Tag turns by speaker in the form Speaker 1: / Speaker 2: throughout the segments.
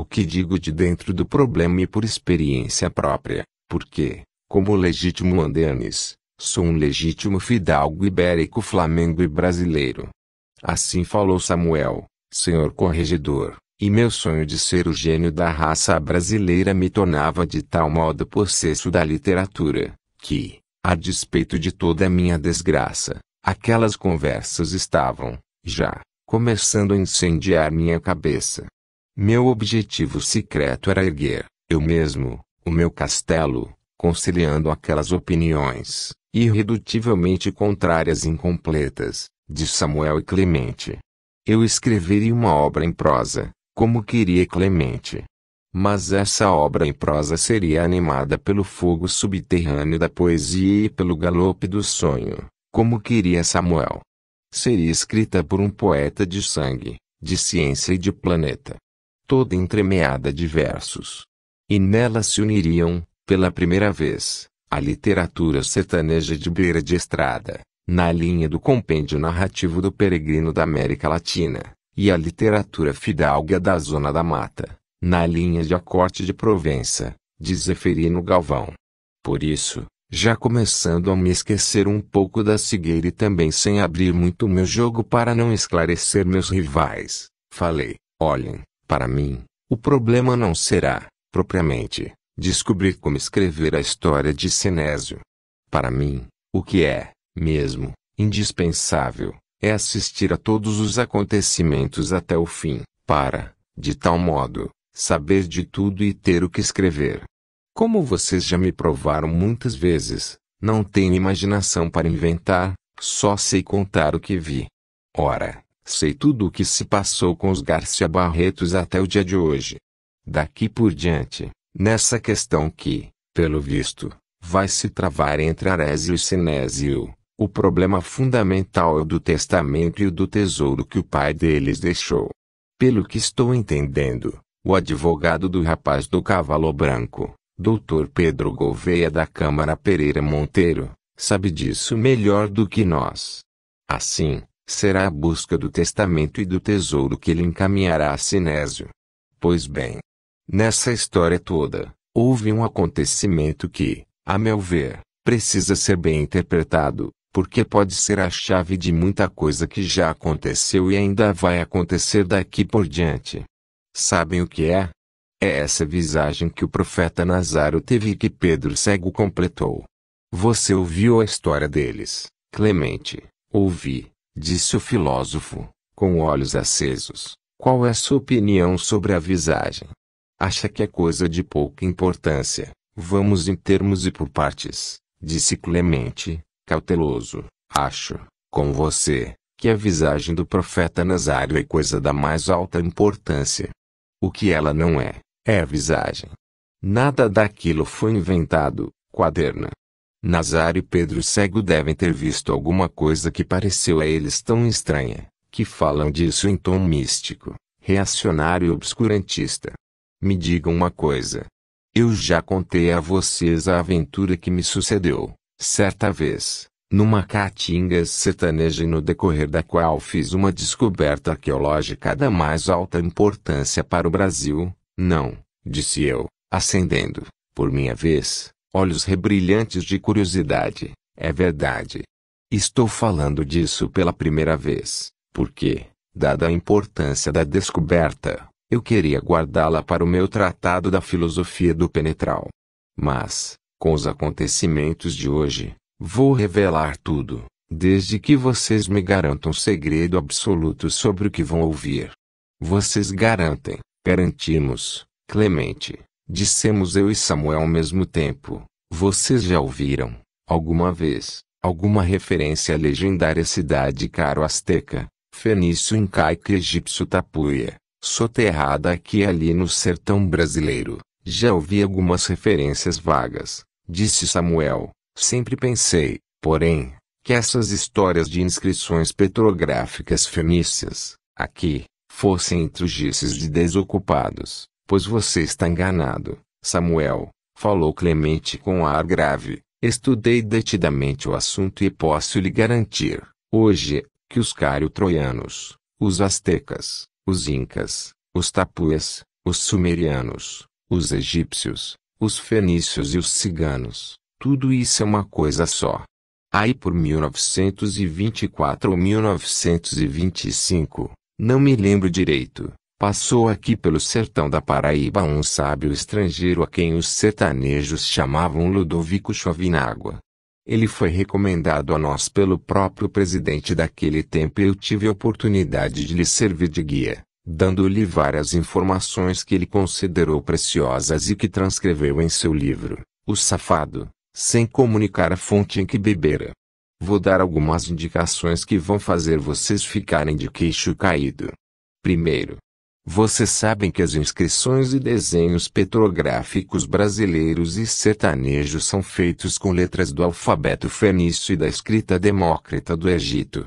Speaker 1: O que digo de dentro do problema e por experiência própria, porque, como legítimo andenes, sou um legítimo fidalgo ibérico flamengo e brasileiro. Assim falou Samuel, senhor corregedor, e meu sonho de ser o gênio da raça brasileira me tornava de tal modo possesso da literatura, que, a despeito de toda a minha desgraça, aquelas conversas estavam, já, começando a incendiar minha cabeça. Meu objetivo secreto era erguer, eu mesmo, o meu castelo, conciliando aquelas opiniões, irredutivelmente contrárias e incompletas, de Samuel e Clemente. Eu escreveria uma obra em prosa, como queria Clemente. Mas essa obra em prosa seria animada pelo fogo subterrâneo da poesia e pelo galope do sonho, como queria Samuel. Seria escrita por um poeta de sangue, de ciência e de planeta, toda entremeada de versos. E nela se uniriam, pela primeira vez, a literatura sertaneja de beira de estrada, na linha do compêndio narrativo do peregrino da América Latina, e a literatura fidalga da Zona da Mata, na linha de acorte de Provença, de Zeferino Galvão. Por isso, já começando a me esquecer um pouco da cigueira e também sem abrir muito meu jogo para não esclarecer meus rivais, falei: olhem, para mim, o problema não será, propriamente, descobrir como escrever a história de Sinésio. Para mim, o que é, mesmo, indispensável, é assistir a todos os acontecimentos até o fim, para, de tal modo, saber de tudo e ter o que escrever. Como vocês já me provaram muitas vezes, não tenho imaginação para inventar, só sei contar o que vi. Ora, Sei tudo o que se passou com os Garcia Barretos até o dia de hoje. Daqui por diante, nessa questão que, pelo visto, vai se travar entre Arésio e Sinésio, o problema fundamental é o do testamento e o do tesouro que o pai deles deixou. Pelo que estou entendendo, o advogado do rapaz do cavalo branco, Dr. Pedro Gouveia da Câmara Pereira Monteiro, sabe disso melhor do que nós. Assim, será a busca do testamento e do tesouro que ele encaminhará a Sinésio. Pois bem, nessa história toda, houve um acontecimento que, a meu ver, precisa ser bem interpretado, porque pode ser a chave de muita coisa que já aconteceu e ainda vai acontecer daqui por diante. Sabem o que é? É essa visagem que o profeta Nazário teve e que Pedro cego completou. Você ouviu a história deles, Clemente, ouvi, Disse o filósofo, com olhos acesos. Qual é sua opinião sobre a visagem? Acha que é coisa de pouca importância. Vamos em termos e por partes, disse Clemente, cauteloso. Acho, com você, que a visagem do profeta Nazário é coisa da mais alta importância. O que ela não é, é a visagem. Nada daquilo foi inventado, quaderna. Nazar e Pedro Cego devem ter visto alguma coisa que pareceu a eles tão estranha, que falam disso em tom místico, reacionário e obscurantista. Me digam uma coisa. Eu já contei a vocês a aventura que me sucedeu, certa vez, numa caatinga sertaneja e no decorrer da qual fiz uma descoberta arqueológica da mais alta importância para o Brasil, não, disse eu, acendendo, por minha vez, olhos rebrilhantes de curiosidade. É verdade. Estou falando disso pela primeira vez, porque, dada a importância da descoberta, eu queria guardá-la para o meu tratado da filosofia do penetral. Mas, com os acontecimentos de hoje, vou revelar tudo, desde que vocês me garantam segredo absoluto sobre o que vão ouvir. Vocês garantem, garantimos, Clemente, Dissemos eu e Samuel ao mesmo tempo. Vocês já ouviram, alguma vez, alguma referência à legendária cidade caro-asteca, fenício incaica egípcio tapuia, soterrada aqui e ali no sertão brasileiro? Já ouvi algumas referências vagas, disse Samuel. Sempre pensei, porém, que essas histórias de inscrições petrográficas fenícias, aqui, fossem intrugices de desocupados. Pois você está enganado, Samuel, falou Clemente com ar grave. Estudei detidamente o assunto e posso lhe garantir, hoje, que os cário-troianos, os astecas, os incas, os tapuias, os sumerianos, os egípcios, os fenícios e os ciganos, tudo isso é uma coisa só. Aí por 1924 ou 1925, não me lembro direito, Passou aqui pelo sertão da Paraíba um sábio estrangeiro a quem os sertanejos chamavam Ludovico Chovinágua. Ele foi recomendado a nós pelo próprio presidente daquele tempo e eu tive a oportunidade de lhe servir de guia, dando-lhe várias informações que ele considerou preciosas e que transcreveu em seu livro, O Safado, sem comunicar a fonte em que bebera. Vou dar algumas indicações que vão fazer vocês ficarem de queixo caído. Primeiro, vocês sabem que as inscrições e desenhos petrográficos brasileiros e sertanejos são feitos com letras do alfabeto fenício e da escrita demócrita do Egito.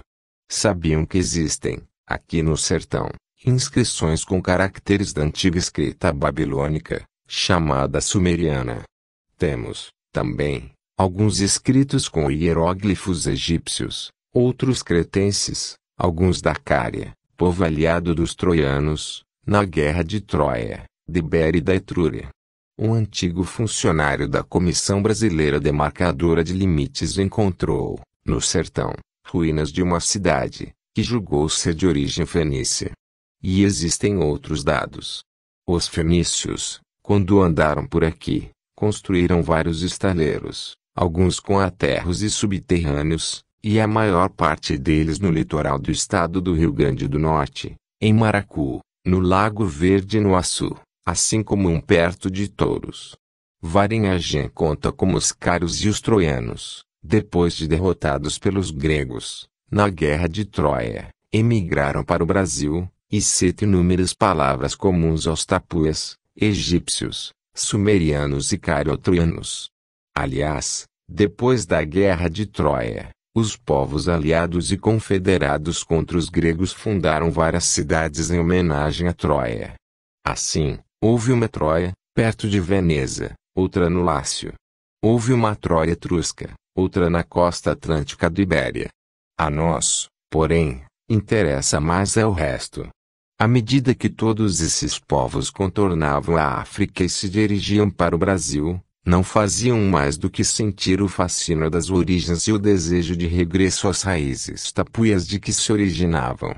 Speaker 1: Sabiam que existem, aqui no sertão, inscrições com caracteres da antiga escrita babilônica, chamada sumeriana. Temos, também, alguns escritos com hieróglifos egípcios, outros cretenses, alguns da Cária, povo aliado dos troianos, na Guerra de Troia, de e da Etrúria, um antigo funcionário da Comissão Brasileira Demarcadora de Limites encontrou, no sertão, ruínas de uma cidade, que julgou ser de origem fenícia. E existem outros dados. Os fenícios, quando andaram por aqui, construíram vários estaleiros, alguns com aterros e subterrâneos, e a maior parte deles no litoral do estado do Rio Grande do Norte, em Maracu, no Lago Verde no Açu, assim como um perto de touros. Varinhagen conta como os caros e os troianos, depois de derrotados pelos gregos, na guerra de Troia, emigraram para o Brasil, e cita inúmeras palavras comuns aos tapuas, egípcios, sumerianos e carotroianos. Aliás, depois da guerra de Troia, os povos aliados e confederados contra os gregos fundaram várias cidades em homenagem à Troia. Assim, houve uma Troia, perto de Veneza, outra no Lácio. Houve uma Troia etrusca, outra na costa atlântica do Ibéria. A nós, porém, interessa mais é o resto. À medida que todos esses povos contornavam a África e se dirigiam para o Brasil, não faziam mais do que sentir o fascínio das origens e o desejo de regresso às raízes tapuias de que se originavam.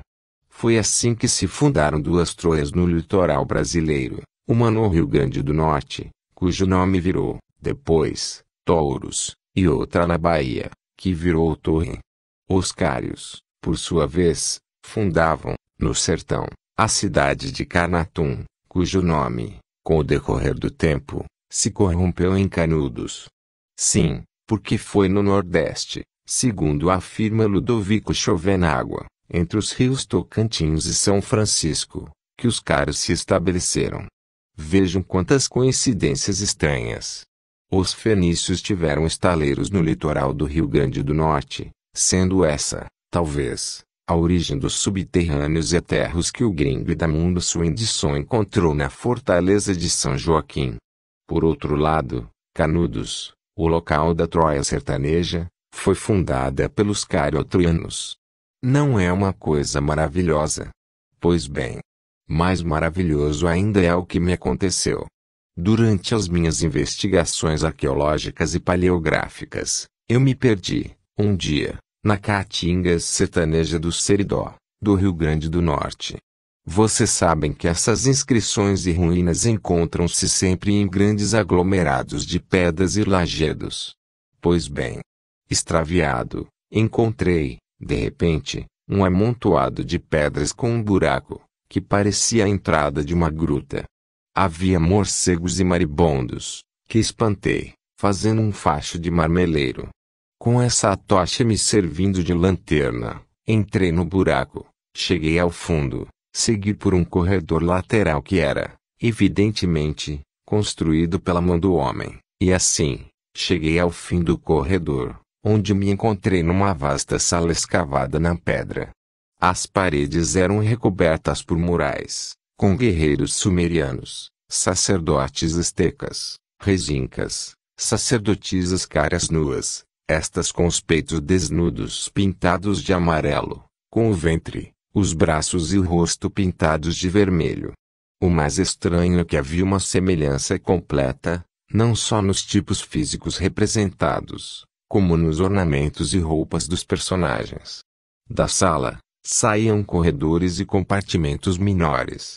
Speaker 1: Foi assim que se fundaram duas troias no litoral brasileiro, uma no Rio Grande do Norte, cujo nome virou, depois, Touros, e outra na Bahia, que virou Torre. Os Cários, por sua vez, fundavam, no sertão, a cidade de Carnatum, cujo nome, com o decorrer do tempo, se corrompeu em Canudos. Sim, porque foi no Nordeste, segundo afirma Ludovico Chovenágua, entre os rios Tocantins e São Francisco, que os caras se estabeleceram. Vejam quantas coincidências estranhas. Os fenícios tiveram estaleiros no litoral do Rio Grande do Norte, sendo essa, talvez, a origem dos subterrâneos eterros que o gringo Edmundo Swindson encontrou na fortaleza de São Joaquim. Por outro lado, Canudos, o local da Troia sertaneja, foi fundada pelos cariotrianos. Não é uma coisa maravilhosa? Pois bem, mais maravilhoso ainda é o que me aconteceu. Durante as minhas investigações arqueológicas e paleográficas, eu me perdi, um dia, na Caatinga sertaneja do Seridó, do Rio Grande do Norte. Vocês sabem que essas inscrições e ruínas encontram-se sempre em grandes aglomerados de pedras e lajedos. Pois bem, extraviado, encontrei, de repente, um amontoado de pedras com um buraco, que parecia a entrada de uma gruta. Havia morcegos e maribondos, que espantei, fazendo um facho de marmeleiro. Com essa tocha me servindo de lanterna, entrei no buraco, cheguei ao fundo, seguir por um corredor lateral que era, evidentemente, construído pela mão do homem, e assim, cheguei ao fim do corredor, onde me encontrei numa vasta sala escavada na pedra. As paredes eram recobertas por murais, com guerreiros sumerianos, sacerdotes estecas, resincas, sacerdotisas caras nuas, estas com os peitos desnudos pintados de amarelo, com o ventre, os braços e o rosto pintados de vermelho. O mais estranho é que havia uma semelhança completa, não só nos tipos físicos representados, como nos ornamentos e roupas dos personagens. Da sala, saíam corredores e compartimentos menores.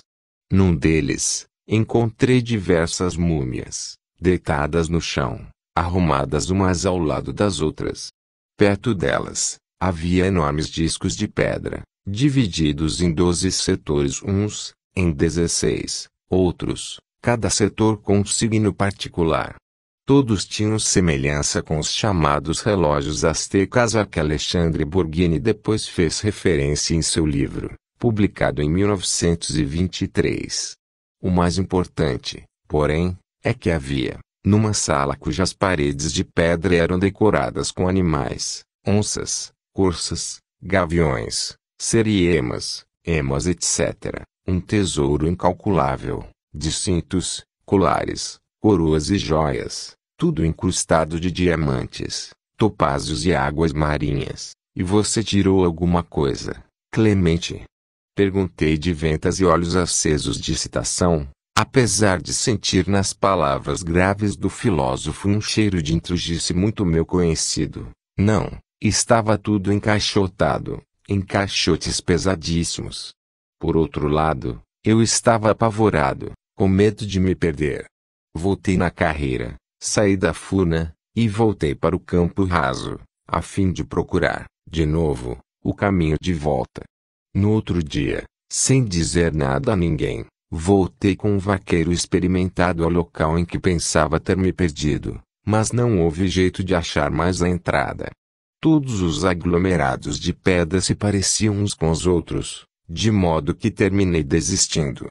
Speaker 1: Num deles, encontrei diversas múmias, deitadas no chão, arrumadas umas ao lado das outras. Perto delas, havia enormes discos de pedra, divididos em doze setores uns, em dezesseis, outros, cada setor com um signo particular. Todos tinham semelhança com os chamados relógios astecas a que Alexandre Borghini depois fez referência em seu livro, publicado em 1923. O mais importante, porém, é que havia, numa sala cujas paredes de pedra eram decoradas com animais, onças, corças, gaviões, seriemas, emas etc., um tesouro incalculável, de cintos, colares, coroas e joias, tudo incrustado de diamantes, topázios e águas marinhas, e você tirou alguma coisa, Clemente? Perguntei de ventas e olhos acesos de citação, apesar de sentir nas palavras graves do filósofo um cheiro de intrugice muito meu conhecido. Não, estava tudo encaixotado, em caixotes pesadíssimos. Por outro lado, eu estava apavorado, com medo de me perder. Voltei na carreira, saí da furna, e voltei para o campo raso, a fim de procurar, de novo, o caminho de volta. No outro dia, sem dizer nada a ninguém, voltei com um vaqueiro experimentado ao local em que pensava ter me perdido, mas não houve jeito de achar mais a entrada. Todos os aglomerados de pedra se pareciam uns com os outros, de modo que terminei desistindo.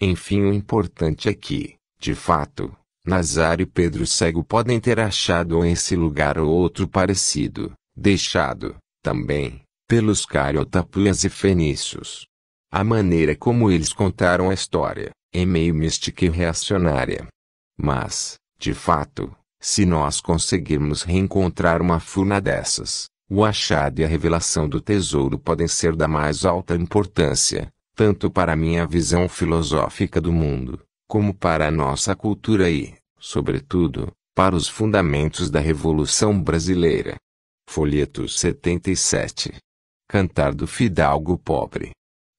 Speaker 1: Enfim, o importante é que, de fato, Nazário e Pedro Cego podem ter achado esse lugar ou outro parecido, deixado, também, pelos cariotapuas e fenícios. A maneira como eles contaram a história é meio mística e reacionária. Mas, de fato, se nós conseguirmos reencontrar uma funa dessas, o achado e a revelação do tesouro podem ser da mais alta importância, tanto para a minha visão filosófica do mundo, como para a nossa cultura e, sobretudo, para os fundamentos da Revolução Brasileira. Folheto 77 Cantar do Fidalgo Pobre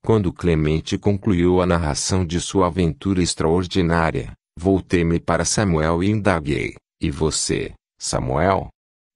Speaker 1: Quando Clemente concluiu a narração de sua aventura extraordinária, voltei-me para Samuel e indaguei: e você, Samuel?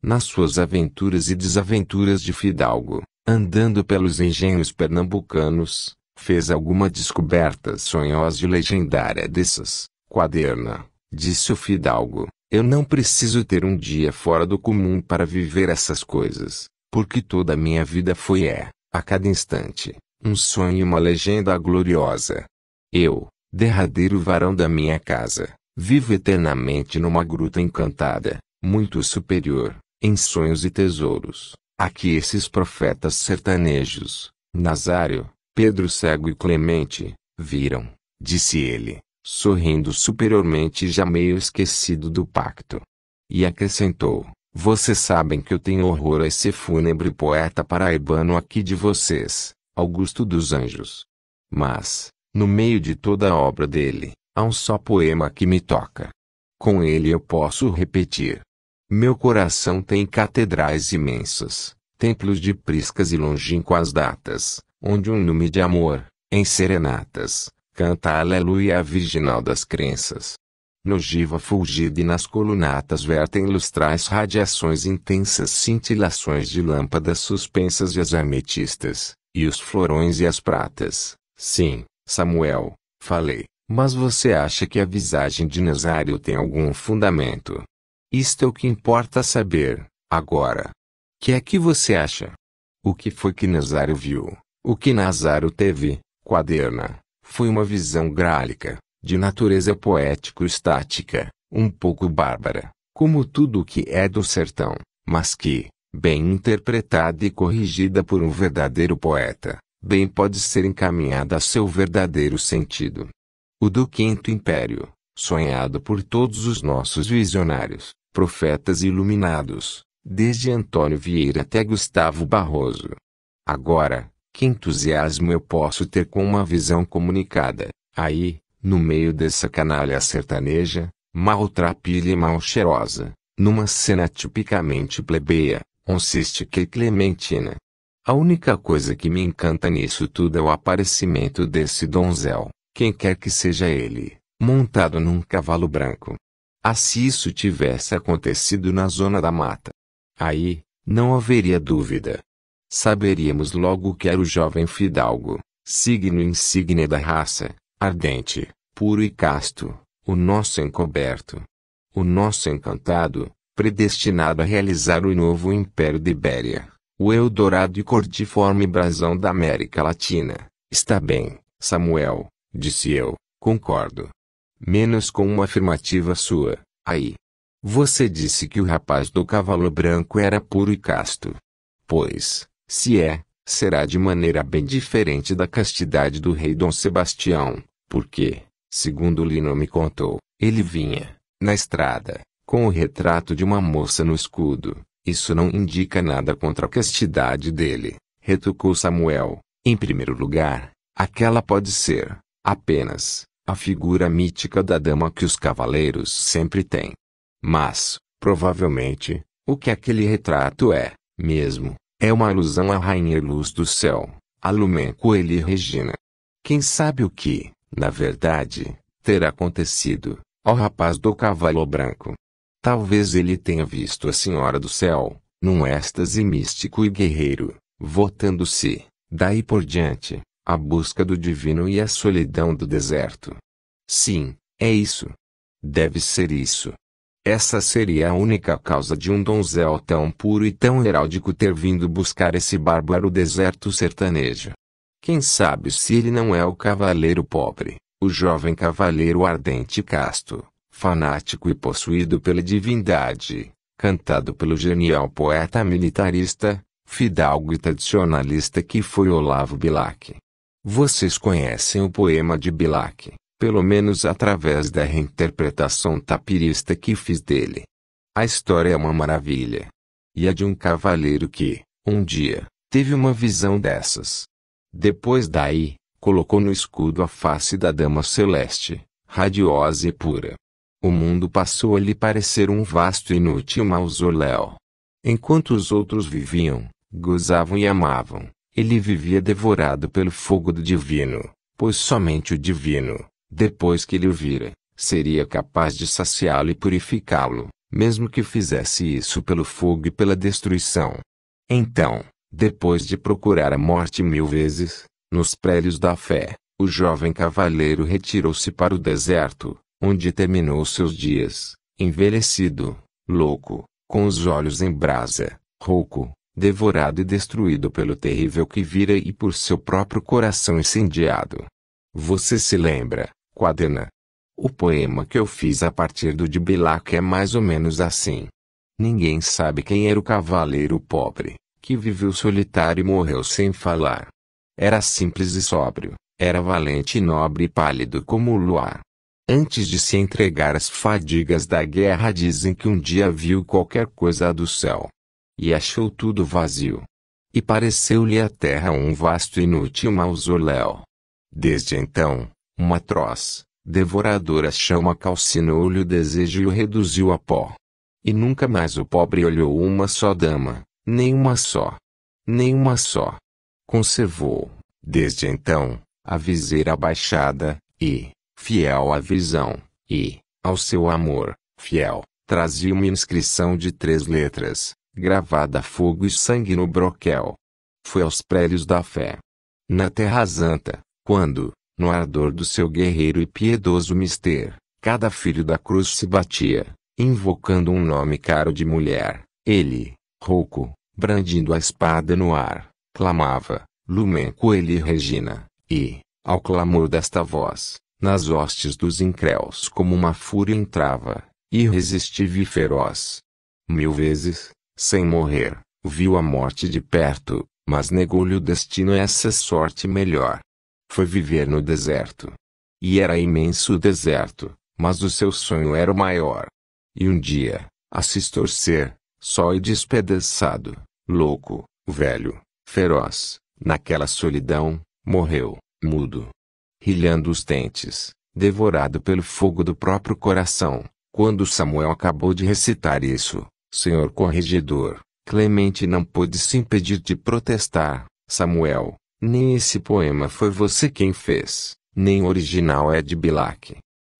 Speaker 1: Nas suas aventuras e desaventuras de fidalgo, andando pelos engenhos pernambucanos, fez alguma descoberta sonhosa e legendária dessas, quaderna, disse o fidalgo. Eu não preciso ter um dia fora do comum para viver essas coisas, porque toda a minha vida foi é, a cada instante, um sonho e uma legenda gloriosa. Eu, derradeiro varão da minha casa, Vivo eternamente numa gruta encantada, muito superior, em sonhos e tesouros, a que esses profetas sertanejos, Nazário, Pedro Cego e Clemente, viram, disse ele, sorrindo superiormente já meio esquecido do pacto. E acrescentou, vocês sabem que eu tenho horror a esse fúnebre poeta paraibano aqui de vocês, Augusto dos Anjos. Mas, no meio de toda a obra dele, Há um só poema que me toca. Com ele eu posso repetir. Meu coração tem catedrais imensas, templos de priscas e longínquas datas, onde um nume de amor, em serenatas, canta aleluia virginal das crenças. Nogiva fulgida e nas colunatas vertem lustrais radiações intensas cintilações de lâmpadas suspensas e as ametistas, e os florões e as pratas. Sim, Samuel, falei. Mas você acha que a visagem de Nazário tem algum fundamento? Isto é o que importa saber, agora. que é que você acha? O que foi que Nazário viu? O que Nazário teve, quaderna, foi uma visão grálica, de natureza poético-estática, um pouco bárbara, como tudo o que é do sertão, mas que, bem interpretada e corrigida por um verdadeiro poeta, bem pode ser encaminhada a seu verdadeiro sentido. O do Quinto Império, sonhado por todos os nossos visionários, profetas iluminados, desde Antônio Vieira até Gustavo Barroso. Agora, que entusiasmo eu posso ter com uma visão comunicada, aí, no meio dessa canalha sertaneja, maltrapilha e mal cheirosa, numa cena tipicamente plebeia, oncística e clementina. A única coisa que me encanta nisso tudo é o aparecimento desse donzel, quem quer que seja ele, montado num cavalo branco. Ah, se isso tivesse acontecido na zona da mata! Aí, não haveria dúvida. Saberíamos logo que era o jovem fidalgo, signo insigne da raça, ardente, puro e casto, o nosso encoberto. O nosso encantado, predestinado a realizar o novo império de Ibéria, o Eldorado e cordiforme brasão da América Latina. Está bem, Samuel, Disse eu, concordo. Menos com uma afirmativa sua, aí. Você disse que o rapaz do cavalo branco era puro e casto. Pois, se é, será de maneira bem diferente da castidade do rei Dom Sebastião, porque, segundo Lino me contou, ele vinha, na estrada, com o retrato de uma moça no escudo. Isso não indica nada contra a castidade dele, retocou Samuel. Em primeiro lugar, aquela pode ser, apenas a figura mítica da dama que os cavaleiros sempre têm. Mas, provavelmente, o que aquele retrato é, mesmo, é uma alusão à Rainha Luz do Céu, a Lumen Coeli Regina. Quem sabe o que, na verdade, terá acontecido ao rapaz do cavalo branco. Talvez ele tenha visto a Senhora do Céu, num êxtase místico e guerreiro, votando-se, daí por diante, a busca do divino e a solidão do deserto. Sim, é isso. Deve ser isso. Essa seria a única causa de um donzel tão puro e tão heráldico ter vindo buscar esse bárbaro deserto sertanejo. Quem sabe se ele não é o cavaleiro pobre, o jovem cavaleiro ardente e casto, fanático e possuído pela divindade, cantado pelo genial poeta militarista, fidalgo e tradicionalista que foi Olavo Bilac. Vocês conhecem o poema de Bilac, pelo menos através da reinterpretação tapirista que fiz dele. A história é uma maravilha. E é de um cavaleiro que, um dia, teve uma visão dessas. Depois daí, colocou no escudo a face da dama celeste, radiosa e pura. O mundo passou a lhe parecer um vasto e inútil mausoléu. Enquanto os outros viviam, gozavam e amavam, ele vivia devorado pelo fogo do divino, pois somente o divino, depois que ele o vira, seria capaz de saciá-lo e purificá-lo, mesmo que fizesse isso pelo fogo e pela destruição. Então, depois de procurar a morte mil vezes, nos prélios da fé, o jovem cavaleiro retirou-se para o deserto, onde terminou seus dias, envelhecido, louco, com os olhos em brasa, rouco, devorado e destruído pelo terrível que vira e por seu próprio coração incendiado. Você se lembra, Quadena? O poema que eu fiz a partir do de Bilac é mais ou menos assim. Ninguém sabe quem era o cavaleiro pobre, que viveu solitário e morreu sem falar. Era simples e sóbrio, era valente e nobre e pálido como o luar. Antes de se entregar às fadigas da guerra, dizem que um dia viu qualquer coisa do céu e achou tudo vazio. E pareceu-lhe a terra um vasto e inútil mausoléu. Desde então, uma atroz, devoradora chama calcinou-lhe o desejo e o reduziu a pó. E nunca mais o pobre olhou uma só dama, nem uma só. Nem uma só. Conservou, desde então, a viseira abaixada, e, fiel à visão, e, ao seu amor, fiel, trazia uma inscrição de três letras, gravada a fogo e sangue no broquel. Foi aos prédios da fé. Na Terra Santa, quando, no ardor do seu guerreiro e piedoso mister, cada filho da cruz se batia, invocando um nome caro de mulher, ele, rouco, brandindo a espada no ar, clamava, Lumen e Regina, e, ao clamor desta voz, nas hostes dos incréus como uma fúria entrava, irresistível e feroz. Mil vezes, sem morrer, viu a morte de perto, mas negou-lhe o destino essa sorte melhor. Foi viver no deserto. E era imenso o deserto, mas o seu sonho era o maior. E um dia, a se estorcer, só e despedaçado, louco, velho, feroz, naquela solidão, morreu, mudo, rilhando os dentes, devorado pelo fogo do próprio coração. Quando Samuel acabou de recitar isso, Senhor corregedor, Clemente não pôde se impedir de protestar. Samuel, nem esse poema foi você quem fez, nem o original é de Bilac.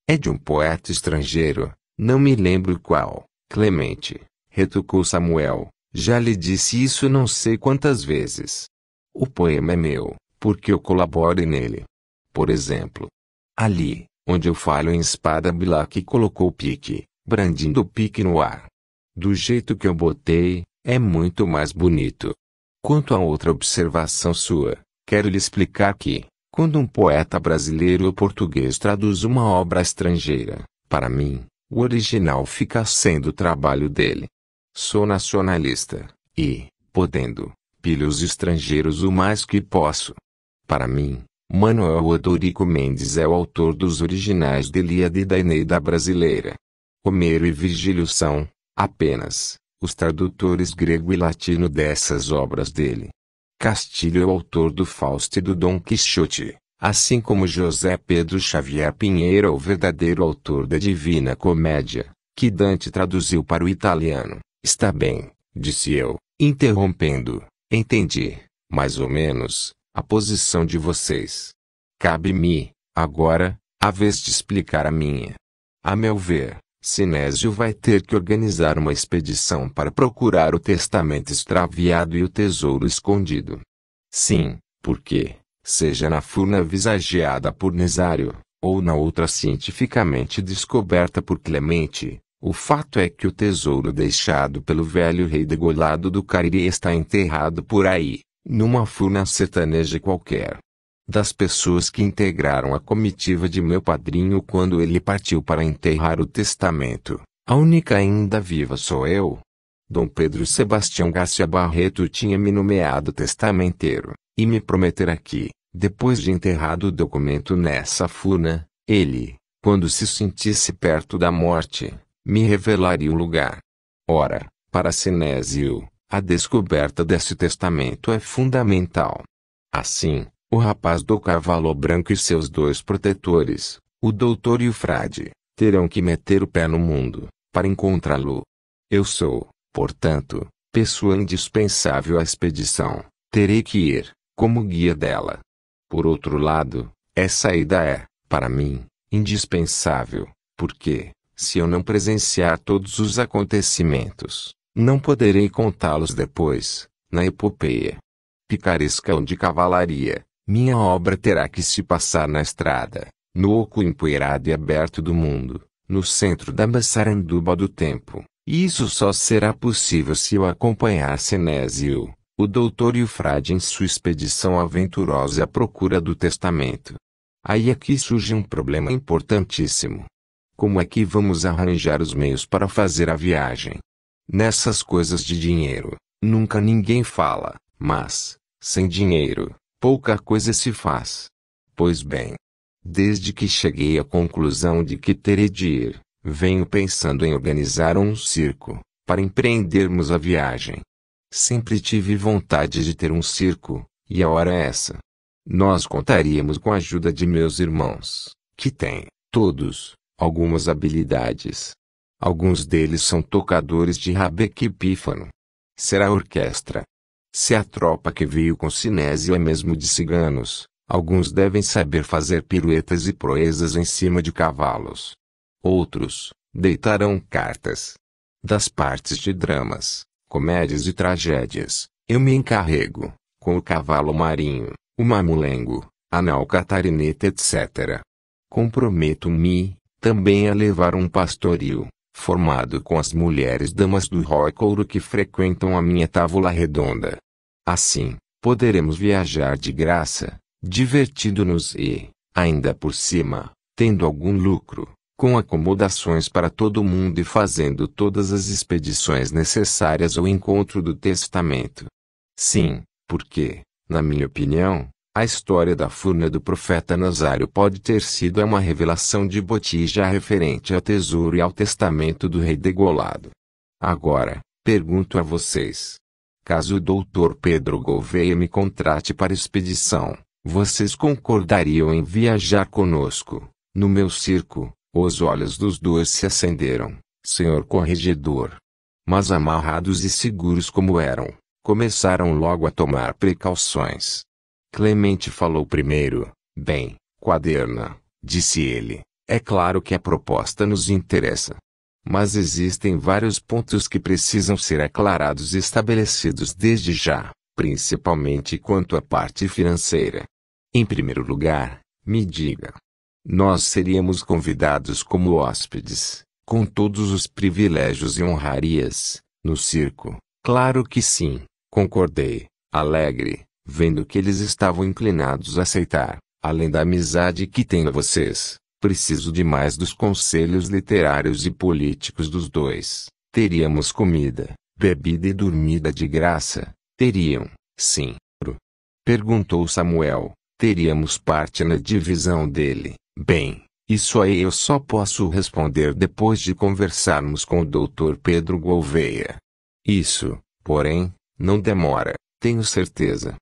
Speaker 1: É de um poeta estrangeiro, não me lembro qual. Clemente, retucou Samuel, já lhe disse isso não sei quantas vezes. O poema é meu, porque eu colaboro nele. Por exemplo, ali, onde eu falho em espada Bilac colocou pique, brandindo o pique no ar do jeito que eu botei, é muito mais bonito. Quanto a outra observação sua, quero lhe explicar que, quando um poeta brasileiro ou português traduz uma obra estrangeira, para mim, o original fica sendo o trabalho dele. Sou nacionalista, e, podendo, pilho os estrangeiros o mais que posso. Para mim, Manuel Odorico Mendes é o autor dos originais de Ilíada e da Eneida brasileira. Homero e Virgílio são, Apenas, os tradutores grego e latino dessas obras dele. Castilho é o autor do Fausto e do Dom Quixote, assim como José Pedro Xavier Pinheiro é o verdadeiro autor da Divina Comédia, que Dante traduziu para o italiano. Está bem, disse eu, interrompendo. Entendi, mais ou menos, a posição de vocês. Cabe-me, agora, a vez de explicar a minha. A meu ver, Sinésio vai ter que organizar uma expedição para procurar o testamento extraviado e o tesouro escondido. Sim, porque, seja na furna visageada por Nesário, ou na outra cientificamente descoberta por Clemente, o fato é que o tesouro deixado pelo velho rei degolado do Cariri está enterrado por aí, numa furna sertaneja qualquer das pessoas que integraram a comitiva de meu padrinho quando ele partiu para enterrar o testamento. A única ainda viva sou eu. Dom Pedro Sebastião Garcia Barreto tinha me nomeado testamenteiro, e me prometera que, depois de enterrado o documento nessa furna, ele, quando se sentisse perto da morte, me revelaria o lugar. Ora, para Sinésio, a descoberta desse testamento é fundamental. Assim, o rapaz do cavalo branco e seus dois protetores, o doutor e o frade, terão que meter o pé no mundo, para encontrá-lo. Eu sou, portanto, pessoa indispensável à expedição, terei que ir, como guia dela. Por outro lado, essa ida é, para mim, indispensável, porque, se eu não presenciar todos os acontecimentos, não poderei contá-los depois, na epopeia picaresca ou de cavalaria, minha obra terá que se passar na estrada, no oco empoeirado e aberto do mundo, no centro da maçaranduba do tempo. E isso só será possível se eu acompanhar Senésio, o doutor e o frade em sua expedição aventurosa à procura do testamento. Aí é que surge um problema importantíssimo. Como é que vamos arranjar os meios para fazer a viagem? Nessas coisas de dinheiro, nunca ninguém fala, mas, sem dinheiro, pouca coisa se faz. Pois bem, desde que cheguei à conclusão de que terei de ir, venho pensando em organizar um circo, para empreendermos a viagem. Sempre tive vontade de ter um circo, e a hora é essa. Nós contaríamos com a ajuda de meus irmãos, que têm, todos, algumas habilidades. Alguns deles são tocadores de rabeque pífano. Será orquestra, se a tropa que veio com Sinésio é mesmo de ciganos, alguns devem saber fazer piruetas e proezas em cima de cavalos. Outros, deitarão cartas. Das partes de dramas, comédias e tragédias, eu me encarrego, com o cavalo marinho, o mamulengo, a nau catarineta etc. Comprometo-me, também a levar um pastoril, formado com as mulheres damas do Rói Couro que frequentam a minha távola redonda Assim, poderemos viajar de graça, divertindo-nos e, ainda por cima, tendo algum lucro, com acomodações para todo mundo e fazendo todas as expedições necessárias ao encontro do testamento. Sim, porque, na minha opinião, a história da furna do profeta Nazário pode ter sido uma revelação de Botija referente ao tesouro e ao testamento do rei degolado. Agora, pergunto a vocês: Caso o doutor Pedro Gouveia me contrate para expedição, vocês concordariam em viajar conosco? No meu circo, os olhos dos dois se acenderam, senhor corregedor. Mas amarrados e seguros como eram, começaram logo a tomar precauções. Clemente falou primeiro. Bem, quaderna, disse ele. É claro que a proposta nos interessa mas existem vários pontos que precisam ser aclarados e estabelecidos desde já, principalmente quanto à parte financeira. Em primeiro lugar, me diga. Nós seríamos convidados como hóspedes, com todos os privilégios e honrarias, no circo. Claro que sim, concordei, alegre, vendo que eles estavam inclinados a aceitar, além da amizade que tenho a vocês. Preciso demais dos conselhos literários e políticos dos dois. Teríamos comida, bebida e dormida de graça. Teriam, sim. Perguntou Samuel. Teríamos parte na divisão dele. Bem, isso aí eu só posso responder depois de conversarmos com o Dr. Pedro Gouveia. Isso, porém, não demora, tenho certeza.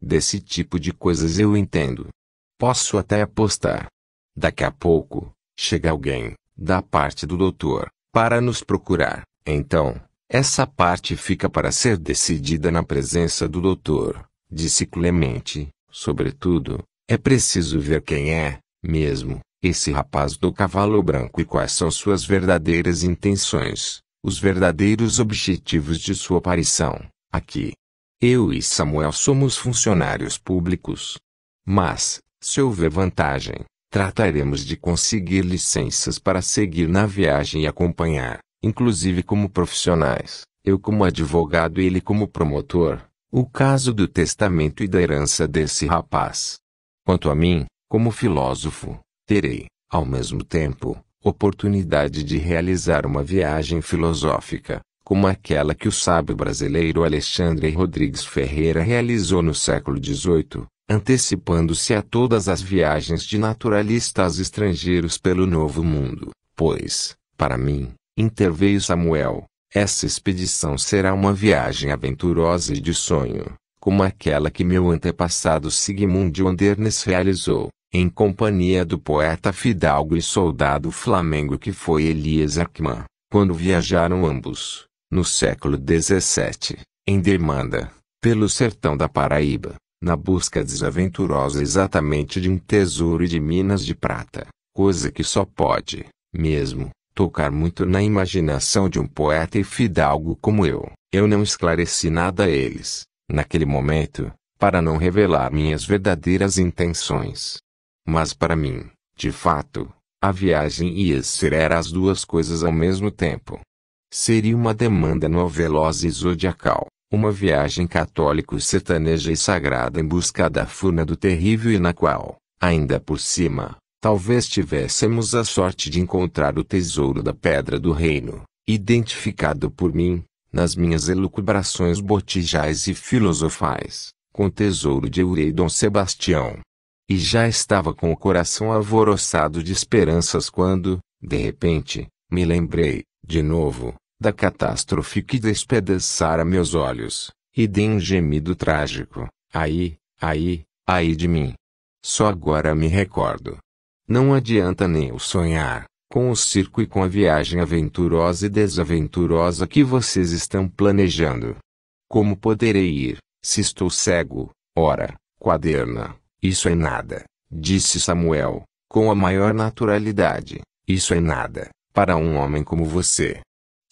Speaker 1: Desse tipo de coisas eu entendo. Posso até apostar. Daqui a pouco, chega alguém, da parte do doutor, para nos procurar. Então, essa parte fica para ser decidida na presença do doutor, disse Clemente. Sobretudo, é preciso ver quem é, mesmo, esse rapaz do cavalo branco e quais são suas verdadeiras intenções, os verdadeiros objetivos de sua aparição, aqui. Eu e Samuel somos funcionários públicos. Mas, se houver vantagem, Trataremos de conseguir licenças para seguir na viagem e acompanhar, inclusive como profissionais, eu como advogado e ele como promotor, o caso do testamento e da herança desse rapaz. Quanto a mim, como filósofo, terei, ao mesmo tempo, oportunidade de realizar uma viagem filosófica, como aquela que o sábio brasileiro Alexandre Rodrigues Ferreira realizou no século XVIII, antecipando-se a todas as viagens de naturalistas estrangeiros pelo Novo Mundo, pois, para mim, interveio Samuel, essa expedição será uma viagem aventurosa e de sonho, como aquela que meu antepassado Sigmund Andernes realizou, em companhia do poeta fidalgo e soldado flamengo que foi Elias Ackman, quando viajaram ambos, no século XVII, em demanda, pelo sertão da Paraíba na busca desaventurosa exatamente de um tesouro e de minas de prata, coisa que só pode, mesmo, tocar muito na imaginação de um poeta e fidalgo como eu. Eu não esclareci nada a eles, naquele momento, para não revelar minhas verdadeiras intenções. Mas para mim, de fato, a viagem ia ser era as duas coisas ao mesmo tempo. Seria uma demanda novelosa e zodiacal, uma viagem católico sertaneja e sagrada em busca da furna do terrível e na qual, ainda por cima, talvez tivéssemos a sorte de encontrar o tesouro da pedra do reino, identificado por mim, nas minhas elucubrações botijais e filosofais, com o tesouro de Eurei Dom Sebastião. E já estava com o coração alvoroçado de esperanças quando, de repente, me lembrei, de novo, da catástrofe que despedaçara meus olhos, e dei um gemido trágico, aí, aí, aí de mim. Só agora me recordo. Não adianta nem o sonhar, com o circo e com a viagem aventurosa e desaventurosa que vocês estão planejando. Como poderei ir, se estou cego, ora, quaderna, isso é nada, disse Samuel, com a maior naturalidade, isso é nada, para um homem como você.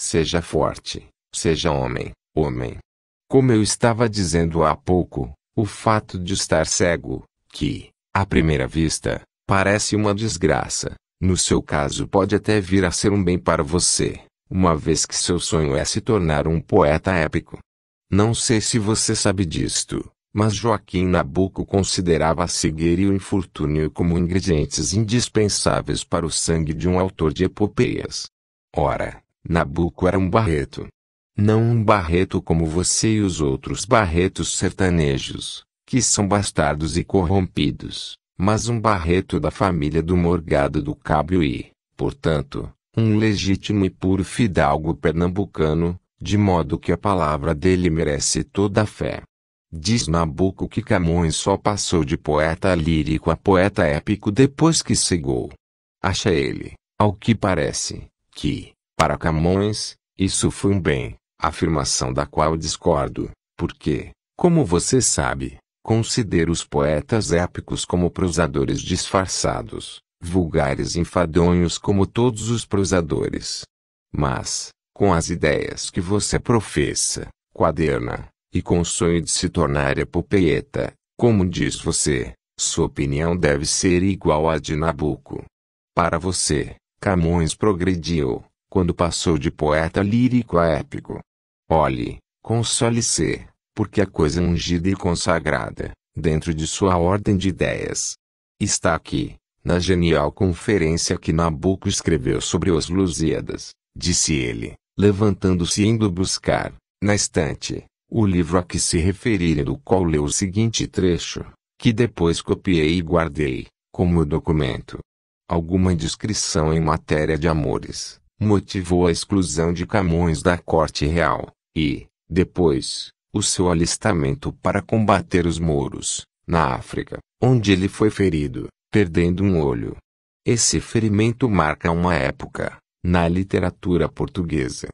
Speaker 1: Seja forte, seja homem, homem. Como eu estava dizendo há pouco, o fato de estar cego, que, à primeira vista, parece uma desgraça, no seu caso pode até vir a ser um bem para você, uma vez que seu sonho é se tornar um poeta épico. Não sei se você sabe disto, mas Joaquim Nabuco considerava a cegueira e o infortúnio como ingredientes indispensáveis para o sangue de um autor de epopeias. Ora, Nabuco era um barreto. Não um barreto como você e os outros barretos sertanejos, que são bastardos e corrompidos, mas um barreto da família do Morgado do Cabo e, portanto, um legítimo e puro fidalgo pernambucano, de modo que a palavra dele merece toda a fé. Diz Nabuco que Camões só passou de poeta lírico a poeta épico depois que cegou. Acha ele, ao que parece, que, para Camões, isso foi um bem, afirmação da qual discordo, porque, como você sabe, considero os poetas épicos como prosadores disfarçados, vulgares e enfadonhos como todos os prosadores. Mas, com as ideias que você professa, quaderna, e com o sonho de se tornar epopeeta, como diz você, sua opinião deve ser igual à de Nabuco. Para você, Camões progrediu, quando passou de poeta lírico a épico. Olhe, console-se, porque a coisa ungida e consagrada, dentro de sua ordem de ideias, está aqui, na genial conferência que Nabucco escreveu sobre os Lusíadas, disse ele, levantando-se e indo buscar, na estante, o livro a que se referirem do qual leu o seguinte trecho, que depois copiei e guardei, como documento. Alguma indiscrição em matéria de amores motivou a exclusão de Camões da corte real, e, depois, o seu alistamento para combater os mouros, na África, onde ele foi ferido, perdendo um olho. Esse ferimento marca uma época, na literatura portuguesa.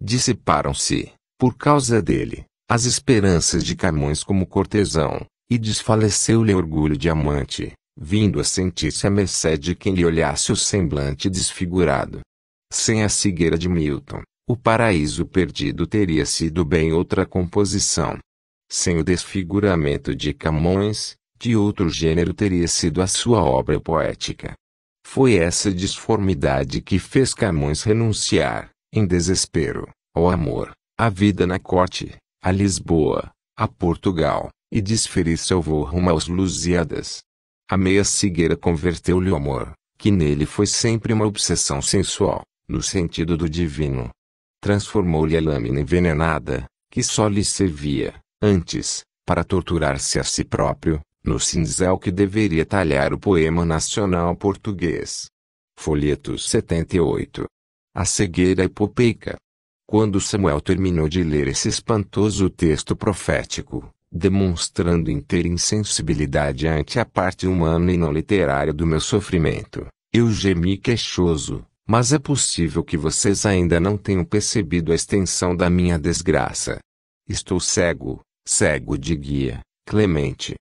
Speaker 1: Dissiparam-se, por causa dele, as esperanças de Camões como cortesão, e desfaleceu-lhe orgulho de amante, vindo a sentir-se a mercê de quem lhe olhasse o semblante desfigurado. Sem a cegueira de Milton, o paraíso perdido teria sido bem outra composição. Sem o desfiguramento de Camões, de outro gênero teria sido a sua obra poética. Foi essa disformidade que fez Camões renunciar, em desespero, ao amor, à vida na corte, a Lisboa, a Portugal, e desferir seu voo rumo aos Lusíadas. A meia cigueira converteu-lhe o amor, que nele foi sempre uma obsessão sensual, no sentido do divino. Transformou-lhe a lâmina envenenada, que só lhe servia, antes, para torturar-se a si próprio, no cinzel que deveria talhar o poema nacional português. Folheto 78. A cegueira hipopeica. Quando Samuel terminou de ler esse espantoso texto profético, demonstrando inteira insensibilidade ante a parte humana e não literária do meu sofrimento, eu gemi queixoso, mas é possível que vocês ainda não tenham percebido a extensão da minha desgraça. Estou cego, cego de guia, Clemente.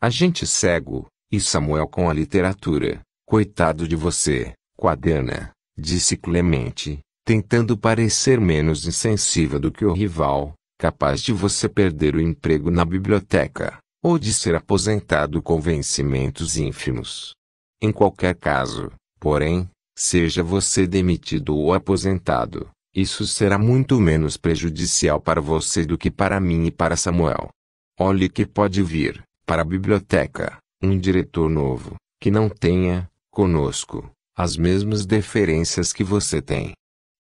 Speaker 1: A gente cego, e Samuel com a literatura, coitado de você, quaderna, disse Clemente, tentando parecer menos insensível do que o rival, capaz de você perder o emprego na biblioteca, ou de ser aposentado com vencimentos ínfimos. Em qualquer caso, porém, seja você demitido ou aposentado, isso será muito menos prejudicial para você do que para mim e para Samuel. Olhe que pode vir, para a biblioteca, um diretor novo, que não tenha, conosco, as mesmas deferências que você tem.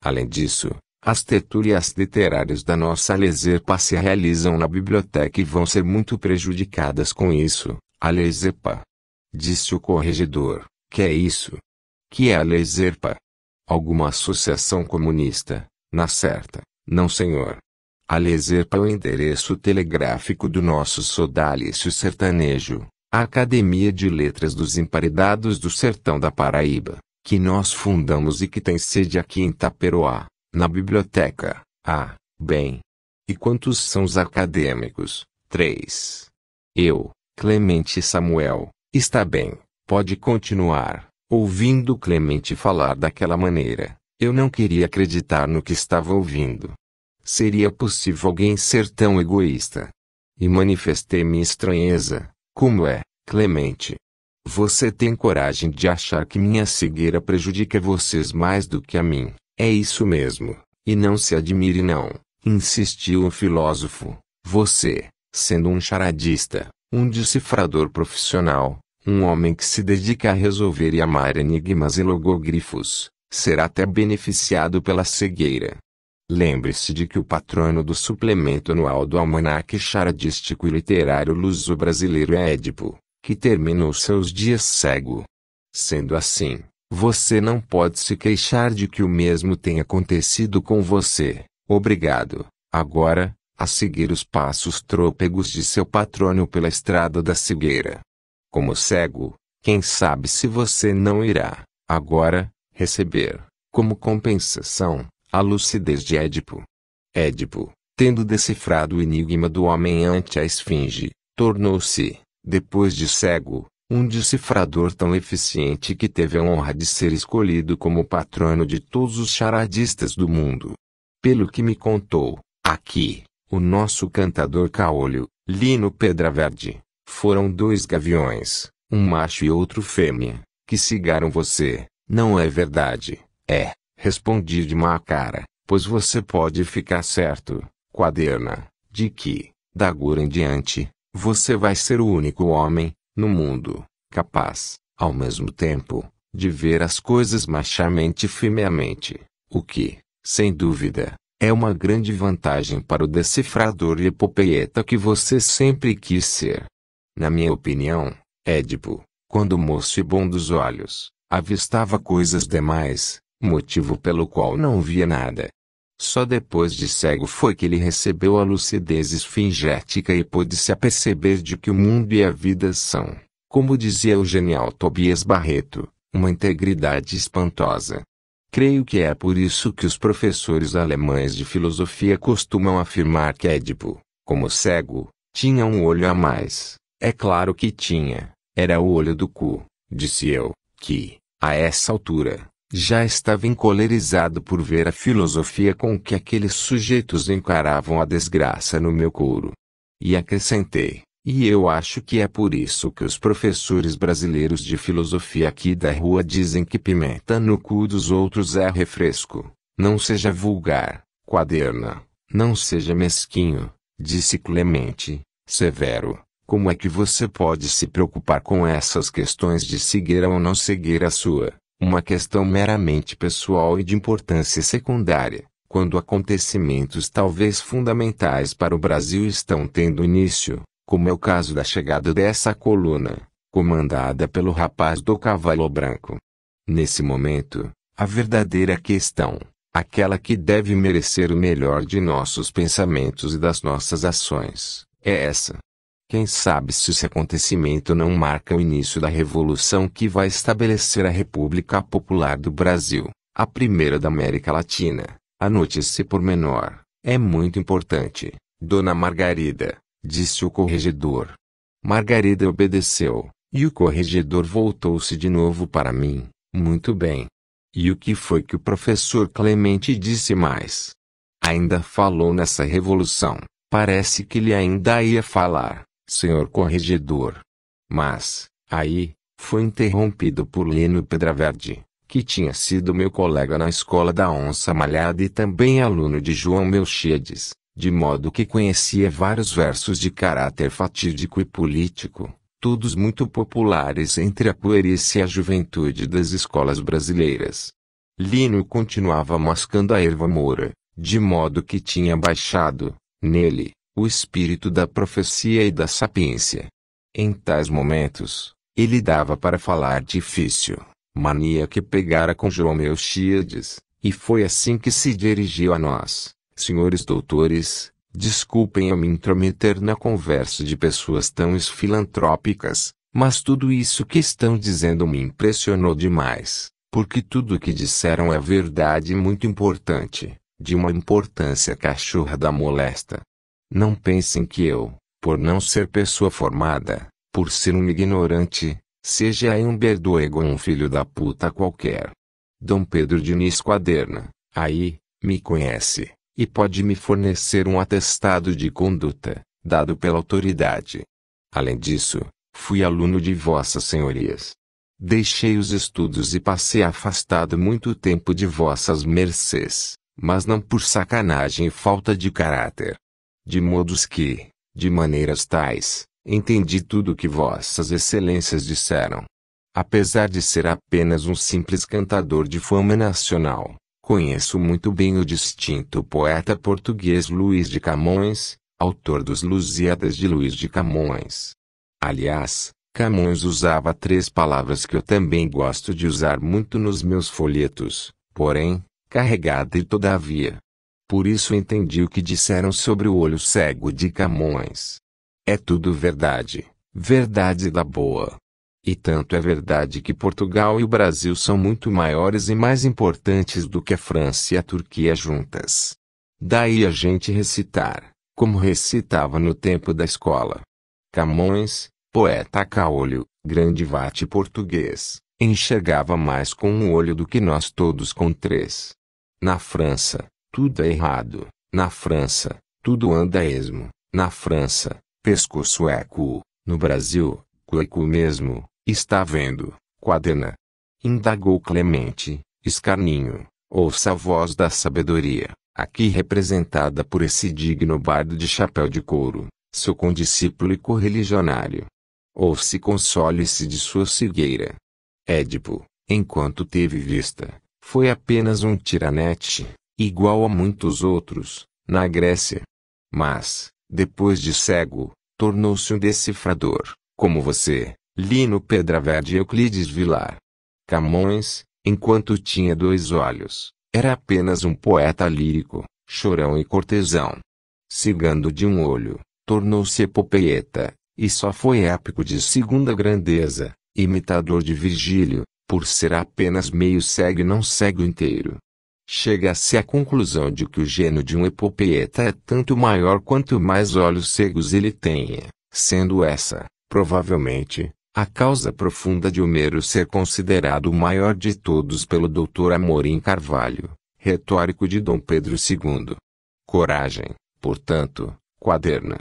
Speaker 1: Além disso, as tertúlias literárias da nossa Leserpa se realizam na biblioteca e vão ser muito prejudicadas com isso, a Leserpa. Disse o corregedor, que é isso? que é a Leserpa? Alguma associação comunista, na certa, não senhor. A Leserpa é o endereço telegráfico do nosso sodalício sertanejo, a Academia de Letras dos Emparedados do Sertão da Paraíba, que nós fundamos e que tem sede aqui em Taperoá, na biblioteca. Ah, bem. E quantos são os acadêmicos? 3. Eu, Clemente Samuel, está bem, pode continuar. Ouvindo Clemente falar daquela maneira, eu não queria acreditar no que estava ouvindo. Seria possível alguém ser tão egoísta? E manifestei minha estranheza. Como é, Clemente? Você tem coragem de achar que minha cegueira prejudica vocês mais do que a mim. É isso mesmo. E não se admire não, insistiu o filósofo. Você, sendo um charadista, um decifrador profissional, um homem que se dedica a resolver e amar enigmas e logogrifos, será até beneficiado pela cegueira. Lembre-se de que o patrono do suplemento anual do Almanaque Charadístico e Literário Luso-Brasileiro é Édipo, que terminou seus dias cego. Sendo assim, você não pode se queixar de que o mesmo tenha acontecido com você. Obrigado. Agora, a seguir os passos trôpegos de seu patrono pela estrada da cegueira. Como cego, quem sabe se você não irá, agora, receber, como compensação, a lucidez de Édipo. Édipo, tendo decifrado o enigma do homem ante a esfinge, tornou-se, depois de cego, um decifrador tão eficiente que teve a honra de ser escolhido como patrono de todos os charadistas do mundo. Pelo que me contou, aqui, o nosso cantador caolho, Lino Pedra Verde, foram dois gaviões, um macho e outro fêmea, que cigaram você. Não é verdade. É, respondi de má cara, pois você pode ficar certo, quaderna, de que, da agora em diante, você vai ser o único homem, no mundo, capaz, ao mesmo tempo, de ver as coisas machamente e fêmeamente. o que, sem dúvida, é uma grande vantagem para o decifrador e epopeieta que você sempre quis ser. Na minha opinião, Édipo, quando moço e bom dos olhos, avistava coisas demais, motivo pelo qual não via nada. Só depois de cego foi que ele recebeu a lucidez esfingética e pôde se aperceber de que o mundo e a vida são, como dizia o genial Tobias Barreto, uma integridade espantosa. Creio que é por isso que os professores alemães de filosofia costumam afirmar que Édipo, como cego, tinha um olho a mais. É claro que tinha, era o olho do cu, disse eu, que, a essa altura, já estava encolerizado por ver a filosofia com que aqueles sujeitos encaravam a desgraça no meu couro. E acrescentei, e eu acho que é por isso que os professores brasileiros de filosofia aqui da rua dizem que pimenta no cu dos outros é refresco. Não seja vulgar, quaderna, não seja mesquinho, disse Clemente, severo, como é que você pode se preocupar com essas questões de cegueira ou não cegueira sua, uma questão meramente pessoal e de importância secundária, quando acontecimentos talvez fundamentais para o Brasil estão tendo início, como é o caso da chegada dessa coluna, comandada pelo rapaz do cavalo branco? Nesse momento, a verdadeira questão, aquela que deve merecer o melhor de nossos pensamentos e das nossas ações, é essa. Quem sabe se esse acontecimento não marca o início da revolução que vai estabelecer a República Popular do Brasil, a primeira da América Latina. Anote por menor, é muito importante. Dona Margarida, disse o corregedor. Margarida obedeceu, e o corregedor voltou-se de novo para mim. Muito bem. E o que foi que o professor Clemente disse mais? Ainda falou nessa revolução. Parece que ele ainda ia falar senhor corregedor. Mas, aí, foi interrompido por Lino Pedraverde, que tinha sido meu colega na escola da Onça Malhada e também aluno de João Melchides, de modo que conhecia vários versos de caráter fatídico e político, todos muito populares entre a puerice e a juventude das escolas brasileiras. Lino continuava mascando a erva moura, de modo que tinha baixado, nele, o espírito da profecia e da sapiência. Em tais momentos, ele dava para falar difícil, mania que pegara com Geomeustiades, e foi assim que se dirigiu a nós, senhores doutores, desculpem eu me intrometer na conversa de pessoas tão esfilantrópicas, mas tudo isso que estão dizendo me impressionou demais, porque tudo o que disseram é verdade muito importante, de uma importância cachorra da molesta. Não pensem que eu, por não ser pessoa formada, por ser um ignorante, seja aí um berdoego ou um filho da puta qualquer. Dom Pedro Diniz Quaderna, aí, me conhece, e pode me fornecer um atestado de conduta, dado pela autoridade. Além disso, fui aluno de vossas senhorias. Deixei os estudos e passei afastado muito tempo de vossas mercês, mas não por sacanagem e falta de caráter, de modos que, de maneiras tais, entendi tudo o que vossas excelências disseram. Apesar de ser apenas um simples cantador de fama nacional, conheço muito bem o distinto poeta português Luiz de Camões, autor dos Lusíadas de Luiz de Camões. Aliás, Camões usava três palavras que eu também gosto de usar muito nos meus folhetos, porém, carregada e todavia, por isso entendi o que disseram sobre o olho cego de Camões. É tudo verdade, verdade da boa. E tanto é verdade que Portugal e o Brasil são muito maiores e mais importantes do que a França e a Turquia juntas. Daí a gente recitar, como recitava no tempo da escola. Camões, poeta caolho, grande vate português, enxergava mais com um olho do que nós todos com três. Na França, tudo é errado. Na França, tudo anda esmo. Na França, pescoço é cu. No Brasil, cu é cu mesmo. Está vendo, quadena? Indagou Clemente, escarninho. Ouça a voz da sabedoria, aqui representada por esse digno bardo de chapéu de couro, seu condiscípulo e correligionário. Ou se console-se de sua cegueira. Édipo, enquanto teve vista, foi apenas um tiranete, igual a muitos outros, na Grécia. Mas, depois de cego, tornou-se um decifrador, como você, Lino Pedraverde e Euclides Vilar. Camões, enquanto tinha dois olhos, era apenas um poeta lírico, chorão e cortesão. Cigando de um olho, tornou-se epopeieta, e só foi épico de segunda grandeza, imitador de Virgílio, por ser apenas meio cego e não cego inteiro chega-se à conclusão de que o gênio de um epopeeta é tanto maior quanto mais olhos cegos ele tenha, sendo essa, provavelmente, a causa profunda de Homero ser considerado o maior de todos pelo Dr. Amorim Carvalho, retórico de Dom Pedro II. Coragem, portanto, quaderna.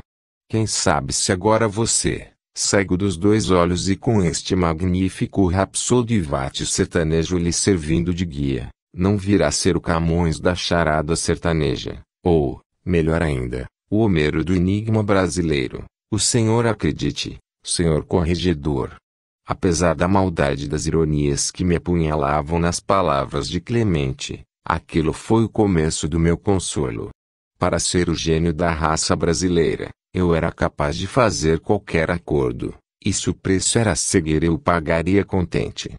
Speaker 1: Quem sabe se agora você, cego dos dois olhos e com este magnífico rapsodo e vate sertanejo lhe servindo de guia, não virá a ser o Camões da charada sertaneja, ou, melhor ainda, o Homero do enigma brasileiro. O senhor acredite, senhor corregedor. Apesar da maldade das ironias que me apunhalavam nas palavras de Clemente, aquilo foi o começo do meu consolo. Para ser o gênio da raça brasileira, eu era capaz de fazer qualquer acordo, e se o preço era seguir eu pagaria contente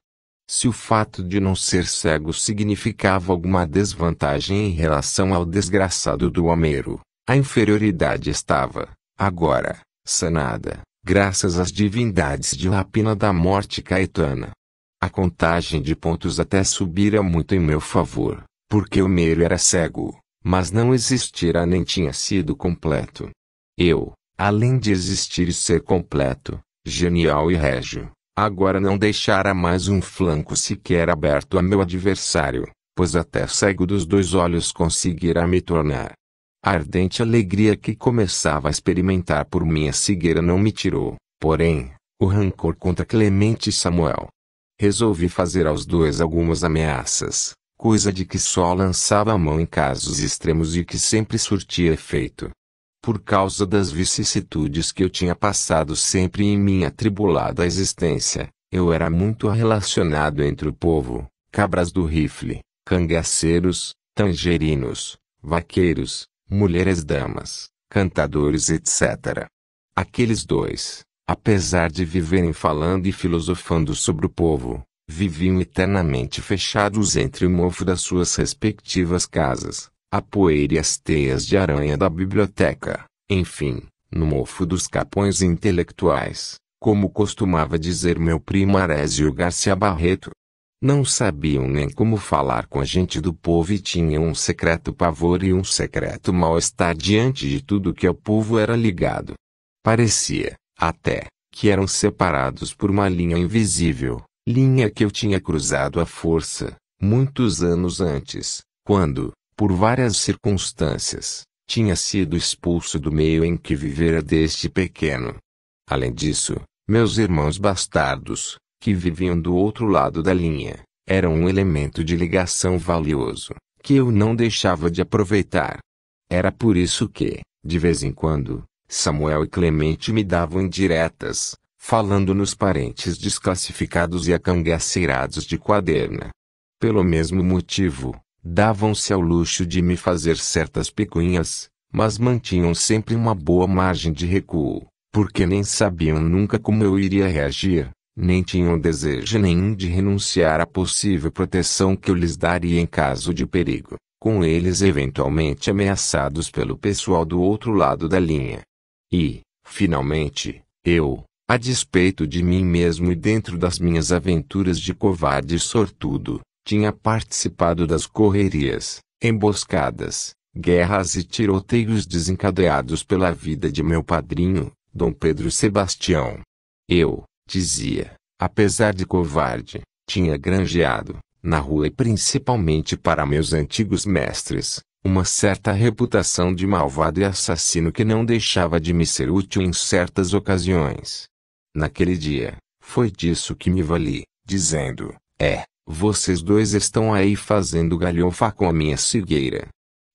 Speaker 1: se o fato de não ser cego significava alguma desvantagem em relação ao desgraçado do Homero, a inferioridade estava, agora, sanada, graças às divindades de rapina da morte caetana. A contagem de pontos até subira é muito em meu favor, porque Homero era cego, mas não existira nem tinha sido completo. Eu, além de existir e ser completo, genial e régio, Agora não deixará mais um flanco sequer aberto a meu adversário, pois até cego dos dois olhos conseguirá me tornar. A ardente alegria que começava a experimentar por minha cegueira não me tirou, porém, o rancor contra Clemente e Samuel. Resolvi fazer aos dois algumas ameaças, coisa de que só lançava a mão em casos extremos e que sempre surtia efeito por causa das vicissitudes que eu tinha passado sempre em minha tribulada existência, eu era muito relacionado entre o povo, cabras do rifle, cangaceiros, tangerinos, vaqueiros, mulheres damas, cantadores, etc. Aqueles dois, apesar de viverem falando e filosofando sobre o povo, viviam eternamente fechados entre o mofo das suas respectivas casas, a poeira e as teias de aranha da biblioteca, enfim, no mofo dos capões intelectuais, como costumava dizer meu primo Arésio Garcia Barreto. Não sabiam nem como falar com a gente do povo e tinham um secreto pavor e um secreto mal-estar diante de tudo que ao povo era ligado. Parecia, até, que eram separados por uma linha invisível, linha que eu tinha cruzado à força, muitos anos antes, quando, por várias circunstâncias, tinha sido expulso do meio em que vivera desde pequeno. Além disso, meus irmãos bastardos, que viviam do outro lado da linha, eram um elemento de ligação valioso, que eu não deixava de aproveitar. Era por isso que, de vez em quando, Samuel e Clemente me davam indiretas, falando nos parentes desclassificados e acangaceirados de quaderna. Pelo mesmo motivo, davam-se ao luxo de me fazer certas picuinhas, mas mantinham sempre uma boa margem de recuo, porque nem sabiam nunca como eu iria reagir, nem tinham desejo nenhum de renunciar à possível proteção que eu lhes daria em caso de perigo, com eles eventualmente ameaçados pelo pessoal do outro lado da linha. E, finalmente, eu, a despeito de mim mesmo e dentro das minhas aventuras de covarde sortudo, tinha participado das correrias, emboscadas, guerras e tiroteios desencadeados pela vida de meu padrinho, Dom Pedro Sebastião. Eu, dizia, apesar de covarde, tinha granjeado, na rua e principalmente para meus antigos mestres, uma certa reputação de malvado e assassino que não deixava de me ser útil em certas ocasiões. Naquele dia, foi disso que me vali, dizendo: É, vocês dois estão aí fazendo galhofa com a minha cigueira.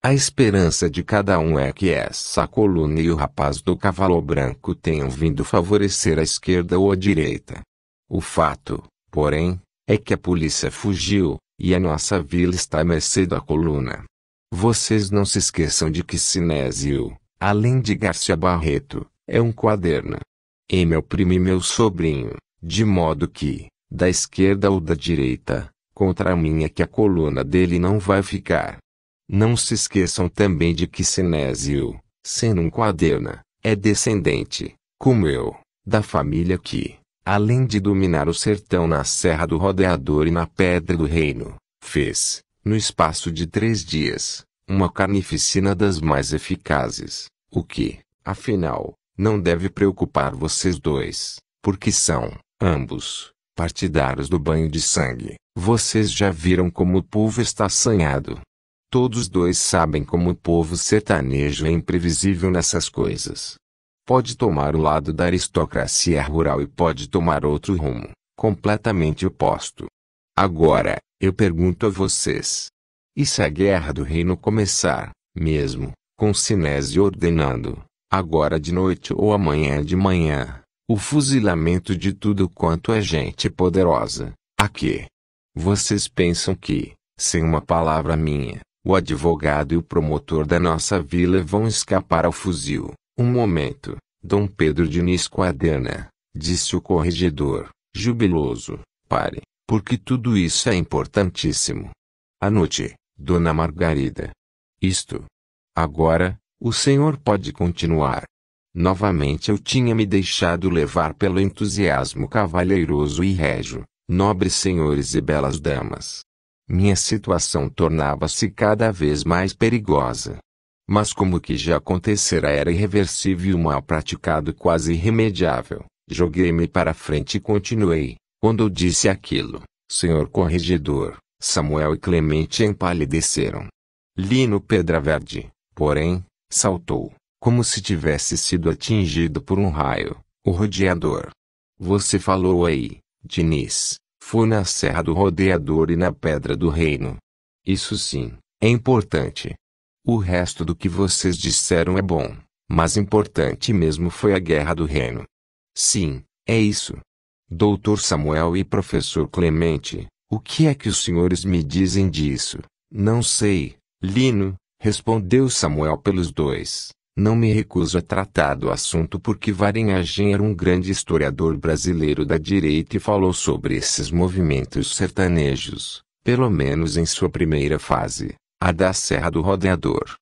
Speaker 1: A esperança de cada um é que essa coluna e o rapaz do cavalo branco tenham vindo favorecer a esquerda ou a direita. O fato, porém, é que a polícia fugiu, e a nossa vila está à mercê da coluna. Vocês não se esqueçam de que Sinésio, além de Garcia Barreto, é um quaderno. E meu primo e meu sobrinho, de modo que, da esquerda ou da direita, contra a minha que a coluna dele não vai ficar. Não se esqueçam também de que Sinésio, sendo um quaderna, é descendente, como eu, da família que, além de dominar o sertão na Serra do Rodeador e na Pedra do Reino, fez, no espaço de três dias, uma carnificina das mais eficazes, o que, afinal, não deve preocupar vocês dois, porque são, ambos, Partidários do banho de sangue, vocês já viram como o povo está assanhado. Todos dois sabem como o povo sertanejo é imprevisível nessas coisas. Pode tomar o lado da aristocracia rural e pode tomar outro rumo, completamente oposto. Agora, eu pergunto a vocês: e se a guerra do reino começar, mesmo, com Sinésio ordenando, agora de noite ou amanhã de manhã, o fuzilamento de tudo quanto é gente poderosa, a que vocês pensam que, sem uma palavra minha, o advogado e o promotor da nossa vila vão escapar ao fuzil. Um momento, Dom Pedro de Quadana, disse o corregedor, jubiloso, pare, porque tudo isso é importantíssimo. Anote, Dona Margarida. Isto. Agora, o senhor pode continuar. Novamente eu tinha me deixado levar pelo entusiasmo cavalheiroso e régio, nobres senhores e belas damas. Minha situação tornava-se cada vez mais perigosa. Mas como o que já acontecera era irreversível e o mal praticado quase irremediável, joguei-me para frente e continuei. Quando eu disse aquilo, senhor corregedor, Samuel e Clemente empalideceram. Lino Pedraverde, porém, saltou como se tivesse sido atingido por um raio, o rodeador. Você falou aí, Diniz, foi na Serra do Rodeador e na Pedra do Reino. Isso sim, é importante. O resto do que vocês disseram é bom, mas importante mesmo foi a Guerra do Reino. Sim, é isso. Doutor Samuel e professor Clemente, o que é que os senhores me dizem disso? Não sei, Lino, respondeu Samuel pelos dois. Não me recuso a tratar do assunto porque Varenhagem era um grande historiador brasileiro da direita e falou sobre esses movimentos sertanejos, pelo menos em sua primeira fase, a da Serra do Rodeador.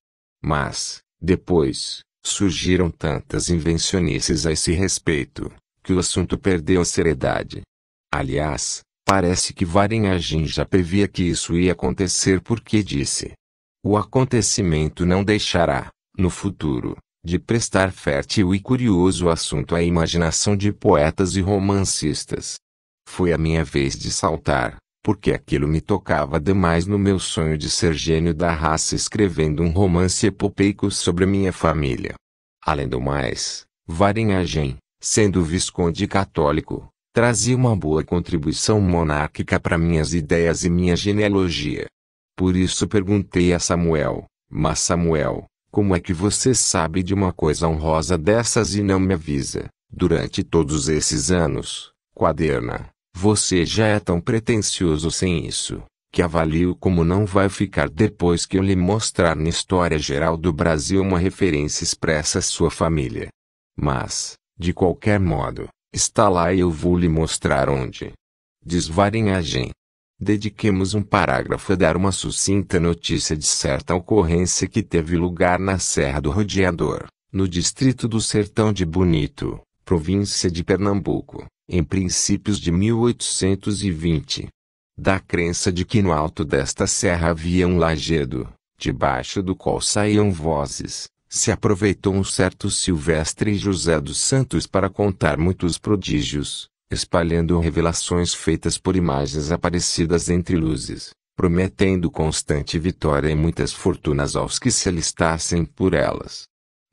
Speaker 1: Mas, depois, surgiram tantas invencionices a esse respeito, que o assunto perdeu a seriedade. Aliás, parece que Varenhagem já previa que isso ia acontecer porque disse: O acontecimento não deixará no futuro, de prestar fértil e curioso assunto à imaginação de poetas e romancistas. Foi a minha vez de saltar, porque aquilo me tocava demais no meu sonho de ser gênio da raça escrevendo um romance epopeico sobre minha família. Além do mais, Varenagem, sendo visconde católico, trazia uma boa contribuição monárquica para minhas ideias e minha genealogia. Por isso perguntei a Samuel, mas Samuel, como é que você sabe de uma coisa honrosa dessas e não me avisa? Durante todos esses anos, quaderna, você já é tão pretensioso sem isso, que avalio como não vai ficar depois que eu lhe mostrar na história geral do Brasil uma referência expressa à sua família. Mas, de qualquer modo, está lá e eu vou lhe mostrar onde. Desvarinhagem dediquemos um parágrafo a dar uma sucinta notícia de certa ocorrência que teve lugar na Serra do Rodeador, no distrito do Sertão de Bonito, província de Pernambuco, em princípios de 1820. Da crença de que no alto desta serra havia um lajedo, debaixo do qual saíam vozes, se aproveitou um certo Silvestre José dos Santos para contar muitos prodígios, espalhando revelações feitas por imagens aparecidas entre luzes, prometendo constante vitória e muitas fortunas aos que se alistassem por elas.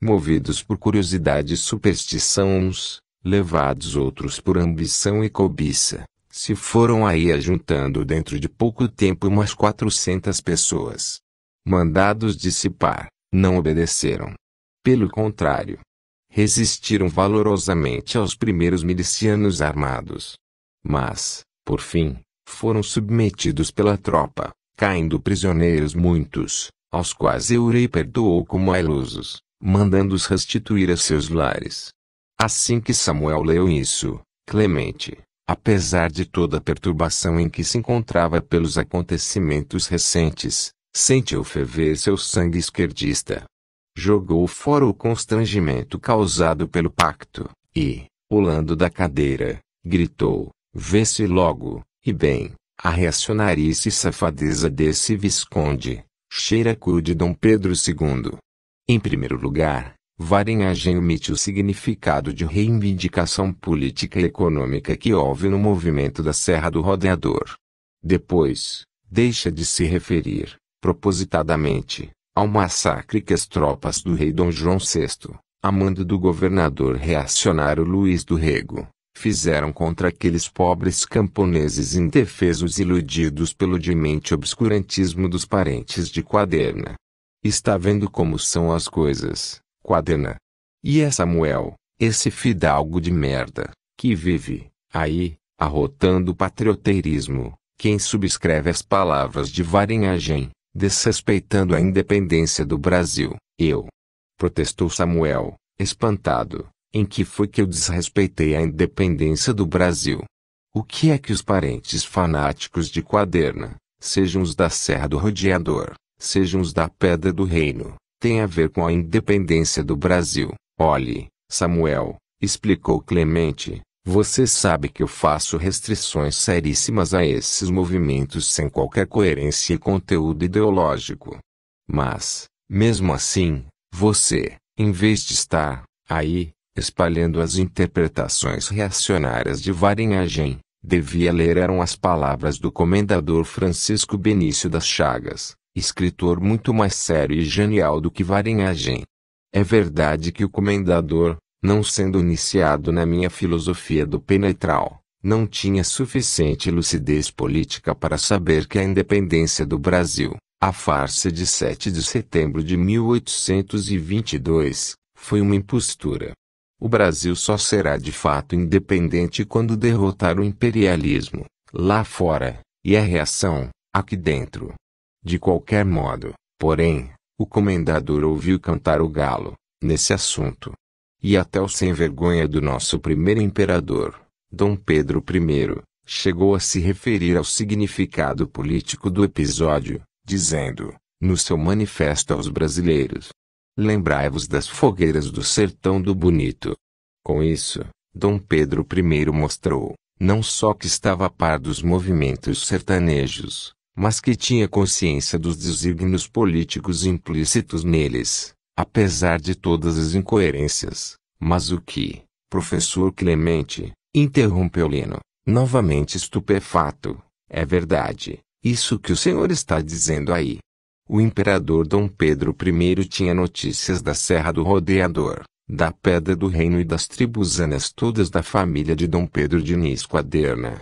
Speaker 1: Movidos por curiosidade e superstição uns, levados outros por ambição e cobiça, se foram aí ajuntando dentro de pouco tempo umas quatrocentas pessoas. Mandados dissipar, não obedeceram. Pelo contrário, resistiram valorosamente aos primeiros milicianos armados. Mas, por fim, foram submetidos pela tropa, caindo prisioneiros muitos, aos quais Eurei perdoou como ilusos, mandando-os restituir a seus lares. Assim que Samuel leu isso, Clemente, apesar de toda a perturbação em que se encontrava pelos acontecimentos recentes, sentiu ferver seu sangue esquerdista jogou fora o constrangimento causado pelo pacto, e, pulando da cadeira, gritou: Vê-se logo, e bem, a reacionarice safadeza desse Visconde, cheira cu de Dom Pedro II. Em primeiro lugar, varenagem omite o significado de reivindicação política e econômica que houve no movimento da Serra do Rodeador. Depois, deixa de se referir, propositadamente, ao massacre que as tropas do rei Dom João VI, a mando do governador reacionário Luiz do Rego, fizeram contra aqueles pobres camponeses indefesos iludidos pelo demente obscurantismo dos parentes de Quaderna. Está vendo como são as coisas, Quaderna. E é Samuel, esse fidalgo de merda, que vive, aí, arrotando o patrioteirismo, quem subscreve as palavras de Varenagem desrespeitando a independência do Brasil, eu. Protestou Samuel, espantado. Em que foi que eu desrespeitei a independência do Brasil? O que é que os parentes fanáticos de Quaderna, sejam os da Serra do Rodeador, sejam os da Pedra do Reino, têm a ver com a independência do Brasil? Olhe, Samuel, explicou Clemente, você sabe que eu faço restrições seríssimas a esses movimentos sem qualquer coerência e conteúdo ideológico. Mas, mesmo assim, você, em vez de estar aí espalhando as interpretações reacionárias de Varenhagem, devia ler eram as palavras do comendador Francisco Benício das Chagas, escritor muito mais sério e genial do que Varenhagem. É verdade que o comendador, não sendo iniciado na minha filosofia do penetral, não tinha suficiente lucidez política para saber que a independência do Brasil, a farsa de 7 de setembro de 1822, foi uma impostura. O Brasil só será de fato independente quando derrotar o imperialismo, lá fora, e a reação, aqui dentro. De qualquer modo, porém, o comendador ouviu cantar o galo, nesse assunto, e até o sem vergonha do nosso primeiro imperador, Dom Pedro I, chegou a se referir ao significado político do episódio, dizendo, no seu manifesto aos brasileiros: Lembrai-vos das fogueiras do sertão do Bonito. Com isso, Dom Pedro I mostrou, não só que estava a par dos movimentos sertanejos, mas que tinha consciência dos desígnios políticos implícitos neles apesar de todas as incoerências. Mas o que, professor Clemente, interrompeu Lino, novamente estupefato, é verdade, isso que o senhor está dizendo aí. O imperador Dom Pedro I tinha notícias da Serra do Rodeador, da Pedra do Reino e das tribuzanas todas da família de Dom Pedro de Nisquaderna.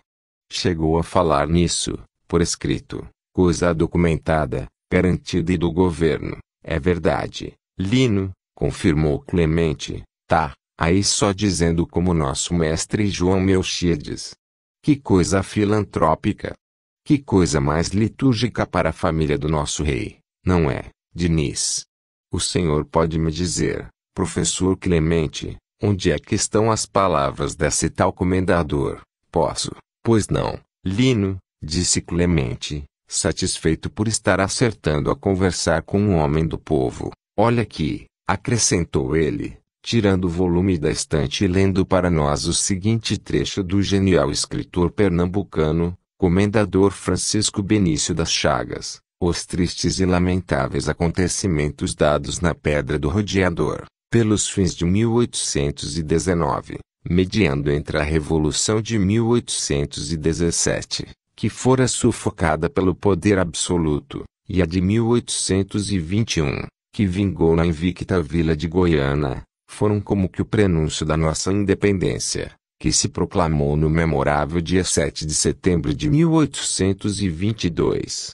Speaker 1: Chegou a falar nisso, por escrito, coisa documentada, garantida e do governo, é verdade, Lino, confirmou Clemente, tá, aí só dizendo como nosso mestre João Melchides. Que coisa filantrópica! Que coisa mais litúrgica para a família do nosso rei, não é, Diniz? O senhor pode me dizer, professor Clemente, onde é que estão as palavras desse tal comendador? Posso, pois não, Lino, disse Clemente, satisfeito por estar acertando a conversar com um homem do povo, Olha aqui, acrescentou ele, tirando o volume da estante e lendo para nós o seguinte trecho do genial escritor pernambucano, comendador Francisco Benício das Chagas, os tristes e lamentáveis acontecimentos dados na Pedra do Rodeador, pelos fins de 1819, mediando entre a Revolução de 1817, que fora sufocada pelo poder absoluto, e a de 1821, que vingou na invicta vila de Goiânia, foram como que o prenúncio da nossa independência, que se proclamou no memorável dia 7 de setembro de 1822.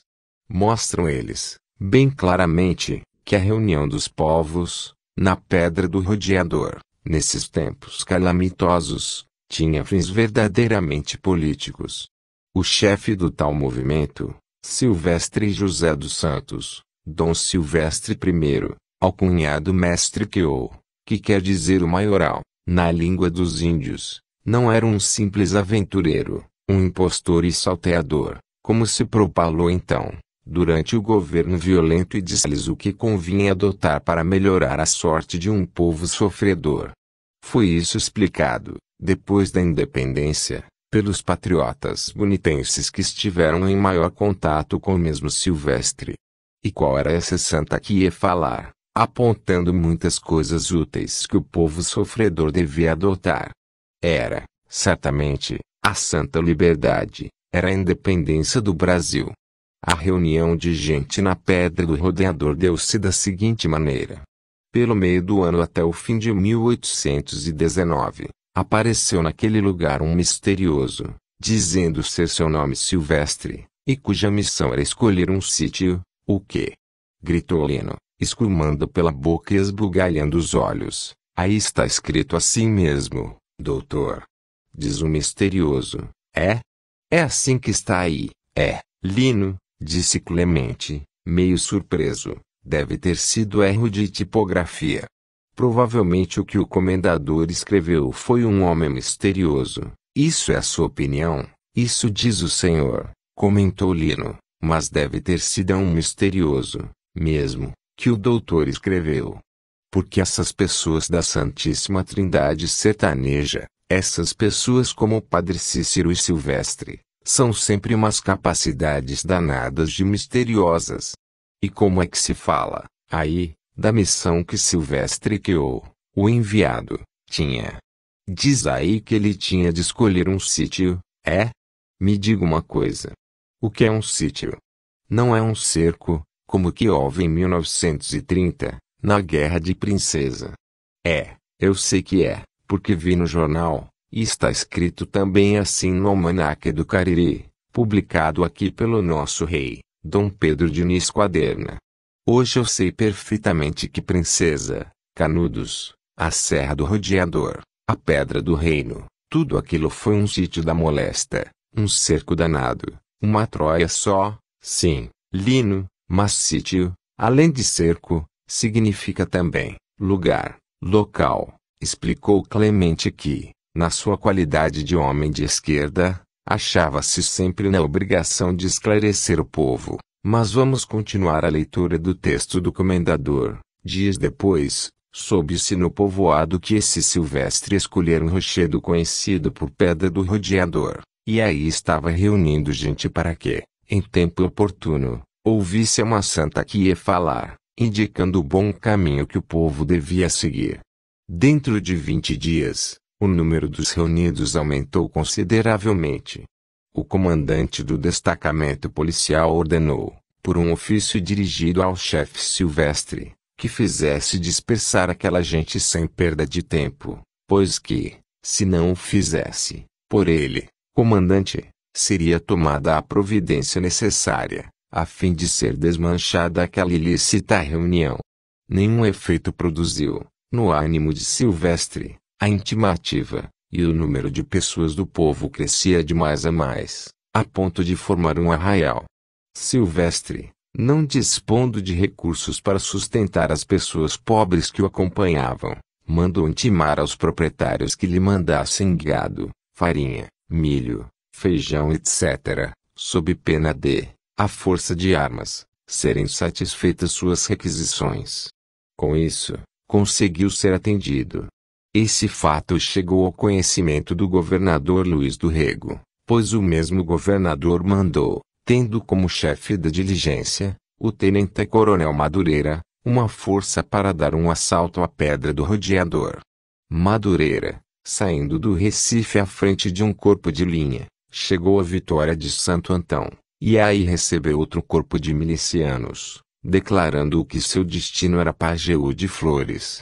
Speaker 1: Mostram eles, bem claramente, que a reunião dos povos, na Pedra do Rodeador, nesses tempos calamitosos, tinha fins verdadeiramente políticos. O chefe do tal movimento, Silvestre José dos Santos, Dom Silvestre I, ao cunhado mestre ou, que quer dizer o maioral, na língua dos índios, não era um simples aventureiro, um impostor e salteador, como se propalou então, durante o governo violento e disse-lhes o que convinha adotar para melhorar a sorte de um povo sofredor. Foi isso explicado, depois da independência, pelos patriotas bonitenses que estiveram em maior contato com o mesmo Silvestre. E qual era essa santa que ia falar, apontando muitas coisas úteis que o povo sofredor devia adotar? Era, certamente, a santa liberdade, era a independência do Brasil. A reunião de gente na Pedra do Rodeador deu-se da seguinte maneira. Pelo meio do ano até o fim de 1819, apareceu naquele lugar um misterioso, dizendo ser seu nome Silvestre, e cuja missão era escolher um sítio, o que? gritou Lino, escumando pela boca e esbugalhando os olhos. Aí está escrito assim mesmo, doutor. Diz o misterioso. É? É assim que está aí, é, Lino, disse Clemente, meio surpreso. Deve ter sido erro de tipografia. Provavelmente o que o comendador escreveu foi um homem misterioso. Isso é a sua opinião, isso diz o senhor, comentou Lino. Mas deve ter sido um misterioso, mesmo, que o doutor escreveu. Porque essas pessoas da Santíssima Trindade sertaneja, essas pessoas como o Padre Cícero e Silvestre, são sempre umas capacidades danadas de misteriosas. E como é que se fala, aí, da missão que Silvestre criou, o enviado, tinha? Diz aí que ele tinha de escolher um sítio, é? Me diga uma coisa, o que é um sítio? Não é um cerco, como que houve em 1930, na Guerra de Princesa. É, eu sei que é, porque vi no jornal, e está escrito também assim no Almanaque do Cariri, publicado aqui pelo nosso rei, Dom Pedro de Nisquaderna. Hoje eu sei perfeitamente que Princesa, Canudos, a Serra do Rodeador, a Pedra do Reino, tudo aquilo foi um sítio da molesta, um cerco danado, uma Troia só, sim, lino, mas sítio, além de cerco, significa também lugar, local. Explicou Clemente que, na sua qualidade de homem de esquerda, achava-se sempre na obrigação de esclarecer o povo. Mas vamos continuar a leitura do texto do comendador. Dias depois, soube-se no povoado que esse Silvestre escolhera um rochedo conhecido por Pedra do Rodeador, e aí estava reunindo gente para que, em tempo oportuno, ouvisse uma santa que ia falar, indicando o bom caminho que o povo devia seguir. Dentro de vinte dias, o número dos reunidos aumentou consideravelmente. O comandante do destacamento policial ordenou, por um ofício dirigido ao chefe Silvestre, que fizesse dispersar aquela gente sem perda de tempo, pois que, se não o fizesse, por ele, comandante, seria tomada a providência necessária, a fim de ser desmanchada aquela ilícita reunião. Nenhum efeito produziu, no ânimo de Silvestre, a intimativa, e o número de pessoas do povo crescia de mais a mais, a ponto de formar um arraial. Silvestre, não dispondo de recursos para sustentar as pessoas pobres que o acompanhavam, mandou intimar aos proprietários que lhe mandassem gado, farinha, milho, feijão etc., sob pena de, à força de armas, serem satisfeitas suas requisições. Com isso, conseguiu ser atendido. Esse fato chegou ao conhecimento do governador Luiz do Rego, pois o mesmo governador mandou, tendo como chefe da diligência, o tenente-coronel Madureira, uma força para dar um assalto à pedra do rodeador. Madureira, saindo do Recife à frente de um corpo de linha, chegou à Vitória de Santo Antão, e aí recebeu outro corpo de milicianos, declarando que seu destino era Pajeú de Flores.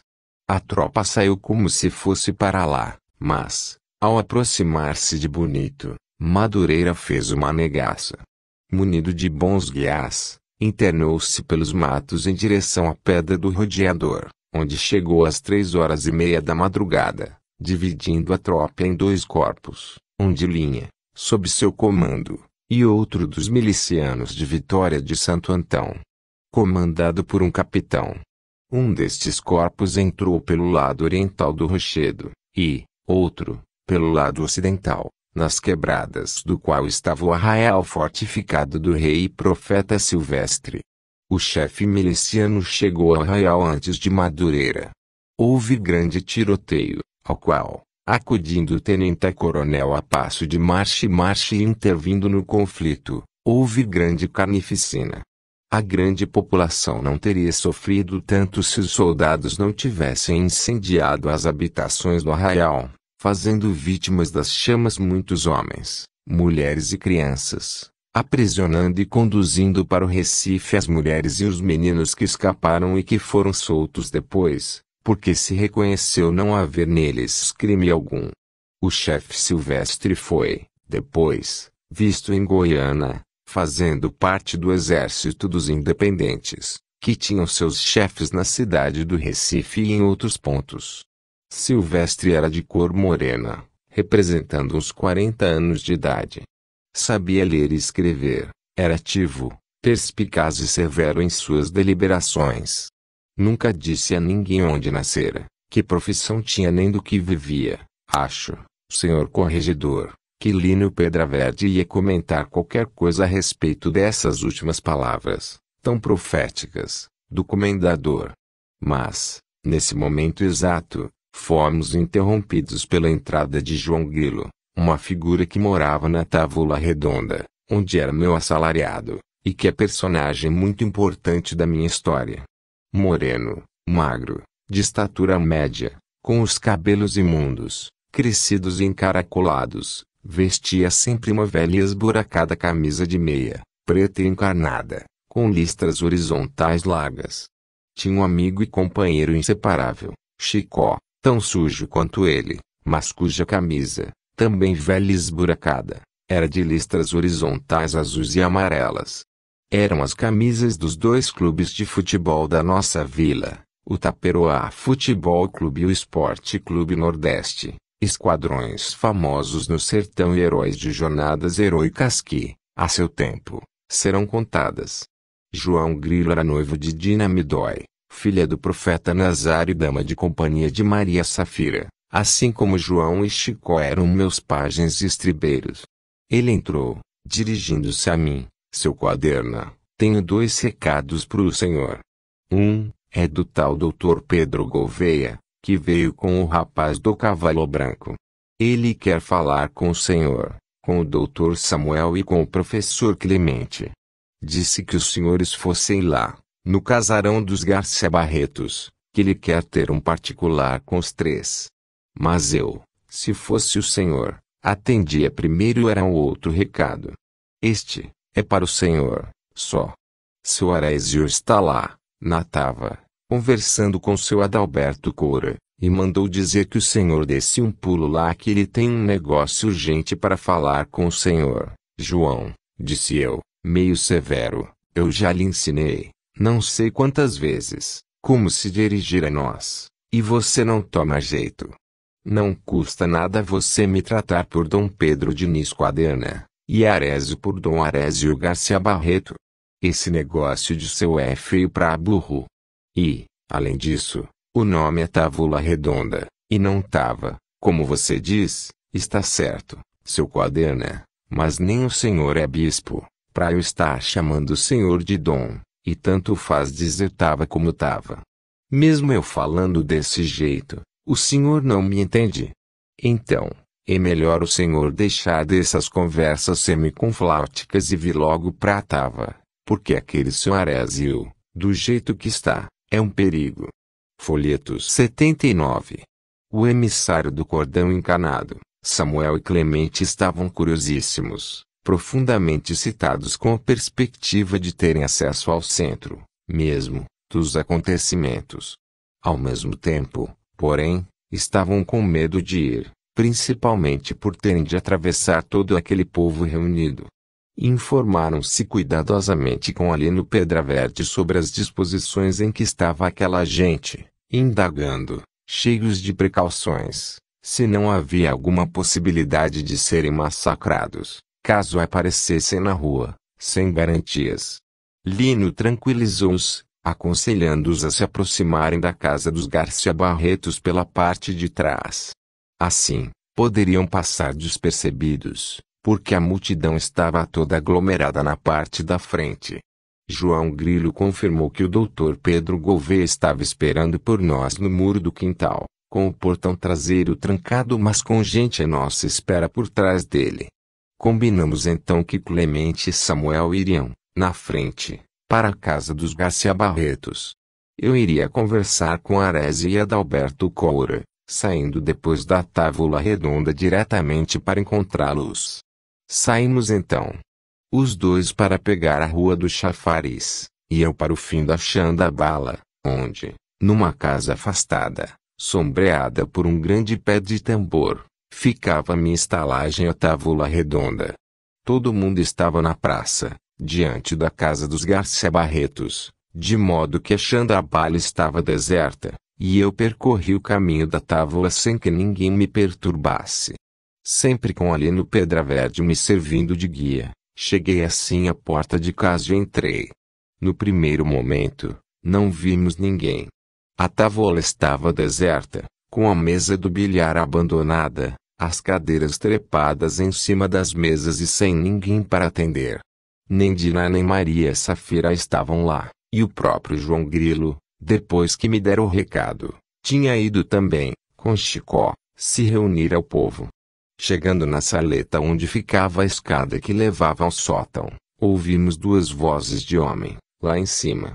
Speaker 1: A tropa saiu como se fosse para lá, mas, ao aproximar-se de Bonito, Madureira fez uma negaça. Munido de bons guias, internou-se pelos matos em direção à Pedra do Rodeador, onde chegou às três horas e meia da madrugada dividindo a tropa em dois corpos, um de linha, sob seu comando, e outro dos milicianos de Vitória de Santo Antão, comandado por um capitão. Um destes corpos entrou pelo lado oriental do rochedo, e, outro, pelo lado ocidental, nas quebradas do qual estava o arraial fortificado do rei e profeta Silvestre. O chefe miliciano chegou ao arraial antes de Madureira. Houve grande tiroteio, ao qual, acudindo o tenente-coronel a passo de marcha e marcha e intervindo no conflito, houve grande carnificina. A grande população não teria sofrido tanto se os soldados não tivessem incendiado as habitações do arraial, fazendo vítimas das chamas muitos homens, mulheres e crianças, aprisionando e conduzindo para o Recife as mulheres e os meninos que escaparam e que foram soltos depois, porque se reconheceu não haver neles crime algum. O chefe Silvestre foi, depois, visto em Goiânia, fazendo parte do exército dos independentes, que tinham seus chefes na cidade do Recife e em outros pontos. Silvestre era de cor morena, representando uns 40 anos de idade. Sabia ler e escrever, era ativo, perspicaz e severo em suas deliberações. Nunca disse a ninguém onde nascera, que profissão tinha nem do que vivia. Acho, senhor corregedor, que Lino Pedra Verde ia comentar qualquer coisa a respeito dessas últimas palavras, tão proféticas, do comendador. Mas, nesse momento exato, fomos interrompidos pela entrada de João Grilo, uma figura que morava na Távola Redonda, onde era meu assalariado, e que é personagem muito importante da minha história moreno, magro, de estatura média, com os cabelos imundos, crescidos e encaracolados, vestia sempre uma velha e esburacada camisa de meia, preta e encarnada, com listras horizontais largas. Tinha um amigo e companheiro inseparável, Chicó, tão sujo quanto ele, mas cuja camisa, também velha e esburacada, era de listras horizontais azuis e amarelas, eram as camisas dos dois clubes de futebol da nossa vila, o Taperoá Futebol Clube e o Esporte Clube Nordeste, esquadrões famosos no sertão e heróis de jornadas heroicas que, a seu tempo, serão contadas. João Grilo era noivo de Dina Dinamidói, filha do profeta Nazar e dama de companhia de Maria Safira, assim como João e Chicó eram meus pajens estribeiros. Ele entrou, dirigindo-se a mim, seu quaderno, tenho dois recados para o senhor. Um, é do tal doutor Pedro Gouveia, que veio com o rapaz do cavalo branco. Ele quer falar com o senhor, com o doutor Samuel e com o professor Clemente. Disse que os senhores fossem lá, no casarão dos Garcia Barretos, que ele quer ter um particular com os três. Mas eu, se fosse o senhor, atendia primeiro era um outro recado. Este, é para o Senhor, só. Seu Arésio está lá, na tava, conversando com seu Adalberto Coura, e mandou dizer que o senhor desse um pulo lá que ele tem um negócio urgente para falar com o senhor. João, disse eu, meio severo, eu já lhe ensinei, não sei quantas vezes, como se dirigir a nós, e você não toma jeito. Não custa nada você me tratar por Dom Pedro de Nisquaderna e Arésio por Dom Arésio Garcia Barreto. Esse negócio de seu é feio pra burro. E, além disso, o nome é Távola Redonda, e não tava, como você diz, está certo, seu quaderna, é. mas nem o senhor é bispo, pra eu estar chamando o senhor de Dom, e tanto faz dizer tava como tava. Mesmo eu falando desse jeito, o senhor não me entende. Então, é melhor o senhor deixar dessas conversas semiconfláuticas e vir logo para Tava, porque aquele seu Arésio, do jeito que está, é um perigo. Folheto 79 O emissário do cordão encanado, Samuel e Clemente estavam curiosíssimos, profundamente excitados com a perspectiva de terem acesso ao centro, mesmo, dos acontecimentos. Ao mesmo tempo, porém, estavam com medo de ir, principalmente por terem de atravessar todo aquele povo reunido. Informaram-se cuidadosamente com Alino Pedra Verde sobre as disposições em que estava aquela gente, indagando, cheios de precauções, se não havia alguma possibilidade de serem massacrados, caso aparecessem na rua, sem garantias. Lino tranquilizou-os, aconselhando-os a se aproximarem da casa dos Garcia Barretos pela parte de trás. Assim, poderiam passar despercebidos, porque a multidão estava toda aglomerada na parte da frente. João Grilo confirmou que o doutor Pedro Gouveia estava esperando por nós no muro do quintal, com o portão traseiro trancado mas com gente à nossa espera por trás dele. Combinamos então que Clemente e Samuel iriam, na frente, para a casa dos Garcia Barretos. Eu iria conversar com Arese e Adalberto Coura, saindo depois da távola redonda diretamente para encontrá-los. Saímos então. Os dois para pegar a rua do Chafariz, e eu para o fim da Bala, onde, numa casa afastada, sombreada por um grande pé de tambor, ficava minha estalagem a távola redonda. Todo mundo estava na praça, diante da casa dos Garcia Barretos, de modo que a Bala estava deserta, e eu percorri o caminho da tábua sem que ninguém me perturbasse. Sempre com Alino Pedra Verde me servindo de guia, cheguei assim à porta de casa e entrei. No primeiro momento, não vimos ninguém. A távola estava deserta, com a mesa do bilhar abandonada, as cadeiras trepadas em cima das mesas e sem ninguém para atender. Nem Dina nem Maria Safira estavam lá, e o próprio João Grilo, depois que me dera o recado, tinha ido também, com Chicó, se reunir ao povo. Chegando na saleta onde ficava a escada que levava ao sótão, ouvimos duas vozes de homem, lá em cima.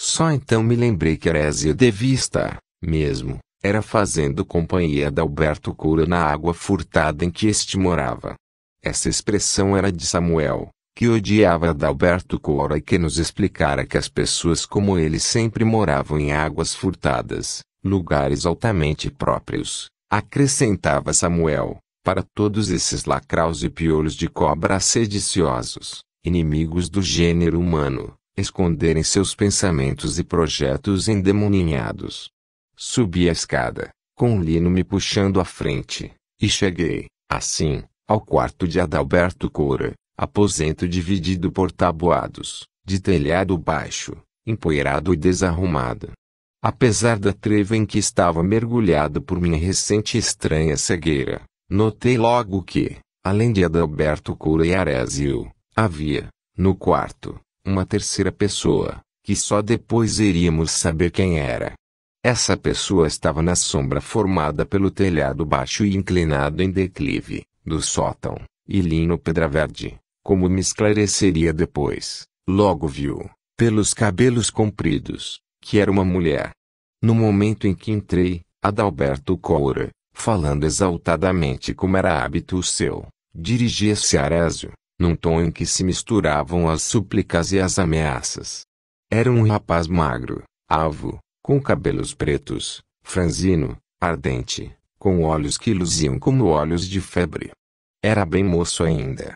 Speaker 1: Só então me lembrei que Hérésia devia estar, mesmo, era fazendo companhia da Alberto cura na água furtada em que este morava. Essa expressão era de Samuel, que odiava Adalberto Coura e que nos explicara que as pessoas como ele sempre moravam em águas furtadas, lugares altamente próprios, acrescentava Samuel, para todos esses lacraus e piolhos de cobra sediciosos, inimigos do gênero humano, esconderem seus pensamentos e projetos endemoninhados. Subi a escada, com Lino me puxando à frente, e cheguei, assim, ao quarto de Adalberto Coura, aposento dividido por tabuados, de telhado baixo, empoeirado e desarrumado. Apesar da treva em que estava mergulhado por minha recente e estranha cegueira, notei logo que, além de Adalberto Cura e Arésio, havia, no quarto, uma terceira pessoa, que só depois iríamos saber quem era. Essa pessoa estava na sombra formada pelo telhado baixo e inclinado em declive, do sótão, e linho pedra verde, como me esclareceria depois, logo viu, pelos cabelos compridos, que era uma mulher. No momento em que entrei, Adalberto Coura, falando exaltadamente como era hábito seu, dirigia-se a Arésio, num tom em que se misturavam as súplicas e as ameaças. Era um rapaz magro, alvo, com cabelos pretos, franzino, ardente, com olhos que luziam como olhos de febre. Era bem moço ainda,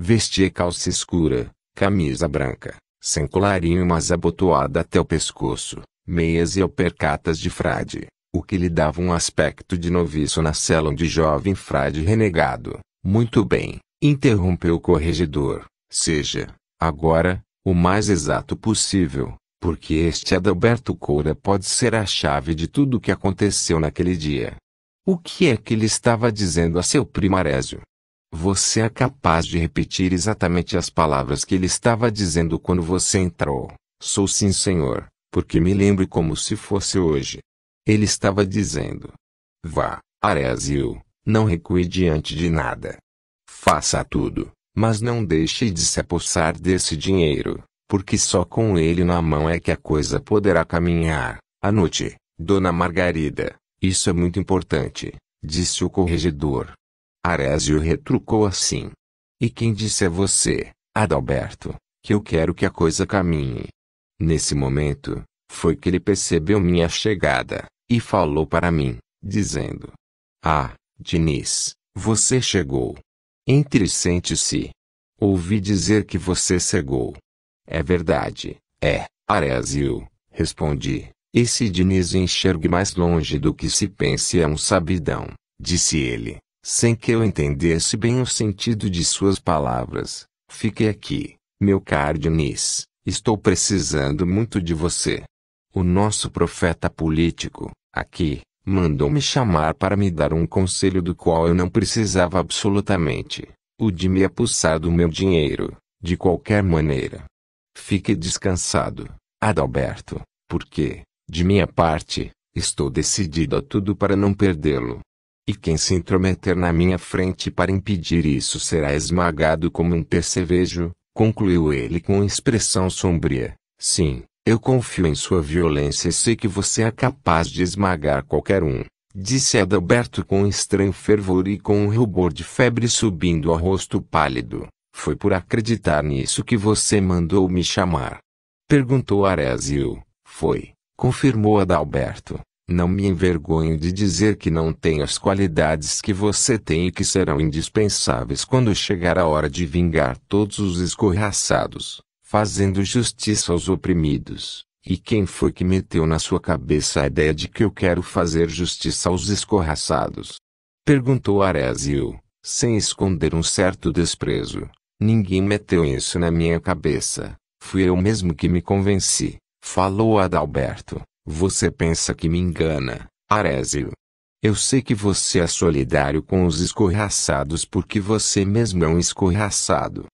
Speaker 1: Vestia calça escura, camisa branca, sem colarinho mas abotoada até o pescoço, meias e alpercatas de frade, o que lhe dava um aspecto de noviço na cela de jovem frade renegado. Muito bem, interrompeu o corregedor, seja, agora, o mais exato possível, porque este Adalberto Coura pode ser a chave de tudo o que aconteceu naquele dia. O que é que ele estava dizendo a seu primarésio? Você é capaz de repetir exatamente as palavras que ele estava dizendo quando você entrou. Sou sim, senhor, porque me lembro como se fosse hoje. Ele estava dizendo: Vá, Arezio, não recue diante de nada. Faça tudo, mas não deixe de se apossar desse dinheiro, porque só com ele na mão é que a coisa poderá caminhar. Anote, dona Margarida, isso é muito importante, disse o corregedor. Arésio retrucou assim. E quem disse a você, Adalberto, que eu quero que a coisa caminhe? Nesse momento, foi que ele percebeu minha chegada, e falou para mim, dizendo: Ah, Diniz, você chegou. Entre sente-se. Ouvi dizer que você cegou. É verdade, é, Arésio, respondi. Esse Diniz enxergue mais longe do que se pense é um sabidão, disse ele sem que eu entendesse bem o sentido de suas palavras. Fiquei aqui, meu caro estou precisando muito de você. O nosso profeta político, aqui, mandou-me chamar para me dar um conselho do qual eu não precisava absolutamente, o de me apossar do meu dinheiro, de qualquer maneira. Fique descansado, Adalberto, porque, de minha parte, estou decidido a tudo para não perdê-lo. E quem se intrometer na minha frente para impedir isso será esmagado como um percevejo, concluiu ele com expressão sombria. Sim, eu confio em sua violência e sei que você é capaz de esmagar qualquer um, disse Adalberto com estranho fervor e com um rubor de febre subindo ao rosto pálido. Foi por acreditar nisso que você mandou me chamar. Perguntou Arésio. Foi, confirmou Adalberto. Não me envergonho de dizer que não tenho as qualidades que você tem e que serão indispensáveis quando chegar a hora de vingar todos os escorraçados, fazendo justiça aos oprimidos. E quem foi que meteu na sua cabeça a ideia de que eu quero fazer justiça aos escorraçados? Perguntou Arésio, sem esconder um certo desprezo. Ninguém meteu isso na minha cabeça. Fui eu mesmo que me convenci, falou Adalberto você pensa que me engana, Arésio. Eu sei que você é solidário com os escorraçados porque você mesmo é um escorraçado.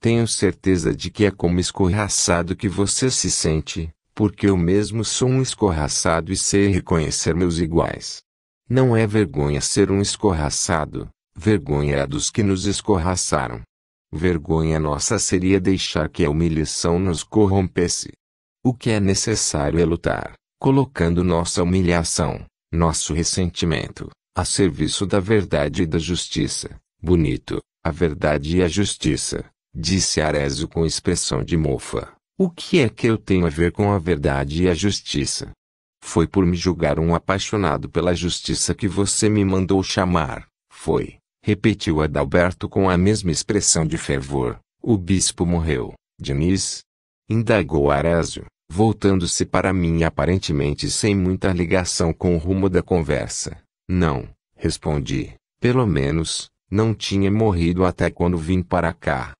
Speaker 1: Tenho certeza de que é como escorraçado que você se sente, porque eu mesmo sou um escorraçado e sei reconhecer meus iguais. Não é vergonha ser um escorraçado, vergonha é a dos que nos escorraçaram. Vergonha nossa seria deixar que a humilhação nos corrompesse. O que é necessário é lutar colocando nossa humilhação, nosso ressentimento, a serviço da verdade e da justiça. Bonito, a verdade e a justiça, disse Arésio com expressão de mofa. O que é que eu tenho a ver com a verdade e a justiça? Foi por me julgar um apaixonado pela justiça que você me mandou chamar. Foi, repetiu Adalberto com a mesma expressão de fervor. O bispo morreu, Diniz? Indagou Arésio voltando-se para mim aparentemente sem muita ligação com o rumo da conversa. Não, respondi. Pelo menos, não tinha morrido até quando vim para cá.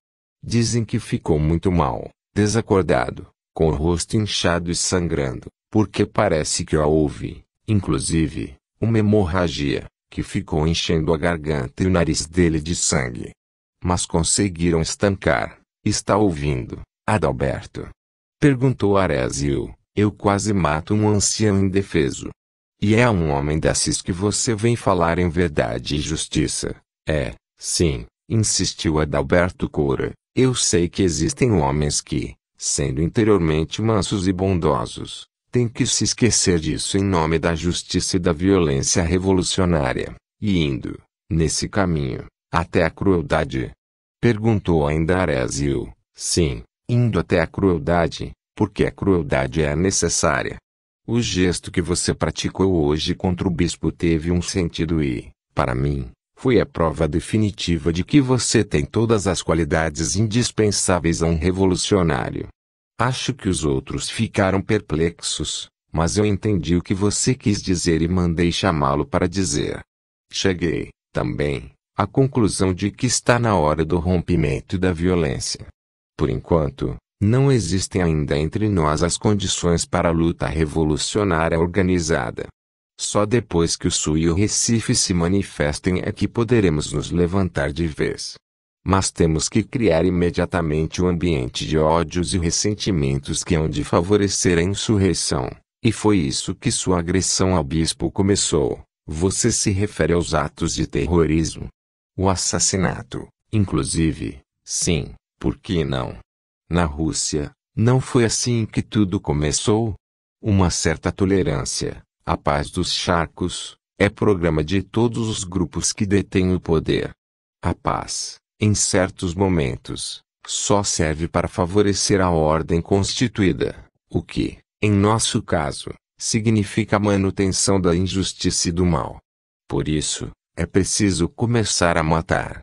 Speaker 1: Dizem que ficou muito mal, desacordado, com o rosto inchado e sangrando, porque parece que houve, inclusive, uma hemorragia, que ficou enchendo a garganta e o nariz dele de sangue. Mas conseguiram estancar. Está ouvindo, Adalberto? Perguntou Aresio, Eu quase mato um ancião indefeso. E é a um homem desses que você vem falar em verdade e justiça. É, sim, insistiu Adalberto Cora. Eu sei que existem homens que, sendo interiormente mansos e bondosos, têm que se esquecer disso em nome da justiça e da violência revolucionária, e indo, nesse caminho, até a crueldade. Perguntou ainda Aresio, Sim, indo até a crueldade, porque a crueldade é necessária. O gesto que você praticou hoje contra o bispo teve um sentido e, para mim, foi a prova definitiva de que você tem todas as qualidades indispensáveis a um revolucionário. Acho que os outros ficaram perplexos, mas eu entendi o que você quis dizer e mandei chamá-lo para dizer. Cheguei, também, à conclusão de que está na hora do rompimento da violência por enquanto, não existem ainda entre nós as condições para a luta revolucionária organizada. Só depois que o Sul e o Recife se manifestem é que poderemos nos levantar de vez. Mas temos que criar imediatamente o um ambiente de ódios e ressentimentos que hão de favorecer a insurreição, e foi isso que sua agressão ao bispo começou. Você se refere aos atos de terrorismo. O assassinato, inclusive, sim, por que não? Na Rússia, não foi assim que tudo começou? Uma certa tolerância, a paz dos charcos, é programa de todos os grupos que detêm o poder. A paz, em certos momentos, só serve para favorecer a ordem constituída, o que, em nosso caso, significa a manutenção da injustiça e do mal. Por isso, é preciso começar a matar.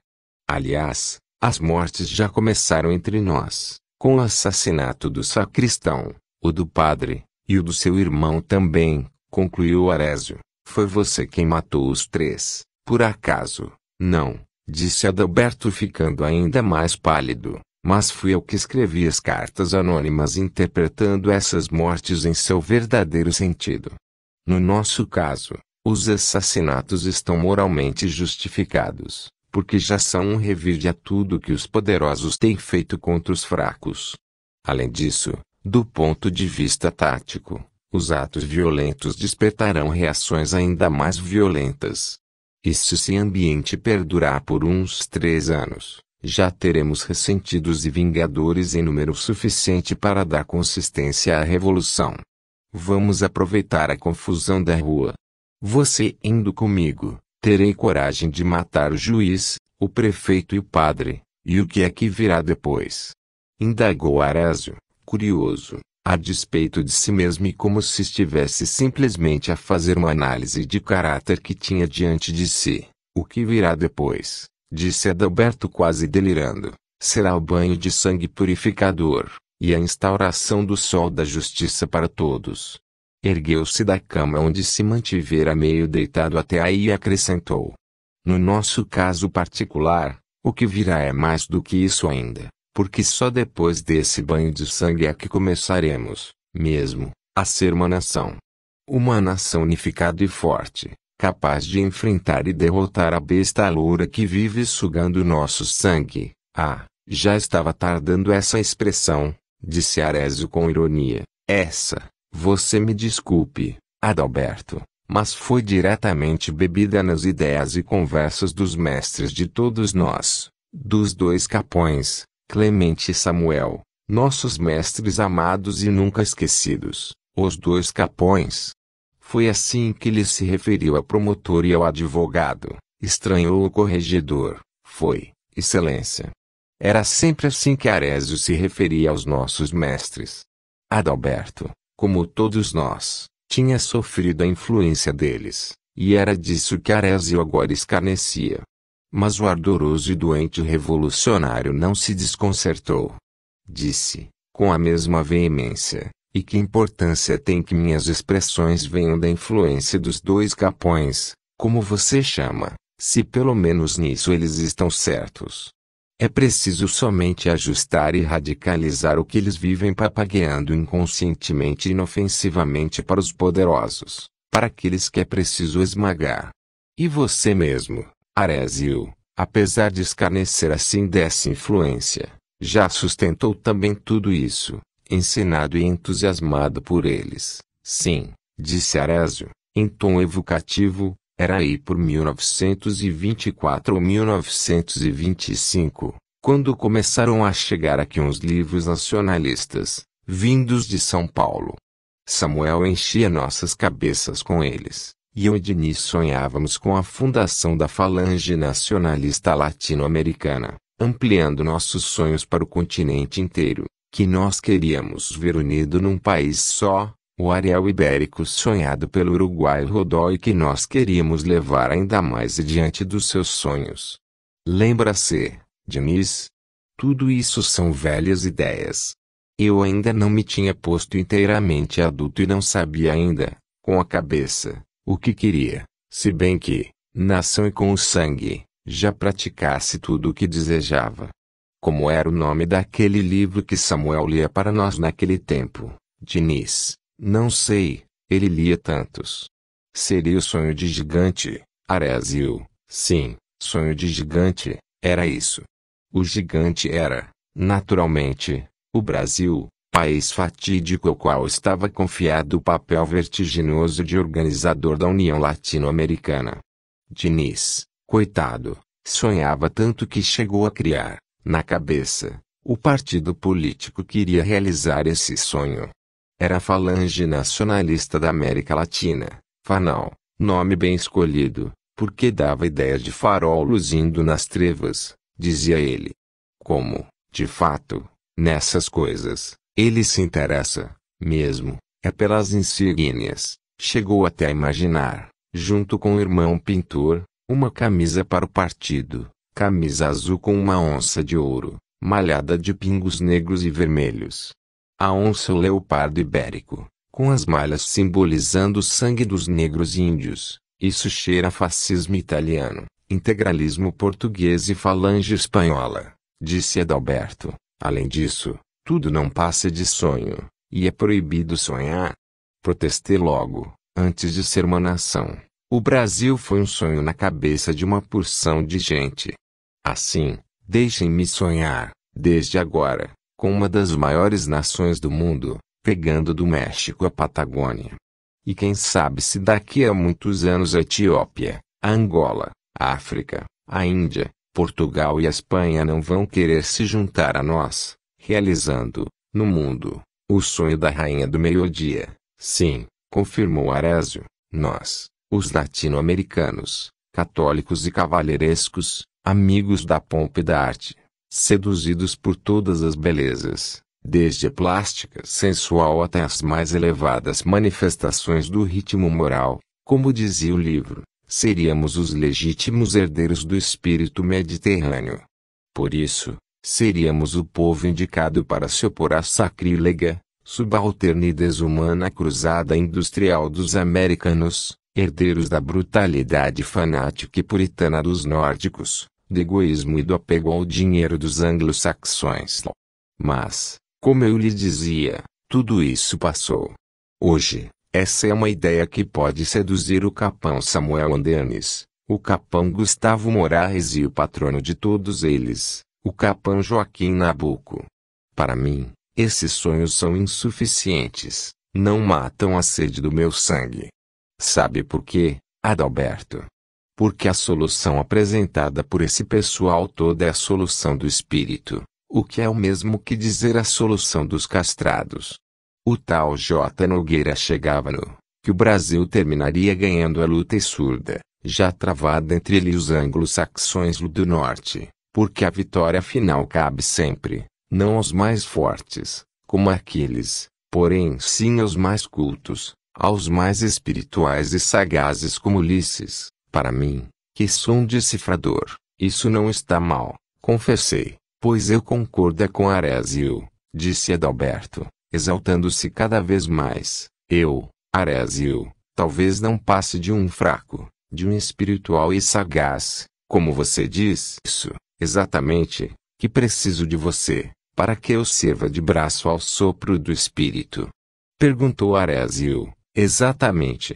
Speaker 1: Aliás, as mortes já começaram entre nós, com o assassinato do sacristão, o do padre, e o do seu irmão também, concluiu Arésio. Foi você quem matou os três, por acaso? Não, disse Adalberto ficando ainda mais pálido. Mas fui eu que escrevi as cartas anônimas interpretando essas mortes em seu verdadeiro sentido. No nosso caso, os assassinatos estão moralmente justificados, porque já são um revide a tudo que os poderosos têm feito contra os fracos. Além disso, do ponto de vista tático, os atos violentos despertarão reações ainda mais violentas. E se esse ambiente perdurar por uns três anos, já teremos ressentidos e vingadores em número suficiente para dar consistência à revolução. Vamos aproveitar a confusão da rua. Você indo comigo, Terei coragem de matar o juiz, o prefeito e o padre, e o que é que virá depois? Indagou Arésio, curioso, a despeito de si mesmo e como se estivesse simplesmente a fazer uma análise de caráter que tinha diante de si. O que virá depois, disse Adalberto quase delirando, será o banho de sangue purificador, e a instauração do sol da justiça para todos. Ergueu-se da cama onde se mantivera meio deitado até aí e acrescentou. No nosso caso particular, o que virá é mais do que isso ainda, porque só depois desse banho de sangue é que começaremos, mesmo, a ser uma nação. Uma nação unificada e forte, capaz de enfrentar e derrotar a besta loura que vive sugando nosso sangue. Ah, já estava tardando essa expressão, disse Arésio com ironia. Essa, você me desculpe, Adalberto, mas foi diretamente bebida nas ideias e conversas dos mestres de todos nós, dos dois capões, Clemente e Samuel, nossos mestres amados e nunca esquecidos, os dois capões. Foi assim que ele se referiu ao promotor e ao advogado, estranhou o corregedor, foi, excelência. Era sempre assim que Arésio se referia aos nossos mestres. Adalberto, como todos nós, tinha sofrido a influência deles, e era disso que Arésio agora escarnecia. Mas o ardoroso e doente revolucionário não se desconcertou. Disse, com a mesma veemência, e que importância tem que minhas expressões venham da influência dos dois capões, como você chama, se pelo menos nisso eles estão certos. É preciso somente ajustar e radicalizar o que eles vivem papagueando inconscientemente e inofensivamente para os poderosos, para aqueles que é preciso esmagar. E você mesmo, Arésio, apesar de escarnecer assim dessa influência, já sustentou também tudo isso, ensinado e entusiasmado por eles. Sim, disse Arésio, em tom evocativo, era aí por 1924 ou 1925, quando começaram a chegar aqui uns livros nacionalistas, vindos de São Paulo. Samuel enchia nossas cabeças com eles, e eu e Dini sonhávamos com a fundação da Falange Nacionalista Latino-Americana, ampliando nossos sonhos para o continente inteiro, que nós queríamos ver unido num país só, o areal ibérico sonhado pelo Uruguai Rodó e que nós queríamos levar ainda mais adiante dos seus sonhos. Lembra-se, Diniz? Tudo isso são velhas ideias. Eu ainda não me tinha posto inteiramente adulto e não sabia ainda, com a cabeça, o que queria, se bem que, nação e com o sangue, já praticasse tudo o que desejava. Como era o nome daquele livro que Samuel lia para nós naquele tempo, Diniz? Não sei, ele lia tantos. Seria o sonho de gigante, Arésio. Sim, sonho de gigante, era isso. O gigante era, naturalmente, o Brasil, país fatídico ao qual estava confiado o papel vertiginoso de organizador da União Latino-Americana. Diniz, coitado, sonhava tanto que chegou a criar, na cabeça, o partido político que iria realizar esse sonho. Era a Falange Nacionalista da América Latina, Fanal, nome bem escolhido, porque dava ideia de farol luzindo nas trevas, dizia ele. Como, de fato, nessas coisas, ele se interessa, mesmo, é pelas insígnias, chegou até a imaginar, junto com o irmão pintor, uma camisa para o partido, camisa azul com uma onça de ouro, malhada de pingos negros e vermelhos, a onça o leopardo ibérico, com as malhas simbolizando o sangue dos negros índios. Isso cheira a fascismo italiano, integralismo português e falange espanhola, disse Adalberto. Além disso, tudo não passa de sonho, e é proibido sonhar. Protestei logo, antes de ser uma nação. O Brasil foi um sonho na cabeça de uma porção de gente. Assim, deixem-me sonhar, desde agora com uma das maiores nações do mundo, pegando do México à Patagônia. E quem sabe se daqui a muitos anos a Etiópia, a Angola, a África, a Índia, Portugal e a Espanha não vão querer se juntar a nós, realizando, no mundo, o sonho da rainha do meio-dia. Sim, confirmou Arésio, nós, os latino-americanos, católicos e cavalheirescos, amigos da pompa e da arte, seduzidos por todas as belezas, desde a plástica sensual até as mais elevadas manifestações do ritmo moral, como dizia o livro, seríamos os legítimos herdeiros do espírito mediterrâneo. Por isso, seríamos o povo indicado para se opor à sacrílega, subalterna e desumana cruzada industrial dos americanos, herdeiros da brutalidade fanática e puritana dos nórdicos, do egoísmo e do apego ao dinheiro dos anglo-saxões. Mas, como eu lhe dizia, tudo isso passou. Hoje, essa é uma ideia que pode seduzir o capão Samuel Andenes, o capão Gustavo Moraes e o patrono de todos eles, o capão Joaquim Nabuco. Para mim, esses sonhos são insuficientes, não matam a sede do meu sangue. Sabe por quê, Adalberto? porque a solução apresentada por esse pessoal todo é a solução do espírito, o que é o mesmo que dizer a solução dos castrados. O tal J. Nogueira chegava no que o Brasil terminaria ganhando a luta e surda, já travada entre ele e os anglo-saxões do norte, porque a vitória final cabe sempre, não aos mais fortes, como aqueles, porém sim aos mais cultos, aos mais espirituais e sagazes como Ulisses, para mim, que sou um decifrador, isso não está mal, confessei, pois eu concordo com Arésio, disse Adalberto, exaltando-se cada vez mais. Eu, Arésio, talvez não passe de um fraco, de um espiritual e sagaz, como você diz isso, exatamente, que preciso de você, para que eu sirva de braço ao sopro do espírito. Perguntou Arésio, exatamente,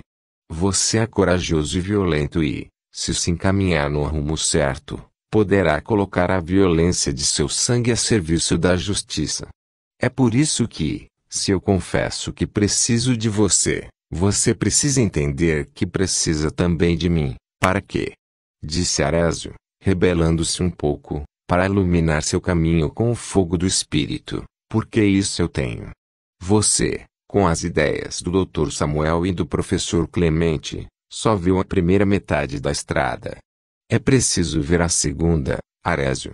Speaker 1: você é corajoso e violento e, se se encaminhar no rumo certo, poderá colocar a violência de seu sangue a serviço da justiça. É por isso que, se eu confesso que preciso de você, você precisa entender que precisa também de mim, para quê? Disse Arésio, rebelando-se um pouco, para iluminar seu caminho com o fogo do espírito, porque isso eu tenho. Você, com as ideias do Dr. Samuel e do professor Clemente, só viu a primeira metade da estrada. É preciso ver a segunda, Arésio.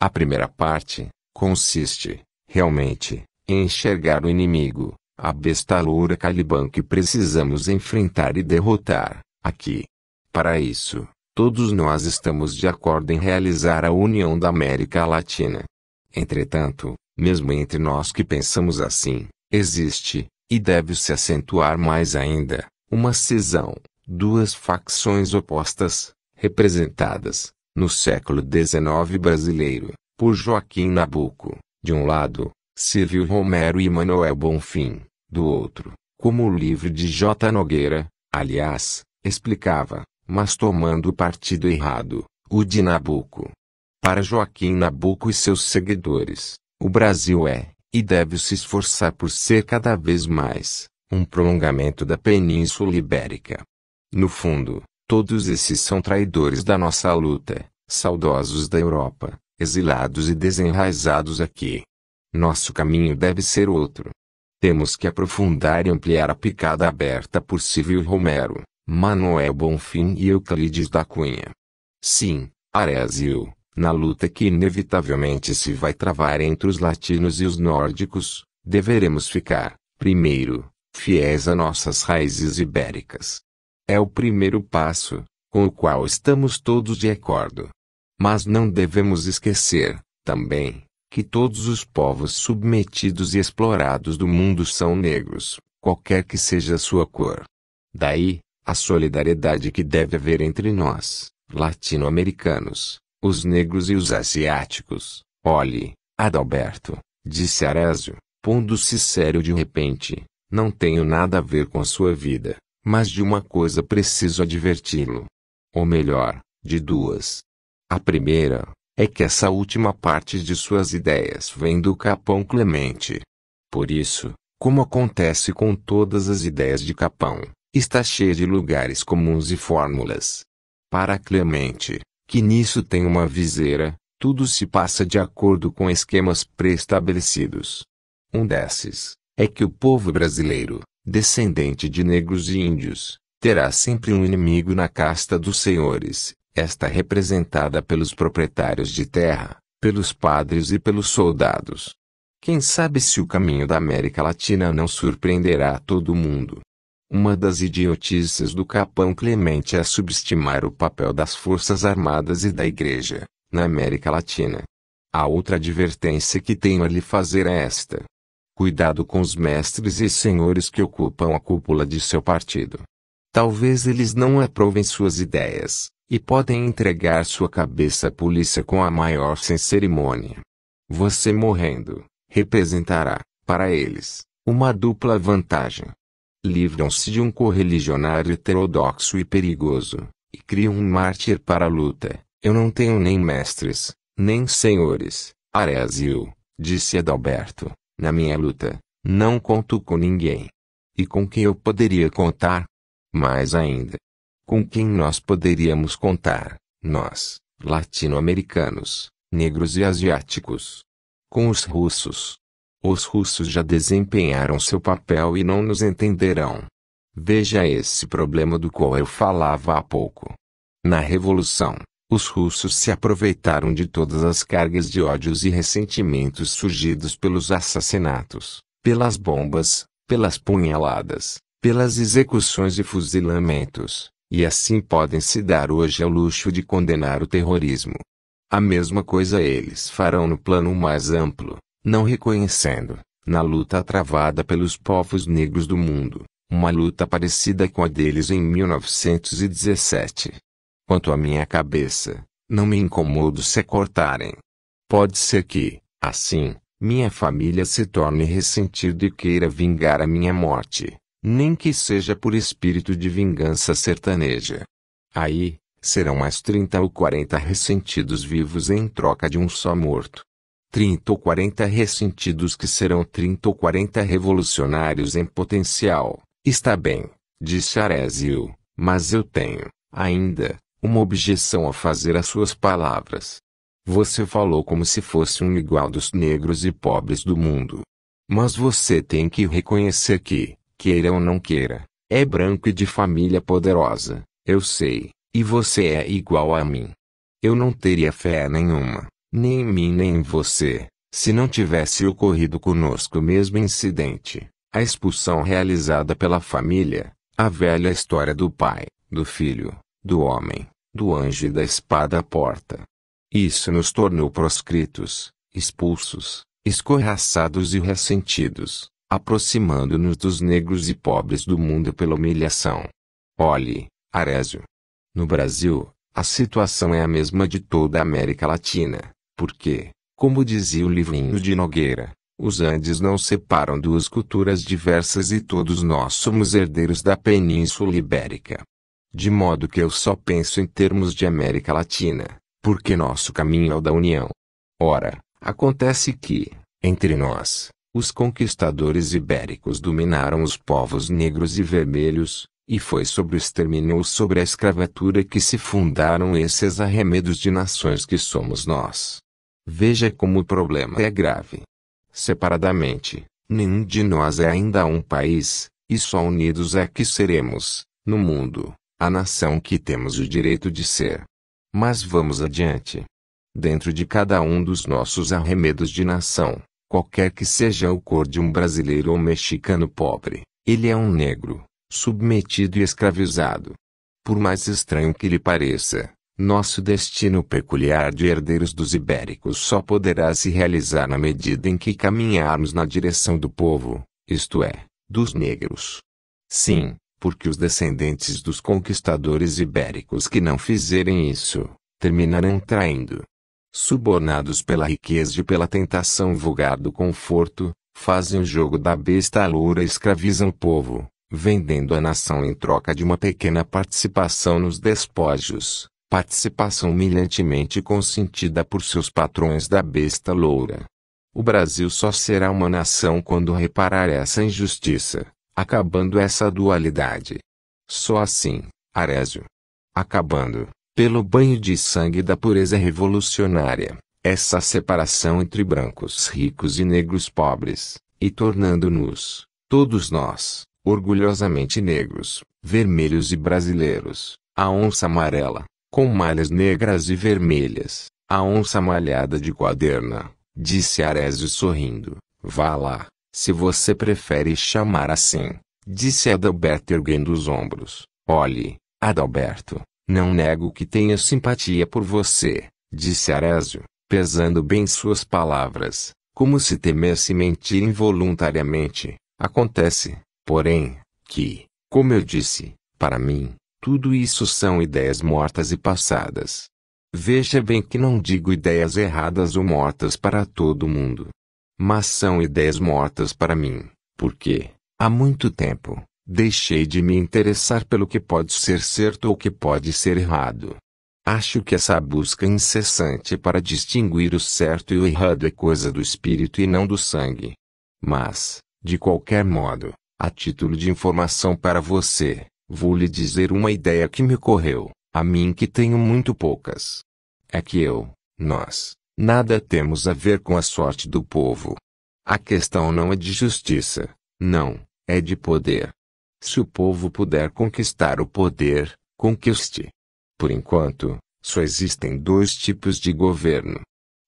Speaker 1: A primeira parte consiste, realmente, em enxergar o inimigo, a besta loura Caliban que precisamos enfrentar e derrotar, aqui. Para isso, todos nós estamos de acordo em realizar a união da América Latina. Entretanto, mesmo entre nós que pensamos assim, existe, e deve-se acentuar mais ainda, uma cisão, duas facções opostas, representadas, no século XIX brasileiro, por Joaquim Nabuco, de um lado, Silvio Romero e Manuel Bonfim, do outro, como o livro de J. Nogueira, aliás, explicava, mas tomando o partido errado, o de Nabuco. Para Joaquim Nabuco e seus seguidores, o Brasil é, e deve se esforçar por ser cada vez mais um prolongamento da Península Ibérica. No fundo, todos esses são traidores da nossa luta, saudosos da Europa, exilados e desenraizados aqui. Nosso caminho deve ser outro. Temos que aprofundar e ampliar a picada aberta por Civil Romero, Manuel Bonfim e Euclides da Cunha. Sim, Arésio, na luta que inevitavelmente se vai travar entre os latinos e os nórdicos, deveremos ficar, primeiro, fiéis a nossas raízes ibéricas. É o primeiro passo, com o qual estamos todos de acordo. Mas não devemos esquecer, também, que todos os povos submetidos e explorados do mundo são negros, qualquer que seja a sua cor. Daí, a solidariedade que deve haver entre nós, latino-americanos, os negros e os asiáticos, olhe, Adalberto, disse Arésio, pondo-se sério de repente, não tenho nada a ver com a sua vida, mas de uma coisa preciso adverti-lo. Ou melhor, de duas. A primeira, é que essa última parte de suas ideias vem do Capão Clemente. Por isso, como acontece com todas as ideias de Capão, está cheia de lugares comuns e fórmulas. Para Clemente, que nisso tem uma viseira, tudo se passa de acordo com esquemas pré-estabelecidos. Um desses é que o povo brasileiro, descendente de negros e índios, terá sempre um inimigo na casta dos senhores, esta representada pelos proprietários de terra, pelos padres e pelos soldados. Quem sabe se o caminho da América Latina não surpreenderá todo mundo? Uma das idiotices do Capão Clemente é subestimar o papel das Forças Armadas e da Igreja, na América Latina. A outra advertência que tenho a lhe fazer é esta. Cuidado com os mestres e senhores que ocupam a cúpula de seu partido. Talvez eles não aprovem suas ideias, e podem entregar sua cabeça à polícia com a maior sem cerimônia. Você morrendo, representará, para eles, uma dupla vantagem livram-se de um correligionário heterodoxo e perigoso, e criam um mártir para a luta. Eu não tenho nem mestres, nem senhores, Arésio, disse Adalberto, na minha luta, não conto com ninguém. E com quem eu poderia contar? Mais ainda. Com quem nós poderíamos contar, nós, latino-americanos, negros e asiáticos? Com os russos, os russos já desempenharam seu papel e não nos entenderão. Veja esse problema do qual eu falava há pouco. Na Revolução, os russos se aproveitaram de todas as cargas de ódios e ressentimentos surgidos pelos assassinatos, pelas bombas, pelas punhaladas, pelas execuções e fuzilamentos, e assim podem se dar hoje ao luxo de condenar o terrorismo. A mesma coisa eles farão no plano mais amplo não reconhecendo, na luta travada pelos povos negros do mundo, uma luta parecida com a deles em 1917. Quanto à minha cabeça, não me incomodo se cortarem. Pode ser que, assim, minha família se torne ressentida e queira vingar a minha morte, nem que seja por espírito de vingança sertaneja. Aí, serão mais 30 ou 40 ressentidos vivos em troca de um só morto. 30 ou 40 ressentidos que serão 30 ou 40 revolucionários em potencial. Está bem, disse Arésio, mas eu tenho, ainda, uma objeção a fazer às suas palavras. Você falou como se fosse um igual dos negros e pobres do mundo. Mas você tem que reconhecer que, queira ou não queira, é branco e de família poderosa, eu sei, e você é igual a mim. Eu não teria fé nenhuma nem mim nem você, se não tivesse ocorrido conosco o mesmo incidente, a expulsão realizada pela família, a velha história do pai, do filho, do homem, do anjo e da espada à porta. Isso nos tornou proscritos, expulsos, escorraçados e ressentidos, aproximando-nos dos negros e pobres do mundo pela humilhação. Olhe, Arésio. No Brasil, a situação é a mesma de toda a América Latina. Porque, como dizia o livrinho de Nogueira, os Andes não separam duas culturas diversas e todos nós somos herdeiros da Península Ibérica. De modo que eu só penso em termos de América Latina, porque nosso caminho é o da união. Ora, acontece que, entre nós, os conquistadores ibéricos dominaram os povos negros e vermelhos, e foi sobre o extermínio ou sobre a escravatura que se fundaram esses arremedos de nações que somos nós. Veja como o problema é grave. Separadamente, nenhum de nós é ainda um país, e só unidos é que seremos, no mundo, a nação que temos o direito de ser. Mas vamos adiante. Dentro de cada um dos nossos arremedos de nação, qualquer que seja o cor de um brasileiro ou mexicano pobre, ele é um negro, submetido e escravizado. Por mais estranho que lhe pareça, nosso destino peculiar de herdeiros dos ibéricos só poderá se realizar na medida em que caminharmos na direção do povo, isto é, dos negros. Sim, porque os descendentes dos conquistadores ibéricos que não fizerem isso, terminarão traindo. Subornados pela riqueza e pela tentação vulgar do conforto, fazem o jogo da besta loura e escravizam o povo, vendendo a nação em troca de uma pequena participação nos despojos participação humilhantemente consentida por seus patrões da besta loura. O Brasil só será uma nação quando reparar essa injustiça, acabando essa dualidade. Só assim, Arésio. Acabando, pelo banho de sangue da pureza revolucionária, essa separação entre brancos ricos e negros pobres, e tornando-nos, todos nós, orgulhosamente negros, vermelhos e brasileiros, a onça amarela, com malhas negras e vermelhas, a onça malhada de quaderna", disse Arésio sorrindo. Vá lá, se você prefere chamar assim, disse Adalberto erguendo os ombros. Olhe, Adalberto, não nego que tenha simpatia por você, disse Arésio, pesando bem suas palavras, como se temesse mentir involuntariamente. Acontece, porém, que, como eu disse, para mim, tudo isso são ideias mortas e passadas. Veja bem que não digo ideias erradas ou mortas para todo mundo. Mas são ideias mortas para mim, porque, há muito tempo, deixei de me interessar pelo que pode ser certo ou que pode ser errado. Acho que essa busca incessante para distinguir o certo e o errado é coisa do espírito e não do sangue. Mas, de qualquer modo, a título de informação para você, Vou lhe dizer uma ideia que me ocorreu, a mim que tenho muito poucas. É que eu, nós, nada temos a ver com a sorte do povo. A questão não é de justiça, não, é de poder. Se o povo puder conquistar o poder, conquiste. Por enquanto, só existem dois tipos de governo: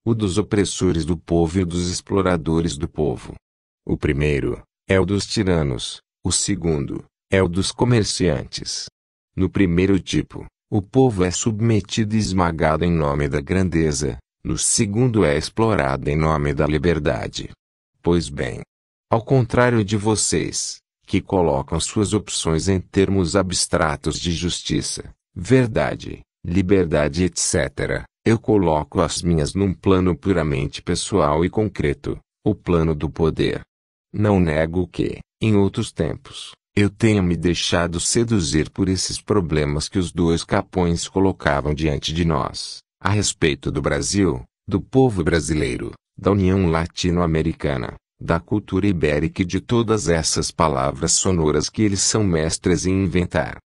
Speaker 1: o dos opressores do povo e o dos exploradores do povo. O primeiro é o dos tiranos, o segundo é o dos comerciantes. No primeiro tipo, o povo é submetido e esmagado em nome da grandeza, no segundo é explorado em nome da liberdade. Pois bem, ao contrário de vocês, que colocam suas opções em termos abstratos de justiça, verdade, liberdade, etc., eu coloco as minhas num plano puramente pessoal e concreto, o plano do poder. Não nego que, em outros tempos, eu tenho me deixado seduzir por esses problemas que os dois capões colocavam diante de nós, a respeito do Brasil, do povo brasileiro, da União Latino-Americana, da cultura ibérica e de todas essas palavras sonoras que eles são mestres em inventar.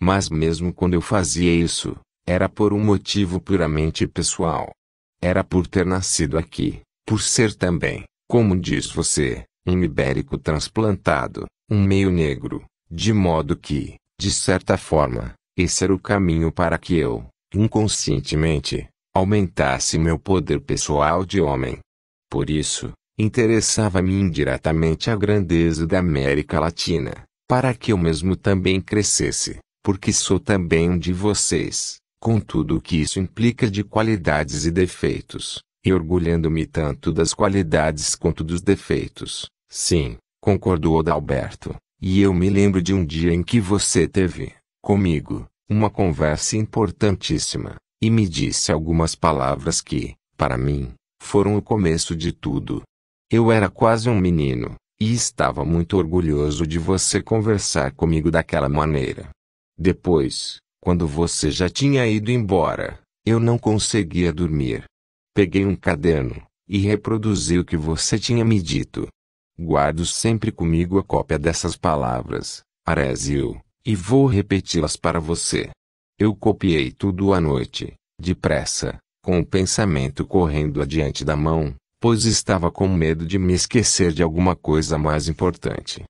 Speaker 1: Mas mesmo quando eu fazia isso, era por um motivo puramente pessoal. Era por ter nascido aqui, por ser também, como diz você, um ibérico transplantado um meio negro, de modo que, de certa forma, esse era o caminho para que eu, inconscientemente, aumentasse meu poder pessoal de homem. Por isso, interessava-me indiretamente a grandeza da América Latina, para que eu mesmo também crescesse, porque sou também um de vocês, com tudo o que isso implica de qualidades e defeitos, e orgulhando-me tanto das qualidades quanto dos defeitos, sim, concordou Adalberto, e eu me lembro de um dia em que você teve, comigo, uma conversa importantíssima, e me disse algumas palavras que, para mim, foram o começo de tudo. Eu era quase um menino, e estava muito orgulhoso de você conversar comigo daquela maneira. Depois, quando você já tinha ido embora, eu não conseguia dormir. Peguei um caderno e reproduzi o que você tinha me dito, Guardo sempre comigo a cópia dessas palavras, Arésio, e vou repeti-las para você. Eu copiei tudo à noite, depressa, com o pensamento correndo adiante da mão, pois estava com medo de me esquecer de alguma coisa mais importante.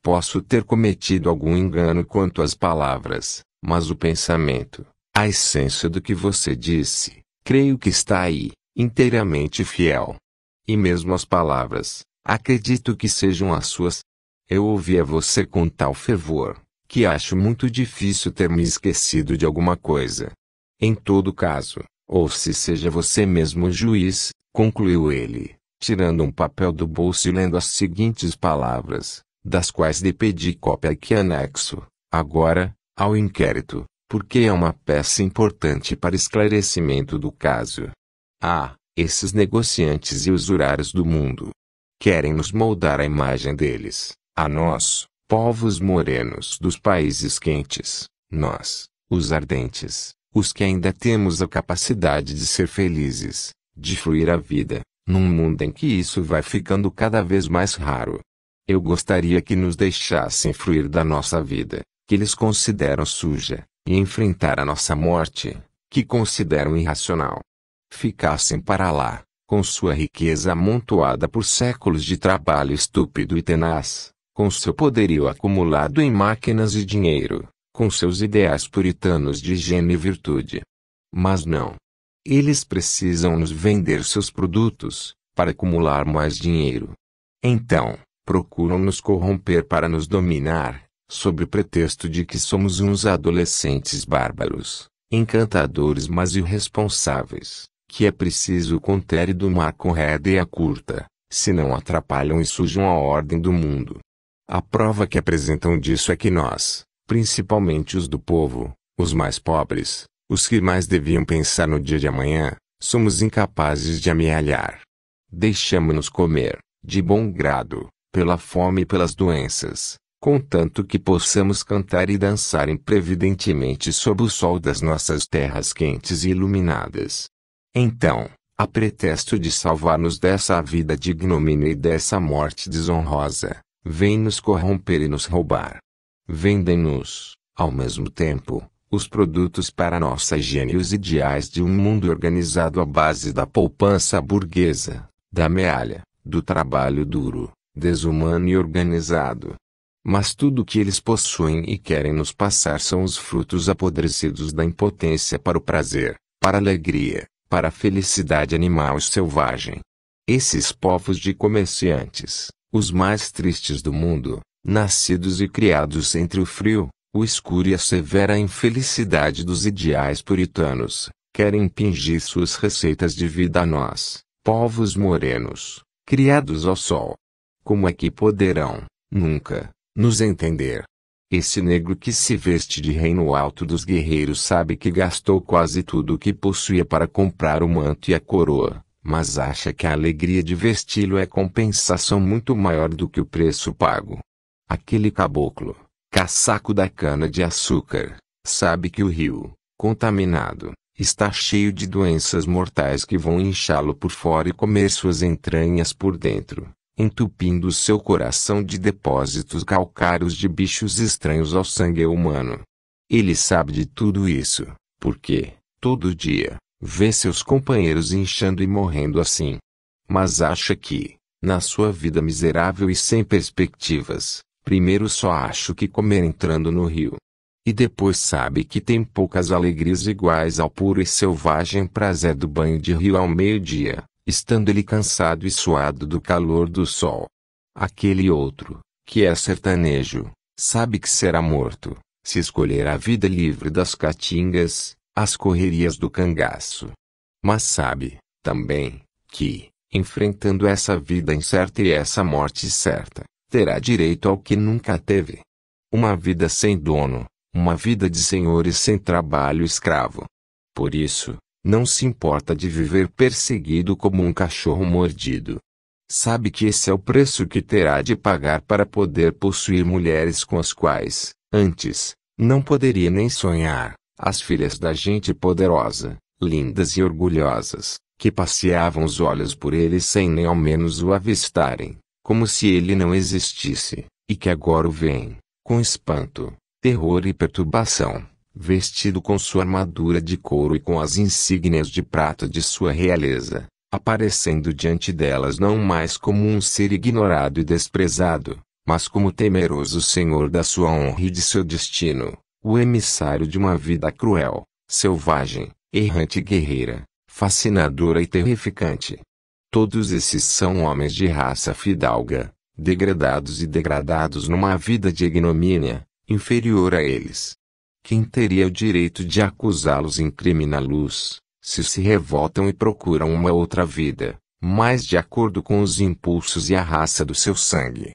Speaker 1: Posso ter cometido algum engano quanto às palavras, mas o pensamento, a essência do que você disse, creio que está aí, inteiramente fiel. E mesmo as palavras, Acredito que sejam as suas. Eu ouvia você com tal fervor, que acho muito difícil ter me esquecido de alguma coisa. Em todo caso, ou se seja você mesmo o juiz, concluiu ele, tirando um papel do bolso e lendo as seguintes palavras, das quais lhe pedi cópia que anexo, agora, ao inquérito, porque é uma peça importante para esclarecimento do caso. Ah, esses negociantes e usurários do mundo, querem nos moldar à imagem deles, a nós, povos morenos dos países quentes, nós, os ardentes, os que ainda temos a capacidade de ser felizes, de fruir a vida, num mundo em que isso vai ficando cada vez mais raro. Eu gostaria que nos deixassem fruir da nossa vida, que eles consideram suja, e enfrentar a nossa morte, que consideram irracional. Ficassem para lá, com sua riqueza amontoada por séculos de trabalho estúpido e tenaz, com seu poderio acumulado em máquinas e dinheiro, com seus ideais puritanos de higiene e virtude. Mas não. Eles precisam nos vender seus produtos, para acumular mais dinheiro. Então, procuram nos corromper para nos dominar, sob o pretexto de que somos uns adolescentes bárbaros, encantadores mas irresponsáveis que é preciso conter do mar com rédea curta, senão atrapalham e sujam a ordem do mundo. A prova que apresentam disso é que nós, principalmente os do povo, os mais pobres, os que mais deviam pensar no dia de amanhã, somos incapazes de amealhar. Deixamo-nos comer, de bom grado, pela fome e pelas doenças, contanto que possamos cantar e dançar imprevidentemente sob o sol das nossas terras quentes e iluminadas. Então, a pretexto de salvar-nos dessa vida de ignomínia e dessa morte desonrosa, vem nos corromper e nos roubar. Vendem-nos, ao mesmo tempo, os produtos para nossa higiene e os ideais de um mundo organizado à base da poupança burguesa, da mealha, do trabalho duro, desumano e organizado. Mas tudo o que eles possuem e querem nos passar são os frutos apodrecidos da impotência para o prazer, para a alegria, para a felicidade animal selvagem. Esses povos de comerciantes, os mais tristes do mundo, nascidos e criados entre o frio, o escuro e a severa infelicidade dos ideais puritanos, querem pingir suas receitas de vida a nós, povos morenos, criados ao sol. Como é que poderão, nunca, nos entender? Esse negro que se veste de reino alto dos guerreiros sabe que gastou quase tudo o que possuía para comprar o manto e a coroa, mas acha que a alegria de vesti-lo é compensação muito maior do que o preço pago. Aquele caboclo, caçaco da cana de açúcar, sabe que o rio, contaminado, está cheio de doenças mortais que vão inchá-lo por fora e comer suas entranhas por dentro entupindo seu coração de depósitos calcários de bichos estranhos ao sangue humano. Ele sabe de tudo isso, porque, todo dia, vê seus companheiros inchando e morrendo assim. Mas acha que, na sua vida miserável e sem perspectivas, primeiro só acha o que comer entrando no rio. E depois sabe que tem poucas alegrias iguais ao puro e selvagem prazer do banho de rio ao meio-dia estando ele cansado e suado do calor do sol. Aquele outro, que é sertanejo, sabe que será morto, se escolher a vida livre das caatingas, as correrias do cangaço. Mas sabe, também, que, enfrentando essa vida incerta e essa morte certa, terá direito ao que nunca teve. Uma vida sem dono, uma vida de senhores sem trabalho escravo. Por isso, não se importa de viver perseguido como um cachorro mordido. Sabe que esse é o preço que terá de pagar para poder possuir mulheres com as quais, antes, não poderia nem sonhar, as filhas da gente poderosa, lindas e orgulhosas, que passeavam os olhos por ele sem nem ao menos o avistarem, como se ele não existisse, e que agora o veem, com espanto, terror e perturbação vestido com sua armadura de couro e com as insígnias de prata de sua realeza, aparecendo diante delas não mais como um ser ignorado e desprezado, mas como temeroso senhor da sua honra e de seu destino, o emissário de uma vida cruel, selvagem, errante e guerreira, fascinadora e terrificante. Todos esses são homens de raça fidalga, degradados e degradados numa vida de ignomínia, inferior a eles quem teria o direito de acusá-los crime na luz, se se revoltam e procuram uma outra vida, mais de acordo com os impulsos e a raça do seu sangue?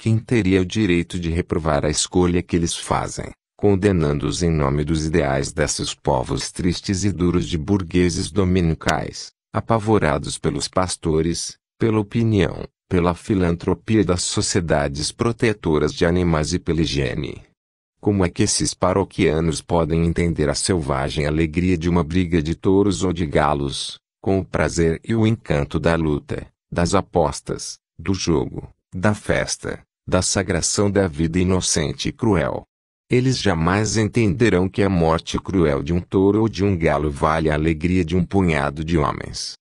Speaker 1: Quem teria o direito de reprovar a escolha que eles fazem, condenando-os em nome dos ideais desses povos tristes e duros de burgueses dominicais, apavorados pelos pastores, pela opinião, pela filantropia das sociedades protetoras de animais e pela higiene, como é que esses paroquianos podem entender a selvagem alegria de uma briga de touros ou de galos, com o prazer e o encanto da luta, das apostas, do jogo, da festa, da sagração da vida inocente e cruel? Eles jamais entenderão que a morte cruel de um touro ou de um galo vale a alegria de um punhado de homens.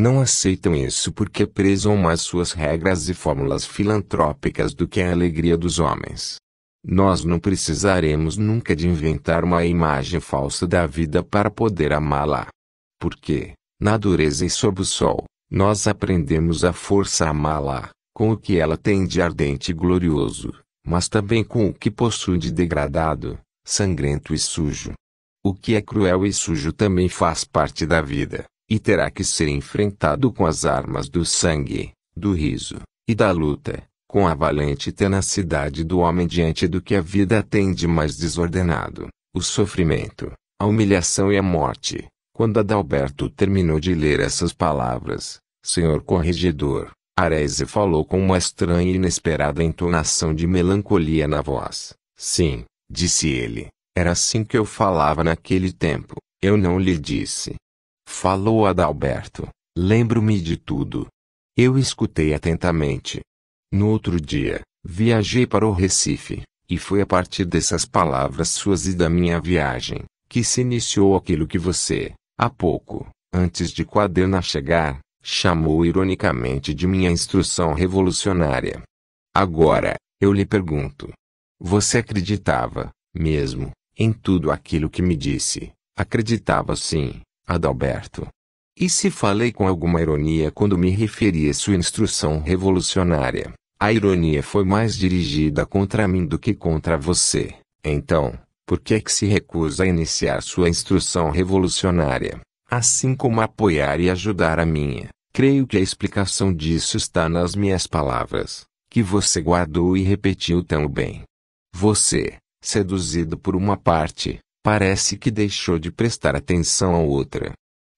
Speaker 1: Não aceitam isso porque presam mais suas regras e fórmulas filantrópicas do que a alegria dos homens. Nós não precisaremos nunca de inventar uma imagem falsa da vida para poder amá-la. Porque, na dureza e sob o sol, nós aprendemos a força a amá-la, com o que ela tem de ardente e glorioso, mas também com o que possui de degradado, sangrento e sujo. O que é cruel e sujo também faz parte da vida, e terá que ser enfrentado com as armas do sangue, do riso, e da luta, com a valente tenacidade do homem diante do que a vida tem de mais desordenado, o sofrimento, a humilhação e a morte. Quando Adalberto terminou de ler essas palavras, senhor corregedor, Arese falou com uma estranha e inesperada entonação de melancolia na voz. Sim, disse ele, era assim que eu falava naquele tempo, eu não lhe disse. Falou Adalberto, lembro-me de tudo. Eu escutei atentamente, no outro dia, viajei para o Recife, e foi a partir dessas palavras suas e da minha viagem, que se iniciou aquilo que você, há pouco, antes de Quaderna chegar, chamou ironicamente de minha instrução revolucionária. Agora, eu lhe pergunto: você acreditava, mesmo, em tudo aquilo que me disse? Acreditava sim, Adalberto. E se falei com alguma ironia quando me referi a sua instrução revolucionária? A ironia foi mais dirigida contra mim do que contra você. Então, por que é que se recusa a iniciar sua instrução revolucionária, assim como apoiar e ajudar a minha? Creio que a explicação disso está nas minhas palavras, que você guardou e repetiu tão bem. Você, seduzido por uma parte, parece que deixou de prestar atenção à outra.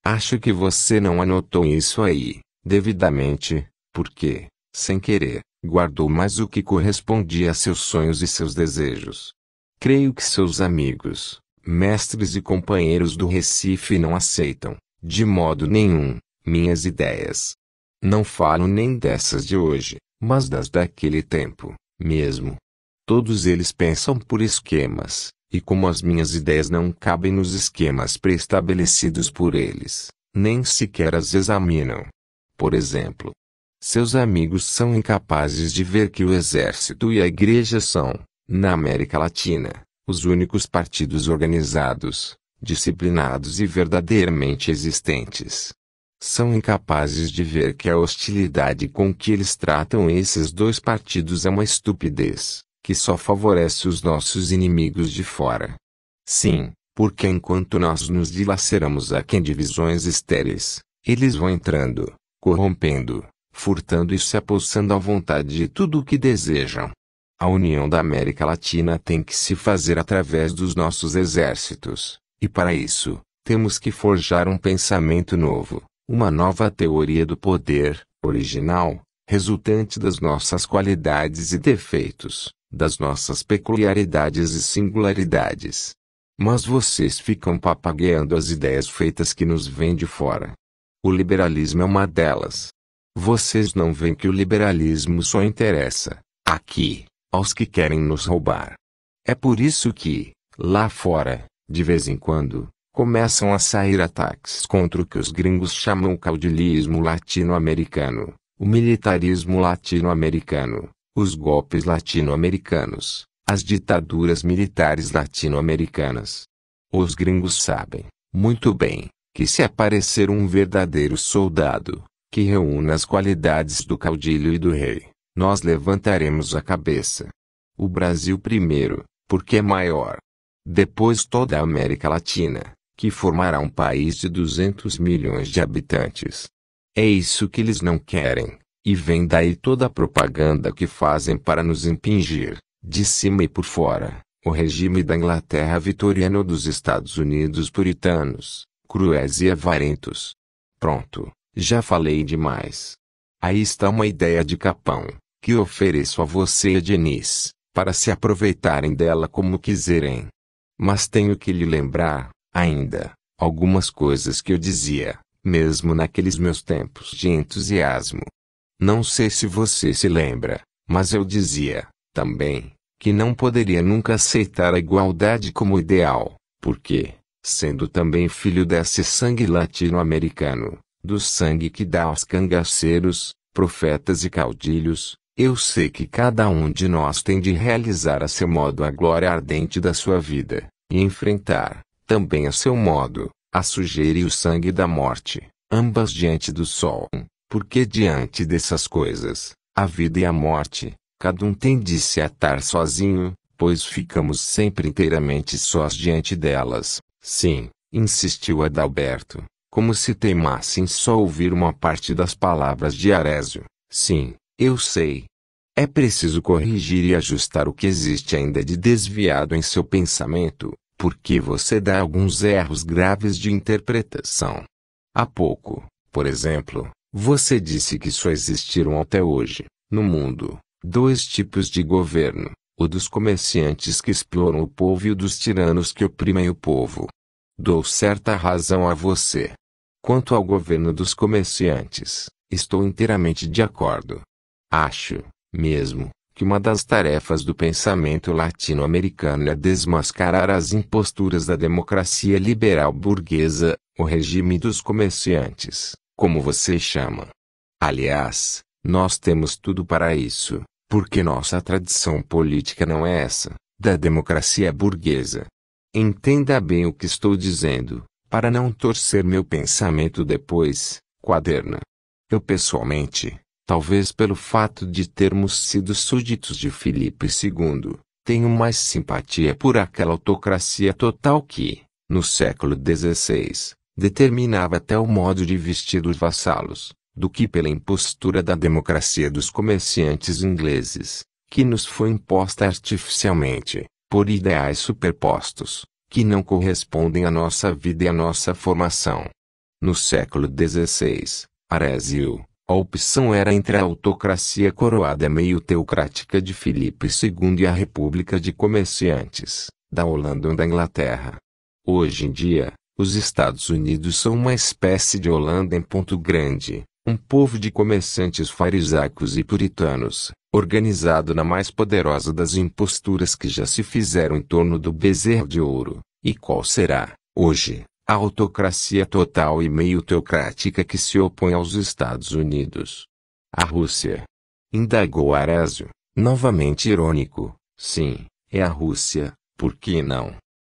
Speaker 1: Acho que você não anotou isso aí, devidamente, porque, sem querer, guardou mais o que correspondia a seus sonhos e seus desejos. Creio que seus amigos, mestres e companheiros do Recife não aceitam, de modo nenhum, minhas ideias. Não falo nem dessas de hoje, mas das daquele tempo, mesmo. Todos eles pensam por esquemas, e como as minhas ideias não cabem nos esquemas preestabelecidos por eles, nem sequer as examinam. Por exemplo, seus amigos são incapazes de ver que o exército e a igreja são, na América Latina, os únicos partidos organizados, disciplinados e verdadeiramente existentes. São incapazes de ver que a hostilidade com que eles tratam esses dois partidos é uma estupidez, que só favorece os nossos inimigos de fora. Sim, porque enquanto nós nos dilaceramos aqui em divisões estéreis, eles vão entrando, corrompendo, furtando e se apossando à vontade de tudo o que desejam. A união da América Latina tem que se fazer através dos nossos exércitos, e para isso, temos que forjar um pensamento novo, uma nova teoria do poder, original, resultante das nossas qualidades e defeitos, das nossas peculiaridades e singularidades. Mas vocês ficam papagueando as ideias feitas que nos vêm de fora. O liberalismo é uma delas. Vocês não veem que o liberalismo só interessa, aqui, aos que querem nos roubar. É por isso que, lá fora, de vez em quando, começam a sair ataques contra o que os gringos chamam o caudilismo latino-americano, o militarismo latino-americano, os golpes latino-americanos, as ditaduras militares latino-americanas. Os gringos sabem, muito bem, que se aparecer um verdadeiro soldado, que reúna as qualidades do caudilho e do rei, nós levantaremos a cabeça. O Brasil primeiro, porque é maior. Depois toda a América Latina, que formará um país de 200 milhões de habitantes. É isso que eles não querem, e vem daí toda a propaganda que fazem para nos impingir, de cima e por fora, o regime da Inglaterra vitoriana ou dos Estados Unidos puritanos, cruéis e avarentos. Pronto, já falei demais. Aí está uma ideia de capão, que ofereço a você e a Denise, para se aproveitarem dela como quiserem. Mas tenho que lhe lembrar, ainda, algumas coisas que eu dizia, mesmo naqueles meus tempos de entusiasmo. Não sei se você se lembra, mas eu dizia, também, que não poderia nunca aceitar a igualdade como ideal, porque, sendo também filho desse sangue latino-americano, do sangue que dá aos cangaceiros, profetas e caudilhos, eu sei que cada um de nós tem de realizar a seu modo a glória ardente da sua vida, e enfrentar, também a seu modo, a sujeira e o sangue da morte, ambas diante do sol, porque diante dessas coisas, a vida e a morte, cada um tem de se atar sozinho, pois ficamos sempre inteiramente sós diante delas. Sim, insistiu Adalberto, como se teimassem só ouvir uma parte das palavras de Arésio. Sim, eu sei. É preciso corrigir e ajustar o que existe ainda de desviado em seu pensamento, porque você dá alguns erros graves de interpretação. Há pouco, por exemplo, você disse que só existiram até hoje, no mundo, dois tipos de governo: o dos comerciantes que exploram o povo e o dos tiranos que oprimem o povo. Dou certa razão a você, Quanto ao governo dos comerciantes, estou inteiramente de acordo. Acho, mesmo, que uma das tarefas do pensamento latino-americano é desmascarar as imposturas da democracia liberal burguesa, o regime dos comerciantes, como você chama. Aliás, nós temos tudo para isso, porque nossa tradição política não é essa, da democracia burguesa. Entenda bem o que estou dizendo para não torcer meu pensamento depois, quaderna. Eu pessoalmente, talvez pelo fato de termos sido súditos de Filipe II, tenho mais simpatia por aquela autocracia total que, no século XVI, determinava até o modo de vestir os vassalos, do que pela impostura da democracia dos comerciantes ingleses, que nos foi imposta artificialmente, por ideais superpostos que não correspondem à nossa vida e à nossa formação. No século XVI, Arésio, a opção era entre a autocracia coroada meio teocrática de Filipe II e a República de Comerciantes, da Holanda ou da Inglaterra. Hoje em dia, os Estados Unidos são uma espécie de Holanda em ponto grande, um povo de comerciantes farisaicos e puritanos, organizado na mais poderosa das imposturas que já se fizeram em torno do bezerro de ouro. E qual será, hoje, a autocracia total e meio teocrática que se opõe aos Estados Unidos? A Rússia. Indagou Arésio, novamente irônico. Sim, é a Rússia, por que não?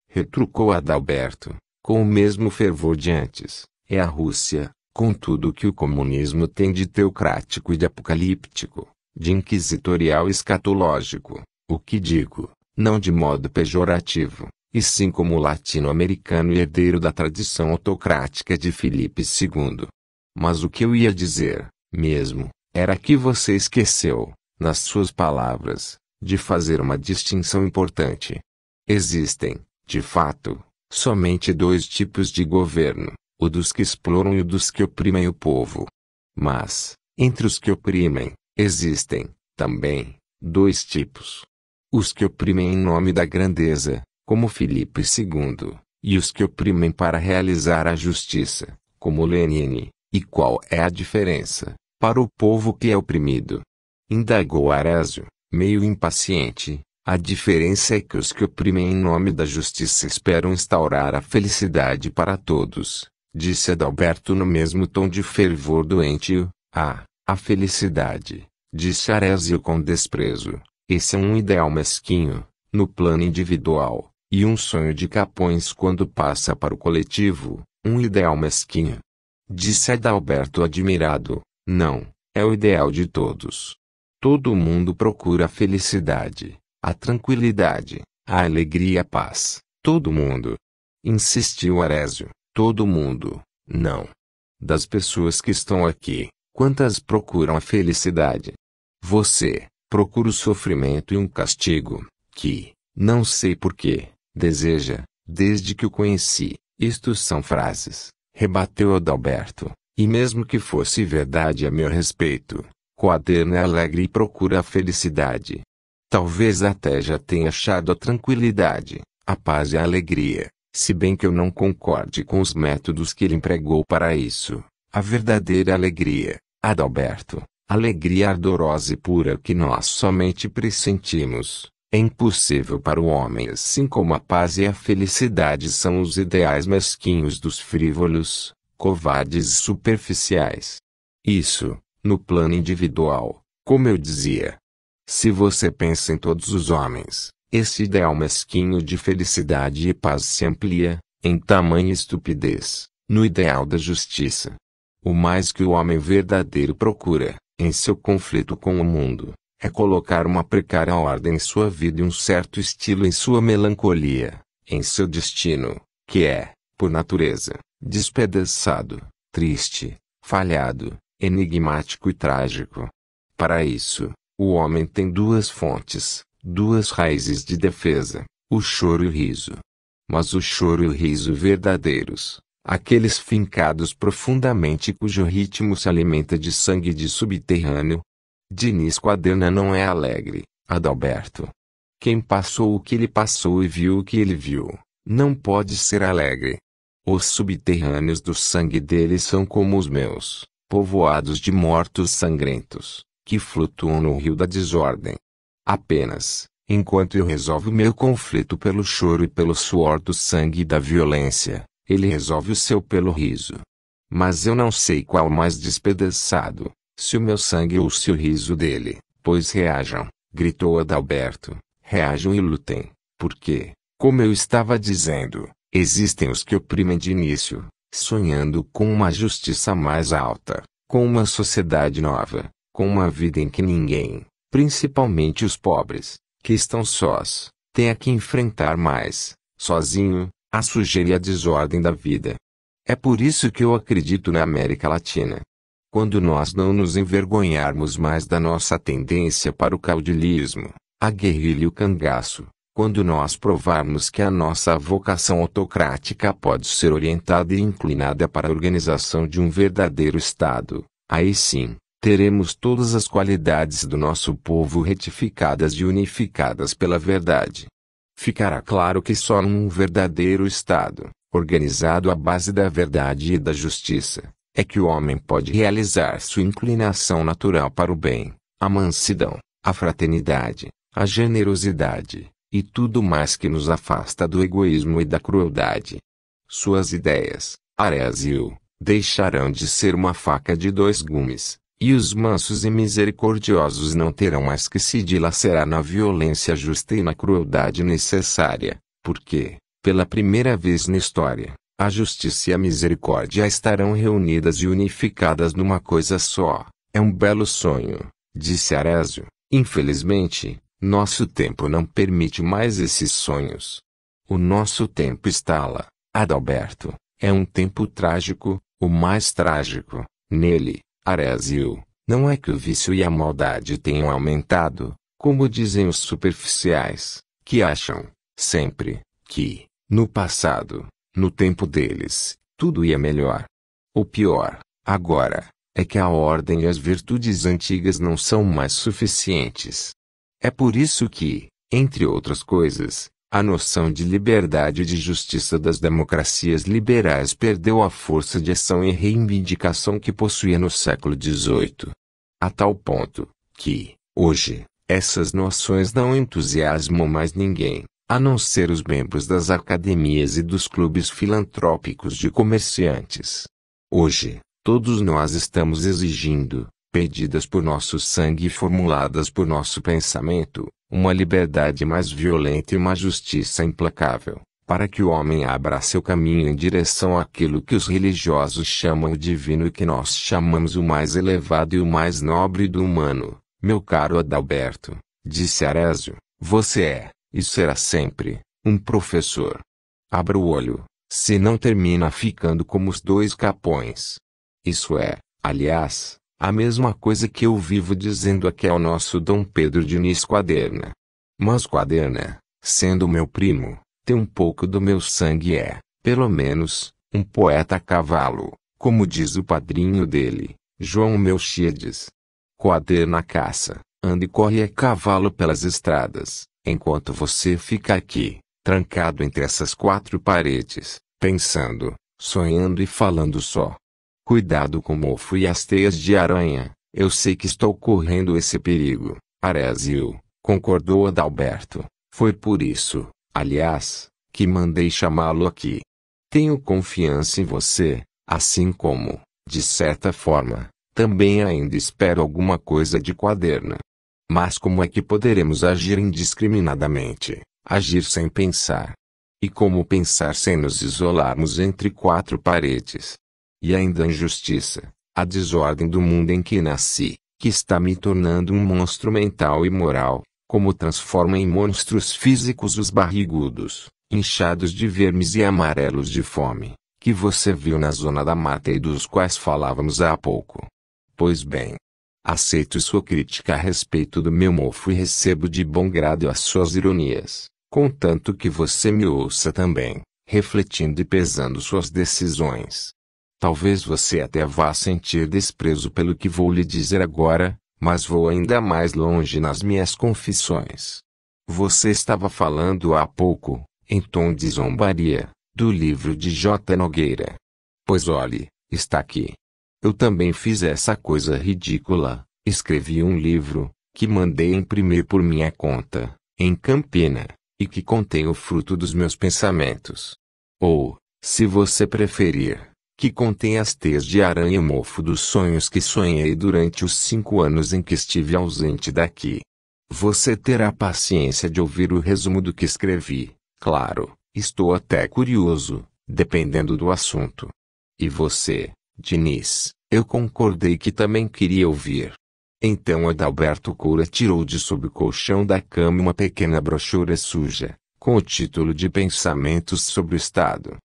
Speaker 1: Retrucou Adalberto, com o mesmo fervor de antes. É a Rússia, com tudo que o comunismo tem de teocrático e de apocalíptico, de inquisitorial escatológico, o que digo, não de modo pejorativo, e sim como latino-americano e herdeiro da tradição autocrática de Felipe II. Mas o que eu ia dizer, mesmo, era que você esqueceu, nas suas palavras, de fazer uma distinção importante. Existem, de fato, somente dois tipos de governo: o dos que exploram e o dos que oprimem o povo. Mas, entre os que oprimem, existem, também, dois tipos: os que oprimem em nome da grandeza, como Filipe II, e os que oprimem para realizar a justiça, como Lenine. E qual é a diferença, para o povo que é oprimido? Indagou Arésio, meio impaciente. A diferença é que os que oprimem em nome da justiça esperam instaurar a felicidade para todos, disse Adalberto no mesmo tom de fervor doentio. Ah, a felicidade, disse Arésio com desprezo. Esse é um ideal mesquinho, no plano individual, e um sonho de Capões quando passa para o coletivo, um ideal mesquinho. Disse Adalberto admirado, não, é o ideal de todos. Todo mundo procura a felicidade, a tranquilidade, a alegria e a paz, todo mundo. Insistiu Arésio, todo mundo, não. Das pessoas que estão aqui, quantas procuram a felicidade? Você, procura o sofrimento e um castigo, que, não sei porquê, deseja, desde que o conheci. Isto são frases, rebateu Adalberto, e mesmo que fosse verdade a meu respeito, Coaderna é alegre e procura a felicidade. Talvez até já tenha achado a tranquilidade, a paz e a alegria, se bem que eu não concorde com os métodos que ele empregou para isso. A verdadeira alegria, Adalberto, alegria ardorosa e pura que nós somente pressentimos, é impossível para o homem, assim como a paz e a felicidade são os ideais mesquinhos dos frívolos, covardes e superficiais. Isso, no plano individual, como eu dizia. Se você pensa em todos os homens, esse ideal mesquinho de felicidade e paz se amplia, em tamanha estupidez, no ideal da justiça. O mais que o homem verdadeiro procura, em seu conflito com o mundo, é colocar uma precária ordem em sua vida e um certo estilo em sua melancolia, em seu destino, que é, por natureza, despedaçado, triste, falhado, enigmático e trágico. Para isso, o homem tem duas fontes, duas raízes de defesa, o choro e o riso. Mas o choro e o riso verdadeiros, aqueles fincados profundamente cujo ritmo se alimenta de sangue de subterrâneo, Diniz Quaderna não é alegre, Adalberto. Quem passou o que ele passou e viu o que ele viu, não pode ser alegre. Os subterrâneos do sangue dele são como os meus, povoados de mortos sangrentos, que flutuam no rio da desordem. Apenas, enquanto eu resolvo meu conflito pelo choro e pelo suor do sangue e da violência, ele resolve o seu pelo riso. Mas eu não sei qual mais despedaçado, se o meu sangue ou se o riso dele, pois reajam, gritou Adalberto, reajam e lutem, porque, como eu estava dizendo, existem os que oprimem de início, sonhando com uma justiça mais alta, com uma sociedade nova, com uma vida em que ninguém, principalmente os pobres, que estão sós, tenha que enfrentar mais, sozinho, a sujeira e a desordem da vida. É por isso que eu acredito na América Latina, quando nós não nos envergonharmos mais da nossa tendência para o caudilismo, a guerrilha e o cangaço, quando nós provarmos que a nossa vocação autocrática pode ser orientada e inclinada para a organização de um verdadeiro Estado, aí sim, teremos todas as qualidades do nosso povo retificadas e unificadas pela verdade. Ficará claro que só num verdadeiro Estado, organizado à base da verdade e da justiça, é que o homem pode realizar sua inclinação natural para o bem, a mansidão, a fraternidade, a generosidade, e tudo mais que nos afasta do egoísmo e da crueldade. Suas ideias, o, deixarão de ser uma faca de dois gumes, e os mansos e misericordiosos não terão mais que se dilacerar na violência justa e na crueldade necessária, porque, pela primeira vez na história, a justiça e a misericórdia estarão reunidas e unificadas numa coisa só. É um belo sonho, disse Arésio. Infelizmente, nosso tempo não permite mais esses sonhos. O nosso tempo está lá, Adalberto. É um tempo trágico, o mais trágico. Nele, Arésio, não é que o vício e a maldade tenham aumentado, como dizem os superficiais, que acham, sempre, que, no passado, no tempo deles, tudo ia melhor. O pior, agora, é que a ordem e as virtudes antigas não são mais suficientes. É por isso que, entre outras coisas, a noção de liberdade e de justiça das democracias liberais perdeu a força de ação e reivindicação que possuía no século XVIII. A tal ponto, que, hoje, essas noções não entusiasmam mais ninguém a não ser os membros das academias e dos clubes filantrópicos de comerciantes. Hoje, todos nós estamos exigindo, pedidas por nosso sangue e formuladas por nosso pensamento, uma liberdade mais violenta e uma justiça implacável, para que o homem abra seu caminho em direção àquilo que os religiosos chamam o divino e que nós chamamos o mais elevado e o mais nobre do humano. Meu caro Adalberto, disse Arésio, você é, e será sempre um professor. Abra o olho, se não termina ficando como os dois capões. Isso é, aliás, a mesma coisa que eu vivo dizendo aqui ao nosso Dom Pedro Diniz Quaderna. Mas Quaderna, sendo meu primo, tem um pouco do meu sangue e é, pelo menos, um poeta a cavalo, como diz o padrinho dele, João Melchides. Quaderna caça, anda e corre a cavalo pelas estradas, Enquanto você fica aqui, trancado entre essas quatro paredes, pensando, sonhando e falando só. Cuidado com o mofo e as teias de aranha, eu sei que estou correndo esse perigo, Arésio, concordou Adalberto. Foi por isso, aliás, que mandei chamá-lo aqui. Tenho confiança em você, assim como, de certa forma, também ainda espero alguma coisa de quaderna. Mas como é que poderemos agir indiscriminadamente, agir sem pensar? E como pensar sem nos isolarmos entre quatro paredes? E ainda a injustiça, a desordem do mundo em que nasci, que está me tornando um monstro mental e moral, como transforma em monstros físicos os barrigudos, inchados de vermes e amarelos de fome, que você viu na zona da mata e dos quais falávamos há pouco. Pois bem, Aceito sua crítica a respeito do meu mofo e recebo de bom grado as suas ironias, contanto que você me ouça também, refletindo e pesando suas decisões. Talvez você até vá sentir desprezo pelo que vou lhe dizer agora, mas vou ainda mais longe nas minhas confissões. Você estava falando há pouco, em tom de zombaria, do livro de J. Nogueira. Pois olhe, está aqui. Eu também fiz essa coisa ridícula. Escrevi um livro, que mandei imprimir por minha conta, em Campina, e que contém o fruto dos meus pensamentos. Ou, se você preferir, que contém as teias de aranha e mofo dos sonhos que sonhei durante os cinco anos em que estive ausente daqui. Você terá paciência de ouvir o resumo do que escrevi, claro, estou até curioso, dependendo do assunto. E você, Diniz, eu concordei que também queria ouvir. Então Adalberto Coura tirou de sob o colchão da cama uma pequena brochura suja, com o título de Pensamentos sobre o Estado.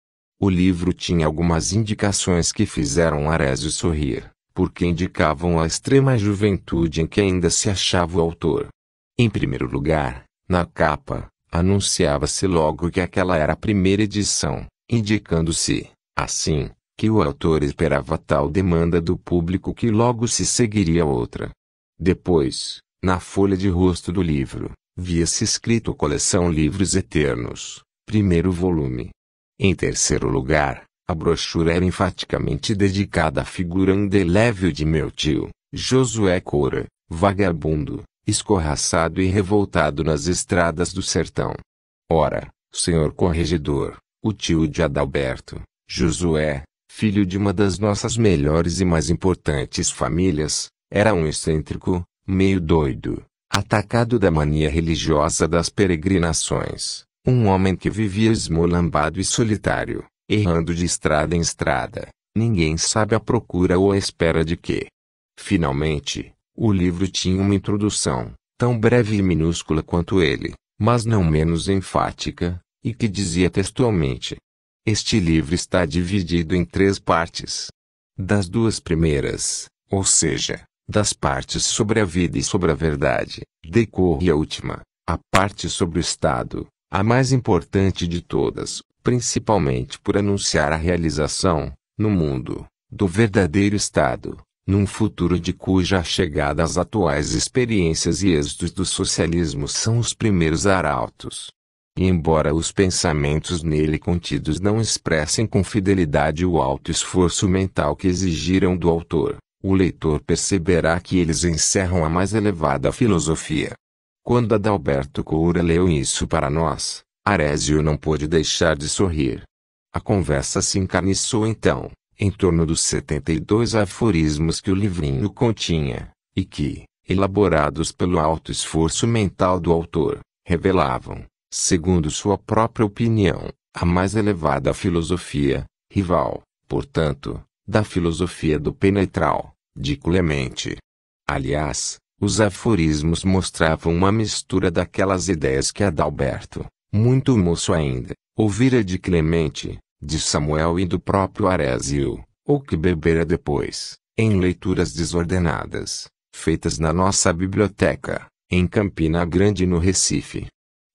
Speaker 1: O livro tinha algumas indicações que fizeram Arésio sorrir, porque indicavam a extrema juventude em que ainda se achava o autor. Em primeiro lugar, na capa, anunciava-se logo que aquela era a primeira edição, indicando-se, assim, que o autor esperava tal demanda do público que logo se seguiria outra. Depois, na folha de rosto do livro, via-se escrito Coleção Livros Eternos, primeiro volume. Em terceiro lugar, a brochura era enfaticamente dedicada à figura indelével de meu tio, Josué Cora, vagabundo, escorraçado e revoltado nas estradas do sertão. Ora, senhor corregedor, o tio de Adalberto, Josué, filho de uma das nossas melhores e mais importantes famílias, era um excêntrico, meio doido, atacado da mania religiosa das peregrinações, um homem que vivia esmolambado e solitário, errando de estrada em estrada, ninguém sabe à procura ou à espera de quê. Finalmente, o livro tinha uma introdução, tão breve e minúscula quanto ele, mas não menos enfática, e que dizia textualmente: este livro está dividido em três partes. Das duas primeiras, ou seja, das partes sobre a vida e sobre a verdade, decorre a última, a parte sobre o Estado, a mais importante de todas, principalmente por anunciar a realização, no mundo, do verdadeiro Estado, num futuro de cuja chegada as atuais experiências e êxitos do socialismo são os primeiros arautos embora os pensamentos nele contidos não expressem com fidelidade o alto esforço mental que exigiram do autor, o leitor perceberá que eles encerram a mais elevada filosofia. Quando Adalberto Coura leu isso para nós, Arésio não pôde deixar de sorrir. A conversa se encarniçou então, em torno dos 72 aforismos que o livrinho continha, e que, elaborados pelo alto esforço mental do autor, revelavam, segundo sua própria opinião, a mais elevada filosofia, rival, portanto, da filosofia do penetral, de Clemente. Aliás, os aforismos mostravam uma mistura daquelas ideias que Adalberto, muito moço ainda, ouvira de Clemente, de Samuel e do próprio Arésio, ou que bebera depois, em leituras desordenadas, feitas na nossa biblioteca, em Campina Grande no Recife.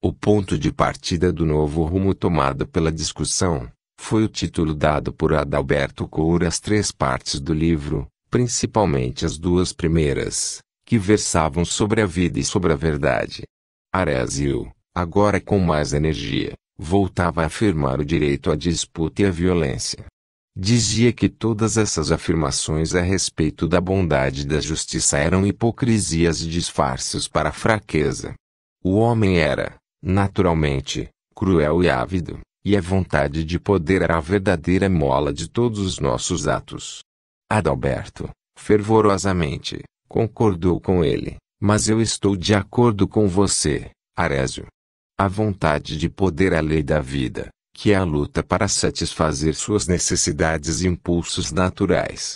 Speaker 1: O ponto de partida do novo rumo tomado pela discussão foi o título dado por Adalberto Coura às três partes do livro, principalmente as duas primeiras, que versavam sobre a vida e sobre a verdade. Aresio, agora com mais energia, voltava a afirmar o direito à disputa e à violência. Dizia que todas essas afirmações a respeito da bondade e da justiça eram hipocrisias e disfarces para a fraqueza. O homem era, naturalmente, cruel e ávido, e a é vontade de poder era a verdadeira mola de todos os nossos atos. Adalberto, fervorosamente, concordou com ele, mas eu estou de acordo com você, Arésio. A vontade de poder é a lei da vida, que é a luta para satisfazer suas necessidades e impulsos naturais.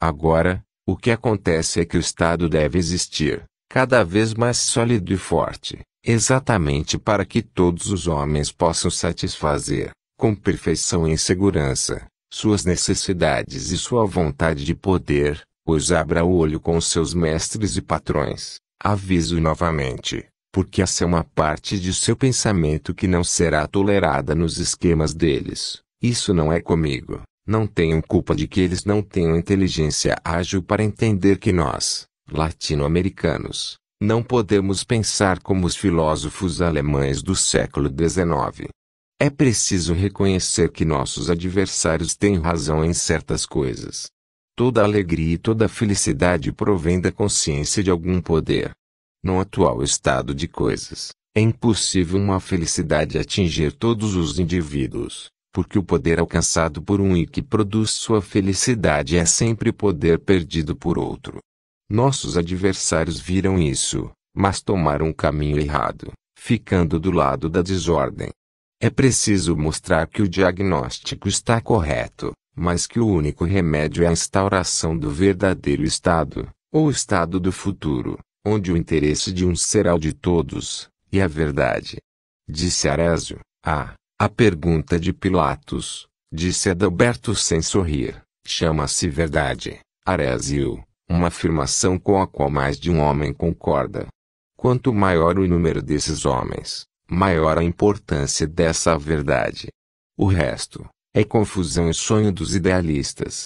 Speaker 1: Agora, o que acontece é que o Estado deve existir, cada vez mais sólido e forte, exatamente para que todos os homens possam satisfazer, com perfeição e segurança, suas necessidades e sua vontade de poder, pois abra o olho com seus mestres e patrões. Aviso novamente, porque essa é uma parte de seu pensamento que não será tolerada nos esquemas deles. Isso não é comigo. Não tenham culpa de que eles não tenham inteligência ágil para entender que nós, latino-americanos, não podemos pensar como os filósofos alemães do século XIX. É preciso reconhecer que nossos adversários têm razão em certas coisas. Toda alegria e toda felicidade provém da consciência de algum poder. No atual estado de coisas, é impossível uma felicidade atingir todos os indivíduos, porque o poder alcançado por um e que produz sua felicidade é sempre poder perdido por outro. Nossos adversários viram isso, mas tomaram o caminho errado, ficando do lado da desordem. É preciso mostrar que o diagnóstico está correto, mas que o único remédio é a instauração do verdadeiro Estado, ou Estado do futuro, onde o interesse de um será o de todos, e a verdade. Disse Arésio, ah, a pergunta de Pilatos, disse Adalberto sem sorrir, chama-se verdade, Arésio uma afirmação com a qual mais de um homem concorda. Quanto maior o número desses homens, maior a importância dessa verdade. O resto é confusão e sonho dos idealistas.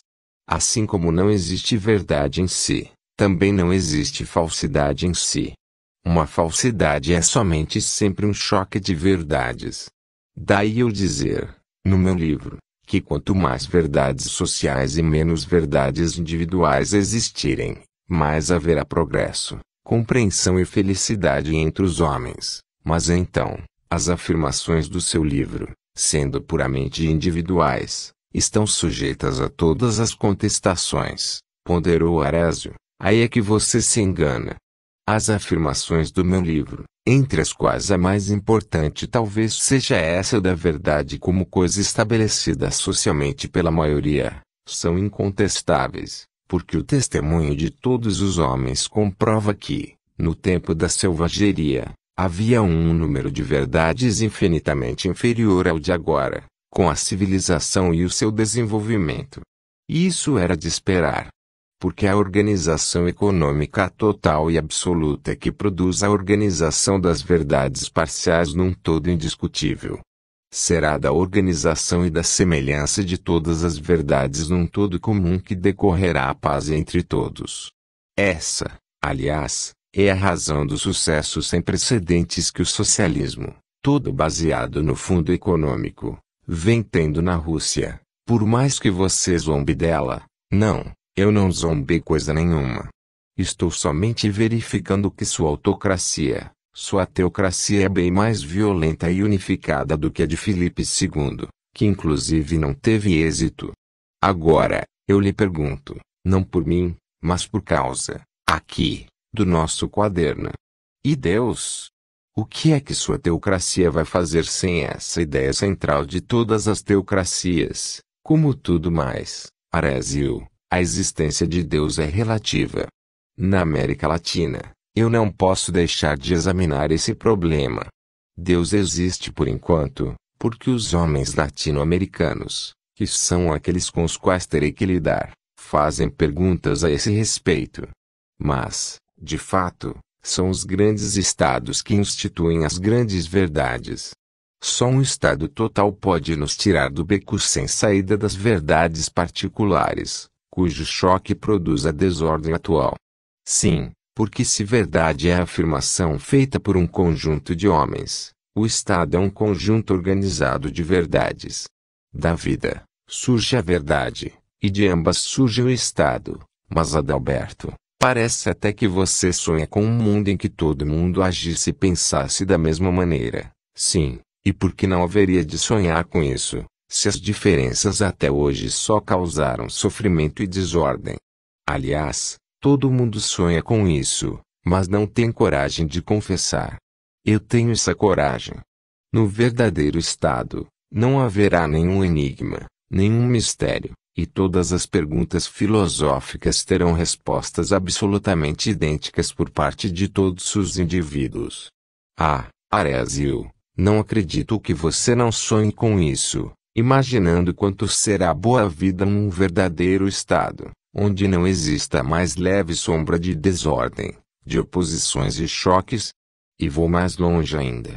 Speaker 1: Assim como não existe verdade em si, também não existe falsidade em si. Uma falsidade é somente sempre um choque de verdades. Daí eu dizer, no meu livro, que quanto mais verdades sociais e menos verdades individuais existirem, mais haverá progresso, compreensão e felicidade entre os homens. Mas então, as afirmações do seu livro, sendo puramente individuais, estão sujeitas a todas as contestações, ponderou Arésio. Aí é que você se engana. As afirmações do meu livro, entre as quais a mais importante talvez seja essa da verdade como coisa estabelecida socialmente pela maioria, são incontestáveis, porque o testemunho de todos os homens comprova que, no tempo da selvageria, havia um número de verdades infinitamente inferior ao de agora, com a civilização e o seu desenvolvimento. E Isso era de esperar, porque a organização econômica total e absoluta que produz a organização das verdades parciais num todo indiscutível. Será da organização e da semelhança de todas as verdades num todo comum que decorrerá a paz entre todos. Essa, aliás, é a razão do sucesso sem precedentes que o socialismo, todo baseado no fundo econômico, vem tendo na Rússia. Por mais que você zombe dela, não, eu não zombei coisa nenhuma. Estou somente verificando que sua autocracia, sua teocracia é bem mais violenta e unificada do que a de Filipe II, que inclusive não teve êxito. Agora, eu lhe pergunto, não por mim, mas por causa, aqui, do nosso quaderno. E Deus? O que é que sua teocracia vai fazer sem essa ideia central de todas as teocracias, como tudo mais, Arésio? a existência de Deus é relativa. Na América Latina, eu não posso deixar de examinar esse problema. Deus existe por enquanto, porque os homens latino-americanos, que são aqueles com os quais terei que lidar, fazem perguntas a esse respeito. Mas, de fato, são os grandes estados que instituem as grandes verdades. Só um estado total pode nos tirar do beco sem saída das verdades particulares, cujo choque produz a desordem atual. Sim, porque se verdade é a afirmação feita por um conjunto de homens, o Estado é um conjunto organizado de verdades. Da vida, surge a verdade, e de ambas surge o Estado. Mas Adalberto, parece até que você sonha com um mundo em que todo mundo agisse e pensasse da mesma maneira. Sim, e por que não haveria de sonhar com isso? se as diferenças até hoje só causaram sofrimento e desordem. Aliás, todo mundo sonha com isso, mas não tem coragem de confessar. Eu tenho essa coragem. No verdadeiro estado, não haverá nenhum enigma, nenhum mistério, e todas as perguntas filosóficas terão respostas absolutamente idênticas por parte de todos os indivíduos. Ah, Arésio, não acredito que você não sonhe com isso, imaginando quanto será boa a vida num verdadeiro Estado, onde não exista mais leve sombra de desordem, de oposições e choques. E vou mais longe ainda.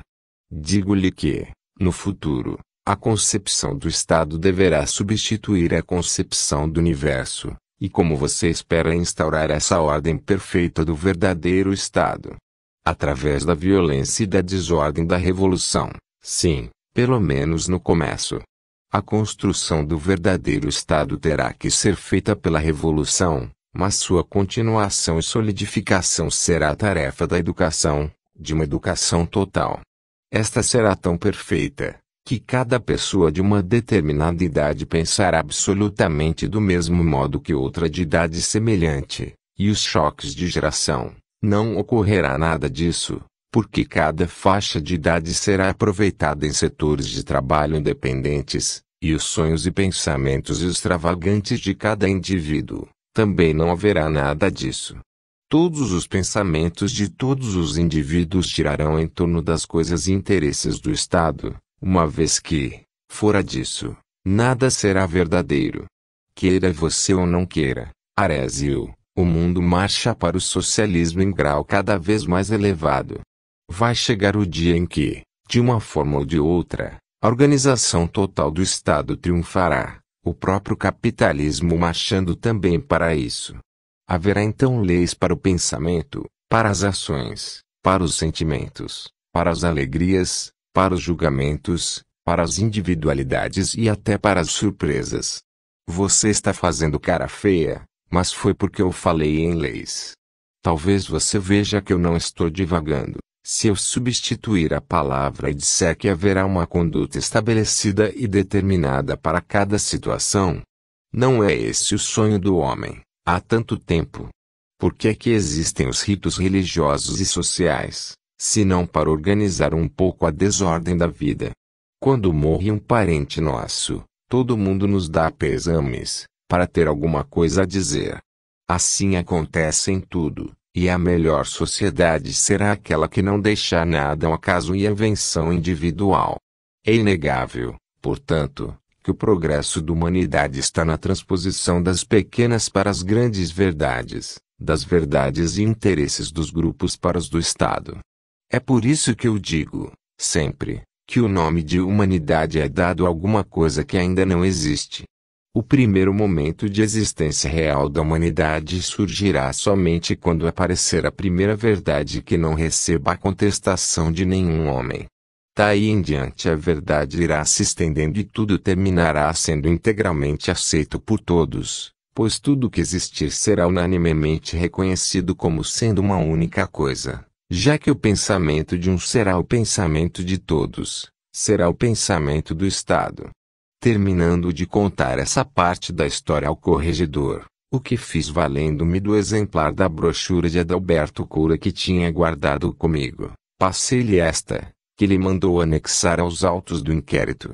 Speaker 1: Digo-lhe que, no futuro, a concepção do Estado deverá substituir a concepção do universo, e como você espera instaurar essa ordem perfeita do verdadeiro Estado? Através da violência e da desordem da revolução, sim, pelo menos no começo. A construção do verdadeiro Estado terá que ser feita pela Revolução, mas sua continuação e solidificação será a tarefa da educação, de uma educação total. Esta será tão perfeita, que cada pessoa de uma determinada idade pensará absolutamente do mesmo modo que outra de idade semelhante, e os choques de geração, não ocorrerá nada disso, porque cada faixa de idade será aproveitada em setores de trabalho independentes, e os sonhos e pensamentos extravagantes de cada indivíduo, também não haverá nada disso. Todos os pensamentos de todos os indivíduos girarão em torno das coisas e interesses do Estado, uma vez que, fora disso, nada será verdadeiro. Queira você ou não queira, Arésio, o mundo marcha para o socialismo em grau cada vez mais elevado. Vai chegar o dia em que, de uma forma ou de outra, a organização total do Estado triunfará, o próprio capitalismo marchando também para isso. Haverá então leis para o pensamento, para as ações, para os sentimentos, para as alegrias, para os julgamentos, para as individualidades e até para as surpresas. Você está fazendo cara feia, mas foi porque eu falei em leis. Talvez você veja que eu não estou divagando. Se eu substituir a palavra e disser que haverá uma conduta estabelecida e determinada para cada situação, não é esse o sonho do homem, há tanto tempo. Por que é que existem os ritos religiosos e sociais, se não para organizar um pouco a desordem da vida? Quando morre um parente nosso, todo mundo nos dá pesames, para ter alguma coisa a dizer. Assim acontece em tudo, e a melhor sociedade será aquela que não deixar nada ao acaso e à invenção individual. É inegável, portanto, que o progresso da humanidade está na transposição das pequenas para as grandes verdades, das verdades e interesses dos grupos para os do Estado. É por isso que eu digo, sempre, que o nome de humanidade é dado a alguma coisa que ainda não existe, o primeiro momento de existência real da humanidade surgirá somente quando aparecer a primeira verdade que não receba a contestação de nenhum homem. Daí em diante a verdade irá se estendendo e tudo terminará sendo integralmente aceito por todos, pois tudo que existir será unanimemente reconhecido como sendo uma única coisa, já que o pensamento de um será o pensamento de todos, será o pensamento do Estado terminando de contar essa parte da história ao corregedor, o que fiz valendo-me do exemplar da brochura de Adalberto Coura que tinha guardado comigo, passei-lhe esta, que ele mandou anexar aos autos do inquérito.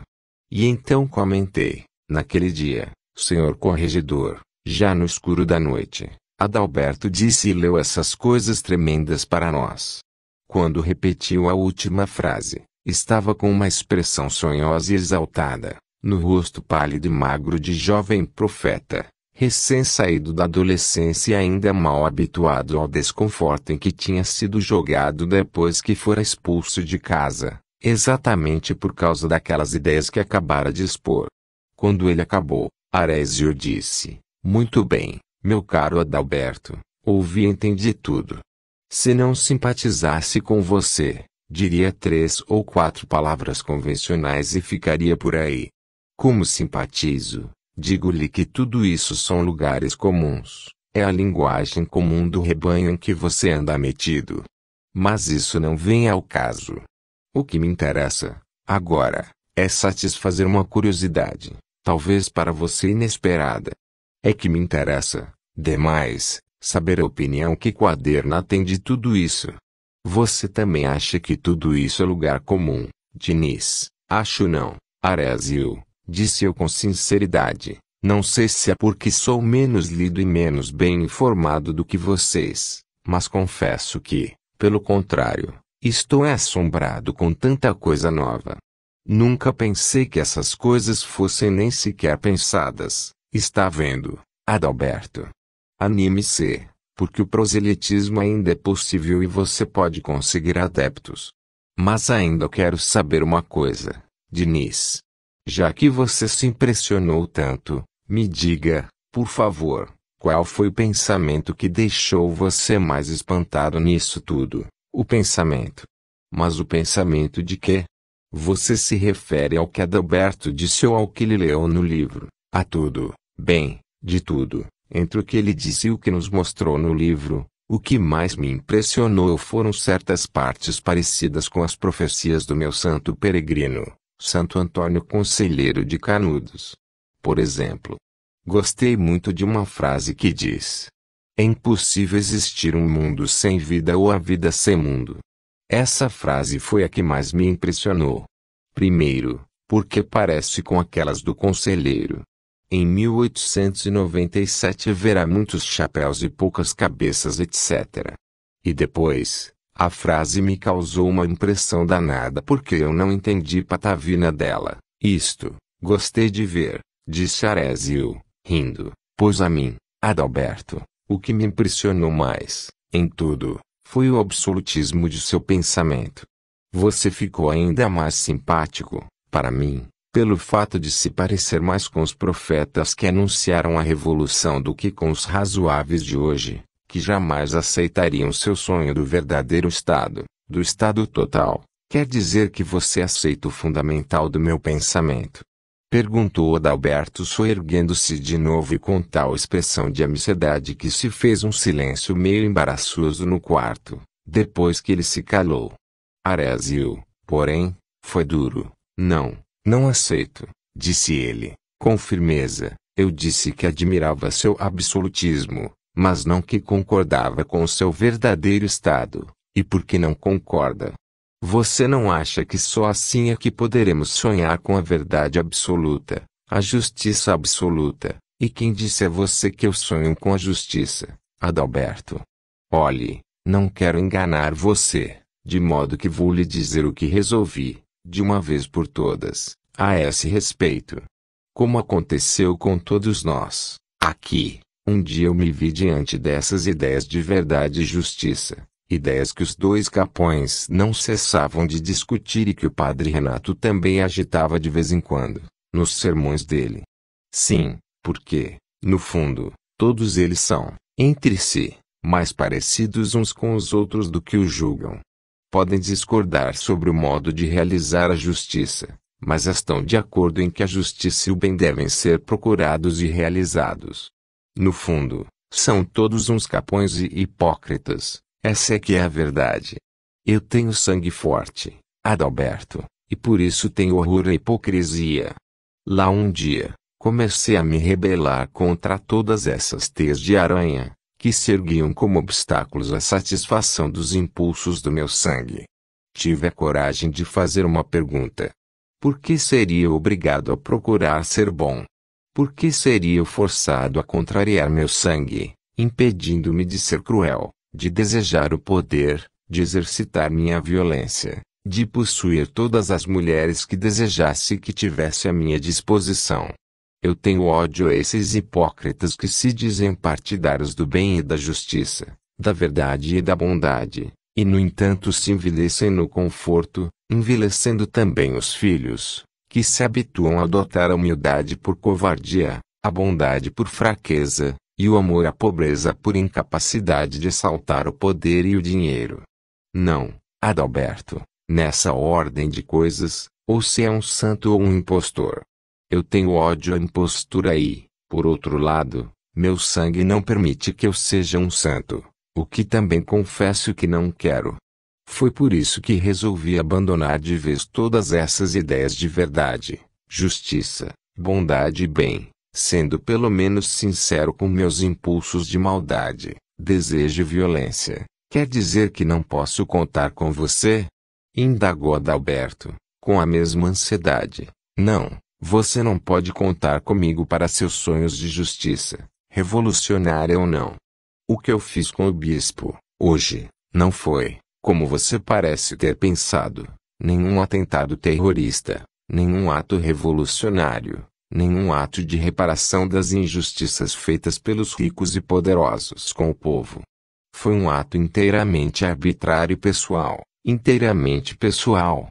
Speaker 1: E então comentei, naquele dia, senhor corregedor, já no escuro da noite, Adalberto disse e leu essas coisas tremendas para nós. Quando repetiu a última frase, estava com uma expressão sonhosa e exaltada no rosto pálido e magro de jovem profeta, recém-saído da adolescência e ainda mal habituado ao desconforto em que tinha sido jogado depois que fora expulso de casa, exatamente por causa daquelas ideias que acabara de expor. Quando ele acabou, Arésio disse: Muito bem, meu caro Adalberto, ouvi e entendi tudo. Se não simpatizasse com você, diria três ou quatro palavras convencionais e ficaria por aí. Como simpatizo, digo-lhe que tudo isso são lugares comuns, é a linguagem comum do rebanho em que você anda metido. Mas isso não vem ao caso. O que me interessa, agora, é satisfazer uma curiosidade, talvez para você inesperada. É que me interessa, demais, saber a opinião que Quaderna tem de tudo isso. Você também acha que tudo isso é lugar comum, Diniz? Acho não, Arésio. Disse eu com sinceridade. Não sei se é porque sou menos lido e menos bem informado do que vocês, mas confesso que, pelo contrário, estou assombrado com tanta coisa nova. Nunca pensei que essas coisas fossem nem sequer pensadas. Está vendo, Adalberto? Anime-se, porque o proselitismo ainda é possível e você pode conseguir adeptos. Mas ainda quero saber uma coisa, Diniz. Já que você se impressionou tanto, me diga, por favor, qual foi o pensamento que deixou você mais espantado nisso tudo? O pensamento. Mas o pensamento de quê? Você se refere ao que Adalberto disse ou ao que ele leu no livro? A tudo, bem, de tudo, entre o que ele disse e o que nos mostrou no livro, o que mais me impressionou foram certas partes parecidas com as profecias do meu santo peregrino. Santo Antônio Conselheiro de Canudos. Por exemplo, gostei muito de uma frase que diz: É impossível existir um mundo sem vida ou a vida sem mundo. Essa frase foi a que mais me impressionou. Primeiro, porque parece com aquelas do conselheiro. Em 1897 haverá muitos chapéus e poucas cabeças, etc. E depois, a frase me causou uma impressão danada porque eu não entendi patavina dela. Isto, gostei de ver, disse Arézio, rindo, pois a mim, Adalberto, o que me impressionou mais, em tudo, foi o absolutismo de seu pensamento. Você ficou ainda mais simpático, para mim, pelo fato de se parecer mais com os profetas que anunciaram a revolução do que com os razoáveis de hoje que jamais aceitariam seu sonho do verdadeiro Estado, do Estado total. Quer dizer que você aceita o fundamental do meu pensamento? Perguntou Adalberto soerguendo-se de novo e com tal expressão de amizade que se fez um silêncio meio embaraçoso no quarto, depois que ele se calou. Arésio, porém, foi duro. Não, não aceito, disse ele, com firmeza. Eu disse que admirava seu absolutismo, mas não que concordava com o seu verdadeiro estado, e por que não concorda. Você não acha que só assim é que poderemos sonhar com a verdade absoluta, a justiça absoluta, e quem disse a você que eu sonho com a justiça, Adalberto? Olhe, não quero enganar você, de modo que vou lhe dizer o que resolvi, de uma vez por todas, a esse respeito. Como aconteceu com todos nós, aqui um dia eu me vi diante dessas ideias de verdade e justiça, ideias que os dois capões não cessavam de discutir e que o padre Renato também agitava de vez em quando, nos sermões dele. Sim, porque, no fundo, todos eles são, entre si, mais parecidos uns com os outros do que o julgam. Podem discordar sobre o modo de realizar a justiça, mas estão de acordo em que a justiça e o bem devem ser procurados e realizados. No fundo, são todos uns capões e hipócritas. Essa é que é a verdade. Eu tenho sangue forte, Adalberto, e por isso tenho horror à hipocrisia. Lá um dia, comecei a me rebelar contra todas essas teias de aranha, que se erguiam como obstáculos à satisfação dos impulsos do meu sangue. Tive a coragem de fazer uma pergunta. Por que seria obrigado a procurar ser bom? porque seria forçado a contrariar meu sangue, impedindo-me de ser cruel, de desejar o poder, de exercitar minha violência, de possuir todas as mulheres que desejasse que tivesse à minha disposição. Eu tenho ódio a esses hipócritas que se dizem partidários do bem e da justiça, da verdade e da bondade, e no entanto se envelhecem no conforto, envelhecendo também os filhos que se habituam a adotar a humildade por covardia, a bondade por fraqueza, e o amor à pobreza por incapacidade de saltar o poder e o dinheiro. Não, Adalberto, nessa ordem de coisas, ou se é um santo ou um impostor. Eu tenho ódio à impostura e, por outro lado, meu sangue não permite que eu seja um santo, o que também confesso que não quero. Foi por isso que resolvi abandonar de vez todas essas ideias de verdade, justiça, bondade e bem, sendo pelo menos sincero com meus impulsos de maldade, desejo e violência. Quer dizer que não posso contar com você? Indagou Adalberto, com a mesma ansiedade. Não, você não pode contar comigo para seus sonhos de justiça, revolucionária ou não. O que eu fiz com o bispo, hoje, não foi, como você parece ter pensado, nenhum atentado terrorista, nenhum ato revolucionário, nenhum ato de reparação das injustiças feitas pelos ricos e poderosos com o povo. Foi um ato inteiramente arbitrário e pessoal, inteiramente pessoal.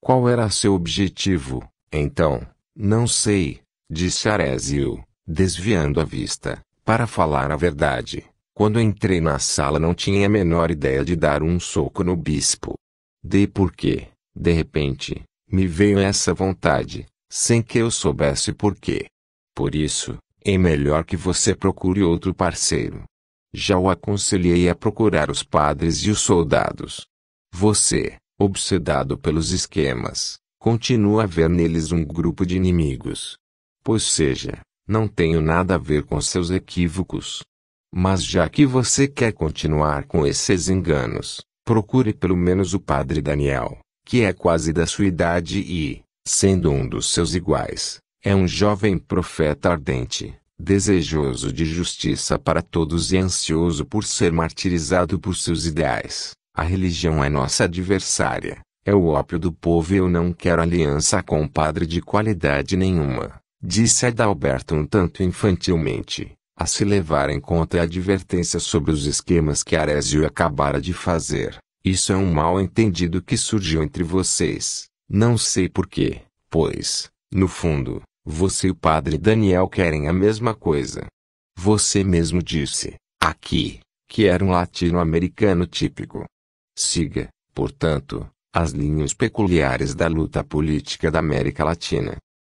Speaker 1: Qual era seu objetivo, então? Não sei, disse Arésio, desviando a vista, para falar a verdade. Quando entrei na sala não tinha a menor ideia de dar um soco no bispo. Dei porque, de repente, me veio essa vontade, sem que eu soubesse porquê. Por isso, é melhor que você procure outro parceiro. Já o aconselhei a procurar os padres e os soldados. Você, obsedado pelos esquemas, continua a ver neles um grupo de inimigos. Pois seja, não tenho nada a ver com seus equívocos. Mas já que você quer continuar com esses enganos, procure pelo menos o padre Daniel, que é quase da sua idade e, sendo um dos seus iguais, é um jovem profeta ardente, desejoso de justiça para todos e ansioso por ser martirizado por seus ideais. A religião é nossa adversária, é o ópio do povo e eu não quero aliança com um padre de qualidade nenhuma, disse Adalberto um tanto infantilmente a se levar em conta a advertência sobre os esquemas que Arésio acabara de fazer. Isso é um mal entendido que surgiu entre vocês, não sei porquê, pois, no fundo, você e o padre Daniel querem a mesma coisa. Você mesmo disse, aqui, que era um latino-americano típico. Siga, portanto, as linhas peculiares da luta política da América Latina.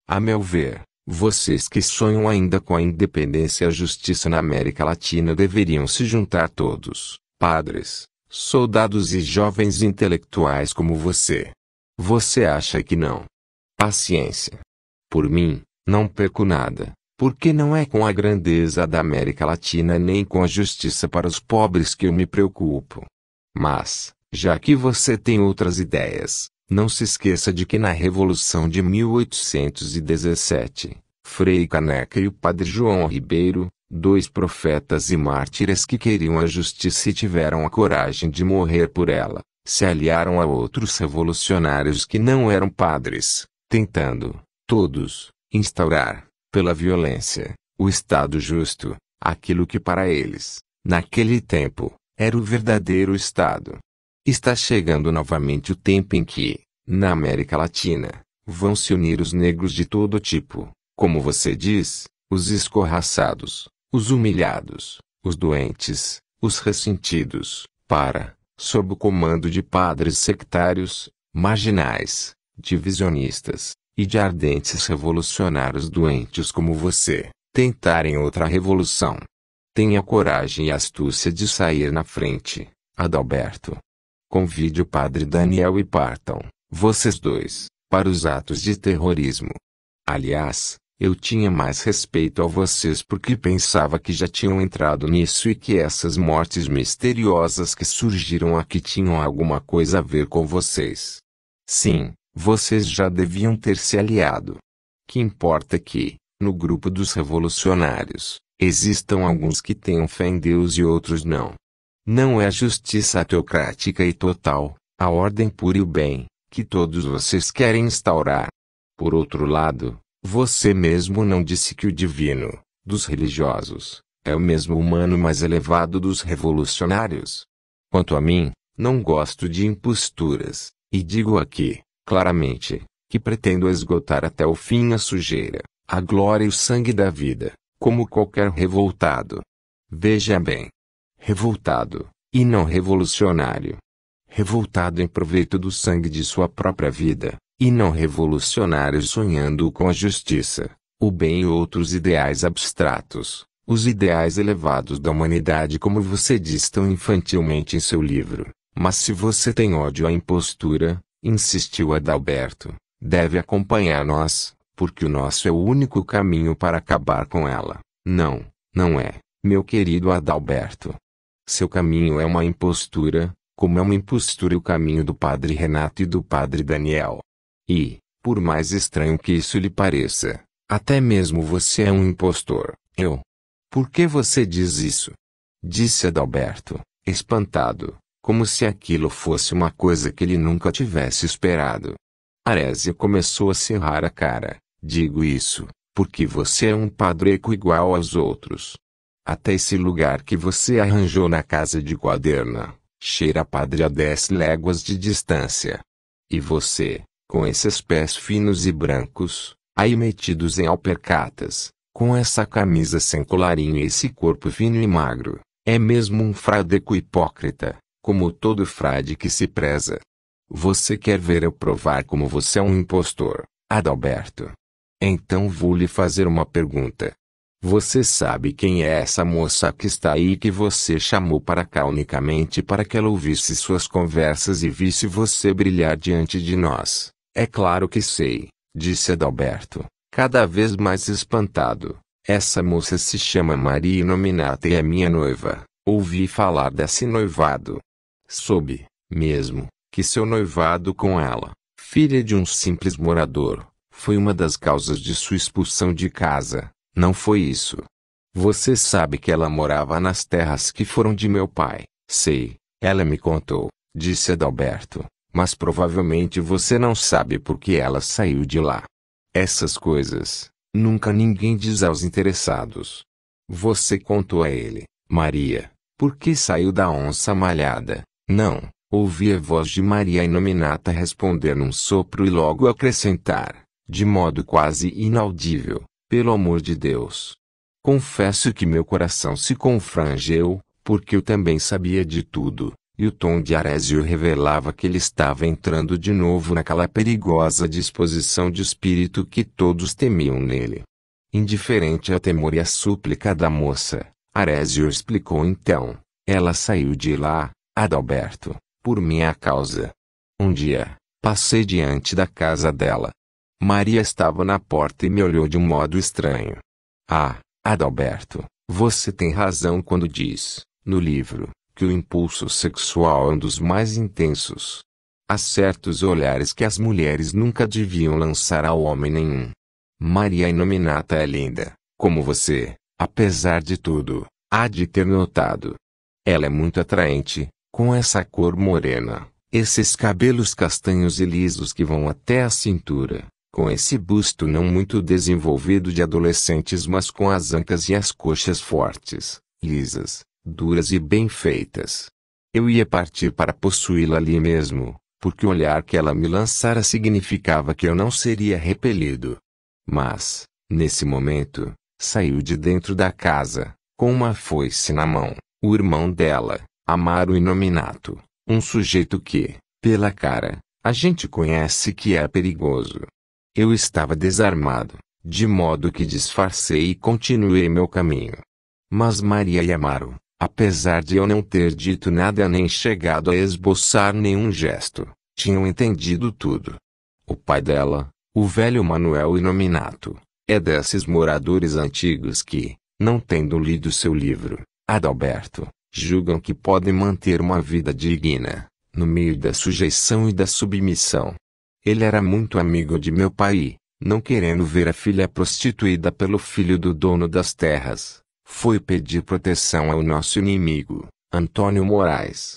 Speaker 1: A meu ver, vocês que sonham ainda com a independência e a justiça na América Latina deveriam se juntar todos, padres, soldados e jovens intelectuais como você. Você acha que não? Paciência. Por mim, não perco nada, porque não é com a grandeza da América Latina nem com a justiça para os pobres que eu me preocupo. Mas, já que você tem outras ideias, não se esqueça de que na Revolução de 1817, Frei Caneca e o padre João Ribeiro, dois profetas e mártires que queriam a justiça e tiveram a coragem de morrer por ela, se aliaram a outros revolucionários que não eram padres, tentando, todos, instaurar, pela violência, o Estado justo, aquilo que para eles, naquele tempo, era o verdadeiro Estado. Está chegando novamente o tempo em que, na América Latina, vão se unir os negros de todo tipo, como você diz, os escorraçados, os humilhados, os doentes, os ressentidos, para, sob o comando de padres sectários, marginais, divisionistas, e de ardentes revolucionários doentes como você, tentarem outra revolução. Tenha coragem e astúcia de sair na frente, Adalberto. Convide o padre Daniel e partam, vocês dois, para os atos de terrorismo. Aliás, eu tinha mais respeito a vocês porque pensava que já tinham entrado nisso e que essas mortes misteriosas que surgiram aqui tinham alguma coisa a ver com vocês. Sim, vocês já deviam ter se aliado. Que importa é que, no grupo dos revolucionários, existam alguns que tenham fé em Deus e outros não. Não é a justiça teocrática e total, a ordem pura e o bem, que todos vocês querem instaurar. Por outro lado, você mesmo não disse que o divino, dos religiosos, é o mesmo humano mais elevado dos revolucionários. Quanto a mim, não gosto de imposturas, e digo aqui, claramente, que pretendo esgotar até o fim a sujeira, a glória e o sangue da vida, como qualquer revoltado. Veja bem, revoltado, e não revolucionário. Revoltado em proveito do sangue de sua própria vida, e não revolucionário sonhando com a justiça, o bem e outros ideais abstratos, os ideais elevados da humanidade, como você diz tão infantilmente em seu livro. Mas se você tem ódio à impostura, insistiu Adalberto, deve acompanhar nós, porque o nosso é o único caminho para acabar com ela. Não, não é, meu querido Adalberto. Seu caminho é uma impostura, como é uma impostura o caminho do padre Renato e do padre Daniel. E, por mais estranho que isso lhe pareça, até mesmo você é um impostor, eu. Por que você diz isso? Disse Adalberto, espantado, como se aquilo fosse uma coisa que ele nunca tivesse esperado. Arésia começou a cerrar a cara. Digo isso, porque você é um padreco igual aos outros. Até esse lugar que você arranjou na casa de Quaderna, cheira a padre a dez léguas de distância. E você, com esses pés finos e brancos, aí metidos em alpercatas, com essa camisa sem colarinho e esse corpo fino e magro, é mesmo um fradeco hipócrita, como todo frade que se preza. Você quer ver eu provar como você é um impostor, Adalberto? Então vou lhe fazer uma pergunta, você sabe quem é essa moça que está aí que você chamou para cá unicamente para que ela ouvisse suas conversas e visse você brilhar diante de nós. É claro que sei, disse Adalberto, cada vez mais espantado. Essa moça se chama Maria Nominata e é minha noiva. Ouvi falar desse noivado. Soube, mesmo, que seu noivado com ela, filha de um simples morador, foi uma das causas de sua expulsão de casa. Não foi isso. Você sabe que ela morava nas terras que foram de meu pai. Sei, ela me contou, disse Adalberto, mas provavelmente você não sabe por que ela saiu de lá. Essas coisas, nunca ninguém diz aos interessados. Você contou a ele, Maria, por que saiu da onça malhada? Não, ouvi a voz de Maria Inominata responder num sopro e logo acrescentar, de modo quase inaudível, pelo amor de Deus. Confesso que meu coração se confrangeu, porque eu também sabia de tudo, e o tom de Arésio revelava que ele estava entrando de novo naquela perigosa disposição de espírito que todos temiam nele. Indiferente ao temor e à súplica da moça, Arésio explicou então: ela saiu de lá, Adalberto, por minha causa. Um dia, passei diante da casa dela, Maria estava na porta e me olhou de um modo estranho. Ah, Adalberto, você tem razão quando diz, no livro, que o impulso sexual é um dos mais intensos. Há certos olhares que as mulheres nunca deviam lançar ao homem nenhum. Maria Inominata é linda, como você, apesar de tudo, há de ter notado. Ela é muito atraente, com essa cor morena, esses cabelos castanhos e lisos que vão até a cintura, com esse busto não muito desenvolvido de adolescentes, mas com as ancas e as coxas fortes, lisas, duras e bem feitas. Eu ia partir para possuí-la ali mesmo, porque o olhar que ela me lançara significava que eu não seria repelido. Mas, nesse momento, saiu de dentro da casa, com uma foice na mão, o irmão dela, Amaro Inominato, um sujeito que, pela cara, a gente conhece que é perigoso. Eu estava desarmado, de modo que disfarcei e continuei meu caminho. Mas Maria e Amaro, apesar de eu não ter dito nada nem chegado a esboçar nenhum gesto, tinham entendido tudo. O pai dela, o velho Manuel Inominato, é desses moradores antigos que, não tendo lido seu livro, Adalberto, julgam que podem manter uma vida digna, no meio da sujeição e da submissão. Ele era muito amigo de meu pai não querendo ver a filha prostituída pelo filho do dono das terras, foi pedir proteção ao nosso inimigo, Antônio Moraes.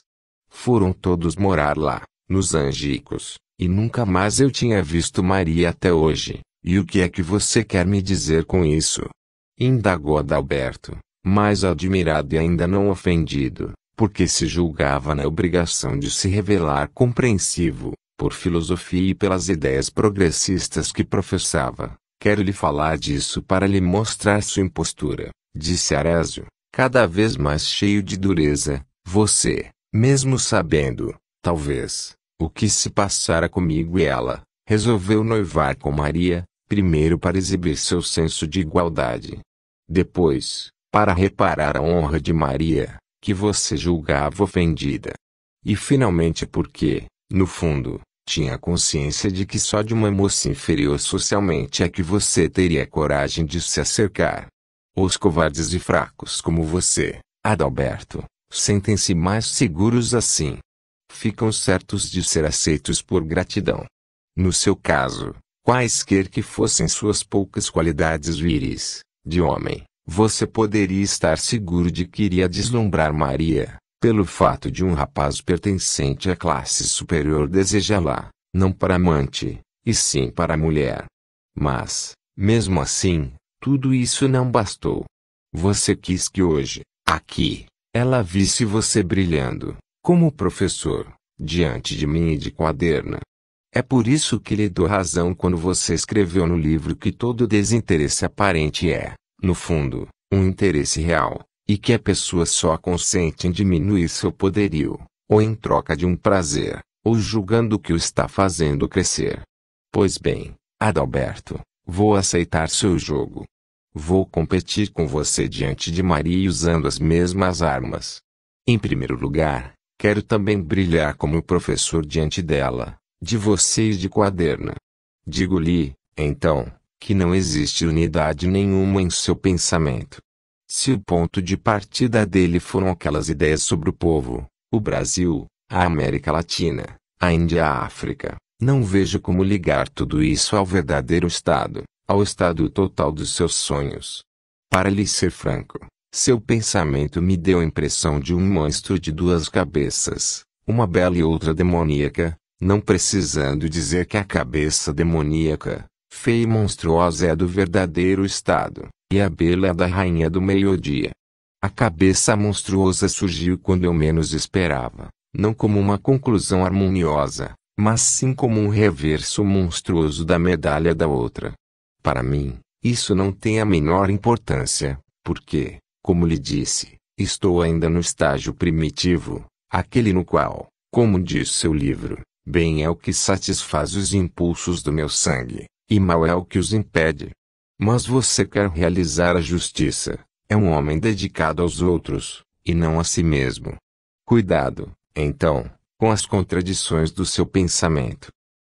Speaker 1: Foram todos morar lá, nos Angicos, e nunca mais eu tinha visto Maria até hoje. E o que é que você quer me dizer com isso? Indagou Adalberto, mais admirado e ainda não ofendido, porque se julgava na obrigação de se revelar compreensivo, por filosofia e pelas ideias progressistas que professava. Quero lhe falar disso para lhe mostrar sua impostura, disse Arésio, cada vez mais cheio de dureza. Você, mesmo sabendo, talvez, o que se passara comigo e ela, resolveu noivar com Maria, primeiro para exibir seu senso de igualdade. Depois, para reparar a honra de Maria, que você julgava ofendida. E finalmente porque, no fundo, tinha consciência de que só de uma moça inferior socialmente é que você teria coragem de se acercar. Os covardes e fracos como você, Adalberto, sentem-se mais seguros assim. Ficam certos de ser aceitos por gratidão. No seu caso, quaisquer que fossem suas poucas qualidades viris, de homem, você poderia estar seguro de que iria deslumbrar Maria, pelo fato de um rapaz pertencente à classe superior desejá-la, não para amante, e sim para mulher. Mas, mesmo assim, tudo isso não bastou. Você quis que hoje, aqui, ela visse você brilhando, como professor, diante de mim e de quaderna. É por isso que lhe dou razão quando você escreveu no livro que todo desinteresse aparente é, no fundo, um interesse real e que a pessoa só consente em diminuir seu poderio, ou em troca de um prazer, ou julgando que o está fazendo crescer. Pois bem, Adalberto, vou aceitar seu jogo. Vou competir com você diante de Maria usando as mesmas armas. Em primeiro lugar, quero também brilhar como professor diante dela, de você e de Quaderna. Digo-lhe, então, que não existe unidade nenhuma em seu pensamento. Se o ponto de partida dele foram aquelas ideias sobre o povo, o Brasil, a América Latina, a Índia, a África, não vejo como ligar tudo isso ao verdadeiro Estado, ao Estado total dos seus sonhos. Para lhe ser franco, seu pensamento me deu a impressão de um monstro de duas cabeças, uma bela e outra demoníaca, não precisando dizer que a cabeça demoníaca, feia e monstruosa é a do verdadeiro Estado. E a bela da rainha do meio-dia. A cabeça monstruosa surgiu quando eu menos esperava, não como uma conclusão harmoniosa, mas sim como um reverso monstruoso da medalha da outra. Para mim, isso não tem a menor importância, porque, como lhe disse, estou ainda no estágio primitivo, aquele no qual, como diz seu livro, bem é o que satisfaz os impulsos do meu sangue, e mal é o que os impede. Mas você quer realizar a justiça. É um homem dedicado aos outros, e não a si mesmo. Cuidado, então, com as contradições do seu pensamento.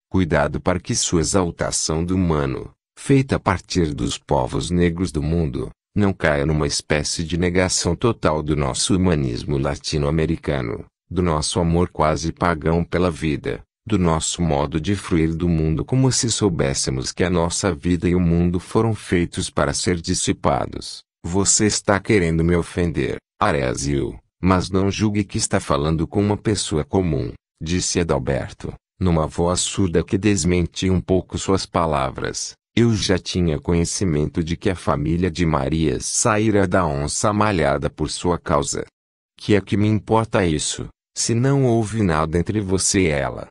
Speaker 1: Cuidado para que sua exaltação do humano, feita a partir dos povos negros do mundo, não caia numa espécie de negação total do nosso humanismo latino-americano, do nosso amor quase pagão pela vida, do nosso modo de fruir do mundo como se soubéssemos que a nossa vida e o mundo foram feitos para ser dissipados. Você está querendo me ofender, Arézio, mas não julgue que está falando com uma pessoa comum, disse Adalberto, numa voz surda que desmentia um pouco suas palavras. Eu já tinha conhecimento de que a família de Marias saíra da onça malhada por sua causa. Que é que me importa isso, se não houve nada entre você e ela?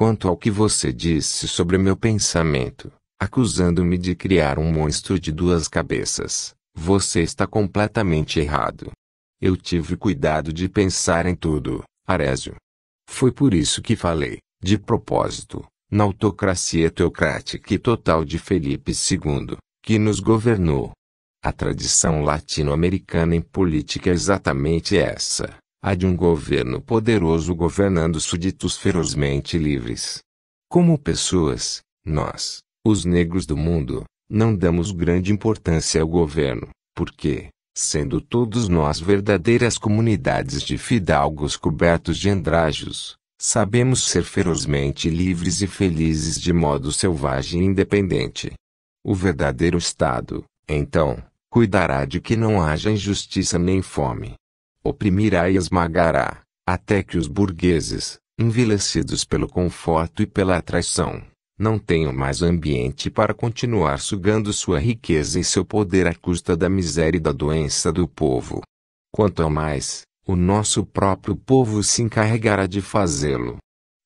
Speaker 1: quanto ao que você disse sobre meu pensamento, acusando-me de criar um monstro de duas cabeças, você está completamente errado. Eu tive cuidado de pensar em tudo, Arésio. Foi por isso que falei, de propósito, na autocracia teocrática e total de Felipe II, que nos governou. A tradição latino-americana em política é exatamente essa, a de um governo poderoso governando súditos ferozmente livres. Como pessoas, nós, os negros do mundo, não damos grande importância ao governo, porque, sendo todos nós verdadeiras comunidades de fidalgos cobertos de andrajos, sabemos ser ferozmente livres e felizes de modo selvagem e independente. O verdadeiro Estado, então, cuidará de que não haja injustiça nem fome, oprimirá e esmagará, até que os burgueses, envelhecidos pelo conforto e pela atração, não tenham mais ambiente para continuar sugando sua riqueza e seu poder à custa da miséria e da doença do povo. Quanto ao mais, o nosso próprio povo se encarregará de fazê-lo.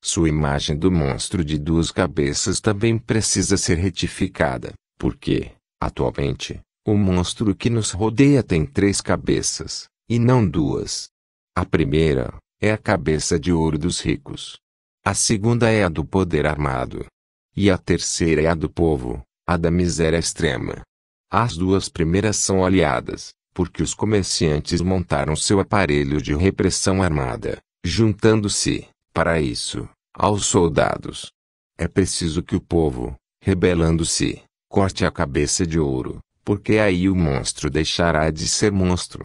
Speaker 1: Sua imagem do monstro de duas cabeças também precisa ser retificada, porque, atualmente, o monstro que nos rodeia tem três cabeças e não duas. A primeira é a cabeça de ouro dos ricos. A segunda é a do poder armado. E a terceira é a do povo, a da miséria extrema. As duas primeiras são aliadas, porque os comerciantes montaram seu aparelho de repressão armada, juntando-se, para isso, aos soldados. É preciso que o povo, rebelando-se, corte a cabeça de ouro, porque aí o monstro deixará de ser monstro,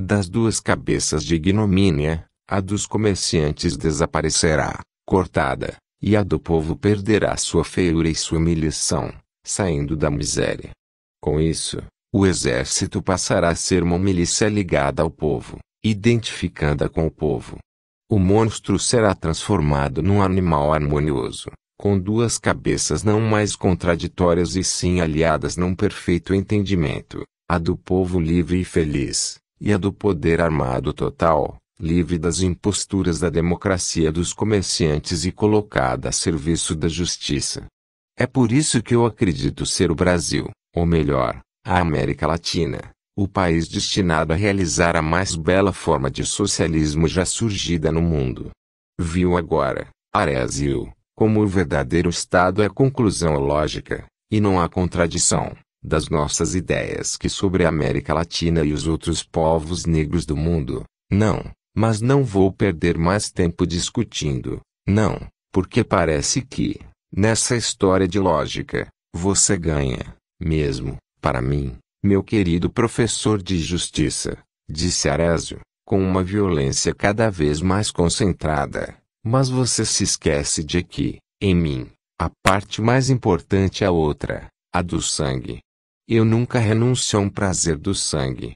Speaker 1: das duas cabeças de ignomínia, a dos comerciantes desaparecerá, cortada, e a do povo perderá sua feiura e sua humilhação, saindo da miséria. Com isso, o exército passará a ser uma milícia ligada ao povo, identificada com o povo. O monstro será transformado num animal harmonioso, com duas cabeças não mais contraditórias e sim aliadas num perfeito entendimento, a do povo livre e feliz e a é do poder armado total, livre das imposturas da democracia dos comerciantes e colocada a serviço da justiça. É por isso que eu acredito ser o Brasil, ou melhor, a América Latina, o país destinado a realizar a mais bela forma de socialismo já surgida no mundo. Viu agora, Arézio, como o verdadeiro Estado é a conclusão lógica, e não há contradição das nossas ideias que sobre a América Latina e os outros povos negros do mundo. Não, mas não vou perder mais tempo discutindo. Não, porque parece que, nessa história de lógica, você ganha, mesmo, para mim, meu querido professor de justiça, disse Arésio, com uma violência cada vez mais concentrada. Mas você se esquece de que, em mim, a parte mais importante é outra, a do sangue. Eu nunca renuncio a um prazer do sangue.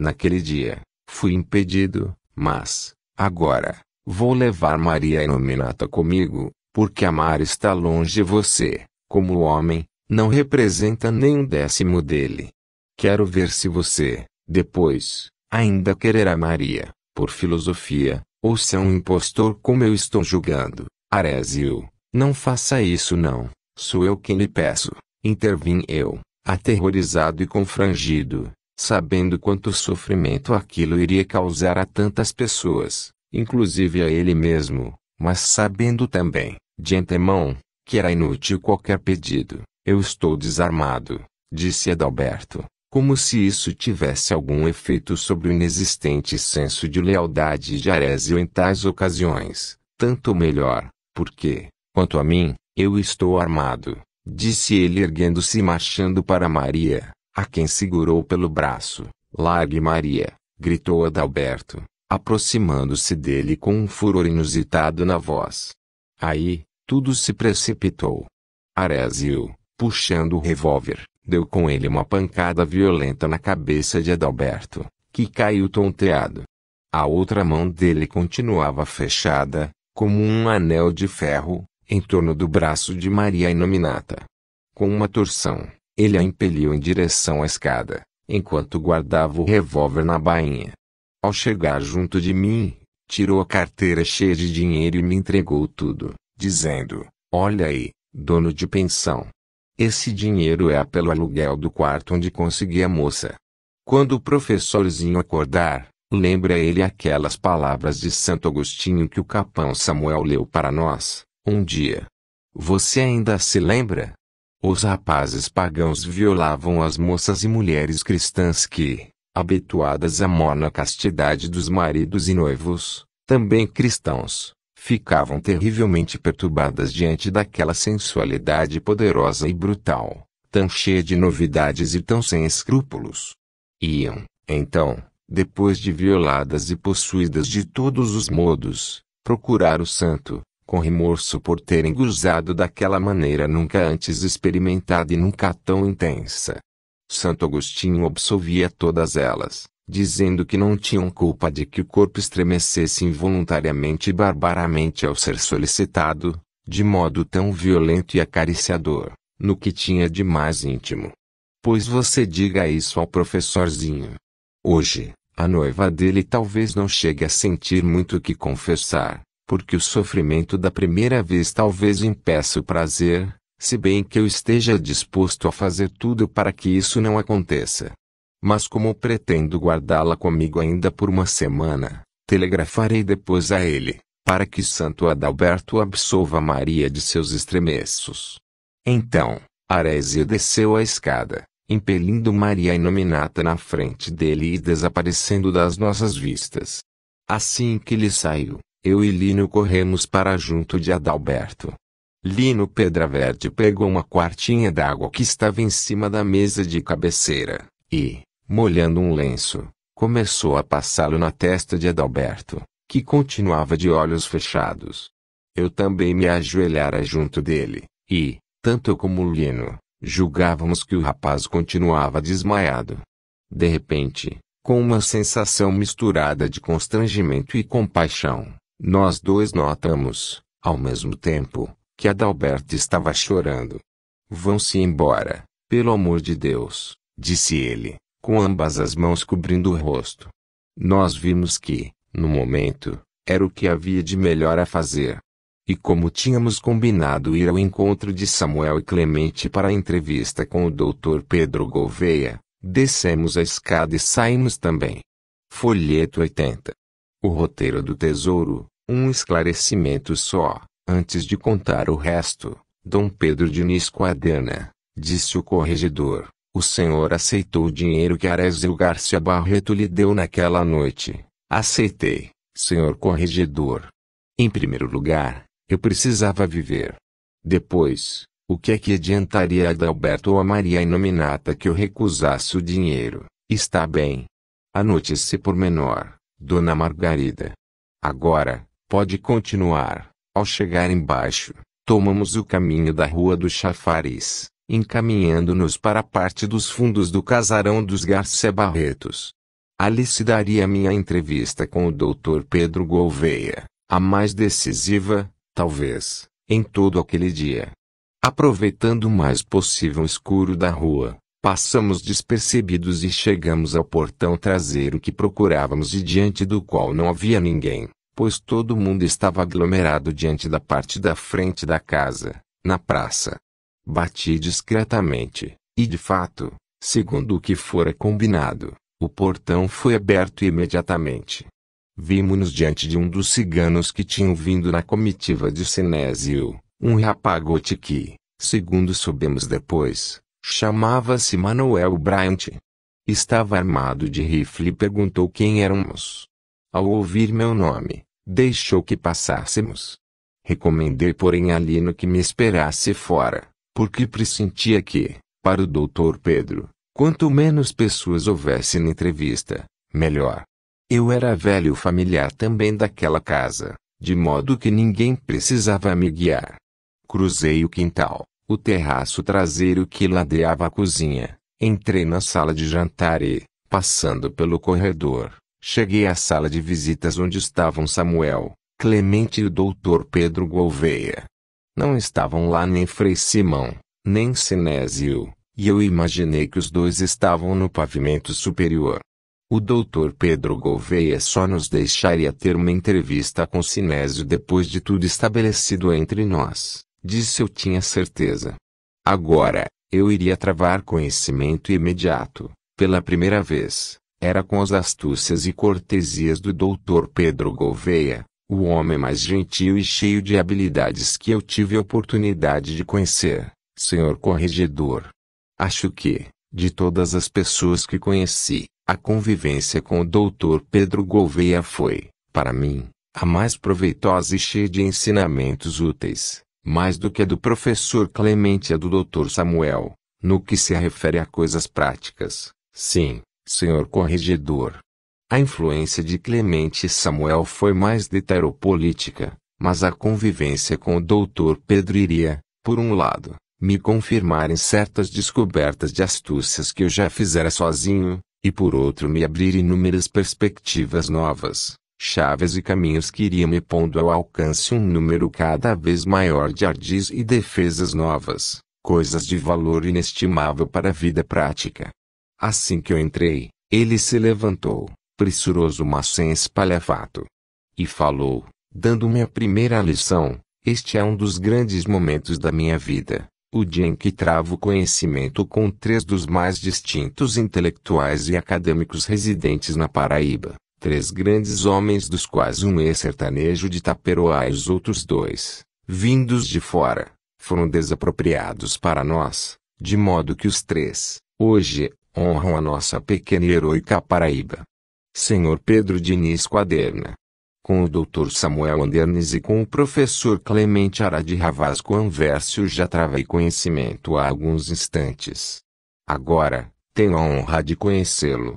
Speaker 1: Naquele dia, fui impedido, mas, agora, vou levar Maria Enominata comigo, porque amar está longe você, como homem, não representa nem um décimo dele. Quero ver se você, depois, ainda quererá Maria, por filosofia, ou se é um impostor como eu estou julgando. Arésio, não faça isso não, sou eu quem lhe peço, intervim eu aterrorizado e confrangido, sabendo quanto sofrimento aquilo iria causar a tantas pessoas, inclusive a ele mesmo, mas sabendo também, de antemão, que era inútil qualquer pedido. Eu estou desarmado, disse Adalberto, como se isso tivesse algum efeito sobre o inexistente senso de lealdade de Arésio em tais ocasiões. Tanto melhor, porque, quanto a mim, eu estou armado, Disse ele erguendo-se e marchando para Maria, a quem segurou pelo braço. Largue Maria, gritou Adalberto, aproximando-se dele com um furor inusitado na voz. Aí, tudo se precipitou. Arésio, puxando o revólver, deu com ele uma pancada violenta na cabeça de Adalberto, que caiu tonteado. A outra mão dele continuava fechada, como um anel de ferro, em torno do braço de Maria Inominata. Com uma torção, ele a impeliu em direção à escada, enquanto guardava o revólver na bainha. Ao chegar junto de mim, tirou a carteira cheia de dinheiro e me entregou tudo, dizendo: Olha aí, dono de pensão. Esse dinheiro é pelo aluguel do quarto onde consegui a moça. Quando o professorzinho acordar, lembra ele aquelas palavras de Santo Agostinho que o capão Samuel leu para nós. Um dia. Você ainda se lembra? Os rapazes pagãos violavam as moças e mulheres cristãs que, habituadas à morna castidade dos maridos e noivos, também cristãos, ficavam terrivelmente perturbadas diante daquela sensualidade poderosa e brutal, tão cheia de novidades e tão sem escrúpulos. Iam, então, depois de violadas e possuídas de todos os modos, procurar o santo, com remorso por terem gozado daquela maneira nunca antes experimentada e nunca tão intensa. Santo Agostinho absolvia todas elas, dizendo que não tinham culpa de que o corpo estremecesse involuntariamente e barbaramente ao ser solicitado, de modo tão violento e acariciador, no que tinha de mais íntimo. Pois você diga isso ao professorzinho. Hoje, a noiva dele talvez não chegue a sentir muito o que confessar, porque o sofrimento da primeira vez talvez impeça o prazer, se bem que eu esteja disposto a fazer tudo para que isso não aconteça. Mas como pretendo guardá-la comigo ainda por uma semana, telegrafarei depois a ele, para que Santo Adalberto absolva Maria de seus estremeços. Então, Arésia desceu a escada, impelindo Maria Inominata na frente dele e desaparecendo das nossas vistas. Assim que ele saiu, eu e Lino corremos para junto de Adalberto. Lino Pedraverde pegou uma quartinha d'água que estava em cima da mesa de cabeceira, e, molhando um lenço, começou a passá-lo na testa de Adalberto, que continuava de olhos fechados. Eu também me ajoelhara junto dele, e, tanto como Lino, julgávamos que o rapaz continuava desmaiado. De repente, com uma sensação misturada de constrangimento e compaixão, nós dois notamos, ao mesmo tempo, que Adalberto estava chorando. Vão-se embora, pelo amor de Deus, disse ele, com ambas as mãos cobrindo o rosto. Nós vimos que, no momento, era o que havia de melhor a fazer. E como tínhamos combinado ir ao encontro de Samuel e Clemente para a entrevista com o Dr. Pedro Gouveia, descemos a escada e saímos também. Folheto 80. O roteiro do Tesouro, um esclarecimento só, antes de contar o resto, Dom Pedro de Quadana, disse o corregedor, o senhor aceitou o dinheiro que o Garcia Barreto lhe deu naquela noite. Aceitei, senhor corregedor. Em primeiro lugar, eu precisava viver. Depois, o que é que adiantaria a Adalberto ou a Maria Inominata que eu recusasse o dinheiro? Está bem. Anote por menor, dona Margarida. Agora, Pode continuar. Ao chegar embaixo, tomamos o caminho da Rua do Chafariz, encaminhando-nos para a parte dos fundos do casarão dos Garcia Barretos. Ali se daria minha entrevista com o Dr. Pedro Gouveia, a mais decisiva, talvez, em todo aquele dia. Aproveitando o mais possível o escuro da rua, passamos despercebidos e chegamos ao portão traseiro que procurávamos e diante do qual não havia ninguém pois todo mundo estava aglomerado diante da parte da frente da casa, na praça. Bati discretamente, e de fato, segundo o que fora combinado, o portão foi aberto imediatamente. Vimos-nos diante de um dos ciganos que tinham vindo na comitiva de Sinésio, um rapagote que, segundo soubemos depois, chamava-se Manuel Bryant. Estava armado de rifle e perguntou quem éramos. Ao ouvir meu nome, Deixou que passássemos. Recomendei porém a Lino que me esperasse fora, porque pressentia que, para o doutor Pedro, quanto menos pessoas houvesse na entrevista, melhor. Eu era velho familiar também daquela casa, de modo que ninguém precisava me guiar. Cruzei o quintal, o terraço traseiro que ladeava a cozinha, entrei na sala de jantar e, passando pelo corredor, Cheguei à sala de visitas onde estavam Samuel, Clemente e o doutor Pedro Gouveia. Não estavam lá nem Frei Simão, nem Sinésio, e eu imaginei que os dois estavam no pavimento superior. O doutor Pedro Gouveia só nos deixaria ter uma entrevista com Sinésio depois de tudo estabelecido entre nós, Disse eu tinha certeza. Agora, eu iria travar conhecimento imediato, pela primeira vez, era com as astúcias e cortesias do doutor Pedro Gouveia, o homem mais gentil e cheio de habilidades que eu tive a oportunidade de conhecer, senhor corregedor. Acho que, de todas as pessoas que conheci, a convivência com o doutor Pedro Gouveia foi, para mim, a mais proveitosa e cheia de ensinamentos úteis, mais do que a do professor Clemente e a do doutor Samuel, no que se refere a coisas práticas. Sim, senhor corregedor. A influência de Clemente Samuel foi mais deteropolítica, mas a convivência com o doutor Pedro iria, por um lado, me confirmar em certas descobertas de astúcias que eu já fizera sozinho, e por outro me abrir inúmeras perspectivas novas, chaves e caminhos que iria me pondo ao alcance um número cada vez maior de ardis e defesas novas, coisas de valor inestimável para a vida prática. Assim que eu entrei, ele se levantou, pressuroso mas sem espalhafato. E falou, dando-me a primeira lição, este é um dos grandes momentos da minha vida, o dia em que travo conhecimento com três dos mais distintos intelectuais e acadêmicos residentes na Paraíba, três grandes homens dos quais um ex-sertanejo de Taperoá e os outros dois, vindos de fora, foram desapropriados para nós, de modo que os três, hoje, honram a nossa pequena e heroica Paraíba. Senhor Pedro Diniz Quaderna. Com o Dr. Samuel Andernes e com o professor Clemente Aradi Ravasco Anversio já travei conhecimento há alguns instantes. Agora, tenho a honra de conhecê-lo.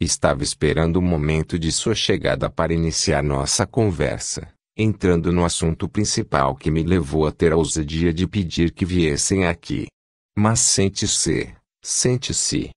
Speaker 1: Estava esperando o momento de sua chegada para iniciar nossa conversa, entrando no assunto principal que me levou a ter a ousadia de pedir que viessem aqui. Mas sente-se, sente-se.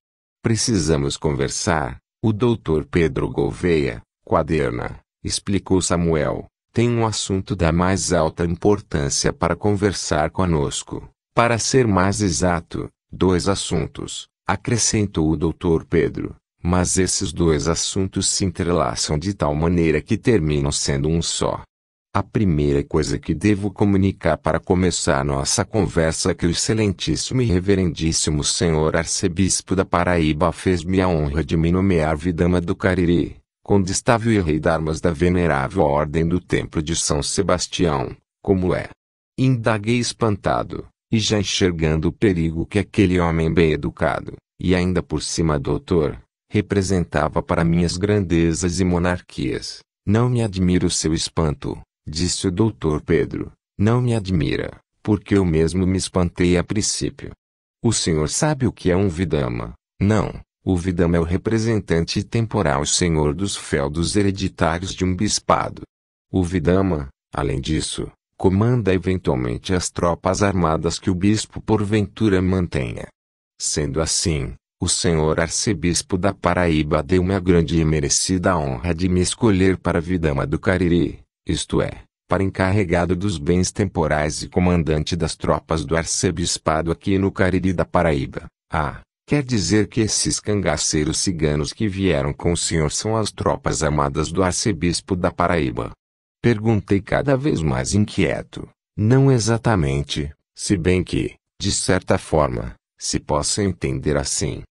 Speaker 1: Precisamos conversar. O doutor Pedro Gouveia, quaderna, explicou Samuel, tem um assunto da mais alta importância para conversar conosco. Para ser mais exato, dois assuntos, acrescentou o doutor Pedro, mas esses dois assuntos se entrelaçam de tal maneira que terminam sendo um só. A primeira coisa que devo comunicar para começar nossa conversa é que o excelentíssimo e reverendíssimo senhor arcebispo da Paraíba fez-me a honra de me nomear vidama do Cariri, condestável e rei d'armas da venerável ordem do templo de São Sebastião, como é. Indaguei espantado, e já enxergando o perigo que aquele homem bem educado, e ainda por cima doutor, representava para minhas grandezas e monarquias, não me admiro seu espanto Disse o doutor Pedro, não me admira, porque eu mesmo me espantei a princípio. O senhor sabe o que é um vidama? Não, o vidama é o representante temporal senhor dos feudos hereditários de um bispado. O vidama, além disso, comanda eventualmente as tropas armadas que o bispo porventura mantenha. Sendo assim, o senhor arcebispo da Paraíba deu me a grande e merecida honra de me escolher para vidama do Cariri, isto é, para encarregado dos bens temporais e comandante das tropas do arcebispado aqui no Cariri da Paraíba. Ah, quer dizer que esses cangaceiros ciganos que vieram com o senhor são as tropas amadas do arcebispo da Paraíba. Perguntei cada vez mais inquieto. Não exatamente, se bem que, de certa forma, se possa entender assim.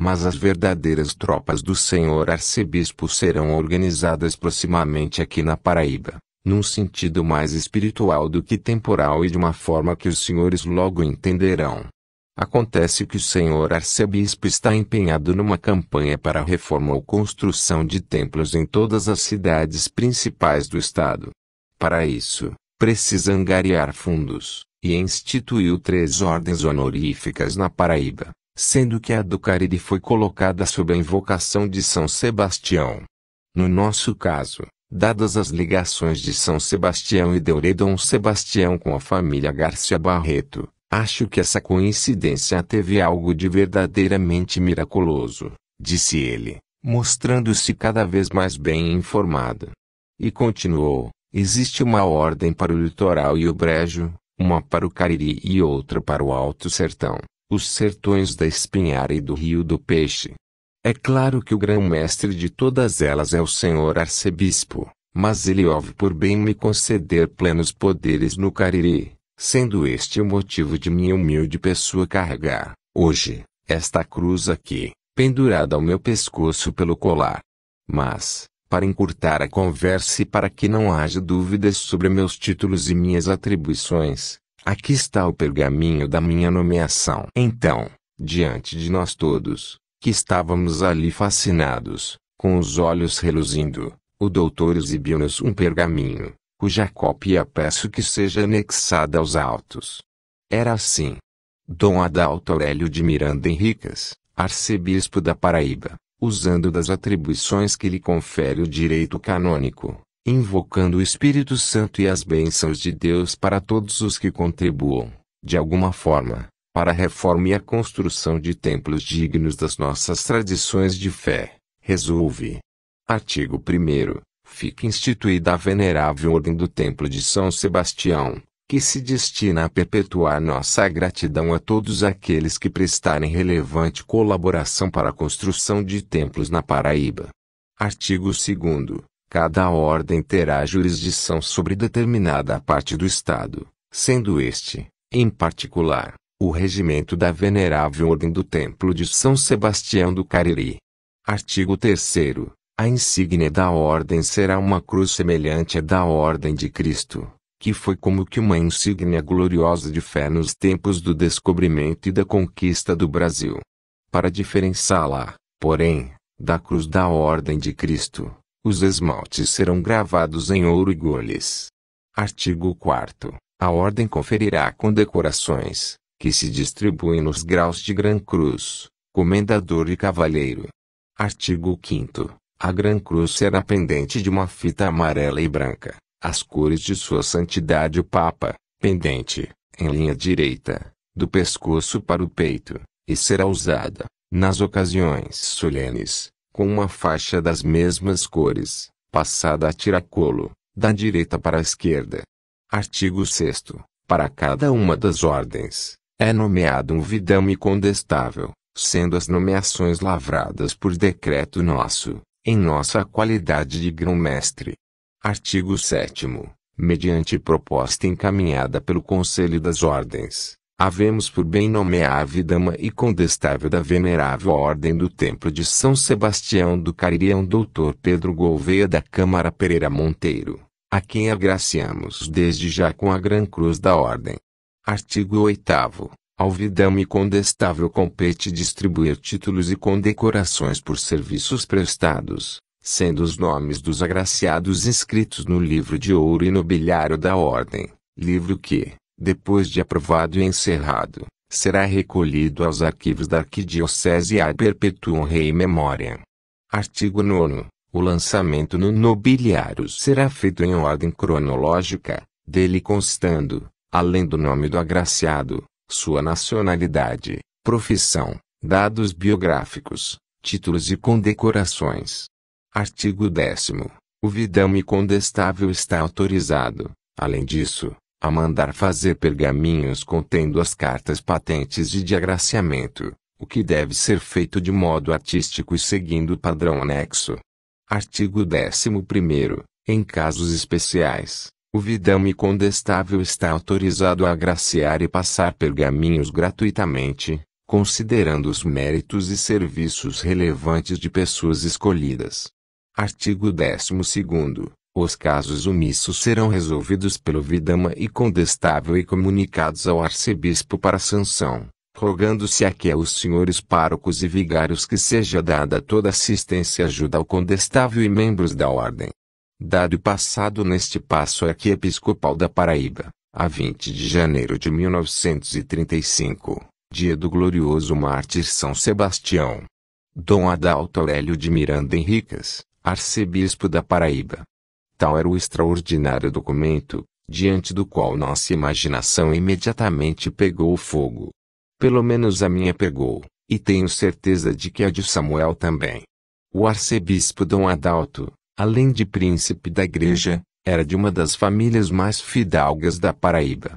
Speaker 1: Mas as verdadeiras tropas do senhor arcebispo serão organizadas proximamente aqui na Paraíba, num sentido mais espiritual do que temporal e de uma forma que os senhores logo entenderão. Acontece que o senhor arcebispo está empenhado numa campanha para a reforma ou construção de templos em todas as cidades principais do estado. Para isso, precisa angariar fundos, e instituiu três ordens honoríficas na Paraíba, sendo que a do Cariri foi colocada sob a invocação de São Sebastião. No nosso caso, dadas as ligações de São Sebastião e de Deuredon Sebastião com a família Garcia Barreto, acho que essa coincidência teve algo de verdadeiramente miraculoso, disse ele, mostrando-se cada vez mais bem informado. E continuou: existe uma ordem para o litoral e o brejo, uma para o Cariri e outra para o Alto Sertão os sertões da Espinhara e do Rio do Peixe. É claro que o grão-mestre de todas elas é o senhor arcebispo, mas ele houve por bem me conceder plenos poderes no Cariri, sendo este o motivo de minha humilde pessoa carregar, hoje, esta cruz aqui, pendurada ao meu pescoço pelo colar. Mas, para encurtar a conversa e para que não haja dúvidas sobre meus títulos e minhas atribuições, Aqui está o pergaminho da minha nomeação. Então, diante de nós todos, que estávamos ali fascinados, com os olhos reluzindo, o doutor exibiu-nos um pergaminho, cuja cópia peço que seja anexada aos autos. Era assim. Dom Adalto Aurélio de Miranda Henriques, arcebispo da Paraíba, usando das atribuições que lhe confere o direito canônico, invocando o Espírito Santo e as bênçãos de Deus para todos os que contribuam, de alguma forma, para a reforma e a construção de templos dignos das nossas tradições de fé. Resolve. Artigo 1. Fica instituída a Venerável Ordem do Templo de São Sebastião, que se destina a perpetuar nossa gratidão a todos aqueles que prestarem relevante colaboração para a construção de templos na Paraíba. Artigo 2. Cada ordem terá jurisdição sobre determinada parte do Estado, sendo este, em particular, o regimento da Venerável Ordem do Templo de São Sebastião do Cariri. Artigo 3. A insígnia da Ordem será uma cruz semelhante à da Ordem de Cristo, que foi como que uma insígnia gloriosa de fé nos tempos do descobrimento e da conquista do Brasil. Para diferenciá-la, porém, da cruz da Ordem de Cristo, os esmaltes serão gravados em ouro e goles. Artigo 4 A ordem conferirá condecorações, que se distribuem nos graus de Gran Cruz, Comendador e Cavaleiro. Artigo 5 A Gran Cruz será pendente de uma fita amarela e branca, as cores de sua santidade o Papa, pendente, em linha direita, do pescoço para o peito, e será usada, nas ocasiões solenes, com uma faixa das mesmas cores, passada a tiracolo, da direita para a esquerda. Artigo 6 Para cada uma das ordens, é nomeado um vidame condestável, sendo as nomeações lavradas por decreto nosso, em nossa qualidade de grão-mestre. Artigo 7 Mediante proposta encaminhada pelo Conselho das Ordens, havemos por bem nomear a vidama e condestável da venerável Ordem do Templo de São Sebastião do Cariri um doutor Pedro Gouveia da Câmara Pereira Monteiro, a quem agraciamos desde já com a Gran Cruz da Ordem. Artigo 8 ao vidame condestável compete distribuir títulos e condecorações por serviços prestados, sendo os nomes dos agraciados inscritos no livro de ouro e no da ordem, livro que, depois de aprovado e encerrado, será recolhido aos arquivos da Arquidiocese a perpetuum rei memoriam. Artigo 9. O lançamento no nobiliário será feito em ordem cronológica, dele constando, além do nome do agraciado, sua nacionalidade, profissão, dados biográficos, títulos e condecorações. Artigo 10. O vidame condestável está autorizado, além disso, a mandar fazer pergaminhos contendo as cartas patentes de agraciamento, o que deve ser feito de modo artístico e seguindo o padrão anexo. Artigo 11. Em casos especiais, o vidame condestável está autorizado a agraciar e passar pergaminhos gratuitamente, considerando os méritos e serviços relevantes de pessoas escolhidas. Artigo 12. Os casos omissos serão resolvidos pelo Vidama e Condestável e comunicados ao arcebispo para sanção, rogando-se aqui aos senhores párocos e vigários que seja dada toda assistência e ajuda ao Condestável e membros da ordem. Dado e passado neste passo episcopal da Paraíba, a 20 de janeiro de 1935, dia do glorioso mártir São Sebastião. Dom Adalto Aurélio de Miranda Henriques, arcebispo da Paraíba, Tal era o extraordinário documento, diante do qual nossa imaginação imediatamente pegou fogo. Pelo menos a minha pegou, e tenho certeza de que a de Samuel também. O arcebispo Dom Adalto, além de príncipe da igreja, era de uma das famílias mais fidalgas da Paraíba.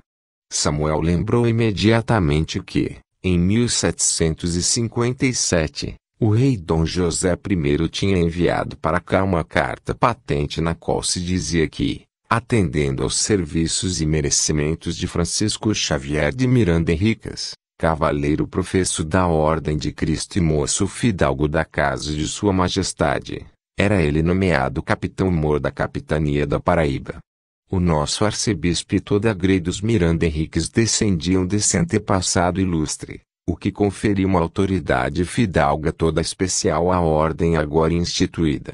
Speaker 1: Samuel lembrou imediatamente que, em 1757, o rei Dom José I tinha enviado para cá uma carta patente na qual se dizia que, atendendo aos serviços e merecimentos de Francisco Xavier de Miranda Henriques, cavaleiro professo da Ordem de Cristo e moço fidalgo da Casa de Sua Majestade, era ele nomeado capitão-mor da Capitania da Paraíba. O nosso arcebispo e toda a grei dos Miranda Henriques descendiam desse antepassado ilustre o que conferiu uma autoridade fidalga toda especial à ordem agora instituída.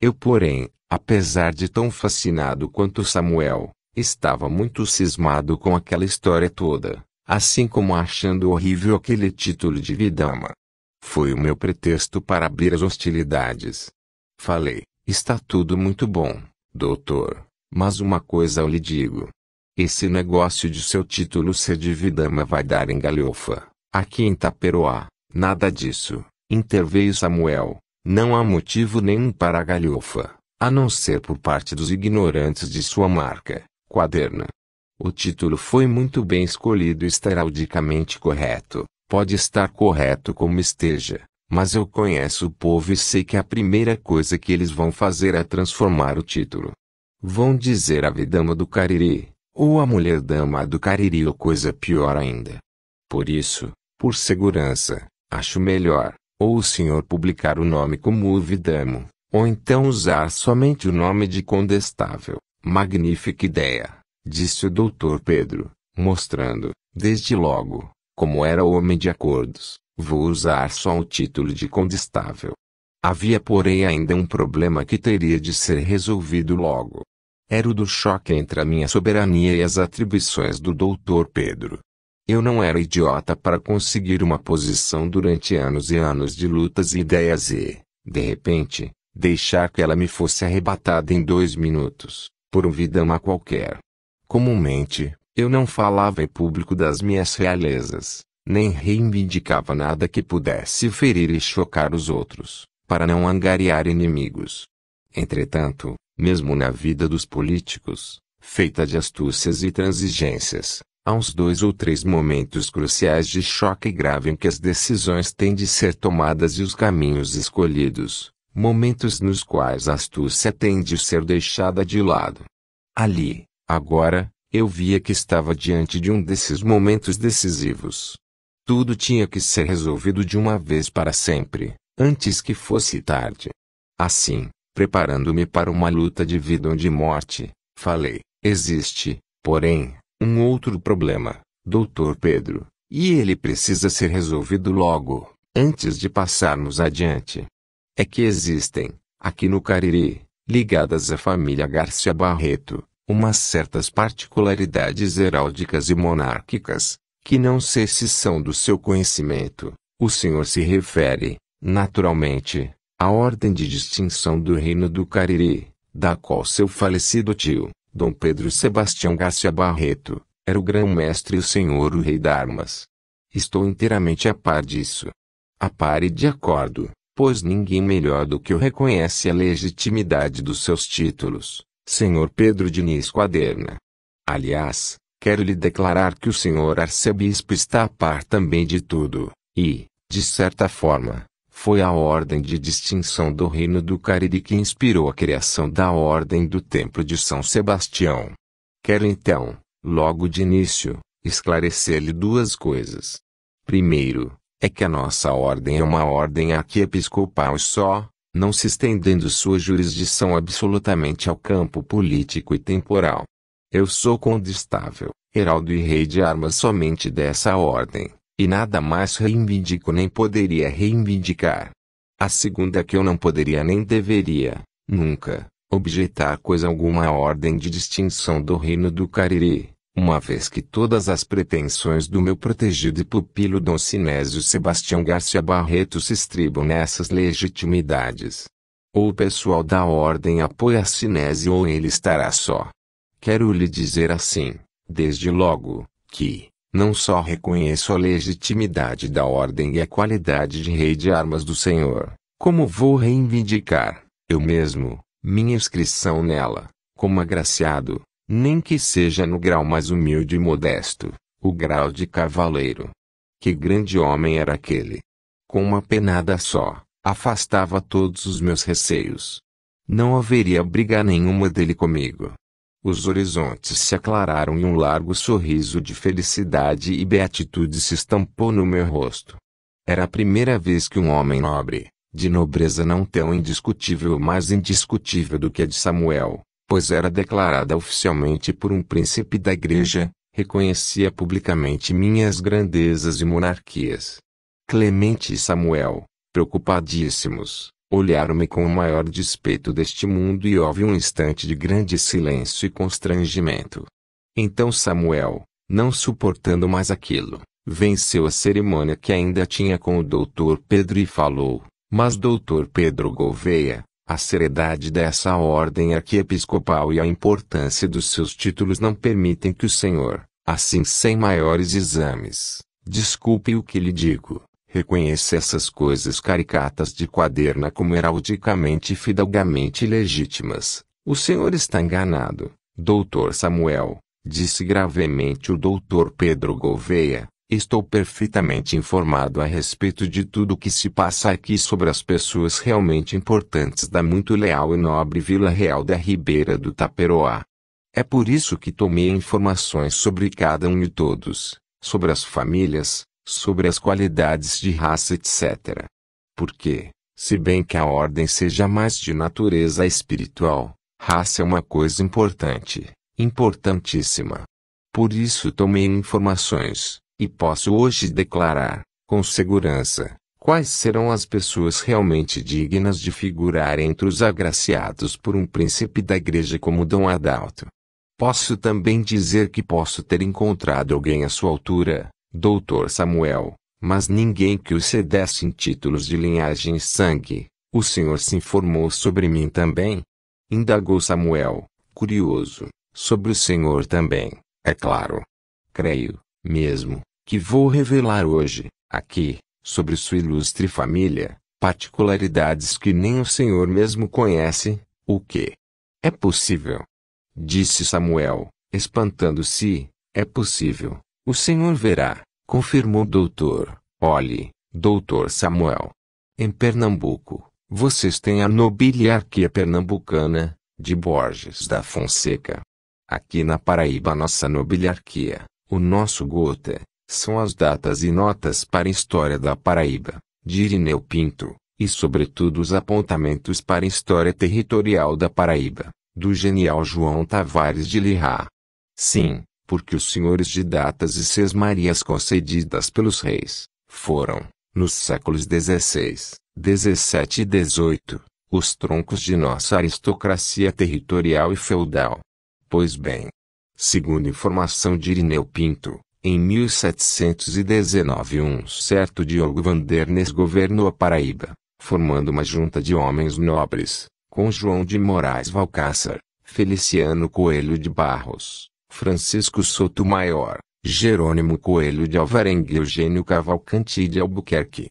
Speaker 1: Eu, porém, apesar de tão fascinado quanto Samuel, estava muito cismado com aquela história toda, assim como achando horrível aquele título de vidama. Foi o meu pretexto para abrir as hostilidades. Falei, está tudo muito bom, doutor, mas uma coisa eu lhe digo. Esse negócio de seu título ser de vidama vai dar em galhofa. Aqui em Taperoá, nada disso, interveio Samuel. Não há motivo nenhum para a galhofa, a não ser por parte dos ignorantes de sua marca, Quaderna. O título foi muito bem escolhido e heraldicamente correto, pode estar correto como esteja, mas eu conheço o povo e sei que a primeira coisa que eles vão fazer é transformar o título. Vão dizer a vedama do Cariri, ou a mulher dama do Cariri ou coisa pior ainda. Por isso, por segurança, acho melhor, ou o senhor publicar o nome como Uvidamo, ou então usar somente o nome de Condestável. Magnífica ideia, disse o doutor Pedro, mostrando, desde logo, como era homem de acordos, vou usar só o título de Condestável. Havia, porém, ainda um problema que teria de ser resolvido logo. Era o do choque entre a minha soberania e as atribuições do doutor Pedro. Eu não era idiota para conseguir uma posição durante anos e anos de lutas e ideias e, de repente, deixar que ela me fosse arrebatada em dois minutos, por um vidama qualquer. Comumente, eu não falava em público das minhas realezas, nem reivindicava nada que pudesse ferir e chocar os outros, para não angariar inimigos. Entretanto, mesmo na vida dos políticos, feita de astúcias e transigências, Há uns dois ou três momentos cruciais de choque grave em que as decisões têm de ser tomadas e os caminhos escolhidos, momentos nos quais a astúcia tem de ser deixada de lado. Ali, agora, eu via que estava diante de um desses momentos decisivos. Tudo tinha que ser resolvido de uma vez para sempre, antes que fosse tarde. Assim, preparando-me para uma luta de vida ou de morte, falei: existe, porém, um outro problema, doutor Pedro, e ele precisa ser resolvido logo, antes de passarmos adiante. É que existem, aqui no Cariri, ligadas à família Garcia Barreto, umas certas particularidades heráldicas e monárquicas, que não sei se são do seu conhecimento. O senhor se refere, naturalmente, à ordem de distinção do reino do Cariri, da qual seu falecido tio, Dom Pedro Sebastião Garcia Barreto, era o grão-mestre e o senhor o rei d'armas. armas. Estou inteiramente a par disso. A par e de acordo, pois ninguém melhor do que o reconhece a legitimidade dos seus títulos, senhor Pedro Diniz Quaderna. Aliás, quero lhe declarar que o senhor arcebispo está a par também de tudo, e, de certa forma, foi a ordem de distinção do Reino do Caribe que inspirou a criação da Ordem do Templo de São Sebastião. Quero então, logo de início, esclarecer-lhe duas coisas. Primeiro, é que a nossa ordem é uma ordem episcopal só, não se estendendo sua jurisdição absolutamente ao campo político e temporal. Eu sou condestável, heraldo e rei de armas somente dessa ordem, e nada mais reivindico nem poderia reivindicar. A segunda é que eu não poderia nem deveria, nunca, objetar coisa alguma à ordem de distinção do reino do Cariri, uma vez que todas as pretensões do meu protegido e pupilo Dom Sinésio Sebastião Garcia Barreto se estribam nessas legitimidades. Ou o pessoal da ordem apoia Sinésio ou ele estará só. Quero lhe dizer assim, desde logo, que, não só reconheço a legitimidade da ordem e a qualidade de rei de armas do Senhor, como vou reivindicar, eu mesmo, minha inscrição nela, como agraciado, nem que seja no grau mais humilde e modesto, o grau de cavaleiro. Que grande homem era aquele! Com uma penada só, afastava todos os meus receios. Não haveria briga nenhuma dele comigo, os horizontes se aclararam e um largo sorriso de felicidade e beatitude se estampou no meu rosto. Era a primeira vez que um homem nobre, de nobreza não tão indiscutível ou mais indiscutível do que a de Samuel, pois era declarada oficialmente por um príncipe da igreja, reconhecia publicamente minhas grandezas e monarquias. Clemente e Samuel, preocupadíssimos, Olharam-me com o maior despeito deste mundo e houve um instante de grande silêncio e constrangimento. Então Samuel, não suportando mais aquilo, venceu a cerimônia que ainda tinha com o doutor Pedro e falou: Mas doutor Pedro Gouveia, a seriedade dessa ordem arquiepiscopal e a importância dos seus títulos não permitem que o senhor, assim sem maiores exames, desculpe o que lhe digo, reconhece essas coisas caricatas de quaderna como heraldicamente e fidalgamente legítimas. O senhor está enganado, doutor Samuel, disse gravemente o doutor Pedro Gouveia. Estou perfeitamente informado a respeito de tudo o que se passa aqui sobre as pessoas realmente importantes da muito leal e nobre Vila Real da Ribeira do Taperoá. É por isso que tomei informações sobre cada um e todos, sobre as famílias, sobre as qualidades de raça, etc. Porque, se bem que a ordem seja mais de natureza espiritual, raça é uma coisa importante, importantíssima. Por isso tomei informações, e posso hoje declarar, com segurança, quais serão as pessoas realmente dignas de figurar entre os agraciados por um príncipe da igreja como Dom Adalto. Posso também dizer que posso ter encontrado alguém à sua altura, doutor Samuel, mas ninguém que o cedesse em títulos de linhagem e sangue. O senhor se informou sobre mim também? Indagou Samuel, curioso, sobre o senhor também, é claro. Creio, mesmo, que vou revelar hoje, aqui, sobre sua ilustre família, particularidades que nem o senhor mesmo conhece, o que? É possível. Disse Samuel, espantando-se, é possível. O Senhor verá, confirmou o doutor. Olhe, doutor Samuel. Em Pernambuco, vocês têm a nobiliarquia pernambucana, de Borges da Fonseca. Aqui na Paraíba nossa nobiliarquia, o nosso Gota, são as datas e notas para a história da Paraíba, de Irineu Pinto, e sobretudo os apontamentos para a história territorial da Paraíba, do genial João Tavares de Lirá. Sim, porque os senhores de datas e sesmarias concedidas pelos reis, foram, nos séculos XVI, XVII e XVIII, os troncos de nossa aristocracia territorial e feudal. Pois bem, segundo informação de Irineu Pinto, em 1719 um certo Diogo Vandernes governou a Paraíba, formando uma junta de homens nobres, com João de Moraes Valcácer, Feliciano Coelho de Barros, Francisco Souto Maior, Jerônimo Coelho de Alvarenga e Eugênio Cavalcanti de Albuquerque.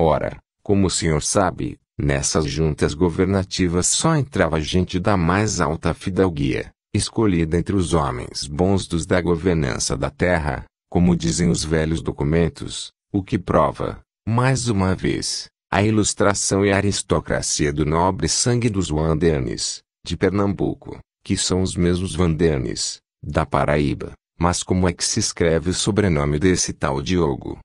Speaker 1: Ora, como o senhor sabe, nessas juntas governativas só entrava gente da mais alta fidalguia, escolhida entre os homens bons dos da governança da terra, como dizem os velhos documentos, o que prova, mais uma vez, a ilustração e a aristocracia do nobre sangue dos Wandernes, de Pernambuco, que são os mesmos Wandernes, da Paraíba, mas como é que se escreve o sobrenome desse tal Diogo?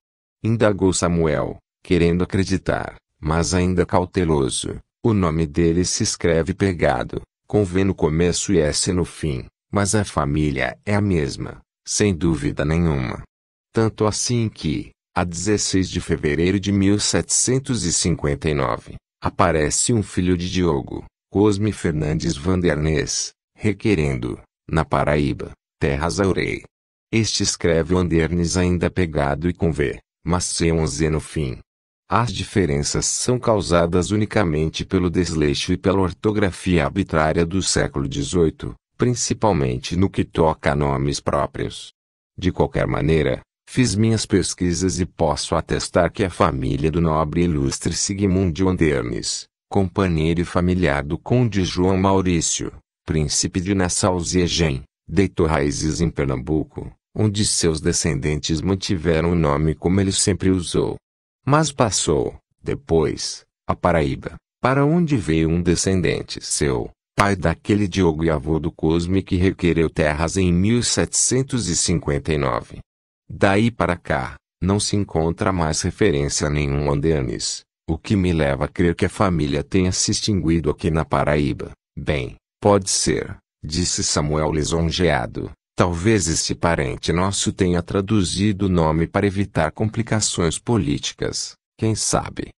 Speaker 1: Indagou Samuel, querendo acreditar, mas ainda cauteloso. O nome dele se escreve pegado, com V no começo e S no fim, mas a família é a mesma, sem dúvida nenhuma. Tanto assim que, a 16 de fevereiro de 1759, aparece um filho de Diogo, Cosme Fernandes Vandernês, requerendo, na Paraíba, terras aurei. Este escreve o Andernes ainda pegado e com V, mas sem um Z no fim. As diferenças são causadas unicamente pelo desleixo e pela ortografia arbitrária do século XVIII, principalmente no que toca a nomes próprios. De qualquer maneira, fiz minhas pesquisas e posso atestar que a família do nobre e ilustre Sigmund Andernes, companheiro e familiar do conde João Maurício, príncipe de nassau ziegen deitou raízes em Pernambuco, onde seus descendentes mantiveram o nome como ele sempre usou. Mas passou, depois, a Paraíba, para onde veio um descendente seu, pai daquele Diogo e avô do Cosme que requereu terras em 1759. Daí para cá, não se encontra mais referência a nenhum Andernes, o que me leva a crer que a família tenha se extinguido aqui na Paraíba. Bem, Pode ser, disse Samuel lisonjeado. Talvez esse parente nosso tenha traduzido o nome para evitar complicações políticas, quem sabe?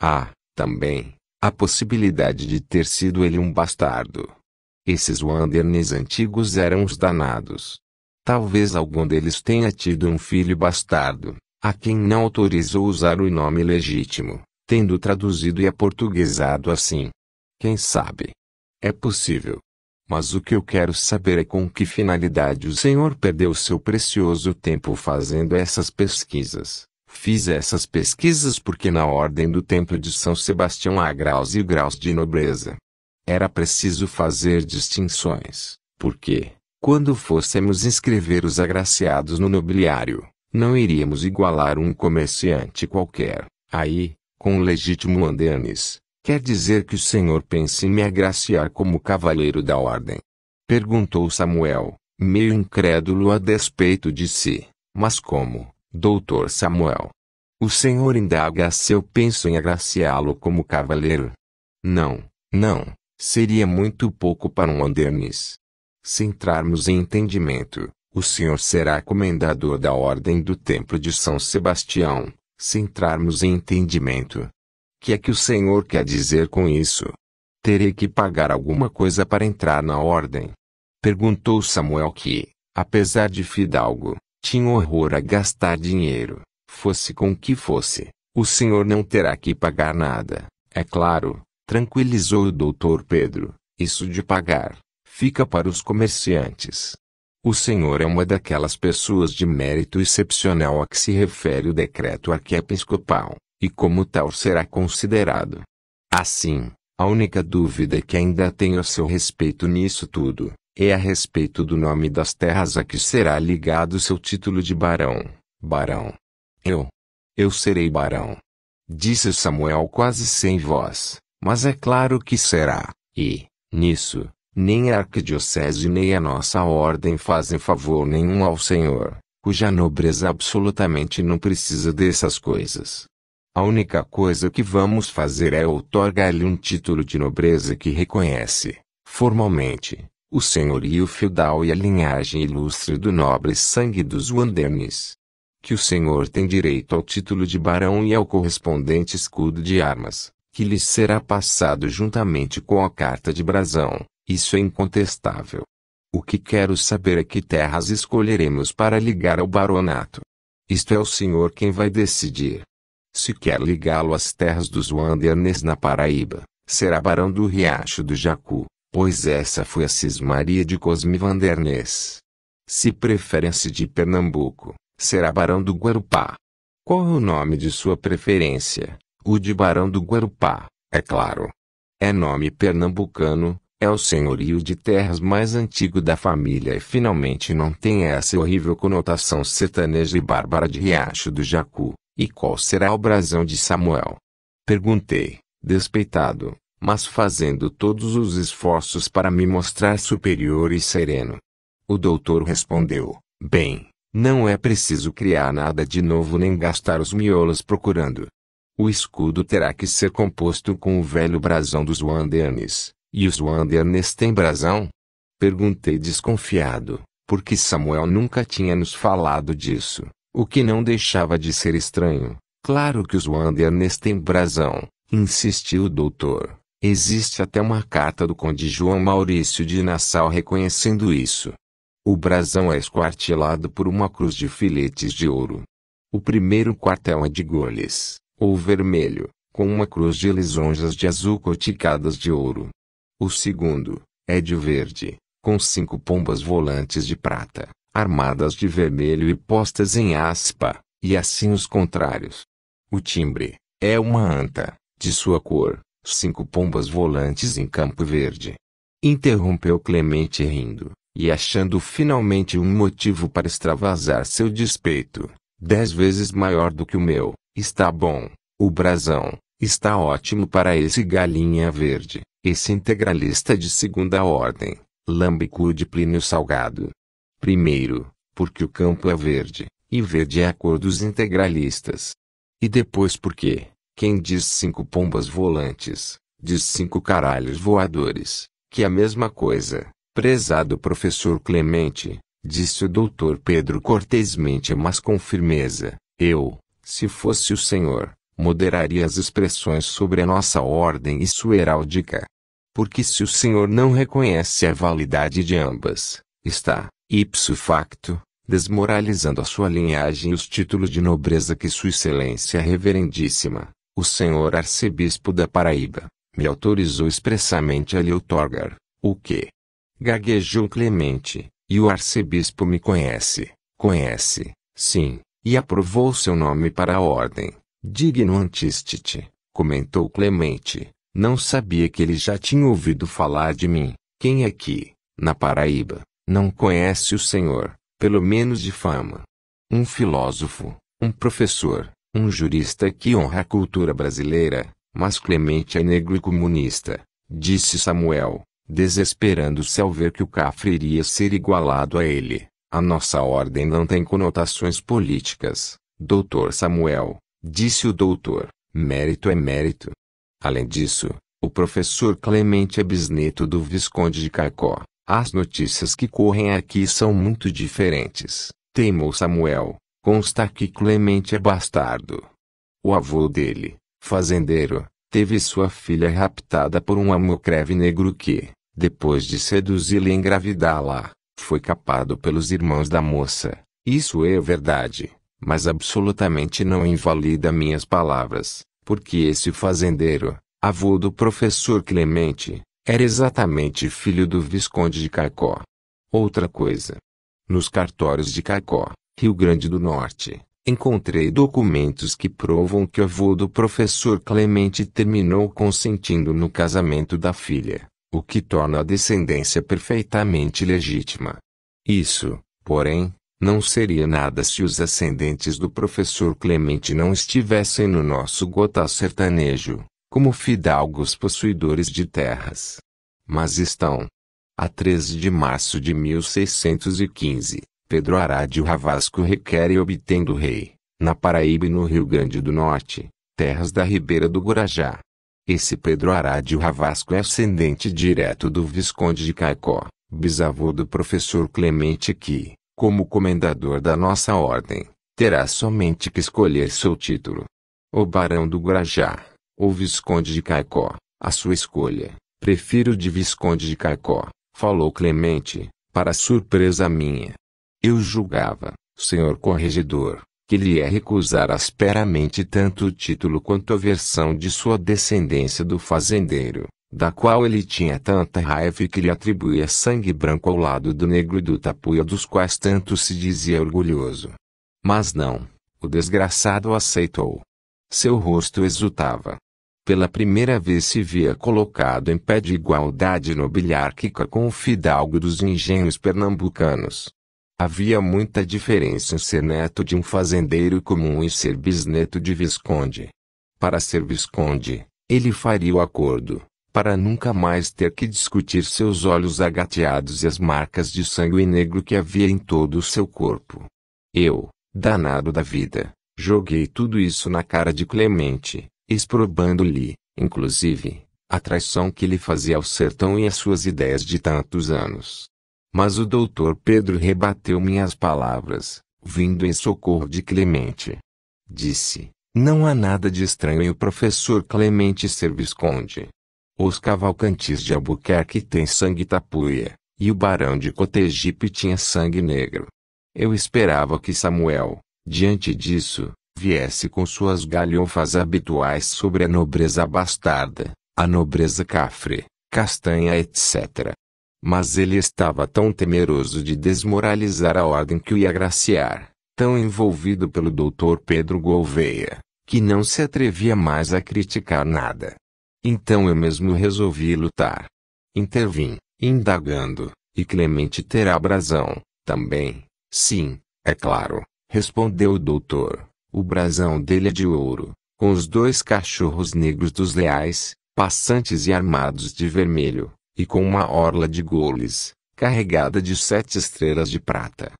Speaker 1: Ah, também, a possibilidade de ter sido ele um bastardo. Esses Wandernes antigos eram os danados. Talvez algum deles tenha tido um filho bastardo, a quem não autorizou usar o nome legítimo, tendo traduzido e aportuguesado assim. Quem sabe? É possível. Mas o que eu quero saber é com que finalidade o senhor perdeu seu precioso tempo fazendo essas pesquisas. Fiz essas pesquisas porque na ordem do templo de São Sebastião há graus e graus de nobreza. Era preciso fazer distinções, porque, quando fôssemos inscrever os agraciados no nobiliário, não iríamos igualar um comerciante qualquer, aí, com o legítimo andenes, Quer dizer que o Senhor pense em me agraciar como cavaleiro da ordem? Perguntou Samuel, meio incrédulo a despeito de si. Mas como, doutor Samuel? O Senhor indaga se eu penso em agraciá-lo como cavaleiro? Não, não, seria muito pouco para um andernis. Se entrarmos em entendimento, o Senhor será comendador da ordem do templo de São Sebastião. Se entrarmos em entendimento, que é que o Senhor quer dizer com isso? Terei que pagar alguma coisa para entrar na ordem? Perguntou Samuel que, apesar de fidalgo, tinha horror a gastar dinheiro, fosse com que fosse. O senhor não terá que pagar nada, é claro, tranquilizou o doutor Pedro. Isso de pagar, fica para os comerciantes. O senhor é uma daquelas pessoas de mérito excepcional a que se refere o decreto arquiepiscopal e como tal será considerado. Assim, a única dúvida que ainda tenho a seu respeito nisso tudo, é a respeito do nome das terras a que será ligado seu título de barão. Barão. Eu. Eu serei barão. Disse Samuel quase sem voz, mas é claro que será, e, nisso, nem a arquidiocese nem a nossa ordem fazem favor nenhum ao Senhor, cuja nobreza absolutamente não precisa dessas coisas. A única coisa que vamos fazer é outorgar-lhe um título de nobreza que reconhece, formalmente, o senhorio feudal e a linhagem ilustre do nobre sangue dos Wandernes. Que o senhor tem direito ao título de barão e ao correspondente escudo de armas, que lhe será passado juntamente com a carta de brasão, isso é incontestável. O que quero saber é que terras escolheremos para ligar ao baronato. Isto é o senhor quem vai decidir. Se quer ligá-lo às terras dos Wandernes na Paraíba, será barão do Riacho do Jacu, pois essa foi a cismaria de Cosme Vandernês. Se preferência de Pernambuco, será barão do Guarupá. Qual é o nome de sua preferência? O de barão do Guarupá, é claro. É nome pernambucano, é o senhorio de terras mais antigo da família e finalmente não tem essa horrível conotação sertaneja e bárbara de Riacho do Jacu, e qual será o brasão de Samuel? Perguntei, despeitado, mas fazendo todos os esforços para me mostrar superior e sereno. O doutor respondeu: Bem, não é preciso criar nada de novo nem gastar os miolos procurando. O escudo terá que ser composto com o velho brasão dos Wandernes. E os Wandernes têm brasão? Perguntei desconfiado, porque Samuel nunca tinha nos falado disso. O que não deixava de ser estranho. Claro que os Wanderers têm brasão, insistiu o doutor. Existe até uma carta do conde João Maurício de Nassau reconhecendo isso. O brasão é esquartilado por uma cruz de filetes de ouro. O primeiro quartel é de goles, ou vermelho, com uma cruz de lisonjas de azul coticadas de ouro. O segundo, é de verde, com cinco pombas volantes de prata armadas de vermelho e postas em aspa, e assim os contrários. O timbre é uma anta, de sua cor, cinco pombas volantes em campo verde. Interrompeu Clemente rindo, e achando finalmente um motivo para extravasar seu despeito, dez vezes maior do que o meu. Está bom, o brasão, está ótimo para esse galinha verde, esse integralista de segunda ordem, lambicu de Plínio Salgado. Primeiro, porque o campo é verde, e verde é a cor dos integralistas. E depois porque, quem diz cinco pombas volantes, diz cinco caralhos voadores, que é a mesma coisa, prezado professor Clemente, disse o doutor Pedro cortesmente mas com firmeza, eu, se fosse o senhor, moderaria as expressões sobre a nossa ordem e sua heráldica. Porque se o senhor não reconhece a validade de ambas, está, ipso facto, desmoralizando a sua linhagem e os títulos de nobreza que Sua Excelência Reverendíssima, o senhor arcebispo da Paraíba, me autorizou expressamente a lhe otorgar, o que gaguejou Clemente, e o arcebispo me conhece, conhece, sim, e aprovou seu nome para a ordem, digno antistite, comentou Clemente, não sabia que ele já tinha ouvido falar de mim, quem é que, na Paraíba, não conhece o Senhor, pelo menos de fama. Um filósofo, um professor, um jurista que honra a cultura brasileira, mas Clemente é negro e comunista, disse Samuel, desesperando-se ao ver que o Cafre iria ser igualado a ele. A nossa ordem não tem conotações políticas, doutor Samuel, disse o doutor, mérito é mérito. Além disso, o professor Clemente é bisneto do Visconde de Caicó, as notícias que correm aqui são muito diferentes. Teimou Samuel, consta que Clemente é bastardo. O avô dele, fazendeiro, teve sua filha raptada por um amocreve negro que, depois de seduzi-la e engravidá-la, foi capado pelos irmãos da moça. Isso é verdade, mas absolutamente não invalida minhas palavras, porque esse fazendeiro, avô do professor Clemente, era exatamente filho do Visconde de Caicó. Outra coisa. Nos cartórios de Caicó, Rio Grande do Norte, encontrei documentos que provam que o avô do professor Clemente terminou consentindo no casamento da filha, o que torna a descendência perfeitamente legítima. Isso, porém, não seria nada se os ascendentes do professor Clemente não estivessem no nosso Gotá sertanejo como fidalgos possuidores de terras. Mas estão. A 13 de março de 1615, Pedro Arádio Ravasco requer e obtém do rei, na Paraíba e no Rio Grande do Norte, terras da Ribeira do Guarajá. Esse Pedro Arádio Ravasco é ascendente direto do Visconde de Caicó, bisavô do professor Clemente que, como comendador da nossa ordem, terá somente que escolher seu título. O Barão do Guarajá, ou Visconde de Caicó, a sua escolha. Prefiro o de Visconde de Caicó, falou Clemente, para surpresa minha. Eu julgava, senhor corregedor, que lhe é recusar asperamente tanto o título quanto a versão de sua descendência do fazendeiro, da qual ele tinha tanta raiva que lhe atribuía sangue branco ao lado do negro e do tapuia dos quais tanto se dizia orgulhoso. Mas não, o desgraçado aceitou. Seu rosto exultava, pela primeira vez se via colocado em pé de igualdade nobiliárquica com o fidalgo dos engenhos pernambucanos. Havia muita diferença em ser neto de um fazendeiro comum e ser bisneto de visconde. Para ser visconde, ele faria o acordo, para nunca mais ter que discutir seus olhos agateados e as marcas de sangue negro que havia em todo o seu corpo. Eu, danado da vida, joguei tudo isso na cara de Clemente, exprobando-lhe, inclusive, a traição que lhe fazia ao sertão e às suas ideias de tantos anos. Mas o doutor Pedro rebateu minhas palavras, vindo em socorro de Clemente. Disse, não há nada de estranho em o professor Clemente ser visconde. Os cavalcantes de Albuquerque têm sangue tapuia, e o barão de Cotegipe tinha sangue negro. Eu esperava que Samuel, diante disso, viesse com suas galhofas habituais sobre a nobreza bastarda, a nobreza cafre, castanha etc. Mas ele estava tão temeroso de desmoralizar a ordem que o ia graciar, tão envolvido pelo doutor Pedro Gouveia, que não se atrevia mais a criticar nada. Então eu mesmo resolvi lutar. Intervim, indagando, e Clemente terá brasão, também, sim, é claro, respondeu o doutor. O brasão dele é de ouro, com os dois cachorros negros dos leais, passantes e armados de vermelho, e com uma orla de goles, carregada de sete estrelas de prata.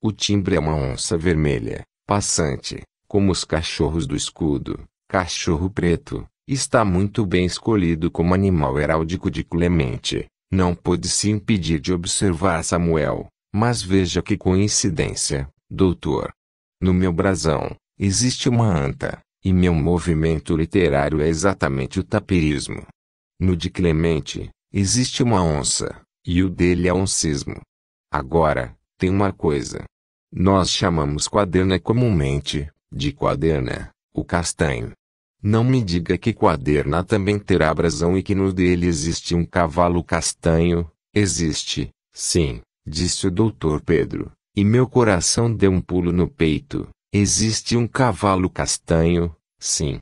Speaker 1: O timbre é uma onça vermelha, passante, como os cachorros do escudo, cachorro preto, está muito bem escolhido como animal heráldico de Clemente. Não pôde se impedir de observar Samuel, mas veja que coincidência, doutor. No meu brasão, Existe uma anta, e meu movimento literário é exatamente o tapirismo. No de Clemente, existe uma onça, e o dele é oncismo. Agora, tem uma coisa. Nós chamamos quaderna comumente, de quaderna, o castanho. Não me diga que quaderna também terá brasão e que no dele existe um cavalo castanho, existe, sim, disse o doutor Pedro, e meu coração deu um pulo no peito. Existe um cavalo castanho, sim.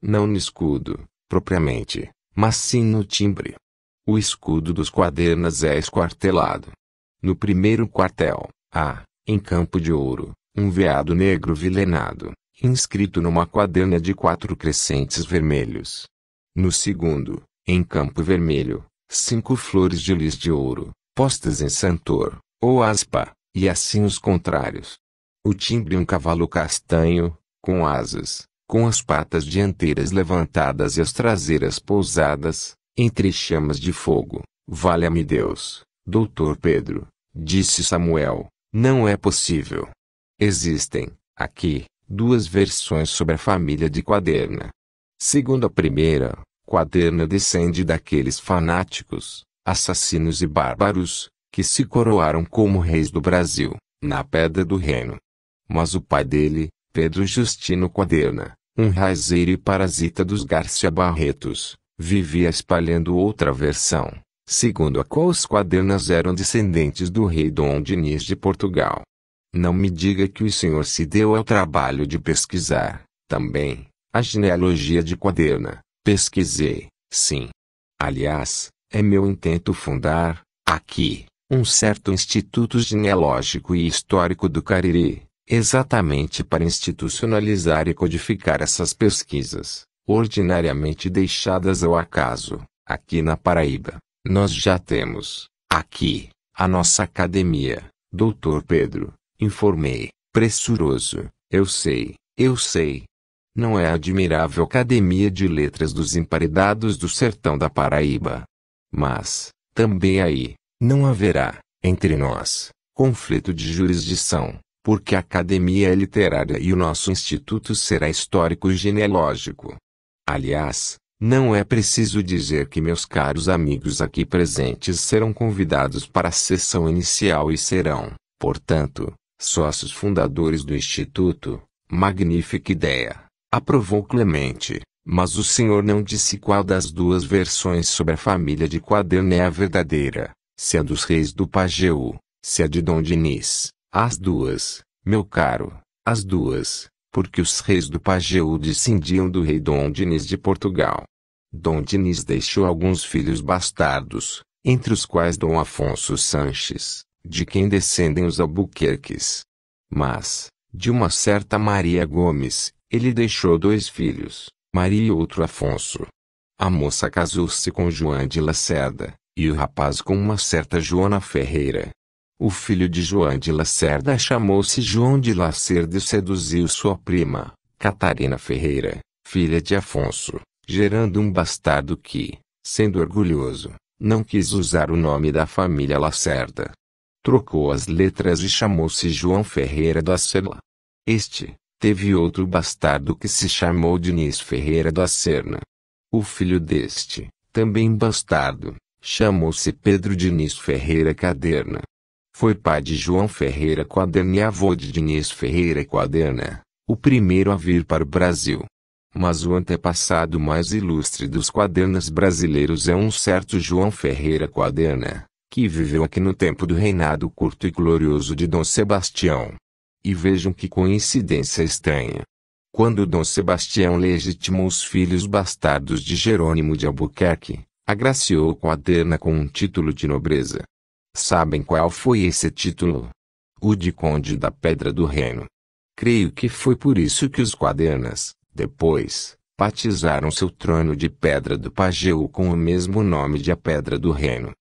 Speaker 1: Não no escudo, propriamente, mas sim no timbre. O escudo dos quadernas é esquartelado. No primeiro quartel, há, em campo de ouro, um veado negro vilenado, inscrito numa quaderna de quatro crescentes vermelhos. No segundo, em campo vermelho, cinco flores de lis de ouro, postas em santor, ou aspa, e assim os contrários. O timbre um cavalo castanho, com asas, com as patas dianteiras levantadas e as traseiras pousadas, entre chamas de fogo. Valha-me Deus, doutor Pedro, disse Samuel, não é possível. Existem, aqui, duas versões sobre a família de Quaderna. Segundo a primeira, Quaderna descende daqueles fanáticos, assassinos e bárbaros, que se coroaram como reis do Brasil, na Pedra do Reino. Mas o pai dele, Pedro Justino Quaderna, um raizeiro e parasita dos Garcia Barretos, vivia espalhando outra versão, segundo a qual os Quadernas eram descendentes do rei Dom Diniz de Portugal. Não me diga que o senhor se deu ao trabalho de pesquisar, também, a genealogia de Quaderna. Pesquisei, sim. Aliás, é meu intento fundar, aqui, um certo Instituto Genealógico e Histórico do Cariri, Exatamente para institucionalizar e codificar essas pesquisas, ordinariamente deixadas ao acaso, aqui na Paraíba, nós já temos, aqui, a nossa academia, doutor Pedro, informei, pressuroso, eu sei, eu sei. Não é a admirável Academia de Letras dos Emparedados do Sertão da Paraíba. Mas, também aí, não haverá, entre nós, conflito de jurisdição porque a academia é literária e o nosso instituto será histórico-genealógico. e Aliás, não é preciso dizer que meus caros amigos aqui presentes serão convidados para a sessão inicial e serão, portanto, sócios fundadores do instituto. Magnífica ideia, aprovou Clemente. Mas o senhor não disse qual das duas versões sobre a família de Quaderno é a verdadeira, se a é dos reis do Pajeú, se a é de Dom Diniz. As duas, meu caro, as duas, porque os reis do Pajeú descendiam do rei Dom Dinis de Portugal. Dom Dinis deixou alguns filhos bastardos, entre os quais Dom Afonso Sanches, de quem descendem os Albuquerques. Mas, de uma certa Maria Gomes, ele deixou dois filhos, Maria e outro Afonso. A moça casou-se com João de Lacerda, e o rapaz com uma certa Joana Ferreira. O filho de João de Lacerda chamou-se João de Lacerda e seduziu sua prima, Catarina Ferreira, filha de Afonso, gerando um bastardo que, sendo orgulhoso, não quis usar o nome da família Lacerda. Trocou as letras e chamou-se João Ferreira da Serla. Este, teve outro bastardo que se chamou Diniz Ferreira da Serna. O filho deste, também bastardo, chamou-se Pedro Diniz Ferreira Caderna. Foi pai de João Ferreira Quaderna e avô de Diniz Ferreira Quaderna, o primeiro a vir para o Brasil. Mas o antepassado mais ilustre dos quadernas brasileiros é um certo João Ferreira Quaderna, que viveu aqui no tempo do reinado curto e glorioso de Dom Sebastião. E vejam que coincidência estranha. Quando Dom Sebastião legitimou os filhos bastardos de Jerônimo de Albuquerque, agraciou Quaderna com um título de nobreza. Sabem qual foi esse título? O de Conde da Pedra do Reino. Creio que foi por isso que os Quadernas, depois, batizaram seu trono de Pedra do Pajeú com o mesmo nome de a Pedra do Reino.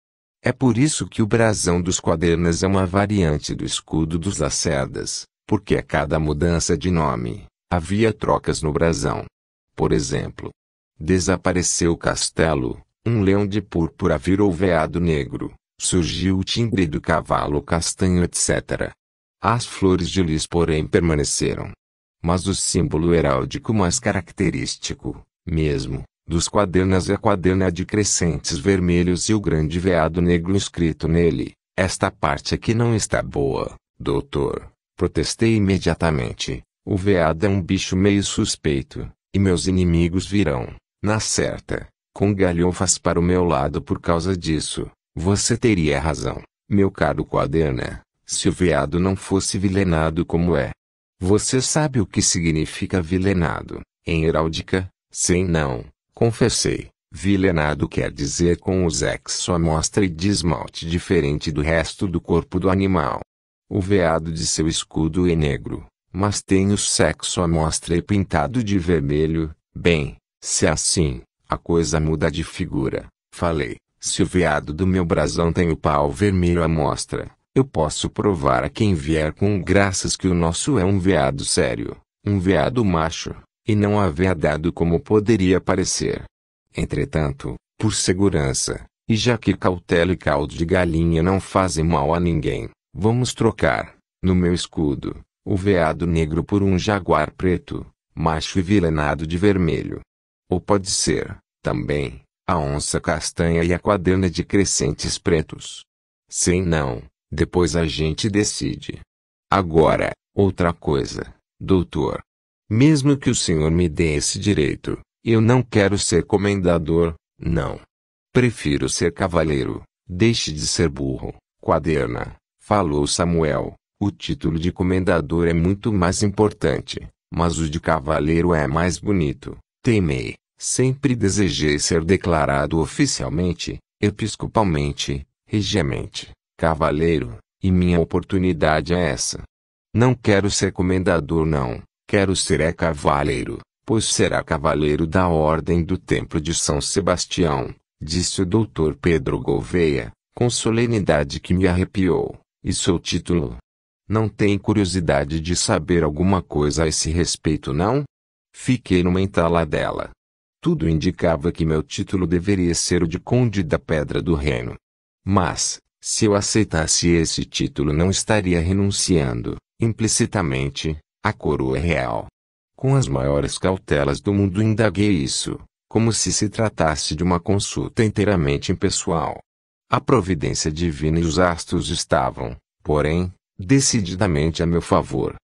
Speaker 1: É por isso que o brasão dos Quadernas é uma variante do escudo dos Lacerdas, porque a cada mudança de nome, havia trocas no brasão. Por exemplo, desapareceu o Castelo, um leão de púrpura virou veado negro, surgiu o timbre do cavalo castanho etc. As flores de lis porém permaneceram. Mas o símbolo heráldico mais característico, mesmo, dos quadernas é a quaderna de crescentes vermelhos e o grande veado negro inscrito nele. Esta parte aqui não está boa, doutor, protestei imediatamente. O veado é um bicho meio suspeito, e meus inimigos virão, na certa, com galhofas para o meu lado por causa disso. Você teria razão, meu caro Quaderna, se o veado não fosse vilenado como é. Você sabe o que significa vilenado, em heráldica? Sim, não, confessei. Vilenado quer dizer com o sexo amostra mostra e de esmalte diferente do resto do corpo do animal. O veado de seu escudo é negro, mas tem o sexo amostra mostra e pintado de vermelho. Bem, se é assim, a coisa muda de figura, falei. Se o veado do meu brasão tem o pau vermelho à mostra, eu posso provar a quem vier com graças que o nosso é um veado sério, um veado macho, e não aveadado como poderia parecer. Entretanto, por segurança, e já que cautela e caldo de galinha não fazem mal a ninguém, vamos trocar, no meu escudo, o veado negro por um jaguar preto, macho e vilenado de vermelho. Ou pode ser, também, a onça castanha e a quaderna de crescentes pretos. Sem não, depois a gente decide. Agora, outra coisa, doutor. Mesmo que o senhor me dê esse direito, eu não quero ser comendador, não. Prefiro ser cavaleiro. Deixe de ser burro, quaderna, falou Samuel. O título de comendador é muito mais importante, mas o de cavaleiro é mais bonito, teimei. Sempre desejei ser declarado oficialmente, episcopalmente, regiamente, cavaleiro, e minha oportunidade é essa. Não quero ser comendador não, quero ser é cavaleiro, pois será cavaleiro da Ordem do Templo de São Sebastião, disse o doutor Pedro Gouveia, com solenidade que me arrepiou, e seu título. Não tem curiosidade de saber alguma coisa a esse respeito não? Fiquei numa entaladela. Tudo indicava que meu título deveria ser o de Conde da Pedra do Reino. Mas, se eu aceitasse esse título, não estaria renunciando, implicitamente, à coroa real. Com as maiores cautelas do mundo, indaguei isso, como se se tratasse de uma consulta inteiramente impessoal. A providência divina e os astros estavam, porém, decididamente a meu favor.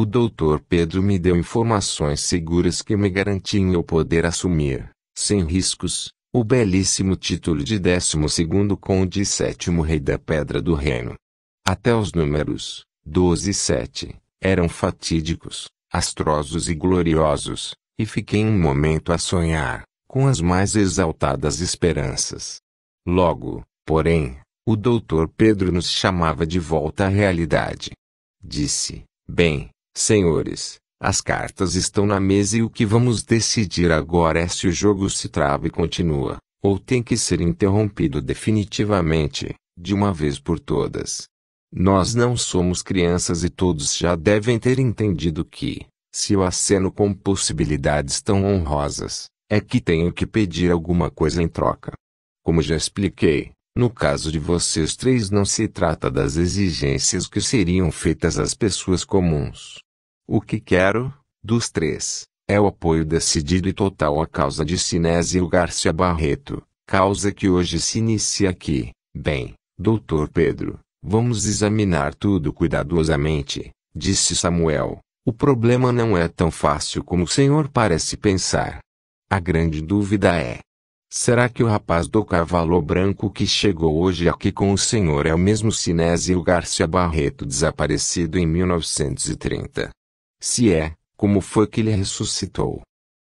Speaker 1: O doutor Pedro me deu informações seguras que me garantiam eu poder assumir, sem riscos, o belíssimo título de décimo segundo conde e sétimo rei da pedra do reino. Até os números, 12 e 7, eram fatídicos, astrosos e gloriosos, e fiquei um momento a sonhar, com as mais exaltadas esperanças. Logo, porém, o doutor Pedro nos chamava de volta à realidade. Disse, bem, Senhores, as cartas estão na mesa e o que vamos decidir agora é se o jogo se trava e continua, ou tem que ser interrompido definitivamente, de uma vez por todas. Nós não somos crianças e todos já devem ter entendido que, se eu aceno com possibilidades tão honrosas, é que tenho que pedir alguma coisa em troca. Como já expliquei, no caso de vocês três, não se trata das exigências que seriam feitas às pessoas comuns. O que quero, dos três, é o apoio decidido e total à causa de Sinésio Garcia Barreto, causa que hoje se inicia aqui. Bem, doutor Pedro, vamos examinar tudo cuidadosamente, disse Samuel. O problema não é tão fácil como o senhor parece pensar. A grande dúvida é: Será que o rapaz do cavalo branco que chegou hoje aqui com o senhor é o mesmo Sinésio Garcia Barreto desaparecido em 1930? Se é, como foi que ele ressuscitou?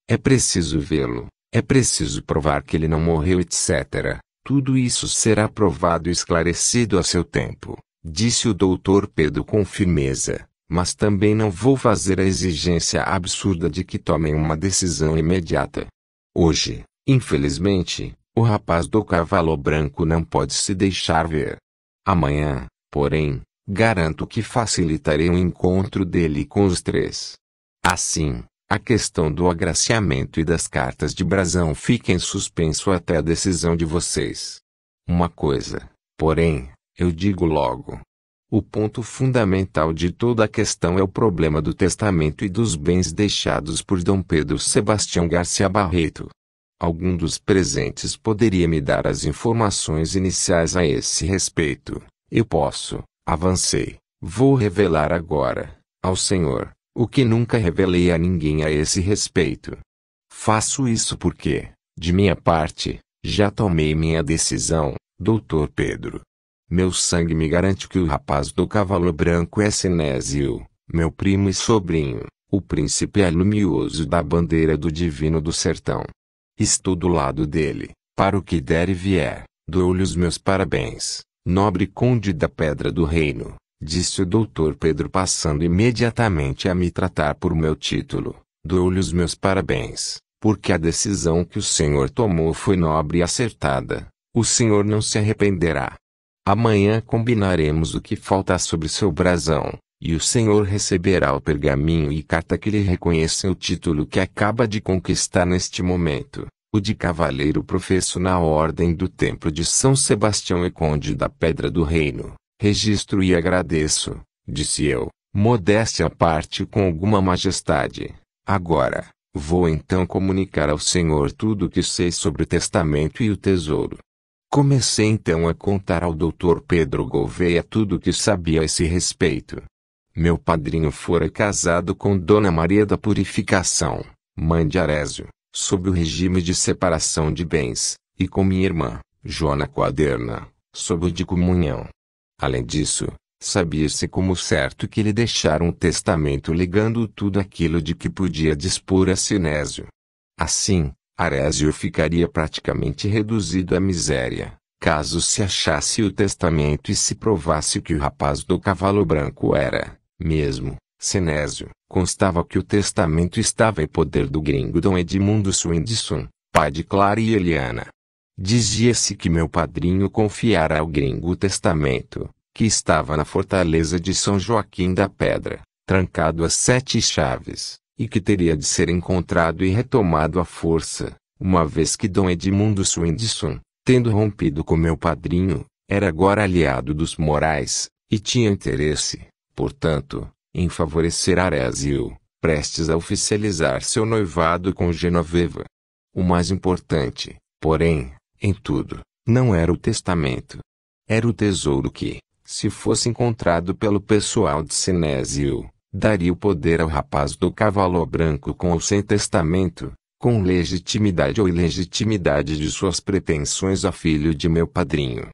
Speaker 1: É preciso vê-lo, é preciso provar que ele não morreu, etc. Tudo isso será provado e esclarecido a seu tempo, disse o doutor Pedro com firmeza, mas também não vou fazer a exigência absurda de que tomem uma decisão imediata. Hoje, Infelizmente, o rapaz do cavalo branco não pode se deixar ver. Amanhã, porém, garanto que facilitarei o encontro dele com os três. Assim, a questão do agraciamento e das cartas de brasão fica em suspenso até a decisão de vocês. Uma coisa, porém, eu digo logo. O ponto fundamental de toda a questão é o problema do testamento e dos bens deixados por Dom Pedro Sebastião Garcia Barreto algum dos presentes poderia me dar as informações iniciais a esse respeito. Eu posso, avancei, vou revelar agora, ao Senhor, o que nunca revelei a ninguém a esse respeito. Faço isso porque, de minha parte, já tomei minha decisão, doutor Pedro. Meu sangue me garante que o rapaz do cavalo branco é Sinésio, meu primo e sobrinho, o príncipe alumioso é da bandeira do divino do sertão, Estou do lado dele, para o que der e vier. Dou-lhe os meus parabéns, nobre conde da Pedra do Reino, disse o doutor Pedro passando imediatamente a me tratar por meu título. Dou-lhe os meus parabéns, porque a decisão que o senhor tomou foi nobre e acertada. O senhor não se arrependerá. Amanhã combinaremos o que falta sobre seu brasão e o Senhor receberá o pergaminho e carta que lhe reconheça o título que acaba de conquistar neste momento, o de cavaleiro professo na ordem do Templo de São Sebastião e Conde da Pedra do Reino. Registro e agradeço, disse eu, modéstia à parte com alguma majestade. Agora, vou então comunicar ao Senhor tudo o que sei sobre o testamento e o tesouro. Comecei então a contar ao Dr. Pedro Gouveia tudo o que sabia a esse respeito. Meu padrinho fora casado com Dona Maria da Purificação, mãe de Arésio, sob o regime de separação de bens, e com minha irmã, Joana Quaderna, sob o de comunhão. Além disso, sabia-se como certo que lhe deixara um testamento ligando tudo aquilo de que podia dispor a Sinésio. Assim, Arésio ficaria praticamente reduzido à miséria caso se achasse o testamento e se provasse que o rapaz do cavalo branco era, mesmo, Senésio, constava que o testamento estava em poder do gringo Dom Edmundo Swindson, pai de Clara e Eliana. Dizia-se que meu padrinho confiara ao gringo o testamento, que estava na fortaleza de São Joaquim da Pedra, trancado às sete chaves, e que teria de ser encontrado e retomado à força, uma vez que Dom Edmundo Swindson, tendo rompido com meu padrinho, era agora aliado dos Morais, e tinha interesse, portanto, em favorecer Arézio, prestes a oficializar seu noivado com Genoveva. O mais importante, porém, em tudo, não era o testamento. Era o tesouro que, se fosse encontrado pelo pessoal de Sinésio, daria o poder ao rapaz do cavalo branco com ou sem testamento, com legitimidade ou ilegitimidade de suas pretensões a filho de meu padrinho.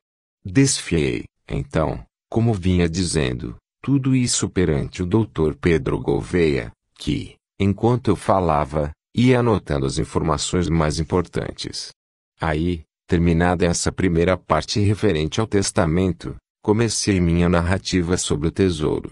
Speaker 1: Desfiei, então, como vinha dizendo, tudo isso perante o doutor Pedro Gouveia, que, enquanto eu falava, ia anotando as informações mais importantes. Aí, terminada essa primeira parte referente ao testamento, comecei minha narrativa sobre o tesouro.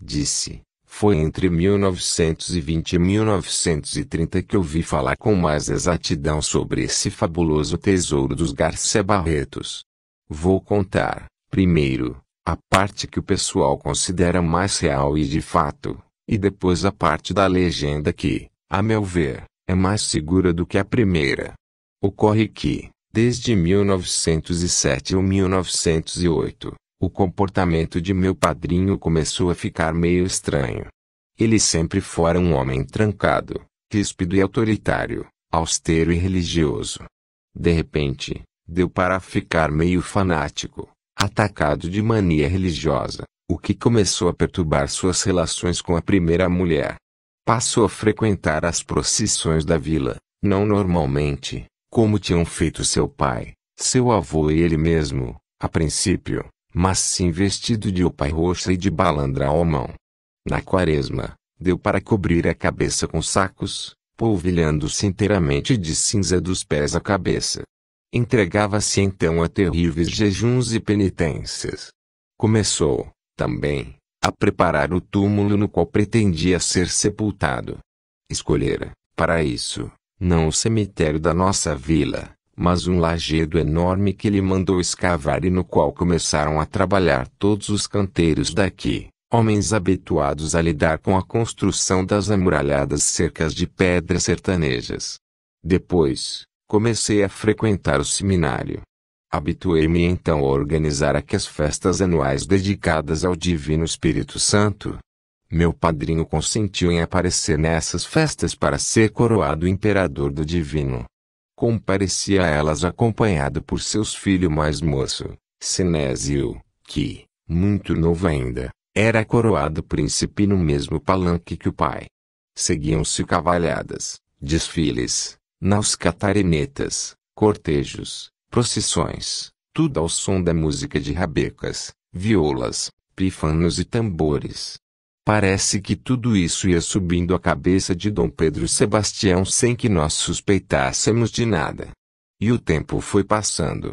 Speaker 1: Disse: Foi entre 1920 e 1930 que eu vi falar com mais exatidão sobre esse fabuloso tesouro dos Garcia Barretos. Vou contar, primeiro, a parte que o pessoal considera mais real e de fato, e depois a parte da legenda que, a meu ver, é mais segura do que a primeira. Ocorre que, desde 1907 ou 1908, o comportamento de meu padrinho começou a ficar meio estranho. Ele sempre fora um homem trancado, ríspido e autoritário, austero e religioso. De repente, deu para ficar meio fanático atacado de mania religiosa, o que começou a perturbar suas relações com a primeira mulher. Passou a frequentar as procissões da vila, não normalmente, como tinham feito seu pai, seu avô e ele mesmo, a princípio, mas sim vestido de opa roxa e de balandra ao mão. Na quaresma, deu para cobrir a cabeça com sacos, polvilhando-se inteiramente de cinza dos pés à cabeça. Entregava-se então a terríveis jejuns e penitências. Começou, também, a preparar o túmulo no qual pretendia ser sepultado. Escolhera, para isso, não o cemitério da nossa vila, mas um lajedo enorme que ele mandou escavar e no qual começaram a trabalhar todos os canteiros daqui, homens habituados a lidar com a construção das amuralhadas cercas de pedras sertanejas. Depois, Comecei a frequentar o seminário. Habituei-me então a organizar aqui as festas anuais dedicadas ao Divino Espírito Santo. Meu padrinho consentiu em aparecer nessas festas para ser coroado imperador do Divino. Comparecia a elas acompanhado por seus filhos mais moço, Sinésio, que, muito novo ainda, era coroado príncipe no mesmo palanque que o pai. Seguiam-se cavalhadas, desfiles, naos catarinetas, cortejos, procissões, tudo ao som da música de rabecas, violas, pífanos e tambores. Parece que tudo isso ia subindo a cabeça de Dom Pedro Sebastião sem que nós suspeitássemos de nada. E o tempo foi passando.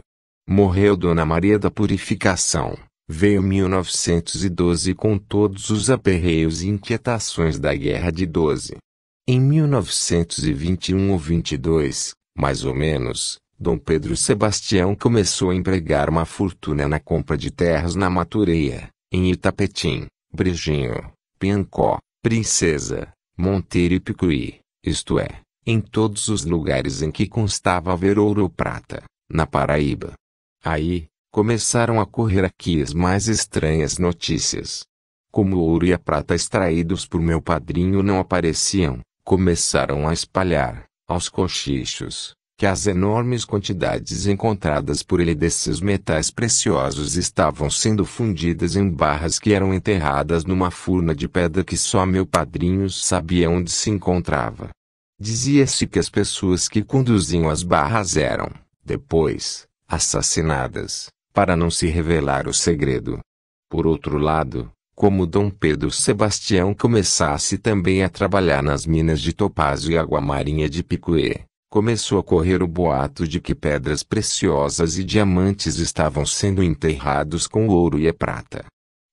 Speaker 1: Morreu Dona Maria da Purificação. Veio 1912 com todos os aperreios e inquietações da Guerra de 12. Em 1921 ou 22, mais ou menos, Dom Pedro Sebastião começou a empregar uma fortuna na compra de terras na Matureia, em Itapetim, Brejinho, Piancó, Princesa, Monteiro e Picuí, isto é, em todos os lugares em que constava haver ouro ou prata, na Paraíba. Aí, começaram a correr aqui as mais estranhas notícias. Como o ouro e a prata extraídos por meu padrinho não apareciam, começaram a espalhar, aos cochichos, que as enormes quantidades encontradas por ele desses metais preciosos estavam sendo fundidas em barras que eram enterradas numa furna de pedra que só meu padrinho sabia onde se encontrava. Dizia-se que as pessoas que conduziam as barras eram, depois, assassinadas, para não se revelar o segredo. Por outro lado, como Dom Pedro Sebastião começasse também a trabalhar nas minas de Topázio e água-marinha de Picuê, começou a correr o boato de que pedras preciosas e diamantes estavam sendo enterrados com ouro e a prata.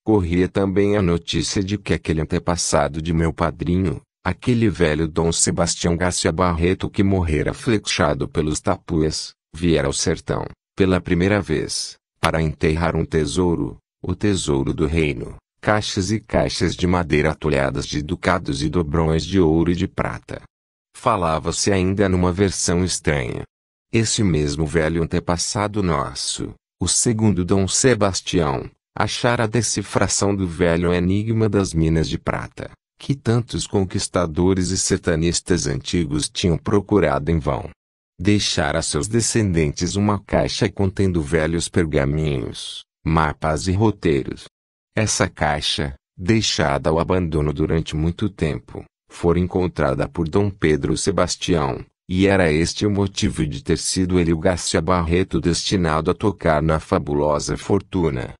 Speaker 1: Corria também a notícia de que aquele antepassado de meu padrinho, aquele velho Dom Sebastião Garcia Barreto que morrera flechado pelos tapuias, viera ao sertão, pela primeira vez, para enterrar um tesouro, o tesouro do reino caixas e caixas de madeira atulhadas de ducados e dobrões de ouro e de prata. Falava-se ainda numa versão estranha. Esse mesmo velho antepassado nosso, o segundo Dom Sebastião, achara a decifração do velho enigma das minas de prata, que tantos conquistadores e sertanistas antigos tinham procurado em vão. Deixara a seus descendentes uma caixa contendo velhos pergaminhos, mapas e roteiros, essa caixa, deixada ao abandono durante muito tempo, fora encontrada por Dom Pedro Sebastião, e era este o motivo de ter sido ele o Garcia Barreto destinado a tocar na fabulosa fortuna.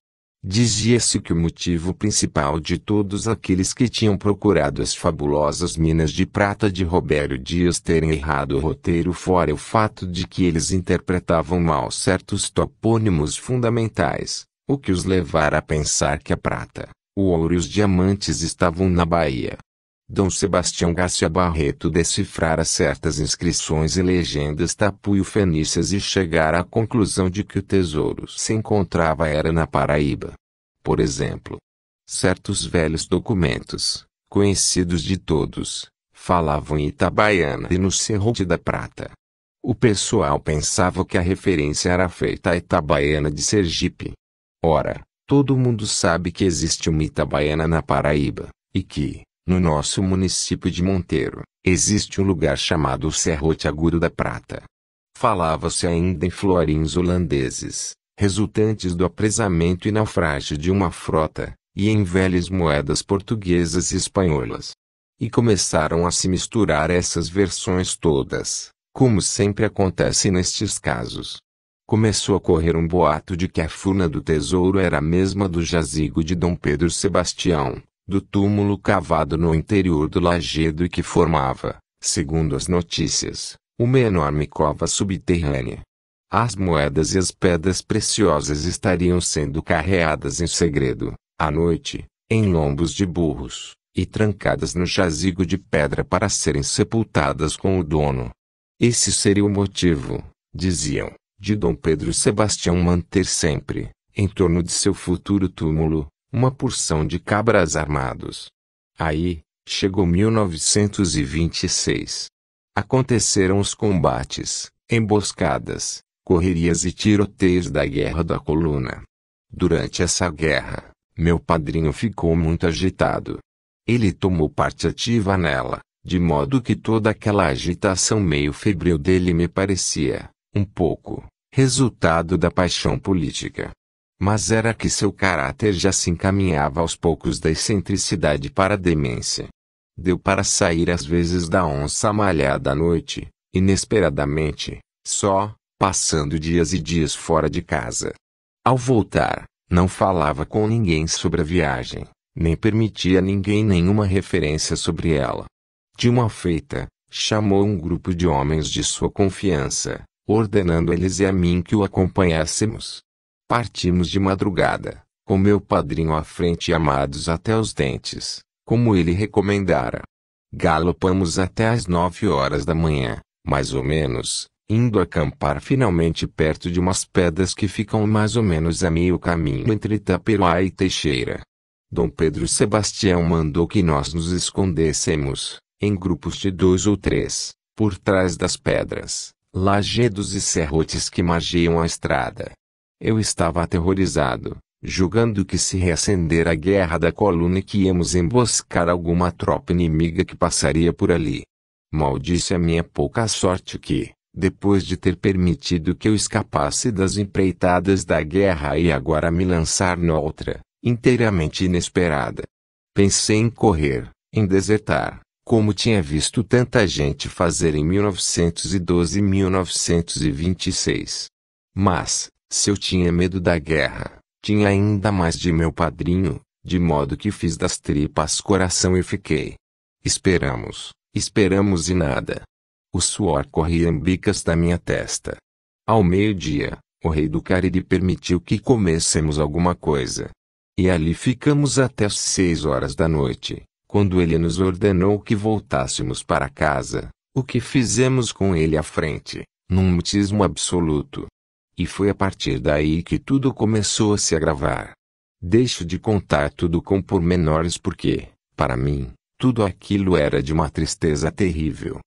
Speaker 1: Dizia-se que o motivo principal de todos aqueles que tinham procurado as fabulosas minas de prata de Robério Dias terem errado o roteiro fora o fato de que eles interpretavam mal certos topônimos fundamentais, o que os levara a pensar que a prata, o ouro e os diamantes estavam na Bahia. D. Sebastião Garcia Barreto decifrara certas inscrições e legendas tapuio-fenícias e chegara à conclusão de que o tesouro se encontrava era na Paraíba. Por exemplo, certos velhos documentos, conhecidos de todos, falavam em Itabaiana e no de da Prata. O pessoal pensava que a referência era feita à Itabaiana de Sergipe, Ora, todo mundo sabe que existe uma Itabaiana na Paraíba, e que, no nosso município de Monteiro, existe um lugar chamado Serrote Agudo da Prata. Falava-se ainda em florins holandeses, resultantes do apresamento e naufrágio de uma frota, e em velhas moedas portuguesas e espanholas. E começaram a se misturar essas versões todas, como sempre acontece nestes casos começou a correr um boato de que a furna do tesouro era a mesma do jazigo de Dom Pedro Sebastião, do túmulo cavado no interior do lajedo e que formava, segundo as notícias, uma enorme cova subterrânea. As moedas e as pedras preciosas estariam sendo carreadas em segredo, à noite, em lombos de burros, e trancadas no jazigo de pedra para serem sepultadas com o dono. Esse seria o motivo, diziam, de Dom Pedro Sebastião manter sempre, em torno de seu futuro túmulo, uma porção de cabras armados. Aí, chegou 1926. Aconteceram os combates, emboscadas, correrias e tiroteios da Guerra da Coluna. Durante essa guerra, meu padrinho ficou muito agitado. Ele tomou parte ativa nela, de modo que toda aquela agitação meio febril dele me parecia, um pouco, resultado da paixão política. Mas era que seu caráter já se encaminhava aos poucos da excentricidade para a demência. Deu para sair às vezes da onça malhada à noite, inesperadamente, só, passando dias e dias fora de casa. Ao voltar, não falava com ninguém sobre a viagem, nem permitia a ninguém nenhuma referência sobre ela. De uma feita, chamou um grupo de homens de sua confiança, ordenando eles e a mim que o acompanhássemos. Partimos de madrugada, com meu padrinho à frente e amados até os dentes, como ele recomendara. Galopamos até às nove horas da manhã, mais ou menos, indo acampar finalmente perto de umas pedras que ficam mais ou menos a meio caminho entre Itaperuá e Teixeira. Dom Pedro Sebastião mandou que nós nos escondêssemos, em grupos de dois ou três, por trás das pedras, lajedos e serrotes que margeiam a estrada. Eu estava aterrorizado, julgando que se reacender a guerra da coluna que íamos emboscar alguma tropa inimiga que passaria por ali. Maldisse a minha pouca sorte que, depois de ter permitido que eu escapasse das empreitadas da guerra e agora me lançar noutra, inteiramente inesperada. Pensei em correr, em desertar, como tinha visto tanta gente fazer em 1912 e 1926. Mas, se eu tinha medo da guerra, tinha ainda mais de meu padrinho, de modo que fiz das tripas coração e fiquei. Esperamos, esperamos e nada. O suor corria em bicas da minha testa. Ao meio-dia, o rei do Cariri permitiu que comêssemos alguma coisa. E ali ficamos até as seis horas da noite quando ele nos ordenou que voltássemos para casa, o que fizemos com ele à frente, num mutismo absoluto. E foi a partir daí que tudo começou a se agravar. Deixo de contar tudo com pormenores porque, para mim, tudo aquilo era de uma tristeza terrível.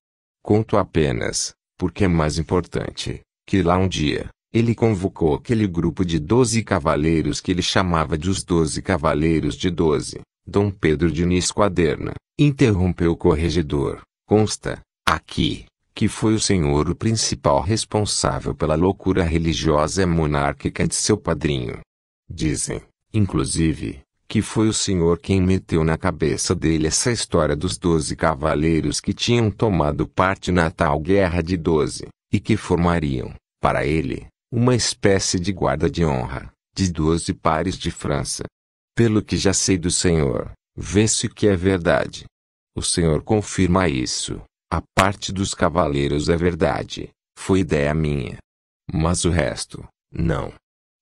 Speaker 1: Conto apenas, porque é mais importante, que lá um dia, ele convocou aquele grupo de doze cavaleiros que ele chamava de os doze cavaleiros de doze. Dom Pedro Diniz Quaderna, interrompeu o corregedor, consta, aqui, que foi o senhor o principal responsável pela loucura religiosa e monárquica de seu padrinho. Dizem, inclusive, que foi o senhor quem meteu na cabeça dele essa história dos doze cavaleiros que tinham tomado parte na tal Guerra de Doze, e que formariam, para ele, uma espécie de guarda de honra, de doze pares de França, pelo que já sei do Senhor, vê-se que é verdade. O Senhor confirma isso. A parte dos cavaleiros é verdade, foi ideia minha. Mas o resto, não.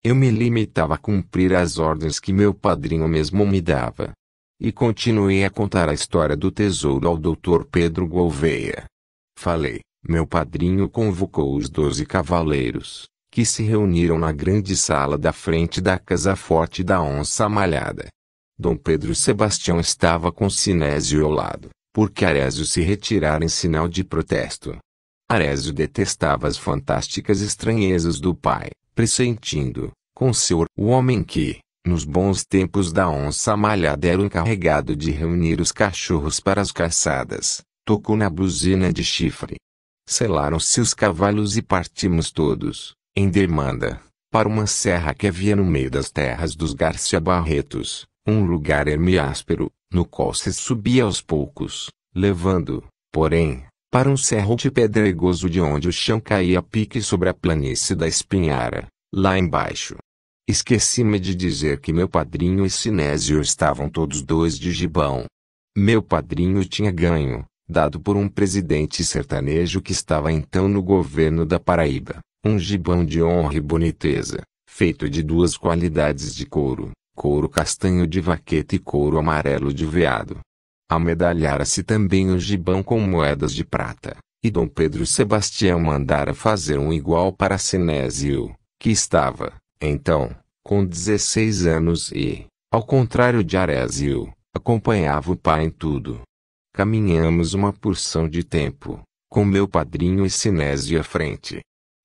Speaker 1: Eu me limitava a cumprir as ordens que meu padrinho mesmo me dava. E continuei a contar a história do tesouro ao doutor Pedro Gouveia. Falei, meu padrinho convocou os doze cavaleiros, que se reuniram na grande sala da frente da Casa Forte da Onça Malhada. Dom Pedro Sebastião estava com Sinésio ao lado, porque Arésio se retirara em sinal de protesto. Arésio detestava as fantásticas estranhezas do pai, pressentindo, com seu o homem que, nos bons tempos da onça malhada era o encarregado de reunir os cachorros para as caçadas, tocou na buzina de chifre. Selaram-se os cavalos e partimos todos em demanda, para uma serra que havia no meio das terras dos Garcia Barretos, um lugar ermo e áspero, no qual se subia aos poucos, levando, porém, para um cerro de pedregoso de onde o chão caía a pique sobre a planície da Espinhara, lá embaixo. Esqueci-me de dizer que meu padrinho e Sinésio estavam todos dois de gibão. Meu padrinho tinha ganho, dado por um presidente sertanejo que estava então no governo da Paraíba, um gibão de honra e boniteza, feito de duas qualidades de couro, couro castanho de vaqueta e couro amarelo de veado. Amedalhara-se também o gibão com moedas de prata, e Dom Pedro Sebastião mandara fazer um igual para Sinésio, que estava, então, com 16 anos e, ao contrário de Arésio, acompanhava o pai em tudo. Caminhamos uma porção de tempo, com meu padrinho e Sinésio à frente,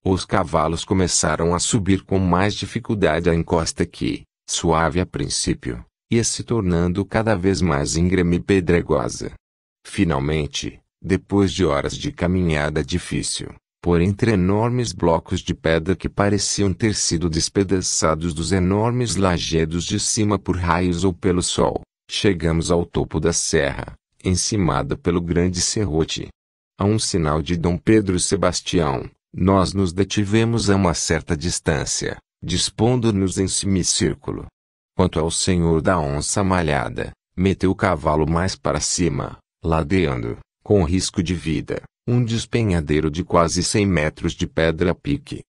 Speaker 1: os cavalos começaram a subir com mais dificuldade a encosta que, suave a princípio, ia se tornando cada vez mais íngreme e pedregosa. Finalmente, depois de horas de caminhada difícil, por entre enormes blocos de pedra que pareciam ter sido despedaçados dos enormes lajedos de cima por raios ou pelo sol, chegamos ao topo da serra, encimada pelo grande serrote. A um sinal de Dom Pedro Sebastião, nós nos detivemos a uma certa distância, dispondo-nos em semicírculo. Quanto ao senhor da onça malhada, meteu o cavalo mais para cima, ladeando, com risco de vida, um despenhadeiro de quase cem metros de pedra pique.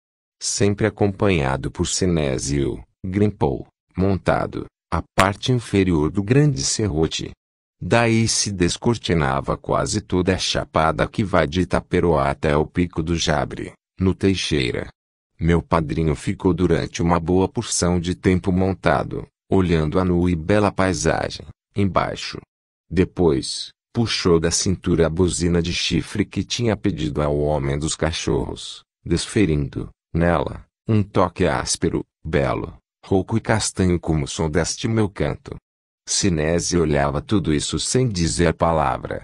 Speaker 1: Sempre acompanhado por Sinésio, grimpou, montado, a parte inferior do grande serrote, Daí se descortinava quase toda a chapada que vai de Itaperoá até o Pico do Jabre, no Teixeira. Meu padrinho ficou durante uma boa porção de tempo montado, olhando a nua e bela paisagem, embaixo. Depois, puxou da cintura a buzina de chifre que tinha pedido ao homem dos cachorros, desferindo, nela, um toque áspero, belo, rouco e castanho como o som deste meu canto. Sinésio olhava tudo isso sem dizer palavra.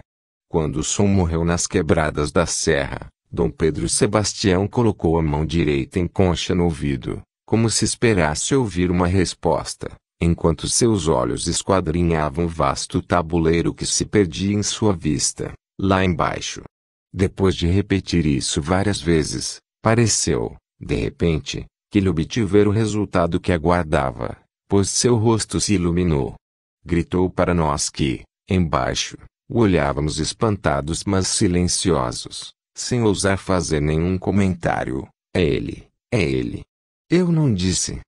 Speaker 1: Quando o som morreu nas quebradas da serra, Dom Pedro Sebastião colocou a mão direita em concha no ouvido, como se esperasse ouvir uma resposta, enquanto seus olhos esquadrinhavam o vasto tabuleiro que se perdia em sua vista, lá embaixo. Depois de repetir isso várias vezes, pareceu, de repente, que ele obtivera o resultado que aguardava, pois seu rosto se iluminou gritou para nós que, embaixo, o olhávamos espantados mas silenciosos, sem ousar fazer nenhum comentário. É ele, é ele. Eu não disse.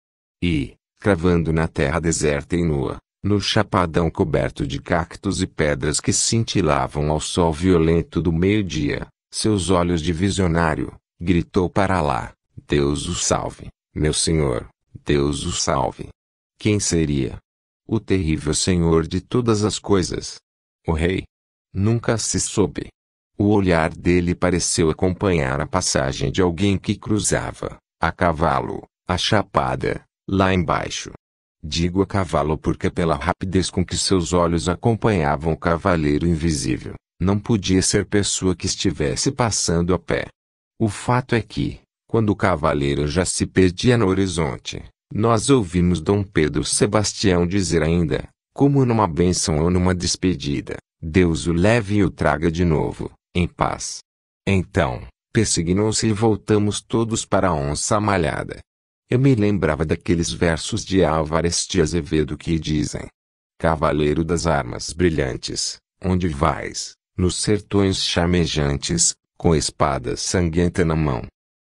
Speaker 1: E, cravando na terra deserta e nua, no chapadão coberto de cactos e pedras que cintilavam ao sol violento do meio-dia, seus olhos de visionário, gritou para lá: Deus o salve, meu senhor, Deus o salve. Quem seria? o terrível Senhor de todas as coisas. O rei nunca se soube. O olhar dele pareceu acompanhar a passagem de alguém que cruzava, a cavalo, a chapada, lá embaixo. Digo a cavalo porque, pela rapidez com que seus olhos acompanhavam o cavaleiro invisível, não podia ser pessoa que estivesse passando a pé. O fato é que, quando o cavaleiro já se perdia no horizonte, nós ouvimos Dom Pedro Sebastião dizer ainda, como numa bênção ou numa despedida, Deus o leve e o traga de novo, em paz. Então, persignou-se e voltamos todos para a onça malhada. Eu me lembrava daqueles versos de Álvares de Azevedo que dizem: Cavaleiro das armas brilhantes, onde vais, nos sertões chamejantes, com espada sanguenta na mão,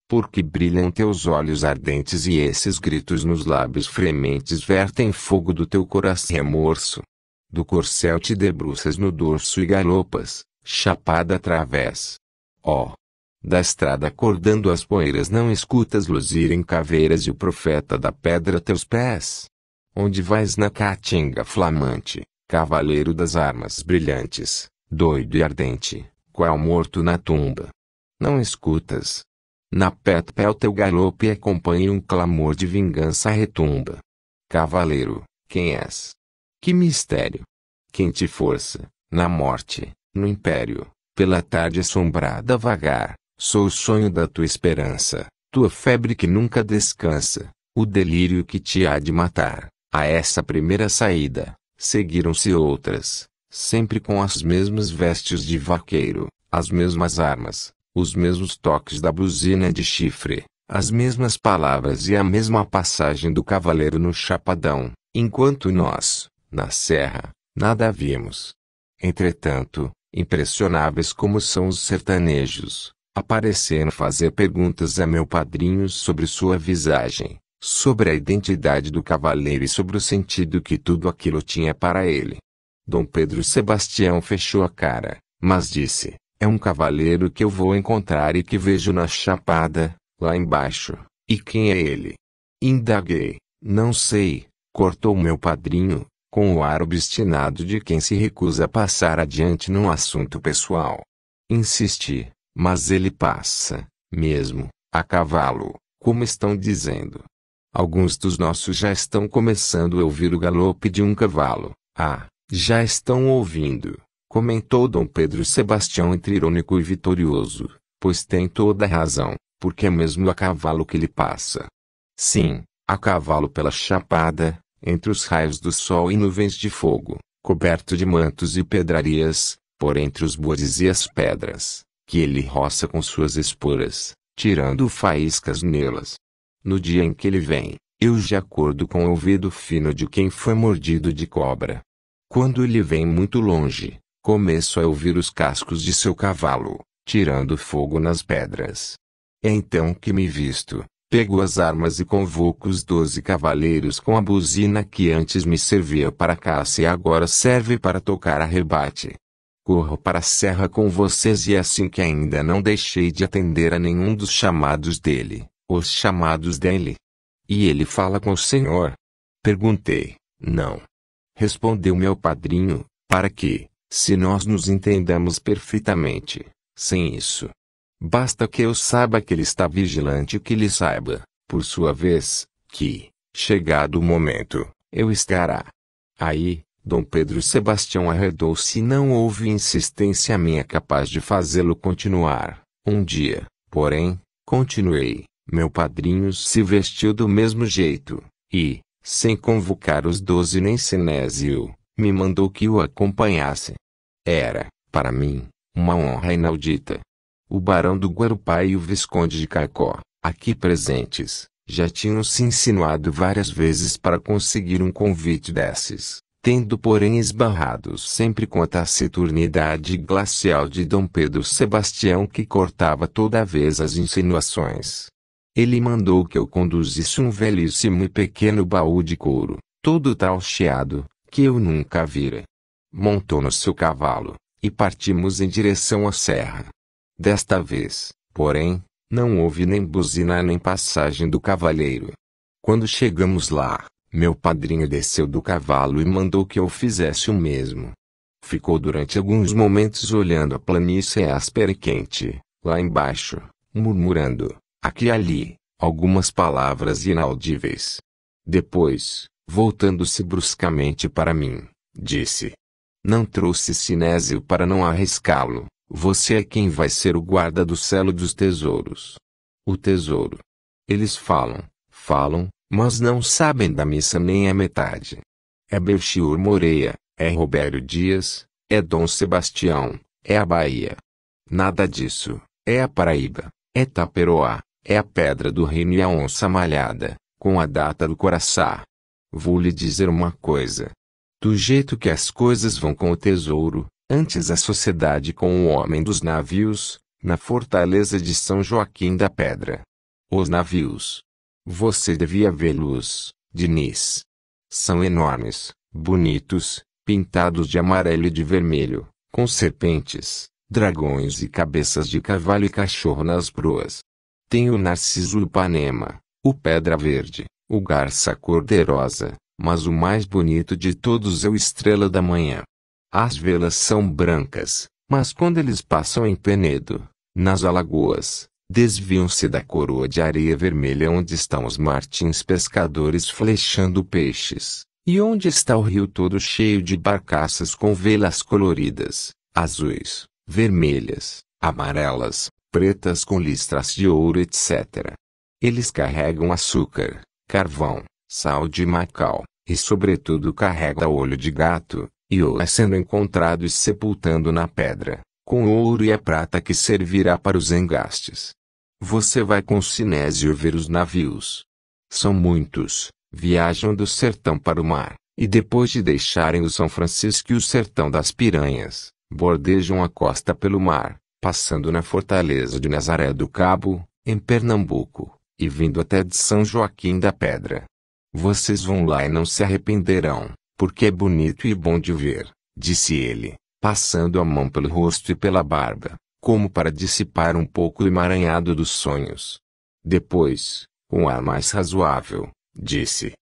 Speaker 1: porque brilham teus olhos ardentes e esses gritos nos lábios frementes vertem fogo do teu coração remorso. Do corcel te debruças no dorso e galopas, chapada através. Ó! Oh, da estrada acordando as poeiras não escutas luzir em caveiras e o profeta da pedra teus pés. Onde vais na caatinga flamante, cavaleiro das armas brilhantes, doido e ardente, qual morto na tumba. Não escutas, na Petpel teu galope acompanha um clamor de vingança retumba. Cavaleiro, quem és? Que mistério! Quem te força, na morte, no império, pela tarde assombrada vagar, sou o sonho da tua esperança, tua febre que nunca descansa, o delírio que te há de matar. A essa primeira saída, seguiram-se outras, sempre com as mesmas vestes de vaqueiro, as mesmas armas, os mesmos toques da buzina de chifre, as mesmas palavras e a mesma passagem do cavaleiro no chapadão, enquanto nós, na serra, nada vimos. Entretanto, impressionáveis como são os sertanejos, apareceram fazer perguntas a meu padrinho sobre sua visagem, sobre a identidade do cavaleiro e sobre o sentido que tudo aquilo tinha para ele. Dom Pedro Sebastião fechou a cara, mas disse: é um cavaleiro que eu vou encontrar e que vejo na chapada, lá embaixo. E quem é ele? Indaguei. Não sei, cortou meu padrinho, com o ar obstinado de quem se recusa a passar adiante num assunto pessoal. Insisti, mas ele passa, mesmo, a cavalo, como estão dizendo. Alguns dos nossos já estão começando a ouvir o galope de um cavalo. Ah, já estão ouvindo. Comentou Dom Pedro Sebastião entre irônico e vitorioso, pois tem toda a razão, porque é mesmo a cavalo que ele passa. Sim, a cavalo pela chapada, entre os raios do sol e nuvens de fogo, coberto de mantos e pedrarias, por entre os bois e as pedras, que ele roça com suas esporas, tirando faíscas nelas. No dia em que ele vem, eu já acordo com o ouvido fino de quem foi mordido de cobra. Quando ele vem muito longe, começo a ouvir os cascos de seu cavalo, tirando fogo nas pedras. É então que me visto, pego as armas e convoco os doze cavaleiros com a buzina que antes me servia para caça e agora serve para tocar a rebate. Corro para a serra com vocês e é assim que ainda não deixei de atender a nenhum dos chamados dele, os chamados dele. E ele fala com o senhor? Perguntei. Não. Respondeu meu padrinho, para que, se nós nos entendamos perfeitamente, sem isso. Basta que eu saiba que ele está vigilante e que ele saiba, por sua vez, que, chegado o momento, eu estará. Aí, Dom Pedro Sebastião arredou-se e não houve insistência minha capaz de fazê-lo continuar. Um dia, porém, continuei. Meu padrinho se vestiu do mesmo jeito, e, sem convocar os doze nem Sinésio, me mandou que o acompanhasse. Era, para mim, uma honra inaudita. O barão do Guarupá e o visconde de Cacó, aqui presentes, já tinham se insinuado várias vezes para conseguir um convite desses, tendo porém esbarrados sempre com a taciturnidade glacial de Dom Pedro Sebastião que cortava toda vez as insinuações. Ele mandou que eu conduzisse um velhíssimo e pequeno baú de couro, todo talcheado, que eu nunca vira. Montou no seu cavalo, e partimos em direção à serra. Desta vez, porém, não houve nem buzina nem passagem do cavaleiro Quando chegamos lá, meu padrinho desceu do cavalo e mandou que eu fizesse o mesmo. Ficou durante alguns momentos olhando a planície áspera e quente, lá embaixo, murmurando, aqui e ali, algumas palavras inaudíveis. Depois, Voltando-se bruscamente para mim, disse: Não trouxe Sinésio para não arriscá-lo. Você é quem vai ser o guarda do selo dos tesouros. O tesouro. Eles falam, falam, mas não sabem da missa nem a metade. É Belchior Moreira, é Robério Dias, é Dom Sebastião, é a Bahia. Nada disso, é a Paraíba, é Taperoá, é a Pedra do Reino e a Onça Malhada, com a data do Coraçá. Vou lhe dizer uma coisa. Do jeito que as coisas vão com o tesouro, antes a sociedade com o homem dos navios, na fortaleza de São Joaquim da Pedra. Os navios. Você devia vê-los, Diniz. São enormes, bonitos, pintados de amarelo e de vermelho, com serpentes, dragões e cabeças de cavalo e cachorro nas proas. Tem o Narciso Ipanema, o Pedra Verde, o garça cordeirosa, mas o mais bonito de todos é o estrela da manhã. As velas são brancas, mas quando eles passam em Penedo, nas alagoas, desviam-se da coroa de areia vermelha onde estão os martins pescadores flechando peixes, e onde está o rio todo cheio de barcaças com velas coloridas, azuis, vermelhas, amarelas, pretas com listras de ouro, etc. Eles carregam açúcar, carvão, sal de Macau, e sobretudo carrega olho de gato, e o é sendo encontrado e sepultando na pedra, com ouro e a prata que servirá para os engastes. Você vai com Sinésio ver os navios. São muitos, viajam do sertão para o mar, e depois de deixarem o São Francisco e o sertão das piranhas, bordejam a costa pelo mar, passando na fortaleza de Nazaré do Cabo, em Pernambuco e vindo até de São Joaquim da Pedra. Vocês vão lá e não se arrependerão, porque é bonito e bom de ver, disse ele, passando a mão pelo rosto e pela barba, como para dissipar um pouco o emaranhado dos sonhos. Depois, com um ar mais razoável, disse: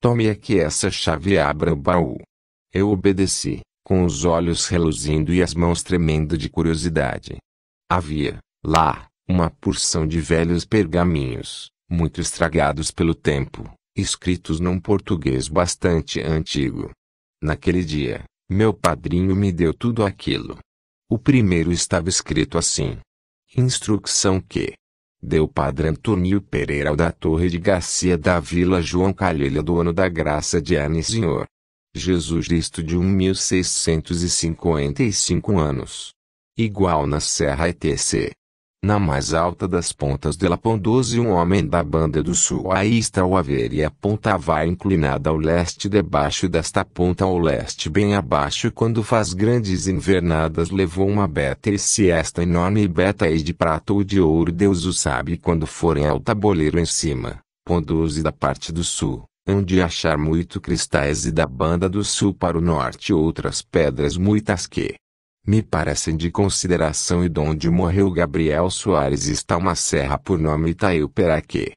Speaker 1: Tome aqui essa chave e abra o baú. Eu obedeci, com os olhos reluzindo e as mãos tremendo de curiosidade. Havia, lá, uma porção de velhos pergaminhos, muito estragados pelo tempo, escritos num português bastante antigo. Naquele dia, meu padrinho me deu tudo aquilo. O primeiro estava escrito assim: Instrução que deu Padre Antônio Pereira da Torre de Garcia da Vila João Calheira, dono da graça de Ani Senhor. Jesus Cristo de 1655 anos. Igual na Serra ETC. Na mais alta das pontas de Lapão Pondoze um homem da banda do sul aí está o haver e a ponta vai inclinada ao leste debaixo desta ponta ao leste bem abaixo quando faz grandes invernadas levou uma beta e se esta enorme beta é de prata ou de ouro Deus o sabe quando forem ao alta em cima, Pondoze da parte do sul. Onde achar muito cristais e da banda do sul para o norte outras pedras muitas que, me parecem de consideração e de onde morreu Gabriel Soares está uma serra por nome Peraque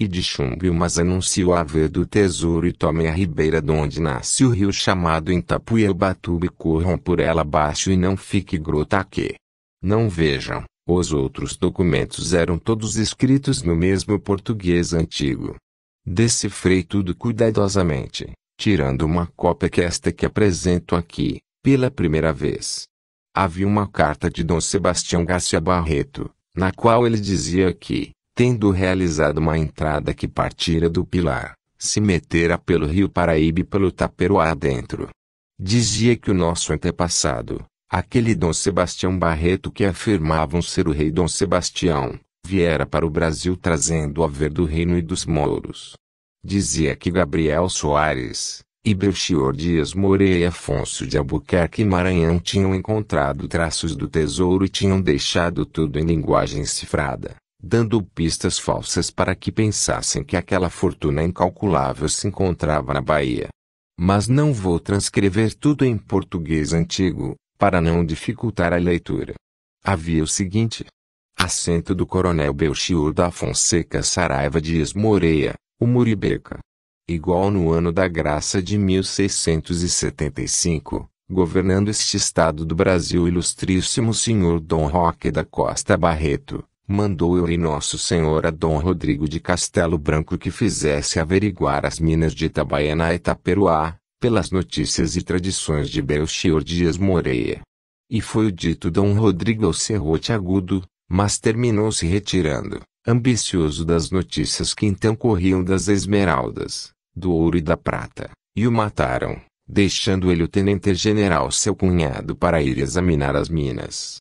Speaker 1: E de chumbo mas anunciou haver do tesouro e tome a ribeira de onde nasce o rio chamado Itapuiubatuba e corram por ela abaixo e não fique grota aqui. Não vejam, os outros documentos eram todos escritos no mesmo português antigo. Decifrei tudo cuidadosamente, tirando uma cópia que esta que apresento aqui, pela primeira vez. Havia uma carta de Dom Sebastião Garcia Barreto, na qual ele dizia que, tendo realizado uma entrada que partira do Pilar, se metera pelo Rio Paraíba e pelo Taperoá adentro. Dizia que o nosso antepassado, aquele Dom Sebastião Barreto que afirmavam ser o rei Dom Sebastião, viera para o Brasil trazendo o haver do reino e dos mouros. Dizia que Gabriel Soares, e Belchior Dias Moreira e Afonso de Albuquerque Maranhão tinham encontrado traços do tesouro e tinham deixado tudo em linguagem cifrada, dando pistas falsas para que pensassem que aquela fortuna incalculável se encontrava na Bahia. Mas não vou transcrever tudo em português antigo, para não dificultar a leitura. Havia o seguinte: assento do coronel Belchior da Fonseca Saraiva Dias Moreira, o Muribeca igual no ano da graça de 1675, governando este estado do Brasil ilustríssimo senhor Dom Roque da Costa Barreto, mandou eu e nosso senhor a Dom Rodrigo de Castelo Branco que fizesse averiguar as minas de Itabaiana e Itaperuá, pelas notícias e tradições de Belchior Dias Moreira. E foi o dito Dom Rodrigo ao serrote agudo, mas terminou se retirando, ambicioso das notícias que então corriam das esmeraldas do ouro e da prata, e o mataram, deixando ele o tenente-general seu cunhado para ir examinar as minas.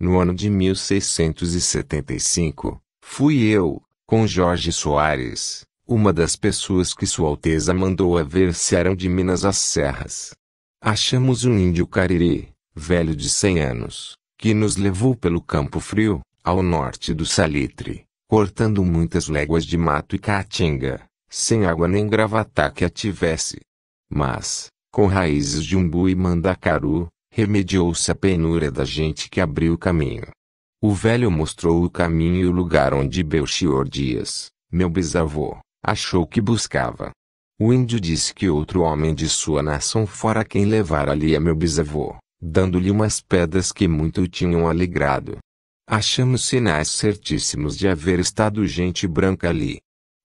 Speaker 1: No ano de 1675, fui eu, com Jorge Soares, uma das pessoas que Sua Alteza mandou a ver se eram de Minas as Serras. Achamos um índio cariri, velho de cem anos, que nos levou pelo Campo Frio, ao norte do Salitre, cortando muitas léguas de mato e caatinga, sem água nem gravata que a tivesse. Mas, com raízes de umbu e mandacaru, remediou-se a penúria da gente que abriu o caminho. O velho mostrou o caminho e o lugar onde Belchior Dias, meu bisavô, achou que buscava. O índio disse que outro homem de sua nação fora quem levara ali a meu bisavô, dando-lhe umas pedras que muito o tinham alegrado. Achamos sinais certíssimos de haver estado gente branca ali,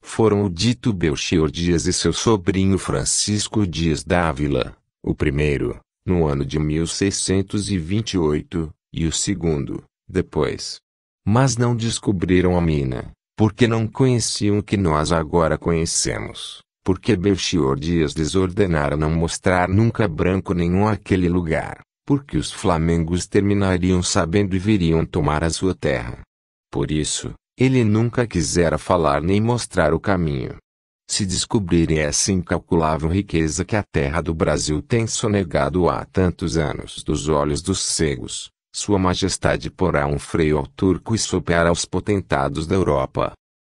Speaker 1: foram o dito Belchior Dias e seu sobrinho Francisco Dias Dávila, o primeiro, no ano de 1628, e o segundo, depois. Mas não descobriram a mina, porque não conheciam o que nós agora conhecemos, porque Belchior Dias desordenara não mostrar nunca branco nenhum aquele lugar, porque os flamengos terminariam sabendo e viriam tomar a sua terra. Por isso, ele nunca quisera falar nem mostrar o caminho. Se descobrirem é essa incalculável riqueza que a terra do Brasil tem sonegado há tantos anos dos olhos dos cegos, Sua Majestade porá um freio ao turco e sopeará os potentados da Europa.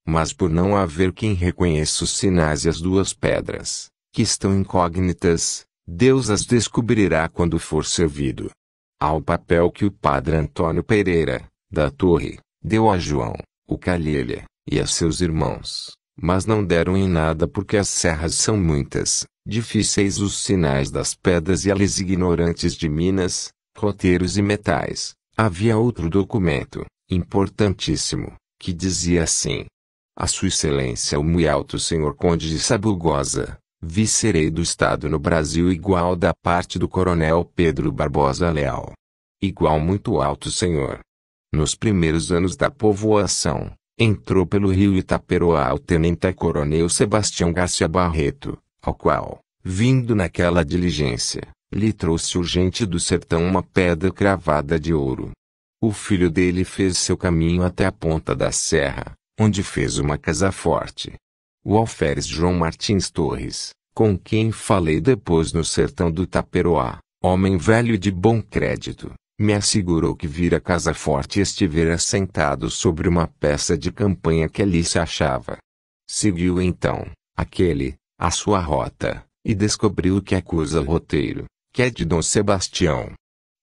Speaker 1: Mas por não haver quem reconheça os sinais e as duas pedras, que estão incógnitas, Deus as descobrirá quando for servido. Ao papel que o padre Antônio Pereira, da Torre, deu a João o Calhele, e a seus irmãos, mas não deram em nada porque as serras são muitas, difíceis os sinais das pedras e eles ignorantes de minas, roteiros e metais. Havia outro documento, importantíssimo, que dizia assim: A Sua Excelência o Muito Alto Senhor Conde de Sabugosa, vicerei do Estado no Brasil igual da parte do Coronel Pedro Barbosa Leal. Igual muito alto senhor, nos primeiros anos da povoação, entrou pelo rio Itaperoá o tenente-coronel Sebastião Garcia Barreto, ao qual, vindo naquela diligência, lhe trouxe urgente do sertão uma pedra cravada de ouro. O filho dele fez seu caminho até a ponta da serra, onde fez uma casa forte. O alferes João Martins Torres, com quem falei depois no sertão do Itaperoá, homem velho de bom crédito, me assegurou que vira casa forte e estivera sentado sobre uma peça de campanha que ali se achava. Seguiu então, aquele, a sua rota, e descobriu que acusa o roteiro, que é de Dom Sebastião.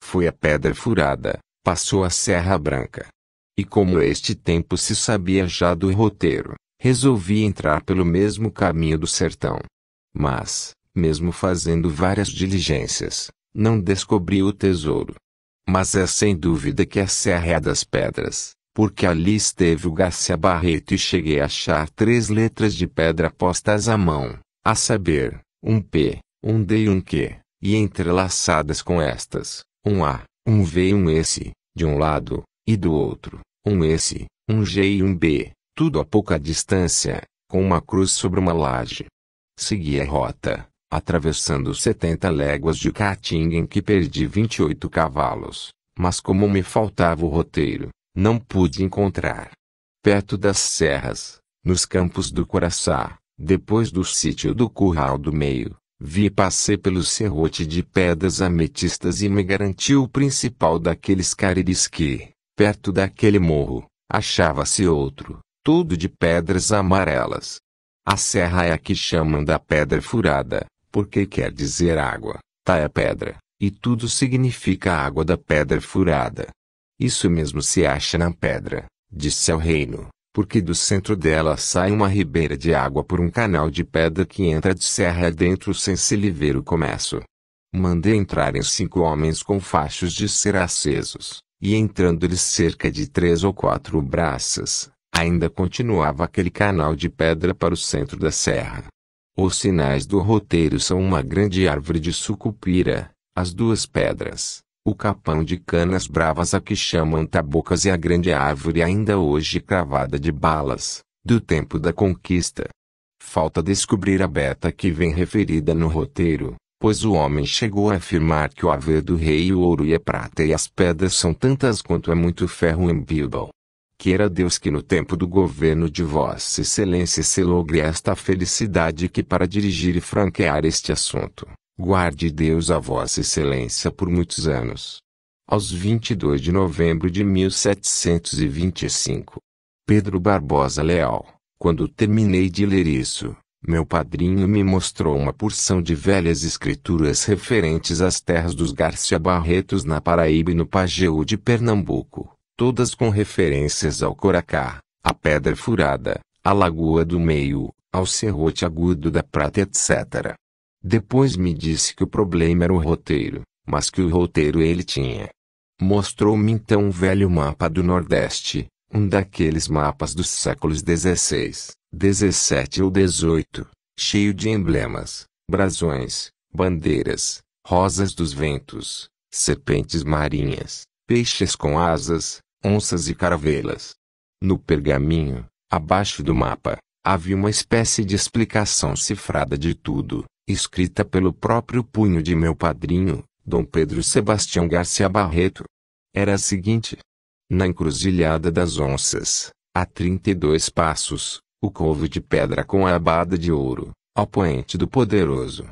Speaker 1: Foi a Pedra Furada, passou a Serra Branca. E como este tempo se sabia já do roteiro, resolvi entrar pelo mesmo caminho do sertão. Mas, mesmo fazendo várias diligências, não descobri o tesouro. Mas é sem dúvida que a é Serra é das Pedras, porque ali esteve o Garcia Barreto e cheguei a achar três letras de pedra postas à mão, a saber, um P, um D e um Q, e entrelaçadas com estas, um A, um V e um S, de um lado, e do outro, um S, um G e um B, tudo a pouca distância, com uma cruz sobre uma laje. Segui a rota, atravessando 70 léguas de caatinga em que perdi 28 cavalos, mas como me faltava o roteiro, não pude encontrar. Perto das serras, nos campos do Coraçá, depois do sítio do Curral do Meio, vi e passei pelo serrote de pedras ametistas e me garanti o principal daqueles cariris que, perto daquele morro, achava-se outro, todo de pedras amarelas. A serra é a que chamam da Pedra Furada, porque quer dizer água, tá é pedra, e tudo significa água da pedra furada. Isso mesmo se acha na pedra, disse ao reino, porque do centro dela sai uma ribeira de água por um canal de pedra que entra de serra adentro sem se lhe ver o começo. Mandei entrarem cinco homens com fachos de cera acesos, e entrando-lhes cerca de três ou quatro braças, ainda continuava aquele canal de pedra para o centro da serra. Os sinais do roteiro são uma grande árvore de sucupira, as duas pedras, o capão de canas bravas a que chamam tabocas e a grande árvore ainda hoje cravada de balas, do tempo da conquista. Falta descobrir a beta que vem referida no roteiro, pois o homem chegou a afirmar que o haver do rei o ouro e a prata e as pedras são tantas quanto é muito ferro em Bilbao. Queira Deus que no tempo do governo de Vossa Excelência se logre esta felicidade que para dirigir e franquear este assunto, guarde Deus a Vossa Excelência por muitos anos. Aos 22 de novembro de 1725. Pedro Barbosa Leal, quando terminei de ler isso, meu padrinho me mostrou uma porção de velhas escrituras referentes às terras dos Garcia Barretos na Paraíba e no Pajeú de Pernambuco todas com referências ao Coracá, à Pedra Furada, à Lagoa do Meio, ao Serrote Agudo da Prata, etc. Depois me disse que o problema era o roteiro, mas que o roteiro ele tinha. Mostrou-me então um velho mapa do Nordeste, um daqueles mapas dos séculos XVI, XVII ou XVIII, cheio de emblemas, brasões, bandeiras, rosas dos ventos, serpentes marinhas, peixes com asas, onças e caravelas. No pergaminho, abaixo do mapa, havia uma espécie de explicação cifrada de tudo, escrita pelo próprio punho de meu padrinho, Dom Pedro Sebastião Garcia Barreto. Era a seguinte: Na encruzilhada das onças, a 32 passos, o covo de pedra com a abada de ouro, ao poente do poderoso.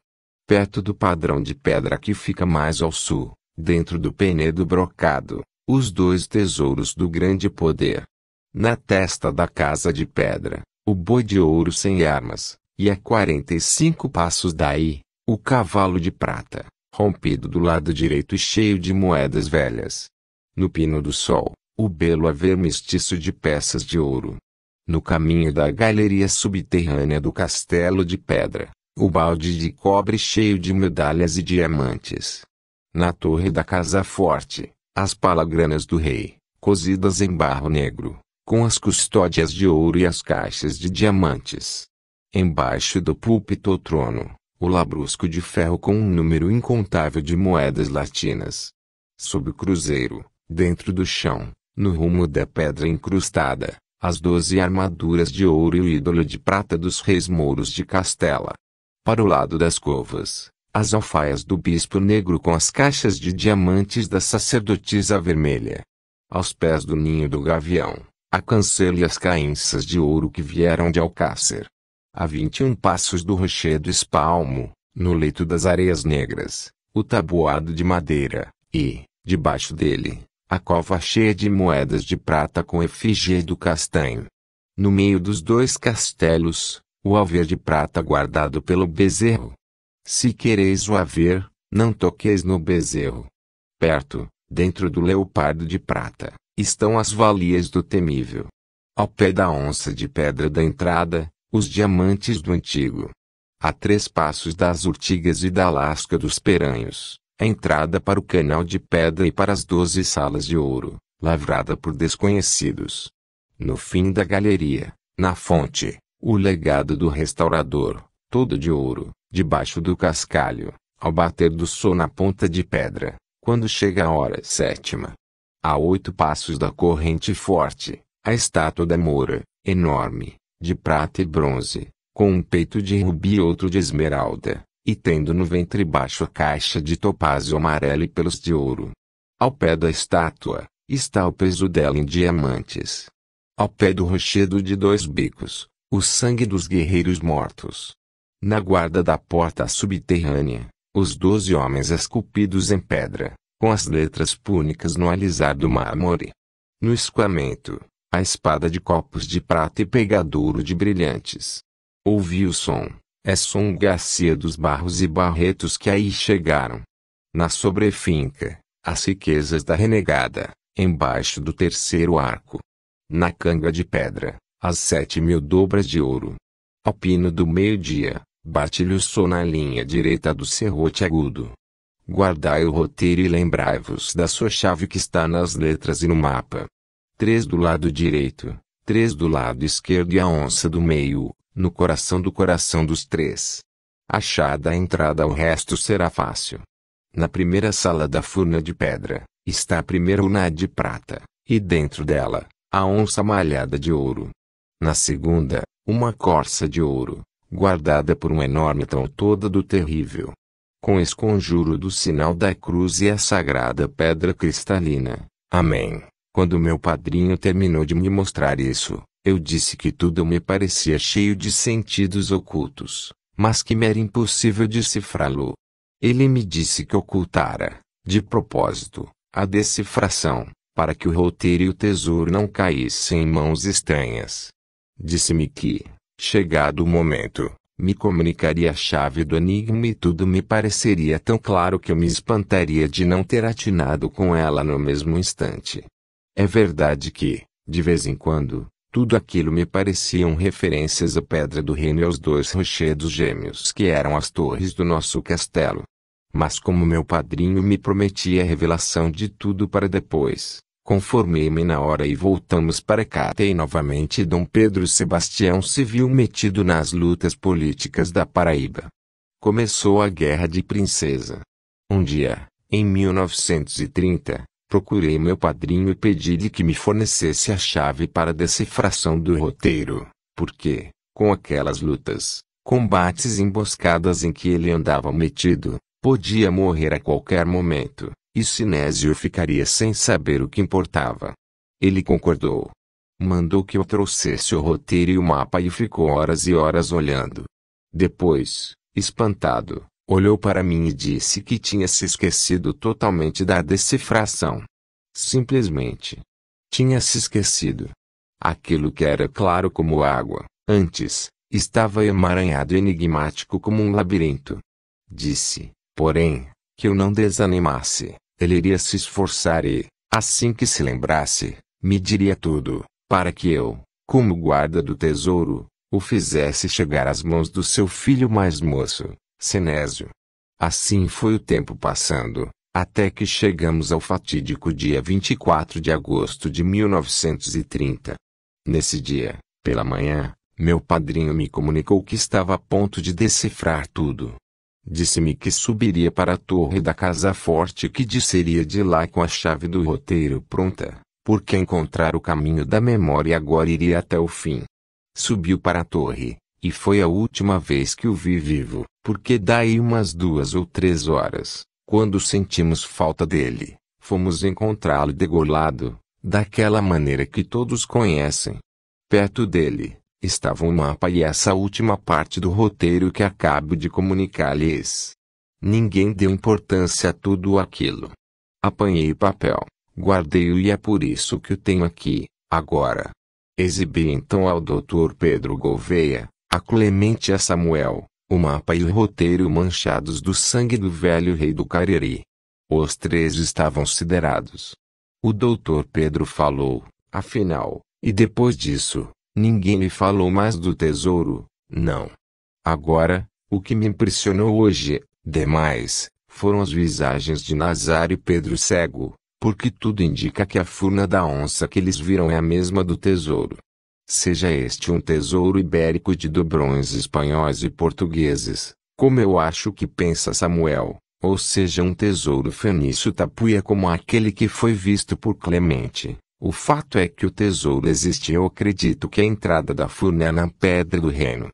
Speaker 1: Perto do padrão de pedra que fica mais ao sul, dentro do penedo brocado, os dois tesouros do grande poder. Na testa da casa de pedra, o boi de ouro sem armas, e a quarenta e cinco passos daí, o cavalo de prata, rompido do lado direito e cheio de moedas velhas. No pino do sol, o belo haver mestiço de peças de ouro. No caminho da galeria subterrânea do castelo de pedra, o balde de cobre cheio de medalhas e diamantes. Na torre da casa forte, as palagranas do rei, cozidas em barro negro, com as custódias de ouro e as caixas de diamantes. Embaixo do púlpito ou trono, o labrusco de ferro com um número incontável de moedas latinas. Sob o cruzeiro, dentro do chão, no rumo da pedra incrustada, as doze armaduras de ouro e o ídolo de prata dos reis mouros de Castela. Para o lado das covas, as alfaias do bispo negro com as caixas de diamantes da sacerdotisa vermelha. Aos pés do ninho do gavião, a cancela e as caínças de ouro que vieram de Alcácer. A vinte e um passos do rochedo espalmo, no leito das areias negras, o tabuado de madeira, e, debaixo dele, a cova cheia de moedas de prata com efígie do castanho. No meio dos dois castelos, o alver de prata guardado pelo bezerro, se quereis o haver, não toqueis no bezerro. Perto, dentro do leopardo de prata, estão as valias do temível. Ao pé da onça de pedra da entrada, os diamantes do antigo. A três passos das urtigas e da lasca dos peranhos, a entrada para o canal de pedra e para as doze salas de ouro, lavrada por desconhecidos. No fim da galeria, na fonte, o legado do restaurador, todo de ouro, debaixo do cascalho, ao bater do sol na ponta de pedra, quando chega a hora sétima. A oito passos da corrente forte, a estátua da Moura, enorme, de prata e bronze, com um peito de rubi e outro de esmeralda, e tendo no ventre baixo a caixa de topázio amarelo e pelos de ouro. Ao pé da estátua, está o peso dela em diamantes. Ao pé do rochedo de dois bicos, o sangue dos guerreiros mortos, na guarda da porta subterrânea, os doze homens esculpidos em pedra, com as letras púnicas no alisar do mármore. No escoamento, a espada de copos de prata e pegadouro de brilhantes. Ouvi o som, é som Garcia dos Barros e Barretos que aí chegaram. Na sobrefinca, as riquezas da renegada, embaixo do terceiro arco. Na canga de pedra, as sete mil dobras de ouro, ao pino do meio-dia, bate-lhe o sol na linha direita do serrote agudo. Guardai o roteiro e lembrai-vos da sua chave que está nas letras e no mapa. Três do lado direito, três do lado esquerdo e a onça do meio, no coração do coração dos três. Achada a entrada o resto será fácil. Na primeira sala da furna de pedra, está a primeira urna de prata, e dentro dela, a onça malhada de ouro. Na segunda, uma corça de ouro, guardada por um enorme tão toda do terrível. Com esconjuro do sinal da cruz e a sagrada pedra cristalina. Amém. Quando meu padrinho terminou de me mostrar isso, eu disse que tudo me parecia cheio de sentidos ocultos, mas que me era impossível decifrá-lo. Ele me disse que ocultara, de propósito, a decifração, para que o roteiro e o tesouro não caíssem em mãos estranhas. Disse-me que, chegado o momento, me comunicaria a chave do enigma e tudo me pareceria tão claro que eu me espantaria de não ter atinado com ela no mesmo instante. É verdade que, de vez em quando, tudo aquilo me pareciam referências à pedra do reino e aos dois rochedos gêmeos que eram as torres do nosso castelo. Mas como meu padrinho me prometia a revelação de tudo para depois, Conformei-me na hora e voltamos para cá. E novamente Dom Pedro Sebastião se viu metido nas lutas políticas da Paraíba. Começou a Guerra de Princesa. Um dia, em 1930, procurei meu padrinho e pedi-lhe que me fornecesse a chave para a decifração do roteiro, porque, com aquelas lutas, combates emboscadas em que ele andava metido, podia morrer a qualquer momento. E Sinésio ficaria sem saber o que importava. Ele concordou. Mandou que eu trouxesse o roteiro e o mapa e ficou horas e horas olhando. Depois, espantado, olhou para mim e disse que tinha se esquecido totalmente da decifração. Simplesmente. Tinha se esquecido. Aquilo que era claro como água, antes, estava emaranhado e enigmático como um labirinto. Disse, porém, que eu não desanimasse. Ele iria se esforçar e, assim que se lembrasse, me diria tudo, para que eu, como guarda do tesouro, o fizesse chegar às mãos do seu filho mais moço, Senésio. Assim foi o tempo passando, até que chegamos ao fatídico dia 24 de agosto de 1930. Nesse dia, pela manhã, meu padrinho me comunicou que estava a ponto de decifrar tudo. Disse-me que subiria para a torre da casa forte e que desceria de lá com a chave do roteiro pronta, porque encontrar o caminho da memória agora iria até o fim. Subiu para a torre, e foi a última vez que o vi vivo, porque daí umas duas ou três horas, quando sentimos falta dele, fomos encontrá-lo degolado, daquela maneira que todos conhecem. Perto dele, estava um mapa e essa última parte do roteiro que acabo de comunicar-lhes. Ninguém deu importância a tudo aquilo. Apanhei o papel, guardei-o e é por isso que o tenho aqui, agora. Exibi então ao Dr. Pedro Gouveia, a Clemente a Samuel, o mapa e o roteiro manchados do sangue do velho rei do Cariri. Os três estavam siderados. O doutor Pedro falou, afinal, e depois disso, Ninguém me falou mais do tesouro, não. Agora, o que me impressionou hoje, demais, foram as visagens de Nazar e Pedro cego, porque tudo indica que a furna da onça que eles viram é a mesma do tesouro. Seja este um tesouro ibérico de dobrões espanhóis e portugueses, como eu acho que pensa Samuel, ou seja um tesouro fenício tapuia como aquele que foi visto por Clemente, o fato é que o tesouro existe e eu acredito que a entrada da furna é na pedra do reino.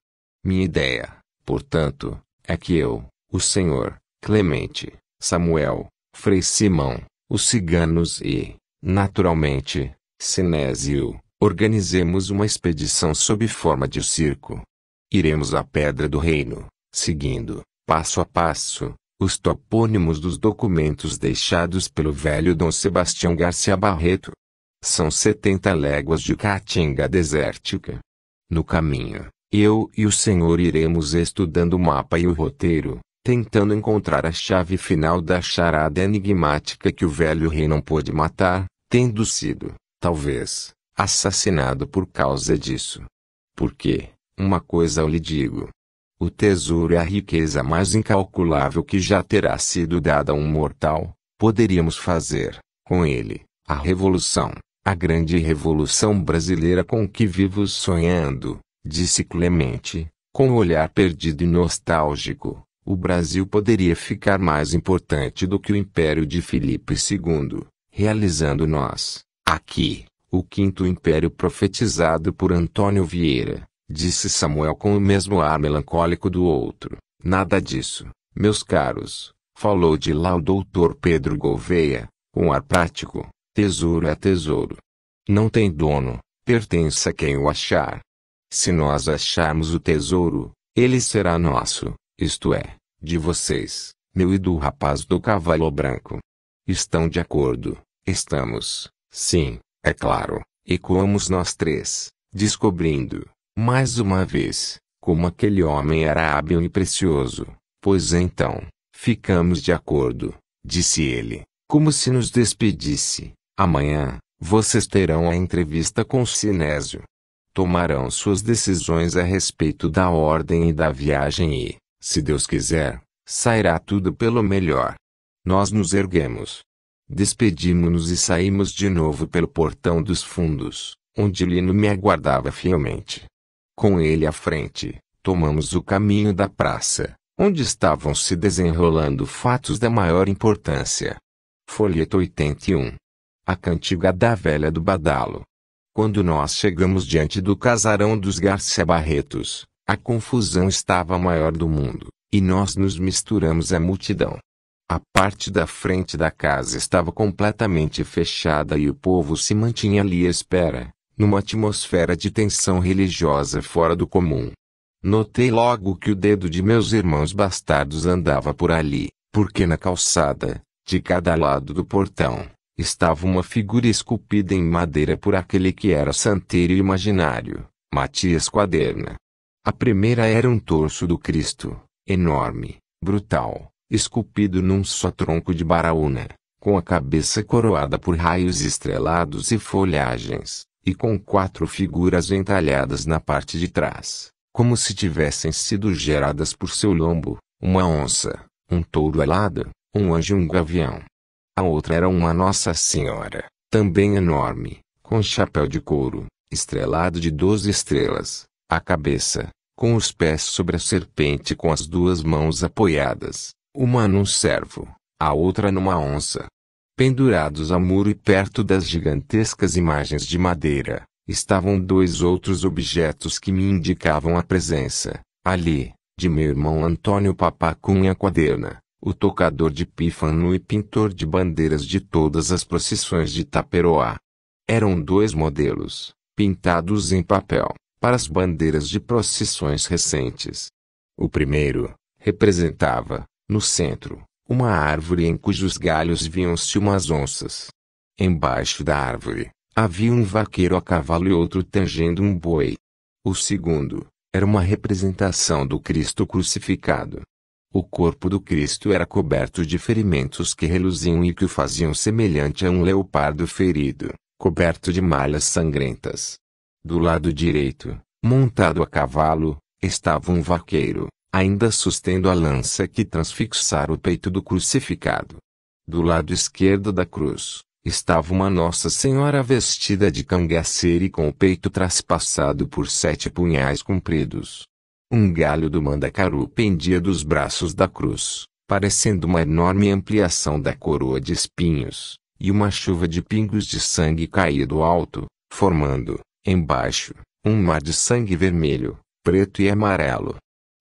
Speaker 1: Minha ideia, portanto, é que eu, o Senhor, Clemente, Samuel, Frei Simão, os ciganos e, naturalmente, Sinésio, organizemos uma expedição sob forma de circo. Iremos à Pedra do Reino, seguindo, passo a passo, os topônimos dos documentos deixados pelo velho Dom Sebastião Garcia Barreto. São setenta léguas de caatinga desértica. No caminho, eu e o Senhor iremos estudando o mapa e o roteiro, tentando encontrar a chave final da charada enigmática que o velho rei não pôde matar, tendo sido, talvez, assassinado por causa disso. Porque, uma coisa eu lhe digo: o tesouro é a riqueza mais incalculável que já terá sido dada a um mortal, poderíamos fazer, com ele, a revolução a grande revolução brasileira com que vivo sonhando, disse Clemente, com um olhar perdido e nostálgico, o Brasil poderia ficar mais importante do que o império de Filipe II, realizando nós, aqui, o quinto império profetizado por Antônio Vieira, disse Samuel com o mesmo ar melancólico do outro. Nada disso, meus caros, falou de lá o doutor Pedro Gouveia, com um ar prático, Tesouro é tesouro. Não tem dono, pertence a quem o achar. Se nós acharmos o tesouro, ele será nosso, isto é, de vocês, meu e do rapaz do cavalo branco. Estão de acordo? Estamos, sim, é claro, e coamos nós três, descobrindo, mais uma vez, como aquele homem era hábil e precioso. Pois então, ficamos de acordo, disse ele, como se nos despedisse. Amanhã, vocês terão a entrevista com Sinésio. Tomarão suas decisões a respeito da ordem e da viagem e, se Deus quiser, sairá tudo pelo melhor. Nós nos erguemos. Despedimos-nos e saímos de novo pelo portão dos fundos, onde Lino me aguardava fielmente. Com ele à frente, tomamos o caminho da praça, onde estavam se desenrolando fatos da maior importância. Folheto 81 a cantiga da velha do badalo. Quando nós chegamos diante do casarão dos Garcia Barretos, a confusão estava maior do mundo, e nós nos misturamos à multidão. A parte da frente da casa estava completamente fechada e o povo se mantinha ali à espera, numa atmosfera de tensão religiosa fora do comum. Notei logo que o dedo de meus irmãos bastardos andava por ali, porque na calçada, de cada lado do portão, estava uma figura esculpida em madeira por aquele que era santeiro imaginário, Matias Quaderna. A primeira era um torso do Cristo, enorme, brutal, esculpido num só tronco de baraúna, com a cabeça coroada por raios estrelados e folhagens, e com quatro figuras entalhadas na parte de trás, como se tivessem sido geradas por seu lombo, uma onça, um touro alado, um anjo e um gavião. A outra era uma Nossa Senhora, também enorme, com chapéu de couro, estrelado de doze estrelas, a cabeça, com os pés sobre a serpente com as duas mãos apoiadas, uma num servo, a outra numa onça. Pendurados ao muro e perto das gigantescas imagens de madeira, estavam dois outros objetos que me indicavam a presença, ali, de meu irmão Antônio Papacunha Quaderna, o tocador de pífano e pintor de bandeiras de todas as procissões de Taperoá. Eram dois modelos, pintados em papel, para as bandeiras de procissões recentes. O primeiro representava, no centro, uma árvore em cujos galhos viam-se umas onças. Embaixo da árvore, havia um vaqueiro a cavalo e outro tangendo um boi. O segundo era uma representação do Cristo crucificado, o corpo do Cristo era coberto de ferimentos que reluziam e que o faziam semelhante a um leopardo ferido, coberto de malhas sangrentas. Do lado direito, montado a cavalo, estava um vaqueiro, ainda sustendo a lança que transfixara o peito do crucificado. Do lado esquerdo da cruz, estava uma Nossa Senhora vestida de cangaceiro e com o peito traspassado por sete punhais compridos. Um galho do mandacaru pendia dos braços da cruz, parecendo uma enorme ampliação da coroa de espinhos, e uma chuva de pingos de sangue caía do alto, formando, embaixo, um mar de sangue vermelho, preto e amarelo.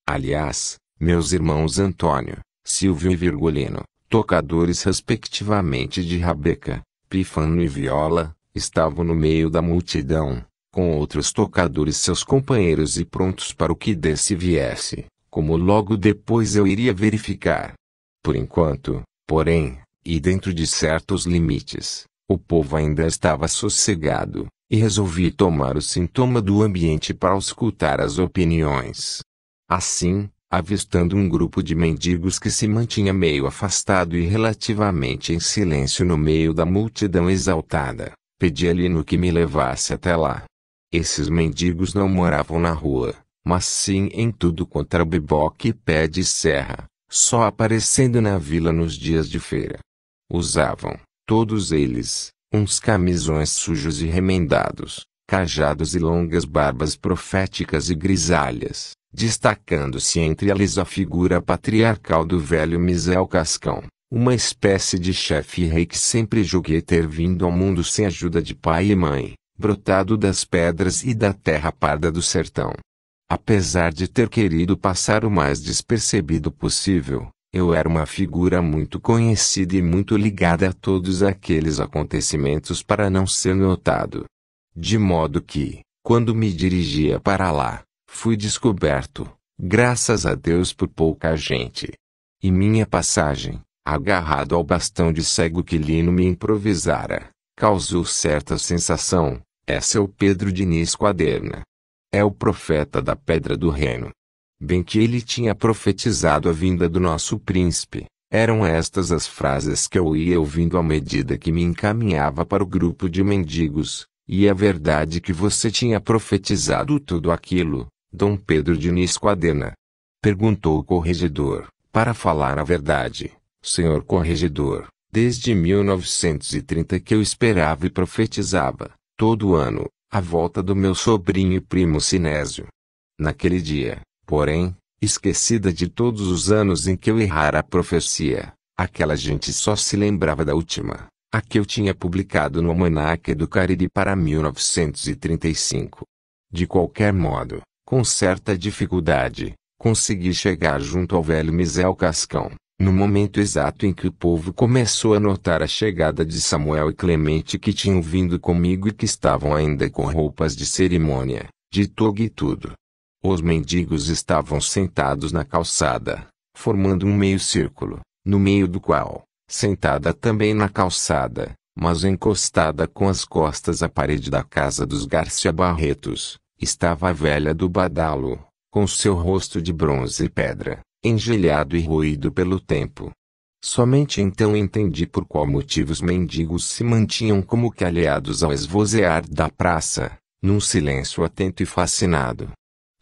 Speaker 1: Aliás, meus irmãos Antônio, Silvio e Virgulino, tocadores respectivamente de rabeca, pífano e viola, estavam no meio da multidão, com outros tocadores seus companheiros e prontos para o que desse viesse, como logo depois eu iria verificar. Por enquanto, porém, e dentro de certos limites, o povo ainda estava sossegado, e resolvi tomar o sintoma do ambiente para auscultar as opiniões. Assim, avistando um grupo de mendigos que se mantinha meio afastado e relativamente em silêncio no meio da multidão exaltada, pedi-lhe no que me levasse até lá. Esses mendigos não moravam na rua, mas sim em tudo contra biboque e pé de serra, só aparecendo na vila nos dias de feira. Usavam, todos eles, uns camisões sujos e remendados, cajados e longas barbas proféticas e grisalhas, destacando-se entre eles a figura patriarcal do velho Miserel Cascão, uma espécie de chefe rei que sempre julguei ter vindo ao mundo sem ajuda de pai e mãe, brotado das pedras e da terra parda do sertão. Apesar de ter querido passar o mais despercebido possível, eu era uma figura muito conhecida e muito ligada a todos aqueles acontecimentos para não ser notado. De modo que, quando me dirigia para lá, fui descoberto, graças a Deus por pouca gente. E minha passagem, agarrado ao bastão de cego que Lino me improvisara, causou certa sensação, é o Pedro Diniz Quaderna. É o profeta da pedra do reino. Bem que ele tinha profetizado a vinda do nosso príncipe. Eram estas as frases que eu ia ouvindo à medida que me encaminhava para o grupo de mendigos, e é verdade que você tinha profetizado tudo aquilo, Dom Pedro Diniz Quaderna? Perguntou o corregedor, para falar a verdade, senhor corregedor, desde 1930 que eu esperava e profetizava, todo ano, à volta do meu sobrinho e primo Sinésio. Naquele dia, porém, esquecida de todos os anos em que eu errara a profecia, aquela gente só se lembrava da última, a que eu tinha publicado no Almanac do Cariri para 1935. De qualquer modo, com certa dificuldade, consegui chegar junto ao velho Misel Cascão. No momento exato em que o povo começou a notar a chegada de Samuel e Clemente que tinham vindo comigo e que estavam ainda com roupas de cerimônia, de toga e tudo. Os mendigos estavam sentados na calçada, formando um meio círculo, no meio do qual, sentada também na calçada, mas encostada com as costas à parede da casa dos Garcia Barretos, estava a velha do badalo, com seu rosto de bronze e pedra, engelhado e roído pelo tempo. Somente então entendi por qual motivo os mendigos se mantinham como que aliados ao esvozear da praça, num silêncio atento e fascinado.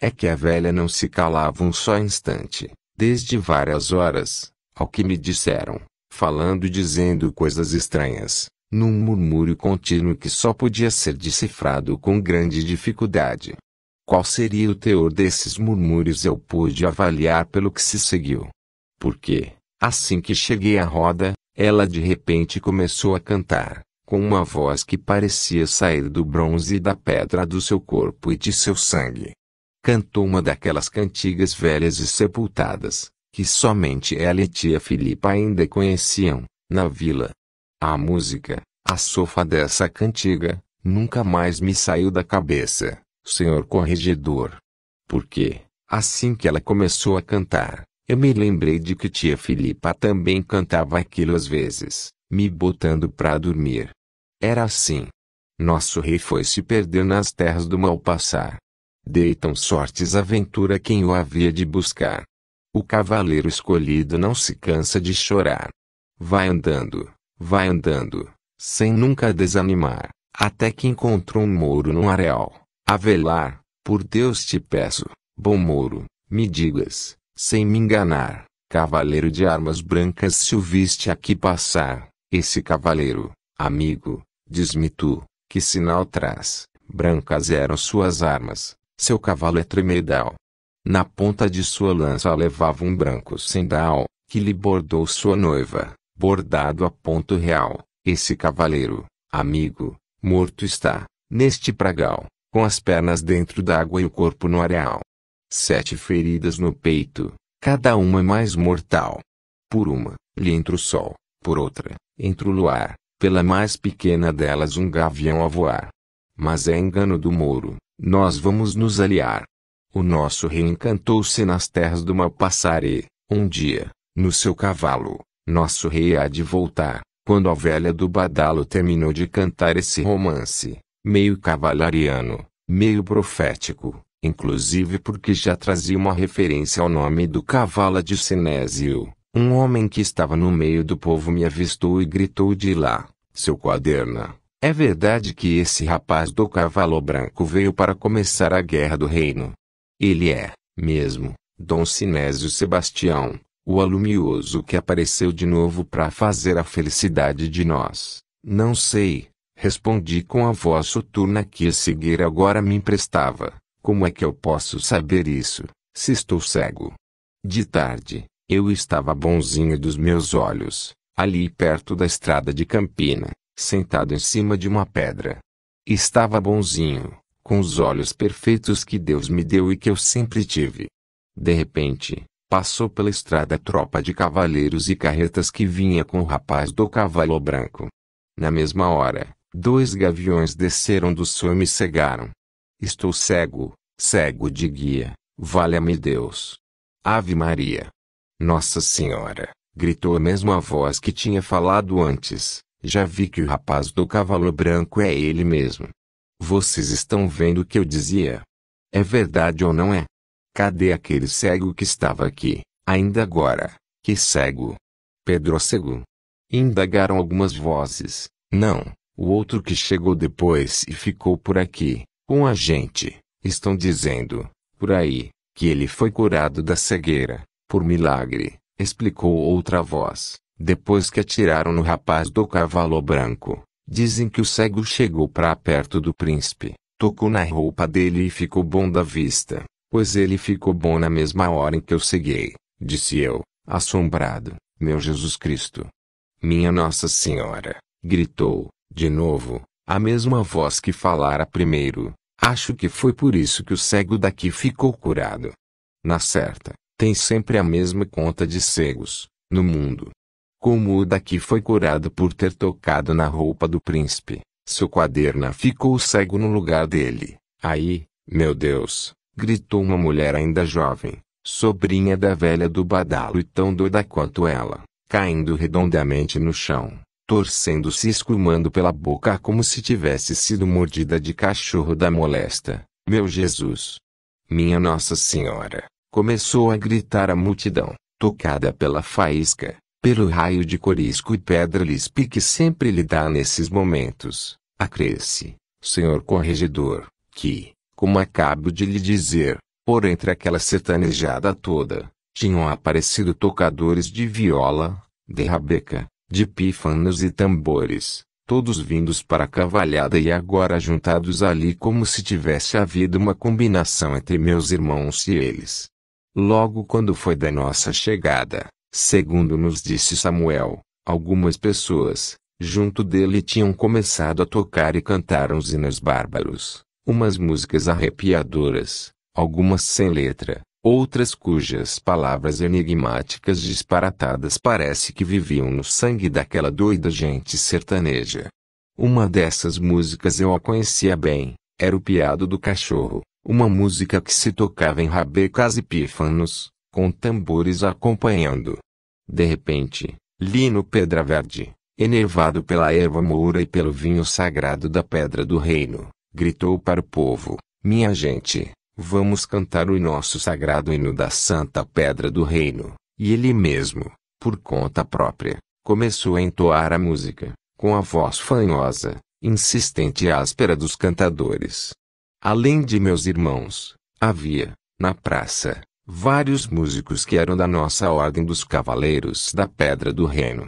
Speaker 1: É que a velha não se calava um só instante, desde várias horas, ao que me disseram, falando e dizendo coisas estranhas, num murmúrio contínuo que só podia ser decifrado com grande dificuldade. Qual seria o teor desses murmúrios eu pude avaliar pelo que se seguiu. Porque, assim que cheguei à roda, ela de repente começou a cantar, com uma voz que parecia sair do bronze e da pedra do seu corpo e de seu sangue. Cantou uma daquelas cantigas velhas e sepultadas, que somente ela e tia Filipa ainda conheciam, na vila. A música, a sofa dessa cantiga, nunca mais me saiu da cabeça senhor corregedor. Porque, assim que ela começou a cantar, eu me lembrei de que tia Filipa também cantava aquilo às vezes, me botando para dormir. Era assim. Nosso rei foi se perder nas terras do mal passar. Deitam sortes à ventura quem o havia de buscar. O cavaleiro escolhido não se cansa de chorar. Vai andando, vai andando, sem nunca desanimar, até que encontrou um mouro num areal a velar, por Deus te peço, bom Mouro, me digas, sem me enganar, cavaleiro de armas brancas se o viste aqui passar, esse cavaleiro, amigo, diz-me tu, que sinal traz, brancas eram suas armas, seu cavalo é tremedal. Na ponta de sua lança levava um branco sendal, que lhe bordou sua noiva, bordado a ponto real, esse cavaleiro, amigo, morto está, neste pragal, com as pernas dentro d'água e o corpo no areal. Sete feridas no peito, cada uma mais mortal. Por uma, lhe entra o sol, por outra, entra o luar, pela mais pequena delas um gavião a voar. Mas é engano do mouro, nós vamos nos aliar. O nosso rei encantou-se nas terras do mal passar e, um dia, no seu cavalo, nosso rei há de voltar, quando a velha do badalo terminou de cantar esse romance meio cavalariano, meio profético, inclusive porque já trazia uma referência ao nome do cavalo de Sinésio. Um homem que estava no meio do povo me avistou e gritou de lá, seu quaderna. É verdade que esse rapaz do cavalo branco veio para começar a guerra do reino. Ele é, mesmo, Dom Sinésio Sebastião, o alumioso que apareceu de novo para fazer a felicidade de nós. Não sei, Respondi com a voz soturna que a cegueira agora me emprestava. Como é que eu posso saber isso, se estou cego? De tarde, eu estava bonzinho dos meus olhos, ali perto da estrada de Campina, sentado em cima de uma pedra. Estava bonzinho, com os olhos perfeitos que Deus me deu e que eu sempre tive. De repente, passou pela estrada a tropa de cavaleiros e carretas que vinha com o rapaz do cavalo branco. Na mesma hora, Dois gaviões desceram do céu e me cegaram. Estou cego, cego de guia, valha-me Deus. Ave Maria. Nossa Senhora, gritou a mesma voz que tinha falado antes. Já vi que o rapaz do cavalo branco é ele mesmo. Vocês estão vendo o que eu dizia? É verdade ou não é? Cadê aquele cego que estava aqui, ainda agora? Que cego! Pedro cego! Indagaram algumas vozes. Não, o outro que chegou depois e ficou por aqui, com a gente, estão dizendo, por aí, que ele foi curado da cegueira, por milagre, explicou outra voz. Depois que atiraram no rapaz do cavalo branco, dizem que o cego chegou para perto do príncipe, tocou na roupa dele e ficou bom da vista, pois ele ficou bom na mesma hora em que eu ceguei, disse eu, assombrado, meu Jesus Cristo. Minha Nossa Senhora, gritou, de novo, a mesma voz que falara primeiro. Acho que foi por isso que o cego daqui ficou curado. Na certa, tem sempre a mesma conta de cegos, no mundo. Como o daqui foi curado por ter tocado na roupa do príncipe, seu quaderna ficou cego no lugar dele. Aí, meu Deus, gritou uma mulher ainda jovem, sobrinha da velha do badalo e tão doida quanto ela, caindo redondamente no chão torcendo-se e escumando pela boca como se tivesse sido mordida de cachorro da molesta. Meu Jesus! Minha Nossa Senhora! Começou a gritar a multidão, tocada pela faísca, pelo raio de corisco e pedra lispe que sempre lhe dá nesses momentos. Acresce, Senhor Corregedor, que, como acabo de lhe dizer, por entre aquela sertanejada toda, tinham aparecido tocadores de viola, de rabeca, de pífanos e tambores, todos vindos para a cavalhada e agora juntados ali como se tivesse havido uma combinação entre meus irmãos e eles. Logo quando foi da nossa chegada, segundo nos disse Samuel, algumas pessoas, junto dele tinham começado a tocar e cantar uns hinos bárbaros, umas músicas arrepiadoras, algumas sem letra, outras cujas palavras enigmáticas disparatadas parece que viviam no sangue daquela doida gente sertaneja. Uma dessas músicas eu a conhecia bem, era o Piado do Cachorro, uma música que se tocava em rabecas e pífanos, com tambores acompanhando. De repente, Lino Pedra Verde, enervado pela erva moura e pelo vinho sagrado da Pedra do Reino, gritou para o povo: Minha gente, Vamos cantar o nosso sagrado hino da Santa Pedra do Reino. E ele mesmo, por conta própria, começou a entoar a música, com a voz fanhosa, insistente e áspera dos cantadores. Além de meus irmãos, havia, na praça, vários músicos que eram da nossa Ordem dos Cavaleiros da Pedra do Reino.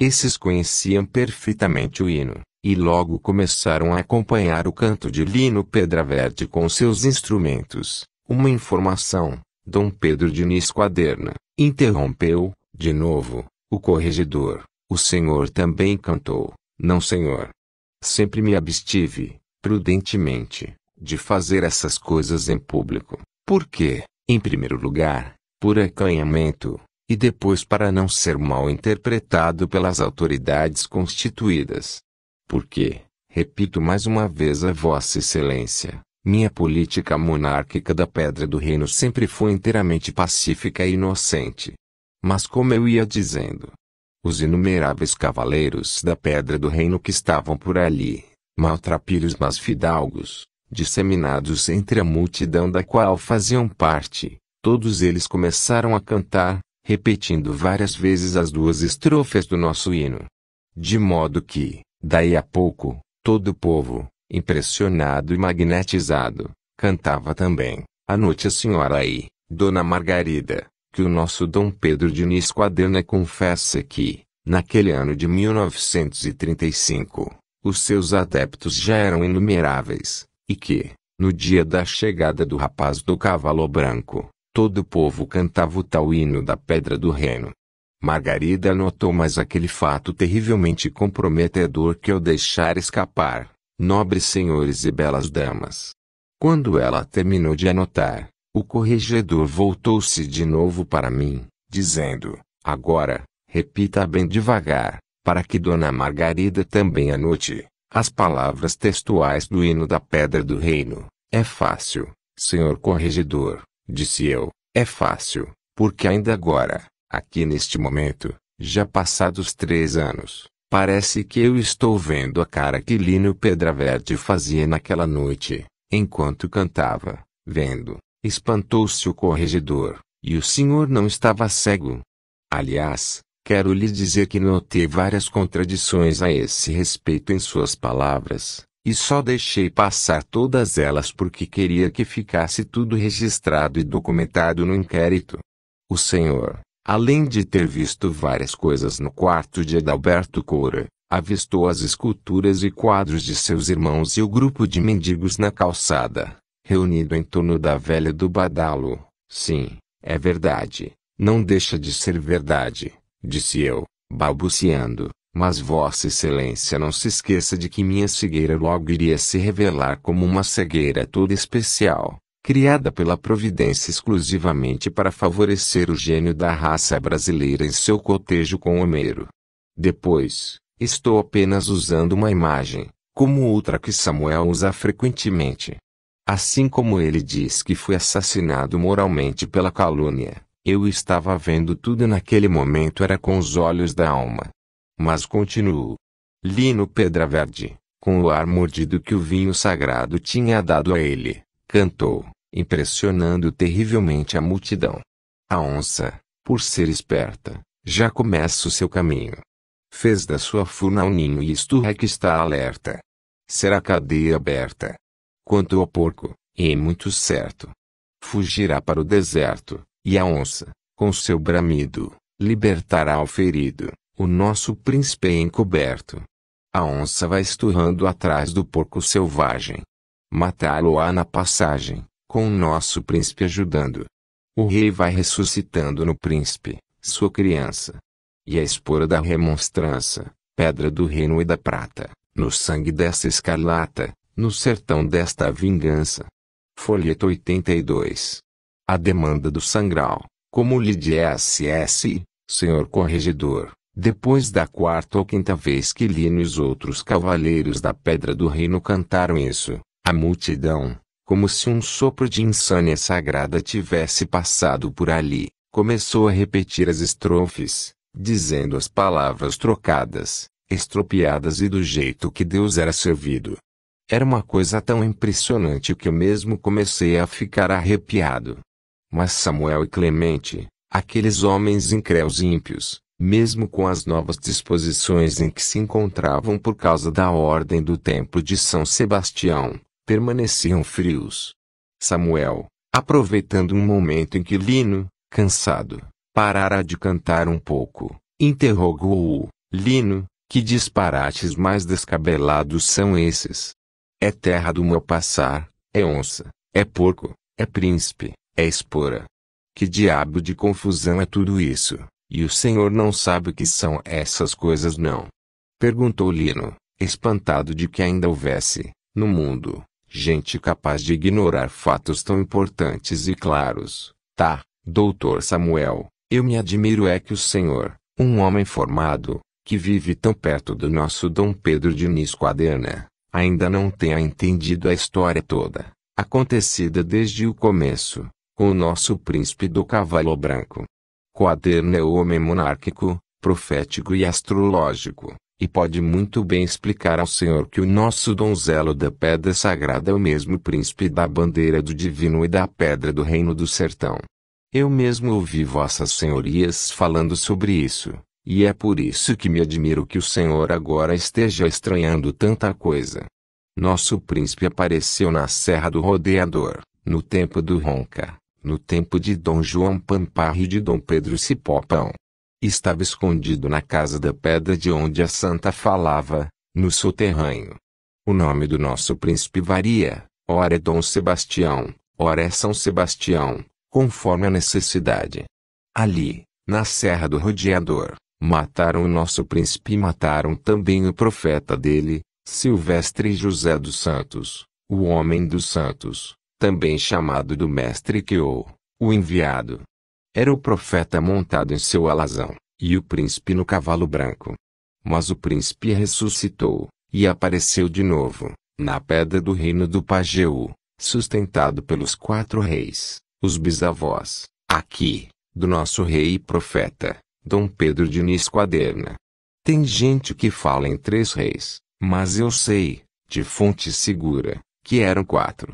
Speaker 1: Esses conheciam perfeitamente o hino, e logo começaram a acompanhar o canto de Lino Pedraverde com seus instrumentos. Uma informação, Dom Pedro Diniz Quaderna, interrompeu, de novo, o corregedor. O senhor também cantou, não senhor. Sempre me abstive, prudentemente, de fazer essas coisas em público, porque, em primeiro lugar, por acanhamento, e depois para não ser mal interpretado pelas autoridades constituídas, porque, repito mais uma vez a Vossa Excelência, minha política monárquica da Pedra do Reino sempre foi inteiramente pacífica e inocente. Mas como eu ia dizendo, os inumeráveis cavaleiros da Pedra do Reino que estavam por ali, maltrapilhos mas fidalgos, disseminados entre a multidão da qual faziam parte, todos eles começaram a cantar, repetindo várias vezes as duas estrofes do nosso hino. De modo que, Daí a pouco, todo o povo, impressionado e magnetizado, cantava também, à noite a senhora aí, dona Margarida, que o nosso Dom Pedro de Quaderna confessa que, naquele ano de 1935, os seus adeptos já eram inumeráveis, e que, no dia da chegada do rapaz do cavalo branco, todo o povo cantava o tal hino da Pedra do Reino, Margarida notou mais aquele fato terrivelmente comprometedor que eu deixara escapar, nobres senhores e belas damas. Quando ela terminou de anotar, o corregedor voltou-se de novo para mim, dizendo: Agora, repita bem devagar, para que Dona Margarida também anote, as palavras textuais do hino da Pedra do Reino. É fácil, senhor corregedor, disse eu, é fácil, porque ainda agora, Aqui neste momento, já passados três anos, parece que eu estou vendo a cara que Lino Pedraverde fazia naquela noite, enquanto cantava, vendo, espantou-se o corregedor, e o senhor não estava cego. Aliás, quero lhe dizer que notei várias contradições a esse respeito em suas palavras, e só deixei passar todas elas porque queria que ficasse tudo registrado e documentado no inquérito. O senhor, Além de ter visto várias coisas no quarto de Adalberto Coura, avistou as esculturas e quadros de seus irmãos e o grupo de mendigos na calçada, reunido em torno da velha do badalo. Sim, é verdade, não deixa de ser verdade, disse eu, balbuciando. Mas Vossa Excelência não se esqueça de que minha cegueira logo iria se revelar como uma cegueira toda especial criada pela Providência exclusivamente para favorecer o gênio da raça brasileira em seu cotejo com Homero. Depois, estou apenas usando uma imagem, como outra que Samuel usa frequentemente. Assim como ele diz que foi assassinado moralmente pela calúnia, eu estava vendo tudo naquele momento era com os olhos da alma. Mas continuo. Lino Pedra Verde, com o ar mordido que o vinho sagrado tinha dado a ele, cantou impressionando terrivelmente a multidão. A onça, por ser esperta, já começa o seu caminho. Fez da sua furna um ninho e isto é que está alerta. Será cadeia aberta. Quanto ao porco, é muito certo. Fugirá para o deserto, e a onça, com seu bramido, libertará o ferido, o nosso príncipe encoberto. A onça vai esturrando atrás do porco selvagem. Matá-lo-á na passagem, com o nosso príncipe ajudando. O rei vai ressuscitando no príncipe, sua criança. E a espora da remonstrança, pedra do reino e da prata, no sangue desta escarlata, no sertão desta vingança. Folheto 82. A demanda do sangral, como lhe disse, senhor corregedor, depois da quarta ou quinta vez que Lino e os outros cavaleiros da pedra do reino cantaram isso, a multidão, como se um sopro de insânia sagrada tivesse passado por ali, começou a repetir as estrofes, dizendo as palavras trocadas, estropiadas e do jeito que Deus era servido. Era uma coisa tão impressionante que eu mesmo comecei a ficar arrepiado. Mas Samuel e Clemente, aqueles homens incréus e ímpios, mesmo com as novas disposições em que se encontravam por causa da ordem do templo de São Sebastião, permaneciam frios. Samuel, aproveitando um momento em que Lino, cansado, parara de cantar um pouco, interrogou-o: Lino, que disparates mais descabelados são esses? É terra do meu passar, é onça, é porco, é príncipe, é espora. Que diabo de confusão é tudo isso, e o senhor não sabe o que são essas coisas, não? Perguntou Lino, espantado de que ainda houvesse, no mundo, gente capaz de ignorar fatos tão importantes e claros. Tá, doutor Samuel, eu me admiro é que o senhor, um homem formado, que vive tão perto do nosso Dom Pedro de Nisquadena, ainda não tenha entendido a história toda, acontecida desde o começo, com o nosso príncipe do cavalo branco. Quaderno é o homem monárquico, profético e astrológico, e pode muito bem explicar ao Senhor que o nosso donzelo da pedra sagrada é o mesmo príncipe da bandeira do divino e da pedra do reino do sertão. Eu mesmo ouvi vossas senhorias falando sobre isso, e é por isso que me admiro que o Senhor agora esteja estranhando tanta coisa. Nosso príncipe apareceu na Serra do Rodeador, no tempo do Ronca, no tempo de Dom João Pamparra e de Dom Pedro Cipopão. Estava escondido na casa da pedra de onde a santa falava, no soterrâneo. O nome do nosso príncipe varia, ora é Dom Sebastião, ora é São Sebastião, conforme a necessidade. Ali, na Serra do Rodeador, mataram o nosso príncipe e mataram também o profeta dele, Silvestre José dos Santos, o homem dos santos, também chamado do Mestre que ou, o enviado. Era o profeta montado em seu alazão, e o príncipe no cavalo branco. Mas o príncipe ressuscitou, e apareceu de novo, na pedra do reino do Pajeú, sustentado pelos quatro reis, os bisavós, aqui, do nosso rei e profeta, Dom Pedro de Nisquaderna. Tem gente que fala em três reis, mas eu sei, de fonte segura, que eram quatro.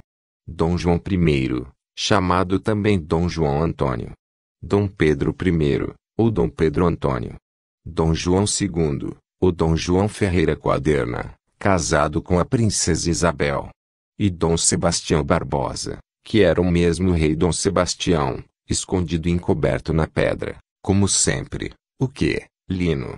Speaker 1: Dom João I, chamado também Dom João Antônio, Dom Pedro I, ou Dom Pedro Antônio. Dom João II, ou Dom João Ferreira Quaderna, casado com a princesa Isabel. E Dom Sebastião Barbosa, que era o mesmo rei Dom Sebastião, escondido e encoberto na pedra, como sempre. O que, Lino?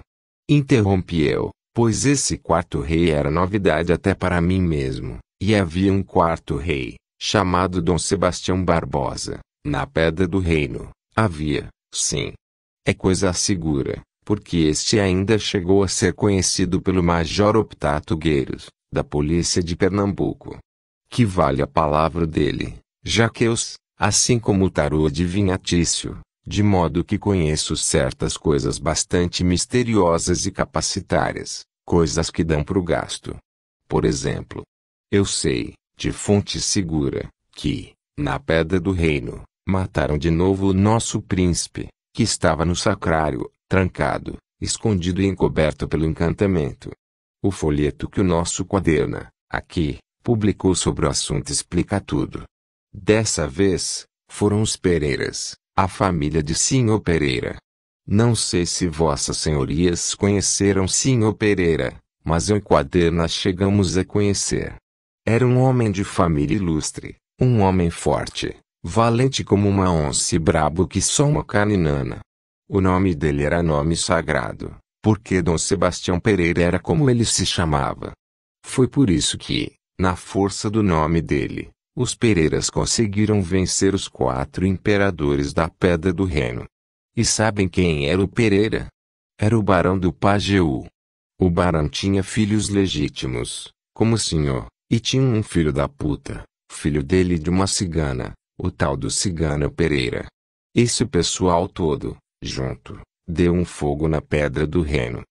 Speaker 1: Interrompi eu, pois esse quarto rei era novidade até para mim mesmo, e havia um quarto rei, chamado Dom Sebastião Barbosa, na pedra do reino, Havia, sim. É coisa segura, porque este ainda chegou a ser conhecido pelo Major Optato Gueiros, da Polícia de Pernambuco. Que vale a palavra dele, já que eu, assim como o tarô adivinhatício, de modo que conheço certas coisas bastante misteriosas e capacitárias, coisas que dão para o gasto. Por exemplo, eu sei, de fonte segura, que, na Pedra do Reino, Mataram de novo o nosso príncipe, que estava no sacrário, trancado, escondido e encoberto pelo encantamento. O folheto que o nosso quaderna, aqui, publicou sobre o assunto explica tudo. Dessa vez, foram os Pereiras, a família de Sinho Pereira. Não sei se vossas senhorias conheceram Sinho Pereira, mas eu e Quaderna chegamos a conhecer. Era um homem de família ilustre, um homem forte, valente como uma onça e brabo que só uma caninana. O nome dele era nome sagrado, porque Dom Sebastião Pereira era como ele se chamava. Foi por isso que, na força do nome dele, os Pereiras conseguiram vencer os quatro imperadores da Pedra do Reino. E sabem quem era o Pereira? Era o Barão do Pajeú. O Barão tinha filhos legítimos, como o senhor, e tinha um filho da puta, filho dele de uma cigana, o tal do Cigano Pereira. Esse pessoal todo, junto, deu um fogo na pedra do reino.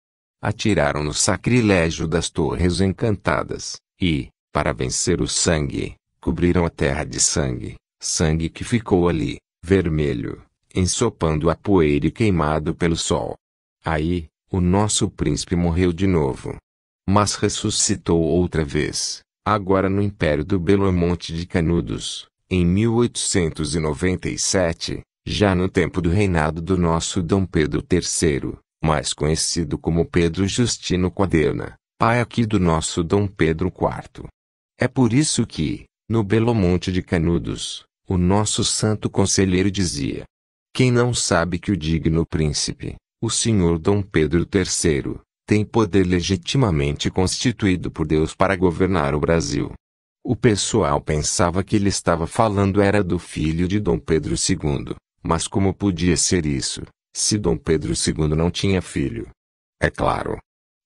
Speaker 1: Atiraram no sacrilégio das torres encantadas, e, para vencer o sangue, cobriram a terra de sangue, sangue que ficou ali, vermelho, ensopando a poeira e queimado pelo sol. Aí, o nosso príncipe morreu de novo. Mas ressuscitou outra vez, agora no império do Belo Monte de Canudos. Em 1897, já no tempo do reinado do nosso Dom Pedro III, mais conhecido como Pedro Justino Quaderna, pai aqui do nosso Dom Pedro IV. É por isso que, no Belo Monte de Canudos, o nosso santo conselheiro dizia: Quem não sabe que o digno príncipe, o senhor Dom Pedro III, tem poder legitimamente constituído por Deus para governar o Brasil, o pessoal pensava que ele estava falando era do filho de Dom Pedro II, mas como podia ser isso, se Dom Pedro II não tinha filho? É claro.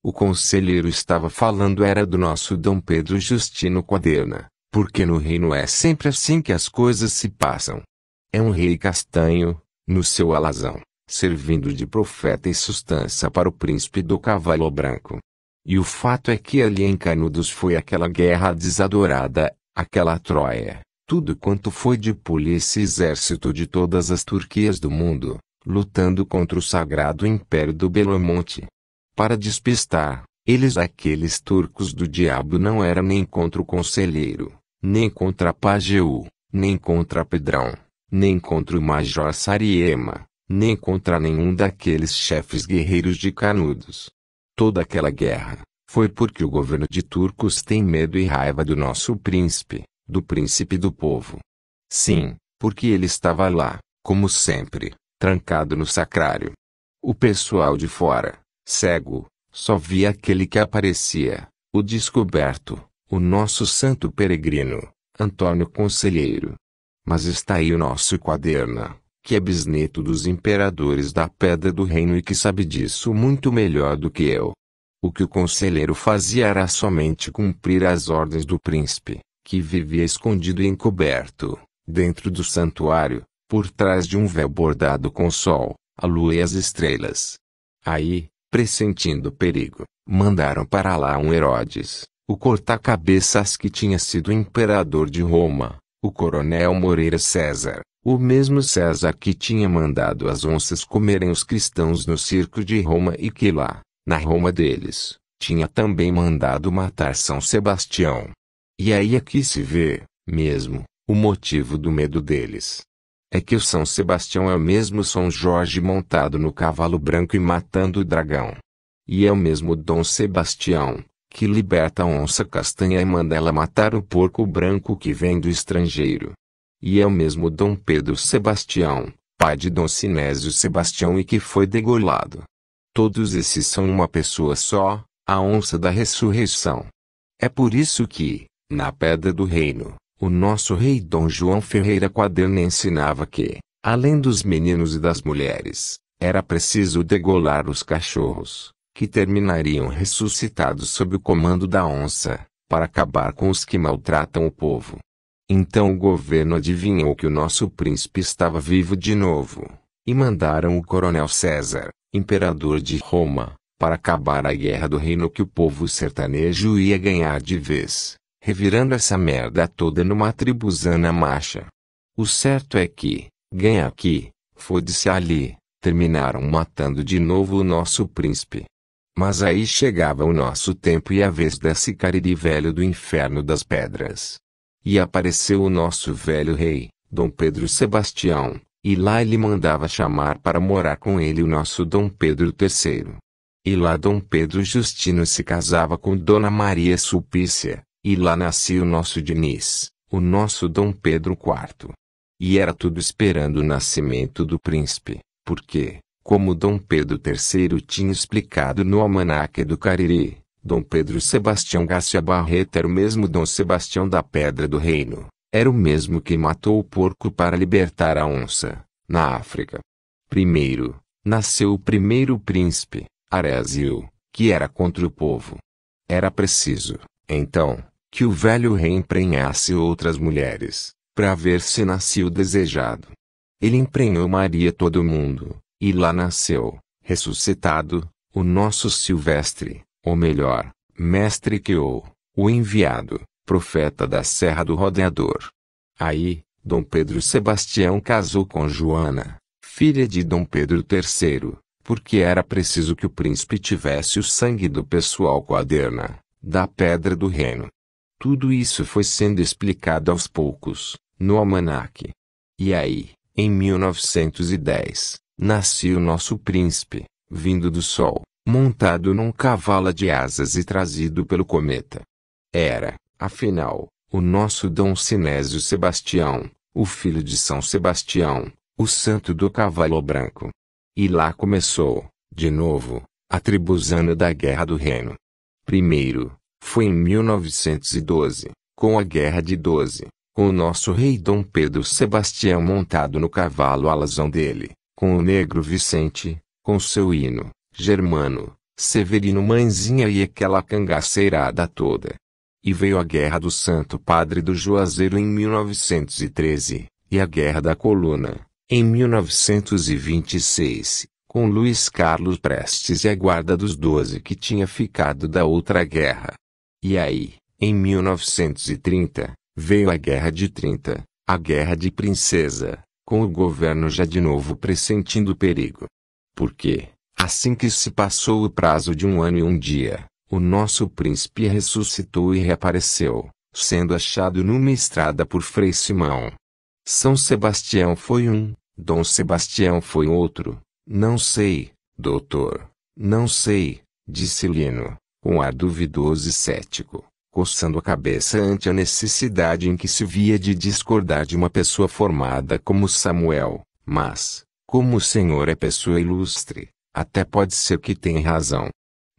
Speaker 1: O conselheiro estava falando era do nosso Dom Pedro Justino Quaderna, porque no reino é sempre assim que as coisas se passam. É um rei castanho, no seu alazão, servindo de profeta e sustância para o príncipe do cavalo branco. E o fato é que ali em Canudos foi aquela guerra desadorada, aquela Troia, tudo quanto foi de polícia e exército de todas as Turquias do mundo, lutando contra o sagrado império do Belomonte. Para despistar, eles aqueles turcos do diabo não eram nem contra o conselheiro, nem contra Pageu, nem contra Pedrão, nem contra o Major Sariema, nem contra nenhum daqueles chefes guerreiros de Canudos. Toda aquela guerra foi porque o governo de turcos tem medo e raiva do nosso príncipe, do príncipe do povo. Sim, porque ele estava lá, como sempre, trancado no sacrário. O pessoal de fora, cego, só via aquele que aparecia, o descoberto, o nosso santo peregrino, Antônio Conselheiro. Mas está aí o nosso quaderno, que é bisneto dos imperadores da Pedra do Reino e que sabe disso muito melhor do que eu. O que o conselheiro fazia era somente cumprir as ordens do príncipe, que vivia escondido e encoberto, dentro do santuário, por trás de um véu bordado com sol, a lua e as estrelas. Aí, pressentindo perigo, mandaram para lá um Herodes, o corta-cabeças que tinha sido imperador de Roma, o coronel Moreira César, o mesmo César que tinha mandado as onças comerem os cristãos no circo de Roma e que lá, na Roma deles, tinha também mandado matar São Sebastião. E aí é que se vê, mesmo, o motivo do medo deles. É que o São Sebastião é o mesmo São Jorge montado no cavalo branco e matando o dragão. E é o mesmo Dom Sebastião, que liberta a onça castanha e manda ela matar o porco branco que vem do estrangeiro e é o mesmo Dom Pedro Sebastião, pai de Dom Sinésio Sebastião e que foi degolado. Todos esses são uma pessoa só, a onça da ressurreição. É por isso que, na Pedra do Reino, o nosso rei Dom João Ferreira Quaderno ensinava que, além dos meninos e das mulheres, era preciso degolar os cachorros, que terminariam ressuscitados sob o comando da onça, para acabar com os que maltratam o povo. Então o governo adivinhou que o nosso príncipe estava vivo de novo, e mandaram o coronel César, imperador de Roma, para acabar a guerra do reino que o povo sertanejo ia ganhar de vez, revirando essa merda toda numa tribuzana macha. O certo é que, ganha aqui, fode-se ali, terminaram matando de novo o nosso príncipe. Mas aí chegava o nosso tempo e a vez desse cariri velho do inferno das pedras. E apareceu o nosso velho rei, Dom Pedro Sebastião, e lá ele mandava chamar para morar com ele o nosso Dom Pedro III. E lá Dom Pedro Justino se casava com Dona Maria Sulpícia, e lá nascia o nosso Diniz, o nosso Dom Pedro IV. E era tudo esperando o nascimento do príncipe, porque, como Dom Pedro III tinha explicado no Almanaque do Cariri, Dom Pedro Sebastião Garcia Barreto era o mesmo Dom Sebastião da Pedra do Reino. Era o mesmo que matou o porco para libertar a onça, na África. Primeiro, nasceu o primeiro príncipe, Arésio, que era contra o povo. Era preciso, então, que o velho rei emprenhasse outras mulheres, para ver se nascia o desejado. Ele emprenhou Maria todo mundo, e lá nasceu, ressuscitado, o nosso Silvestre ou melhor, mestre que ou, o enviado, profeta da Serra do Rodeador. Aí, Dom Pedro Sebastião casou com Joana, filha de Dom Pedro III, porque era preciso que o príncipe tivesse o sangue do pessoal quaderna, da pedra do reino. Tudo isso foi sendo explicado aos poucos, no almanaque. E aí, em 1910, nasceu o nosso príncipe, vindo do sol montado num cavalo de asas e trazido pelo cometa. Era, afinal, o nosso Dom Sinésio Sebastião, o filho de São Sebastião, o santo do cavalo branco. E lá começou, de novo, a tribuzana da Guerra do Reino. Primeiro, foi em 1912, com a Guerra de 12, com o nosso rei Dom Pedro Sebastião montado no cavalo alazão dele, com o negro Vicente, com seu hino, Germano, Severino Mãezinha e aquela cangaceirada toda. E veio a Guerra do Santo Padre do Juazeiro em 1913, e a Guerra da Coluna, em 1926, com Luiz Carlos Prestes e a Guarda dos Doze que tinha ficado da outra guerra. E aí, em 1930, veio a Guerra de 30, a Guerra de Princesa, com o governo já de novo pressentindo o perigo. Por quê? Assim que se passou o prazo de um ano e um dia, o nosso príncipe ressuscitou e reapareceu, sendo achado numa estrada por Frei Simão. São Sebastião foi um, Dom Sebastião foi outro, não sei, doutor, não sei, disse Lino, com ar duvidoso e cético, coçando a cabeça ante a necessidade em que se via de discordar de uma pessoa formada como Samuel, mas, como o senhor é pessoa ilustre, até pode ser que tenha razão.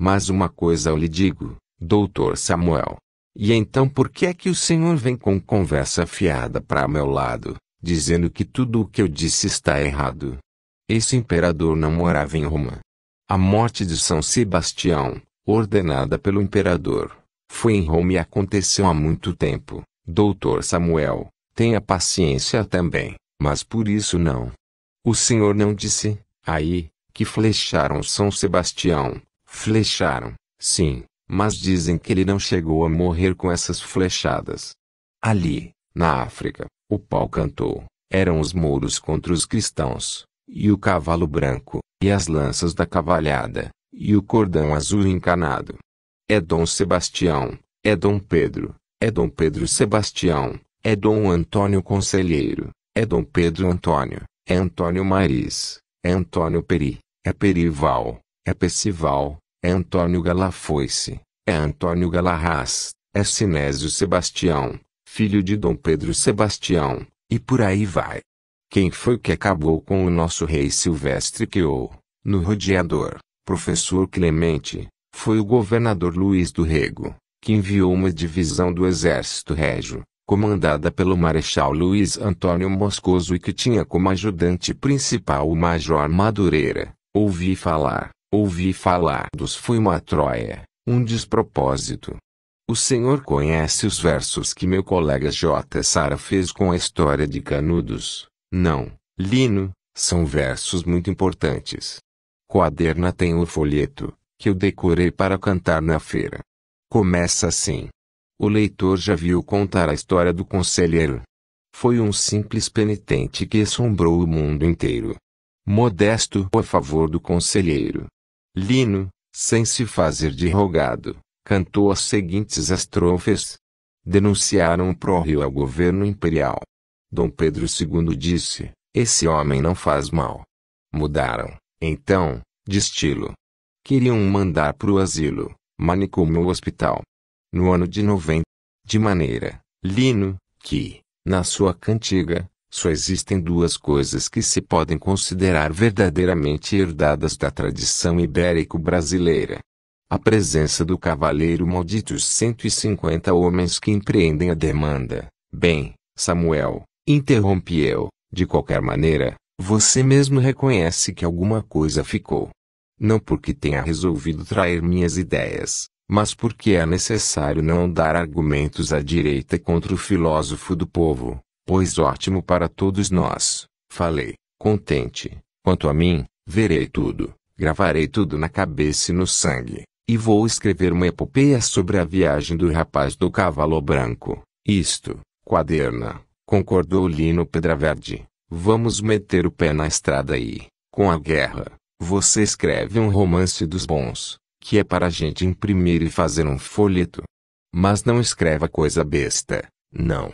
Speaker 1: Mas uma coisa eu lhe digo, doutor Samuel. E então por que é que o senhor vem com conversa fiada para meu lado, dizendo que tudo o que eu disse está errado? Esse imperador não morava em Roma. A morte de São Sebastião, ordenada pelo imperador, foi em Roma e aconteceu há muito tempo. Doutor Samuel, tenha paciência também, mas por isso não. O senhor não disse, aí, que flecharam São Sebastião. Flecharam, sim, mas dizem que ele não chegou a morrer com essas flechadas. Ali, na África, o pau cantou, eram os mouros contra os cristãos, e o cavalo branco, e as lanças da cavalhada, e o cordão azul encanado. É Dom Sebastião, é Dom Pedro, é Dom Pedro Sebastião, é Dom Antônio Conselheiro, é Dom Pedro Antônio, é Antônio Maris, é Antônio Peri, é Perival, é Percival, é Antônio Galafoice, é Antônio Galarras, é Sinésio Sebastião, filho de Dom Pedro Sebastião, e por aí vai. Quem foi que acabou com o nosso rei Silvestre que ou, no rodeador, professor Clemente, foi o governador Luiz do Rego, que enviou uma divisão do exército régio, comandada pelo marechal Luiz Antônio Moscoso e que tinha como ajudante principal o major Madureira, Ouvi falar, ouvi falar dos foi uma Troia, um despropósito. O senhor conhece os versos que meu colega J. Sara fez com a história de Canudos? Não, Lino, são versos muito importantes. Quaderna tem o folheto, que eu decorei para cantar na feira. Começa assim. O leitor já viu contar a história do conselheiro. Foi um simples penitente que assombrou o mundo inteiro modesto a favor do conselheiro. Lino, sem se fazer de rogado, cantou as seguintes estrofes. Denunciaram o prórrio ao governo imperial. Dom Pedro II disse, esse homem não faz mal. Mudaram, então, de estilo. Queriam mandar para o asilo, manicômio ou hospital. No ano de 90, de maneira, Lino, que, na sua cantiga, só existem duas coisas que se podem considerar verdadeiramente herdadas da tradição ibérico-brasileira. A presença do cavaleiro maldito e os 150 homens que empreendem a demanda. Bem, Samuel, interrompi eu, de qualquer maneira, você mesmo reconhece que alguma coisa ficou. Não porque tenha resolvido trair minhas ideias, mas porque é necessário não dar argumentos à direita contra o filósofo do povo, pois ótimo para todos nós. Falei, contente, quanto a mim, verei tudo, gravarei tudo na cabeça e no sangue, e vou escrever uma epopeia sobre a viagem do rapaz do cavalo branco. Isto, quaderna, concordou Lino Pedraverde. Vamos meter o pé na estrada e, com a guerra, você escreve um romance dos bons, que é para a gente imprimir e fazer um folheto. Mas não escreva coisa besta, não.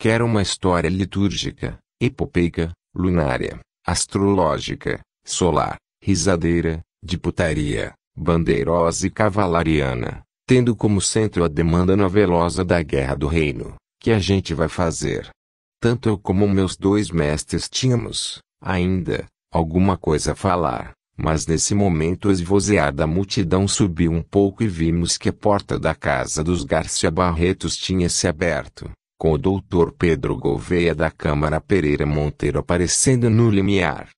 Speaker 1: Quer uma história litúrgica, epopeica, lunária, astrológica, solar, risadeira, de putaria, bandeirosa e cavalariana, tendo como centro a demanda novelosa da guerra do reino, que a gente vai fazer. Tanto eu como meus dois mestres tínhamos, ainda, alguma coisa a falar, mas nesse momento o esvozear da multidão subiu um pouco e vimos que a porta da casa dos Garcia Barretos tinha se aberto com o doutor Pedro Gouveia da Câmara Pereira Monteiro aparecendo no limiar.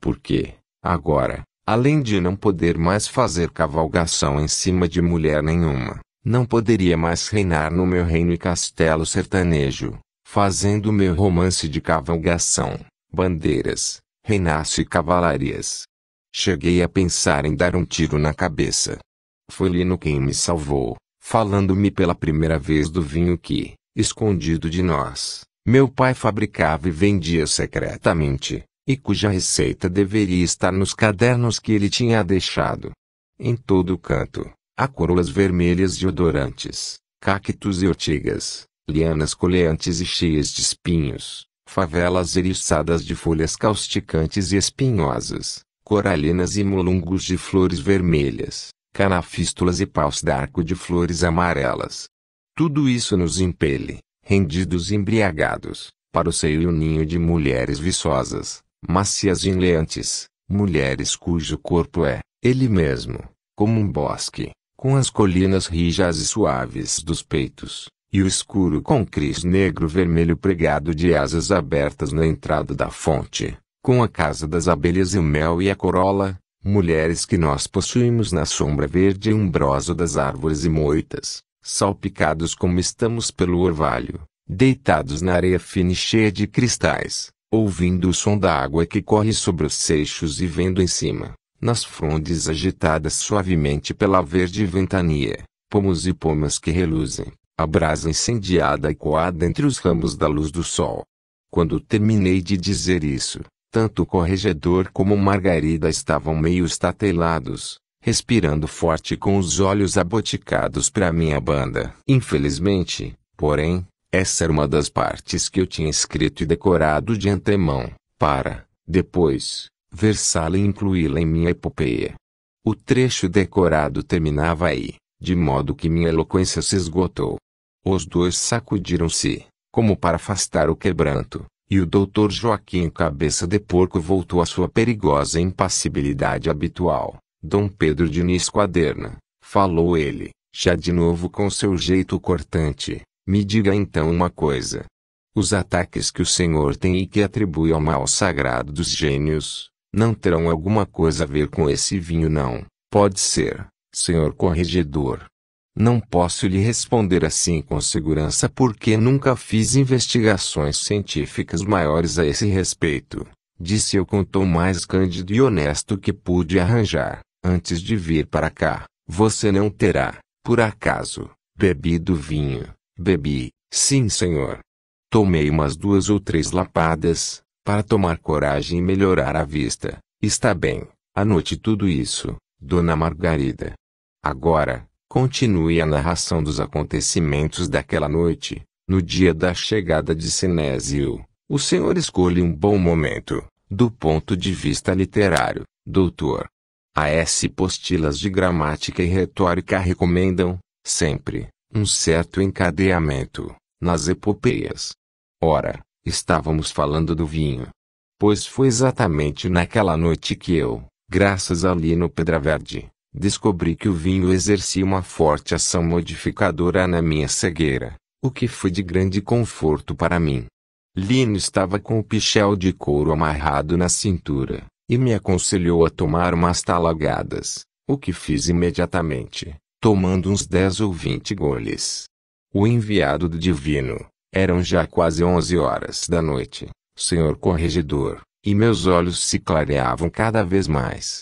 Speaker 1: Porque, agora, além de não poder mais fazer cavalgação em cima de mulher nenhuma, não poderia mais reinar no meu reino e castelo sertanejo, fazendo meu romance de cavalgação, bandeiras, reinaço e cavalarias. Cheguei a pensar em dar um tiro na cabeça. Foi Lino quem me salvou, falando-me pela primeira vez do vinho que, escondido de nós, meu pai fabricava e vendia secretamente, e cuja receita deveria estar nos cadernos que ele tinha deixado. Em todo canto, há corolas vermelhas e odorantes, cactos e ortigas, lianas coleantes e cheias de espinhos, favelas eriçadas de folhas causticantes e espinhosas, coralinas e molungos de flores vermelhas, canafístulas e paus d'arco de flores amarelas, tudo isso nos impele, rendidos e embriagados, para o seio e o ninho de mulheres viçosas, macias e enleantes, mulheres cujo corpo é, ele mesmo, como um bosque, com as colinas rijas e suaves dos peitos, e o escuro com cris negro-vermelho pregado de asas abertas na entrada da fonte, com a casa das abelhas e o mel e a corola, mulheres que nós possuímos na sombra verde e umbrosa das árvores e moitas, salpicados como estamos pelo orvalho, deitados na areia fina e cheia de cristais, ouvindo o som da água que corre sobre os seixos e vendo em cima, nas frondes agitadas suavemente pela verde ventania, pomos e pomas que reluzem, a brasa incendiada e coada entre os ramos da luz do sol. Quando terminei de dizer isso, tanto o corregedor como Margarida estavam meio estatelados, respirando forte com os olhos aboticados para minha banda. Infelizmente, porém, essa era uma das partes que eu tinha escrito e decorado de antemão, para, depois, versá-la e incluí-la em minha epopeia. O trecho decorado terminava aí, de modo que minha eloquência se esgotou. Os dois sacudiram-se, como para afastar o quebranto, e o doutor Joaquim Cabeça de Porco voltou à sua perigosa impassibilidade habitual. Dom Pedro Diniz Quaderna, falou ele, já de novo com seu jeito cortante, me diga então uma coisa. Os ataques que o senhor tem e que atribui ao mal sagrado dos gênios, não terão alguma coisa a ver com esse vinho não, pode ser, senhor corregedor. Não posso lhe responder assim com segurança porque nunca fiz investigações científicas maiores a esse respeito, disse eu com tom mais cândido e honesto que pude arranjar. Antes de vir para cá, você não terá, por acaso, bebido vinho. Bebi, sim, senhor. Tomei umas duas ou três lapadas, para tomar coragem e melhorar a vista. Está bem, anote tudo isso, dona Margarida. Agora, continue a narração dos acontecimentos daquela noite, no dia da chegada de Sinésio. O senhor escolhe um bom momento, do ponto de vista literário, doutor. A S. Postilas de gramática e retórica recomendam, sempre, um certo encadeamento, nas epopeias. Ora, estávamos falando do vinho. Pois foi exatamente naquela noite que eu, graças a Lino Pedraverde, descobri que o vinho exercia uma forte ação modificadora na minha cegueira, o que foi de grande conforto para mim. Lino estava com o pichel de couro amarrado na cintura, e me aconselhou a tomar umas talagadas, o que fiz imediatamente, tomando uns dez ou vinte goles. O enviado do divino, eram já quase onze horas da noite, senhor corregedor, e meus olhos se clareavam cada vez mais.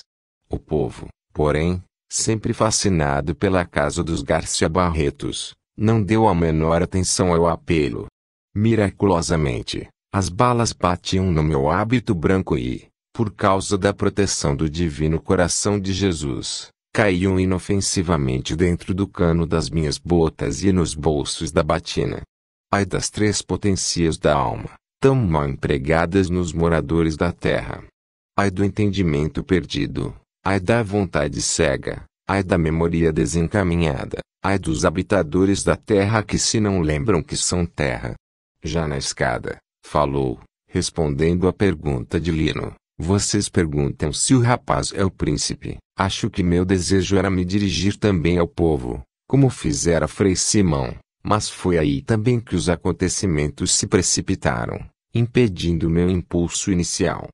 Speaker 1: O povo, porém, sempre fascinado pela casa dos Garcia Barretos, não deu a menor atenção ao apelo. Miraculosamente, as balas batiam no meu hábito branco e, por causa da proteção do divino coração de Jesus, caíam inofensivamente dentro do cano das minhas botas e nos bolsos da batina. Ai das três potências da alma, tão mal empregadas nos moradores da terra. Ai do entendimento perdido, ai da vontade cega, ai da memória desencaminhada, ai dos habitadores da terra que se não lembram que são terra. Já na escada, falou, respondendo à pergunta de Lino. Vocês perguntam se o rapaz é o príncipe. Acho que meu desejo era me dirigir também ao povo, como fizera Frei Simão, mas foi aí também que os acontecimentos se precipitaram, impedindo meu impulso inicial.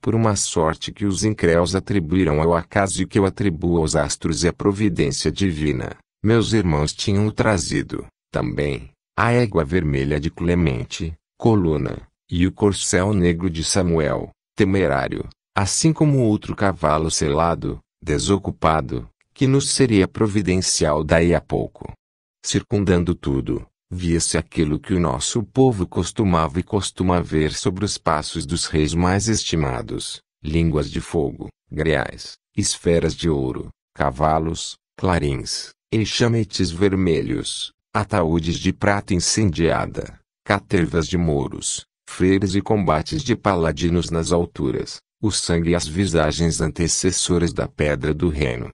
Speaker 1: Por uma sorte que os incréus atribuíram ao acaso e que eu atribuo aos astros e à providência divina, meus irmãos tinham trazido, também, a égua vermelha de Clemente, Coluna, e o corcel negro de Samuel, temerário, assim como outro cavalo selado, desocupado, que nos seria providencial daí a pouco. Circundando tudo, via-se aquilo que o nosso povo costumava e costuma ver sobre os passos dos reis mais estimados: línguas de fogo, greais, esferas de ouro, cavalos, clarins, enxametes vermelhos, ataúdes de prata incendiada, catervas de moros, freires e combates de paladinos nas alturas, o sangue e as visagens antecessoras da pedra do reino.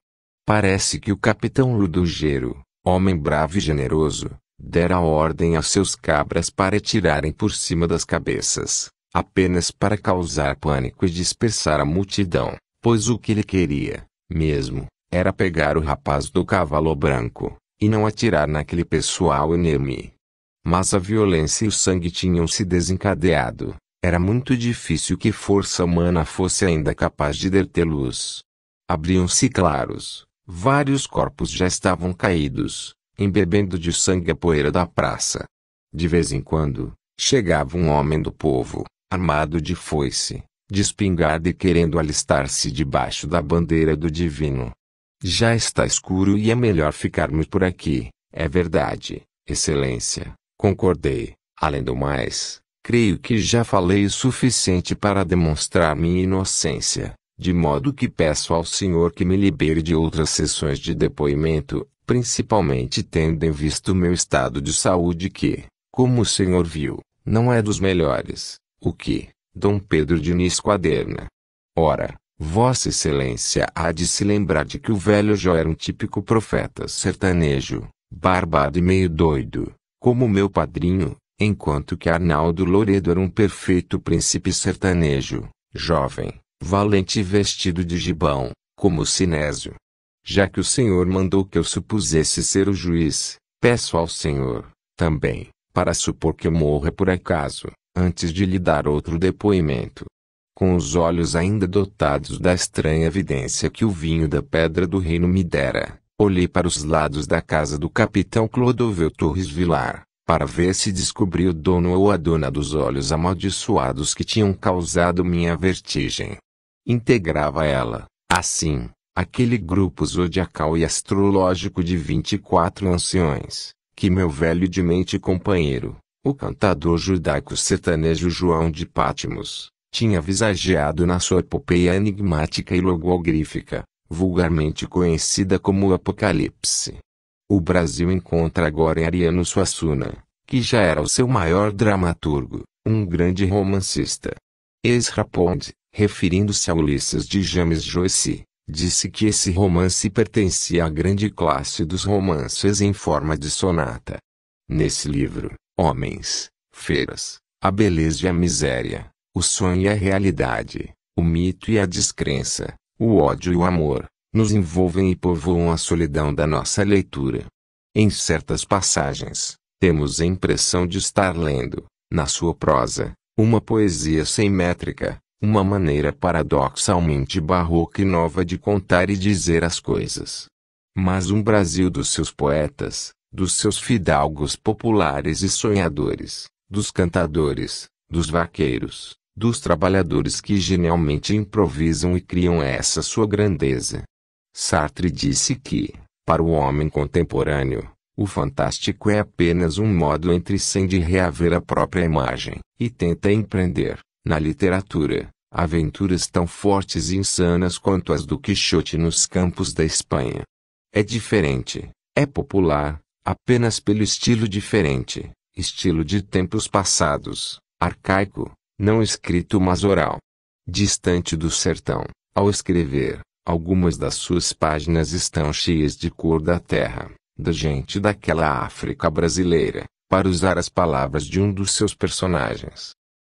Speaker 1: Parece que o capitão Ludogero, homem bravo e generoso, dera ordem a seus cabras para atirarem por cima das cabeças, apenas para causar pânico e dispersar a multidão, pois o que ele queria, mesmo, era pegar o rapaz do cavalo branco, e não atirar naquele pessoal ineme. Mas a violência e o sangue tinham se desencadeado. Era muito difícil que força humana fosse ainda capaz de detê-los. Abriam-se claros. Vários corpos já estavam caídos, embebendo de sangue a poeira da praça. De vez em quando, chegava um homem do povo, armado de foice, de espingarda e querendo alistar-se debaixo da bandeira do divino. Já está escuro e é melhor ficarmos por aqui, é verdade, Excelência. Concordei. Além do mais, creio que já falei o suficiente para demonstrar minha inocência, de modo que peço ao senhor que me libere de outras sessões de depoimento, principalmente tendo em vista o meu estado de saúde que, como o senhor viu, não é dos melhores, o que, Dom Pedro de Nisquaderna? Ora, Vossa Excelência há de se lembrar de que o velho Jó era um típico profeta sertanejo, barbado e meio doido, como meu padrinho, enquanto que Arnaldo Loredo era um perfeito príncipe sertanejo, jovem, valente e vestido de gibão, como Sinésio. Já que o senhor mandou que eu supusesse ser o juiz, peço ao senhor, também, para supor que eu morra por acaso, antes de lhe dar outro depoimento. Com os olhos ainda dotados da estranha evidência que o vinho da pedra do reino me dera, Olhei para os lados da casa do capitão Clodoveu Torres Vilar, para ver se descobri o dono ou a dona dos olhos amaldiçoados que tinham causado minha vertigem. Integrava ela, assim, aquele grupo zodiacal e astrológico de 24 anciões, que meu velho de mente companheiro, o cantador judaico sertanejo João de Pátimos, tinha visageado na sua epopeia enigmática e logogrífica vulgarmente conhecida como Apocalipse. O Brasil encontra agora em Ariano Suassuna, que já era o seu maior dramaturgo, um grande romancista. Ezra Pound, referindo-se a Ulisses de James Joyce, disse que esse romance pertencia à grande classe dos romances em forma de sonata. Nesse livro, homens, feiras, a beleza e a miséria, o sonho e a realidade, o mito e a descrença, o ódio e o amor nos envolvem e povoam a solidão da nossa leitura. Em certas passagens, temos a impressão de estar lendo, na sua prosa, uma poesia sem métrica, uma maneira paradoxalmente barroca e nova de contar e dizer as coisas. Mas um Brasil dos seus poetas, dos seus fidalgos populares e sonhadores, dos cantadores, dos vaqueiros, dos trabalhadores que genialmente improvisam e criam essa sua grandeza. Sartre disse que, para o homem contemporâneo, o fantástico é apenas um modo entre cem de reaver a própria imagem, e tenta empreender, na literatura, aventuras tão fortes e insanas quanto as do Quixote nos campos da Espanha. É diferente, é popular, apenas pelo estilo diferente, estilo de tempos passados, arcaico, não escrito mas oral. Distante do sertão, ao escrever, algumas das suas páginas estão cheias de cor da terra, da gente daquela África brasileira, para usar as palavras de um dos seus personagens.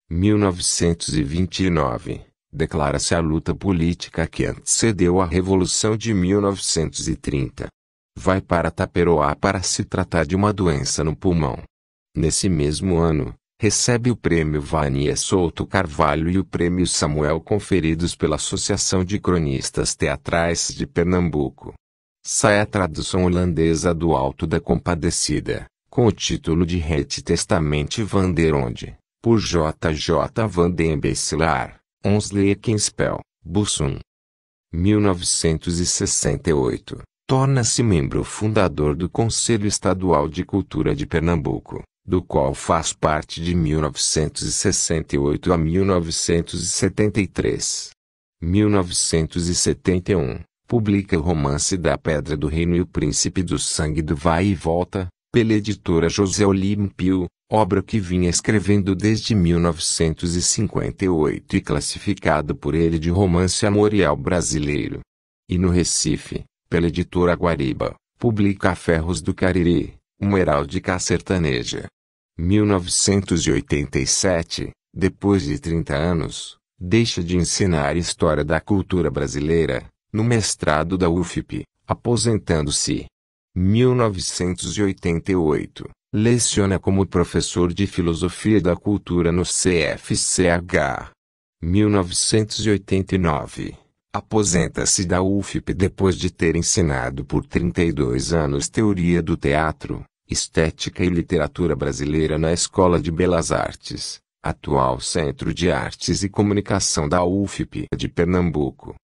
Speaker 1: 1929 declara-se a luta política que antecedeu a Revolução de 1930. Vai para Taperoá para se tratar de uma doença no pulmão. Nesse mesmo ano, recebe o Prêmio Vania Souto Carvalho e o Prêmio Samuel conferidos pela Associação de Cronistas Teatrais de Pernambuco. Sai a tradução holandesa do Alto da Compadecida, com o título de Het Testamente van der Onde, por J.J. van den Besselaar, Onsley Lekenspel, Bussum. 1968. Torna-se membro fundador do Conselho Estadual de Cultura de Pernambuco do qual faz parte de 1968 a 1973. 1971, publica o romance da Pedra do Reino e o Príncipe do Sangue do Vai e Volta, pela editora José Olimpio, obra que vinha escrevendo desde 1958 e classificado por ele de romance amorial brasileiro. E no Recife, pela editora Guariba, publica Ferros do Cariri uma heráldica sertaneja. 1987, depois de 30 anos, deixa de ensinar história da cultura brasileira, no mestrado da UFP, aposentando-se. 1988, leciona como professor de filosofia da cultura no CFCH. 1989, aposenta-se da UFP depois de ter ensinado por 32 anos teoria do teatro, Estética e Literatura Brasileira na Escola de Belas Artes, atual Centro de Artes e Comunicação da UFP de Pernambuco.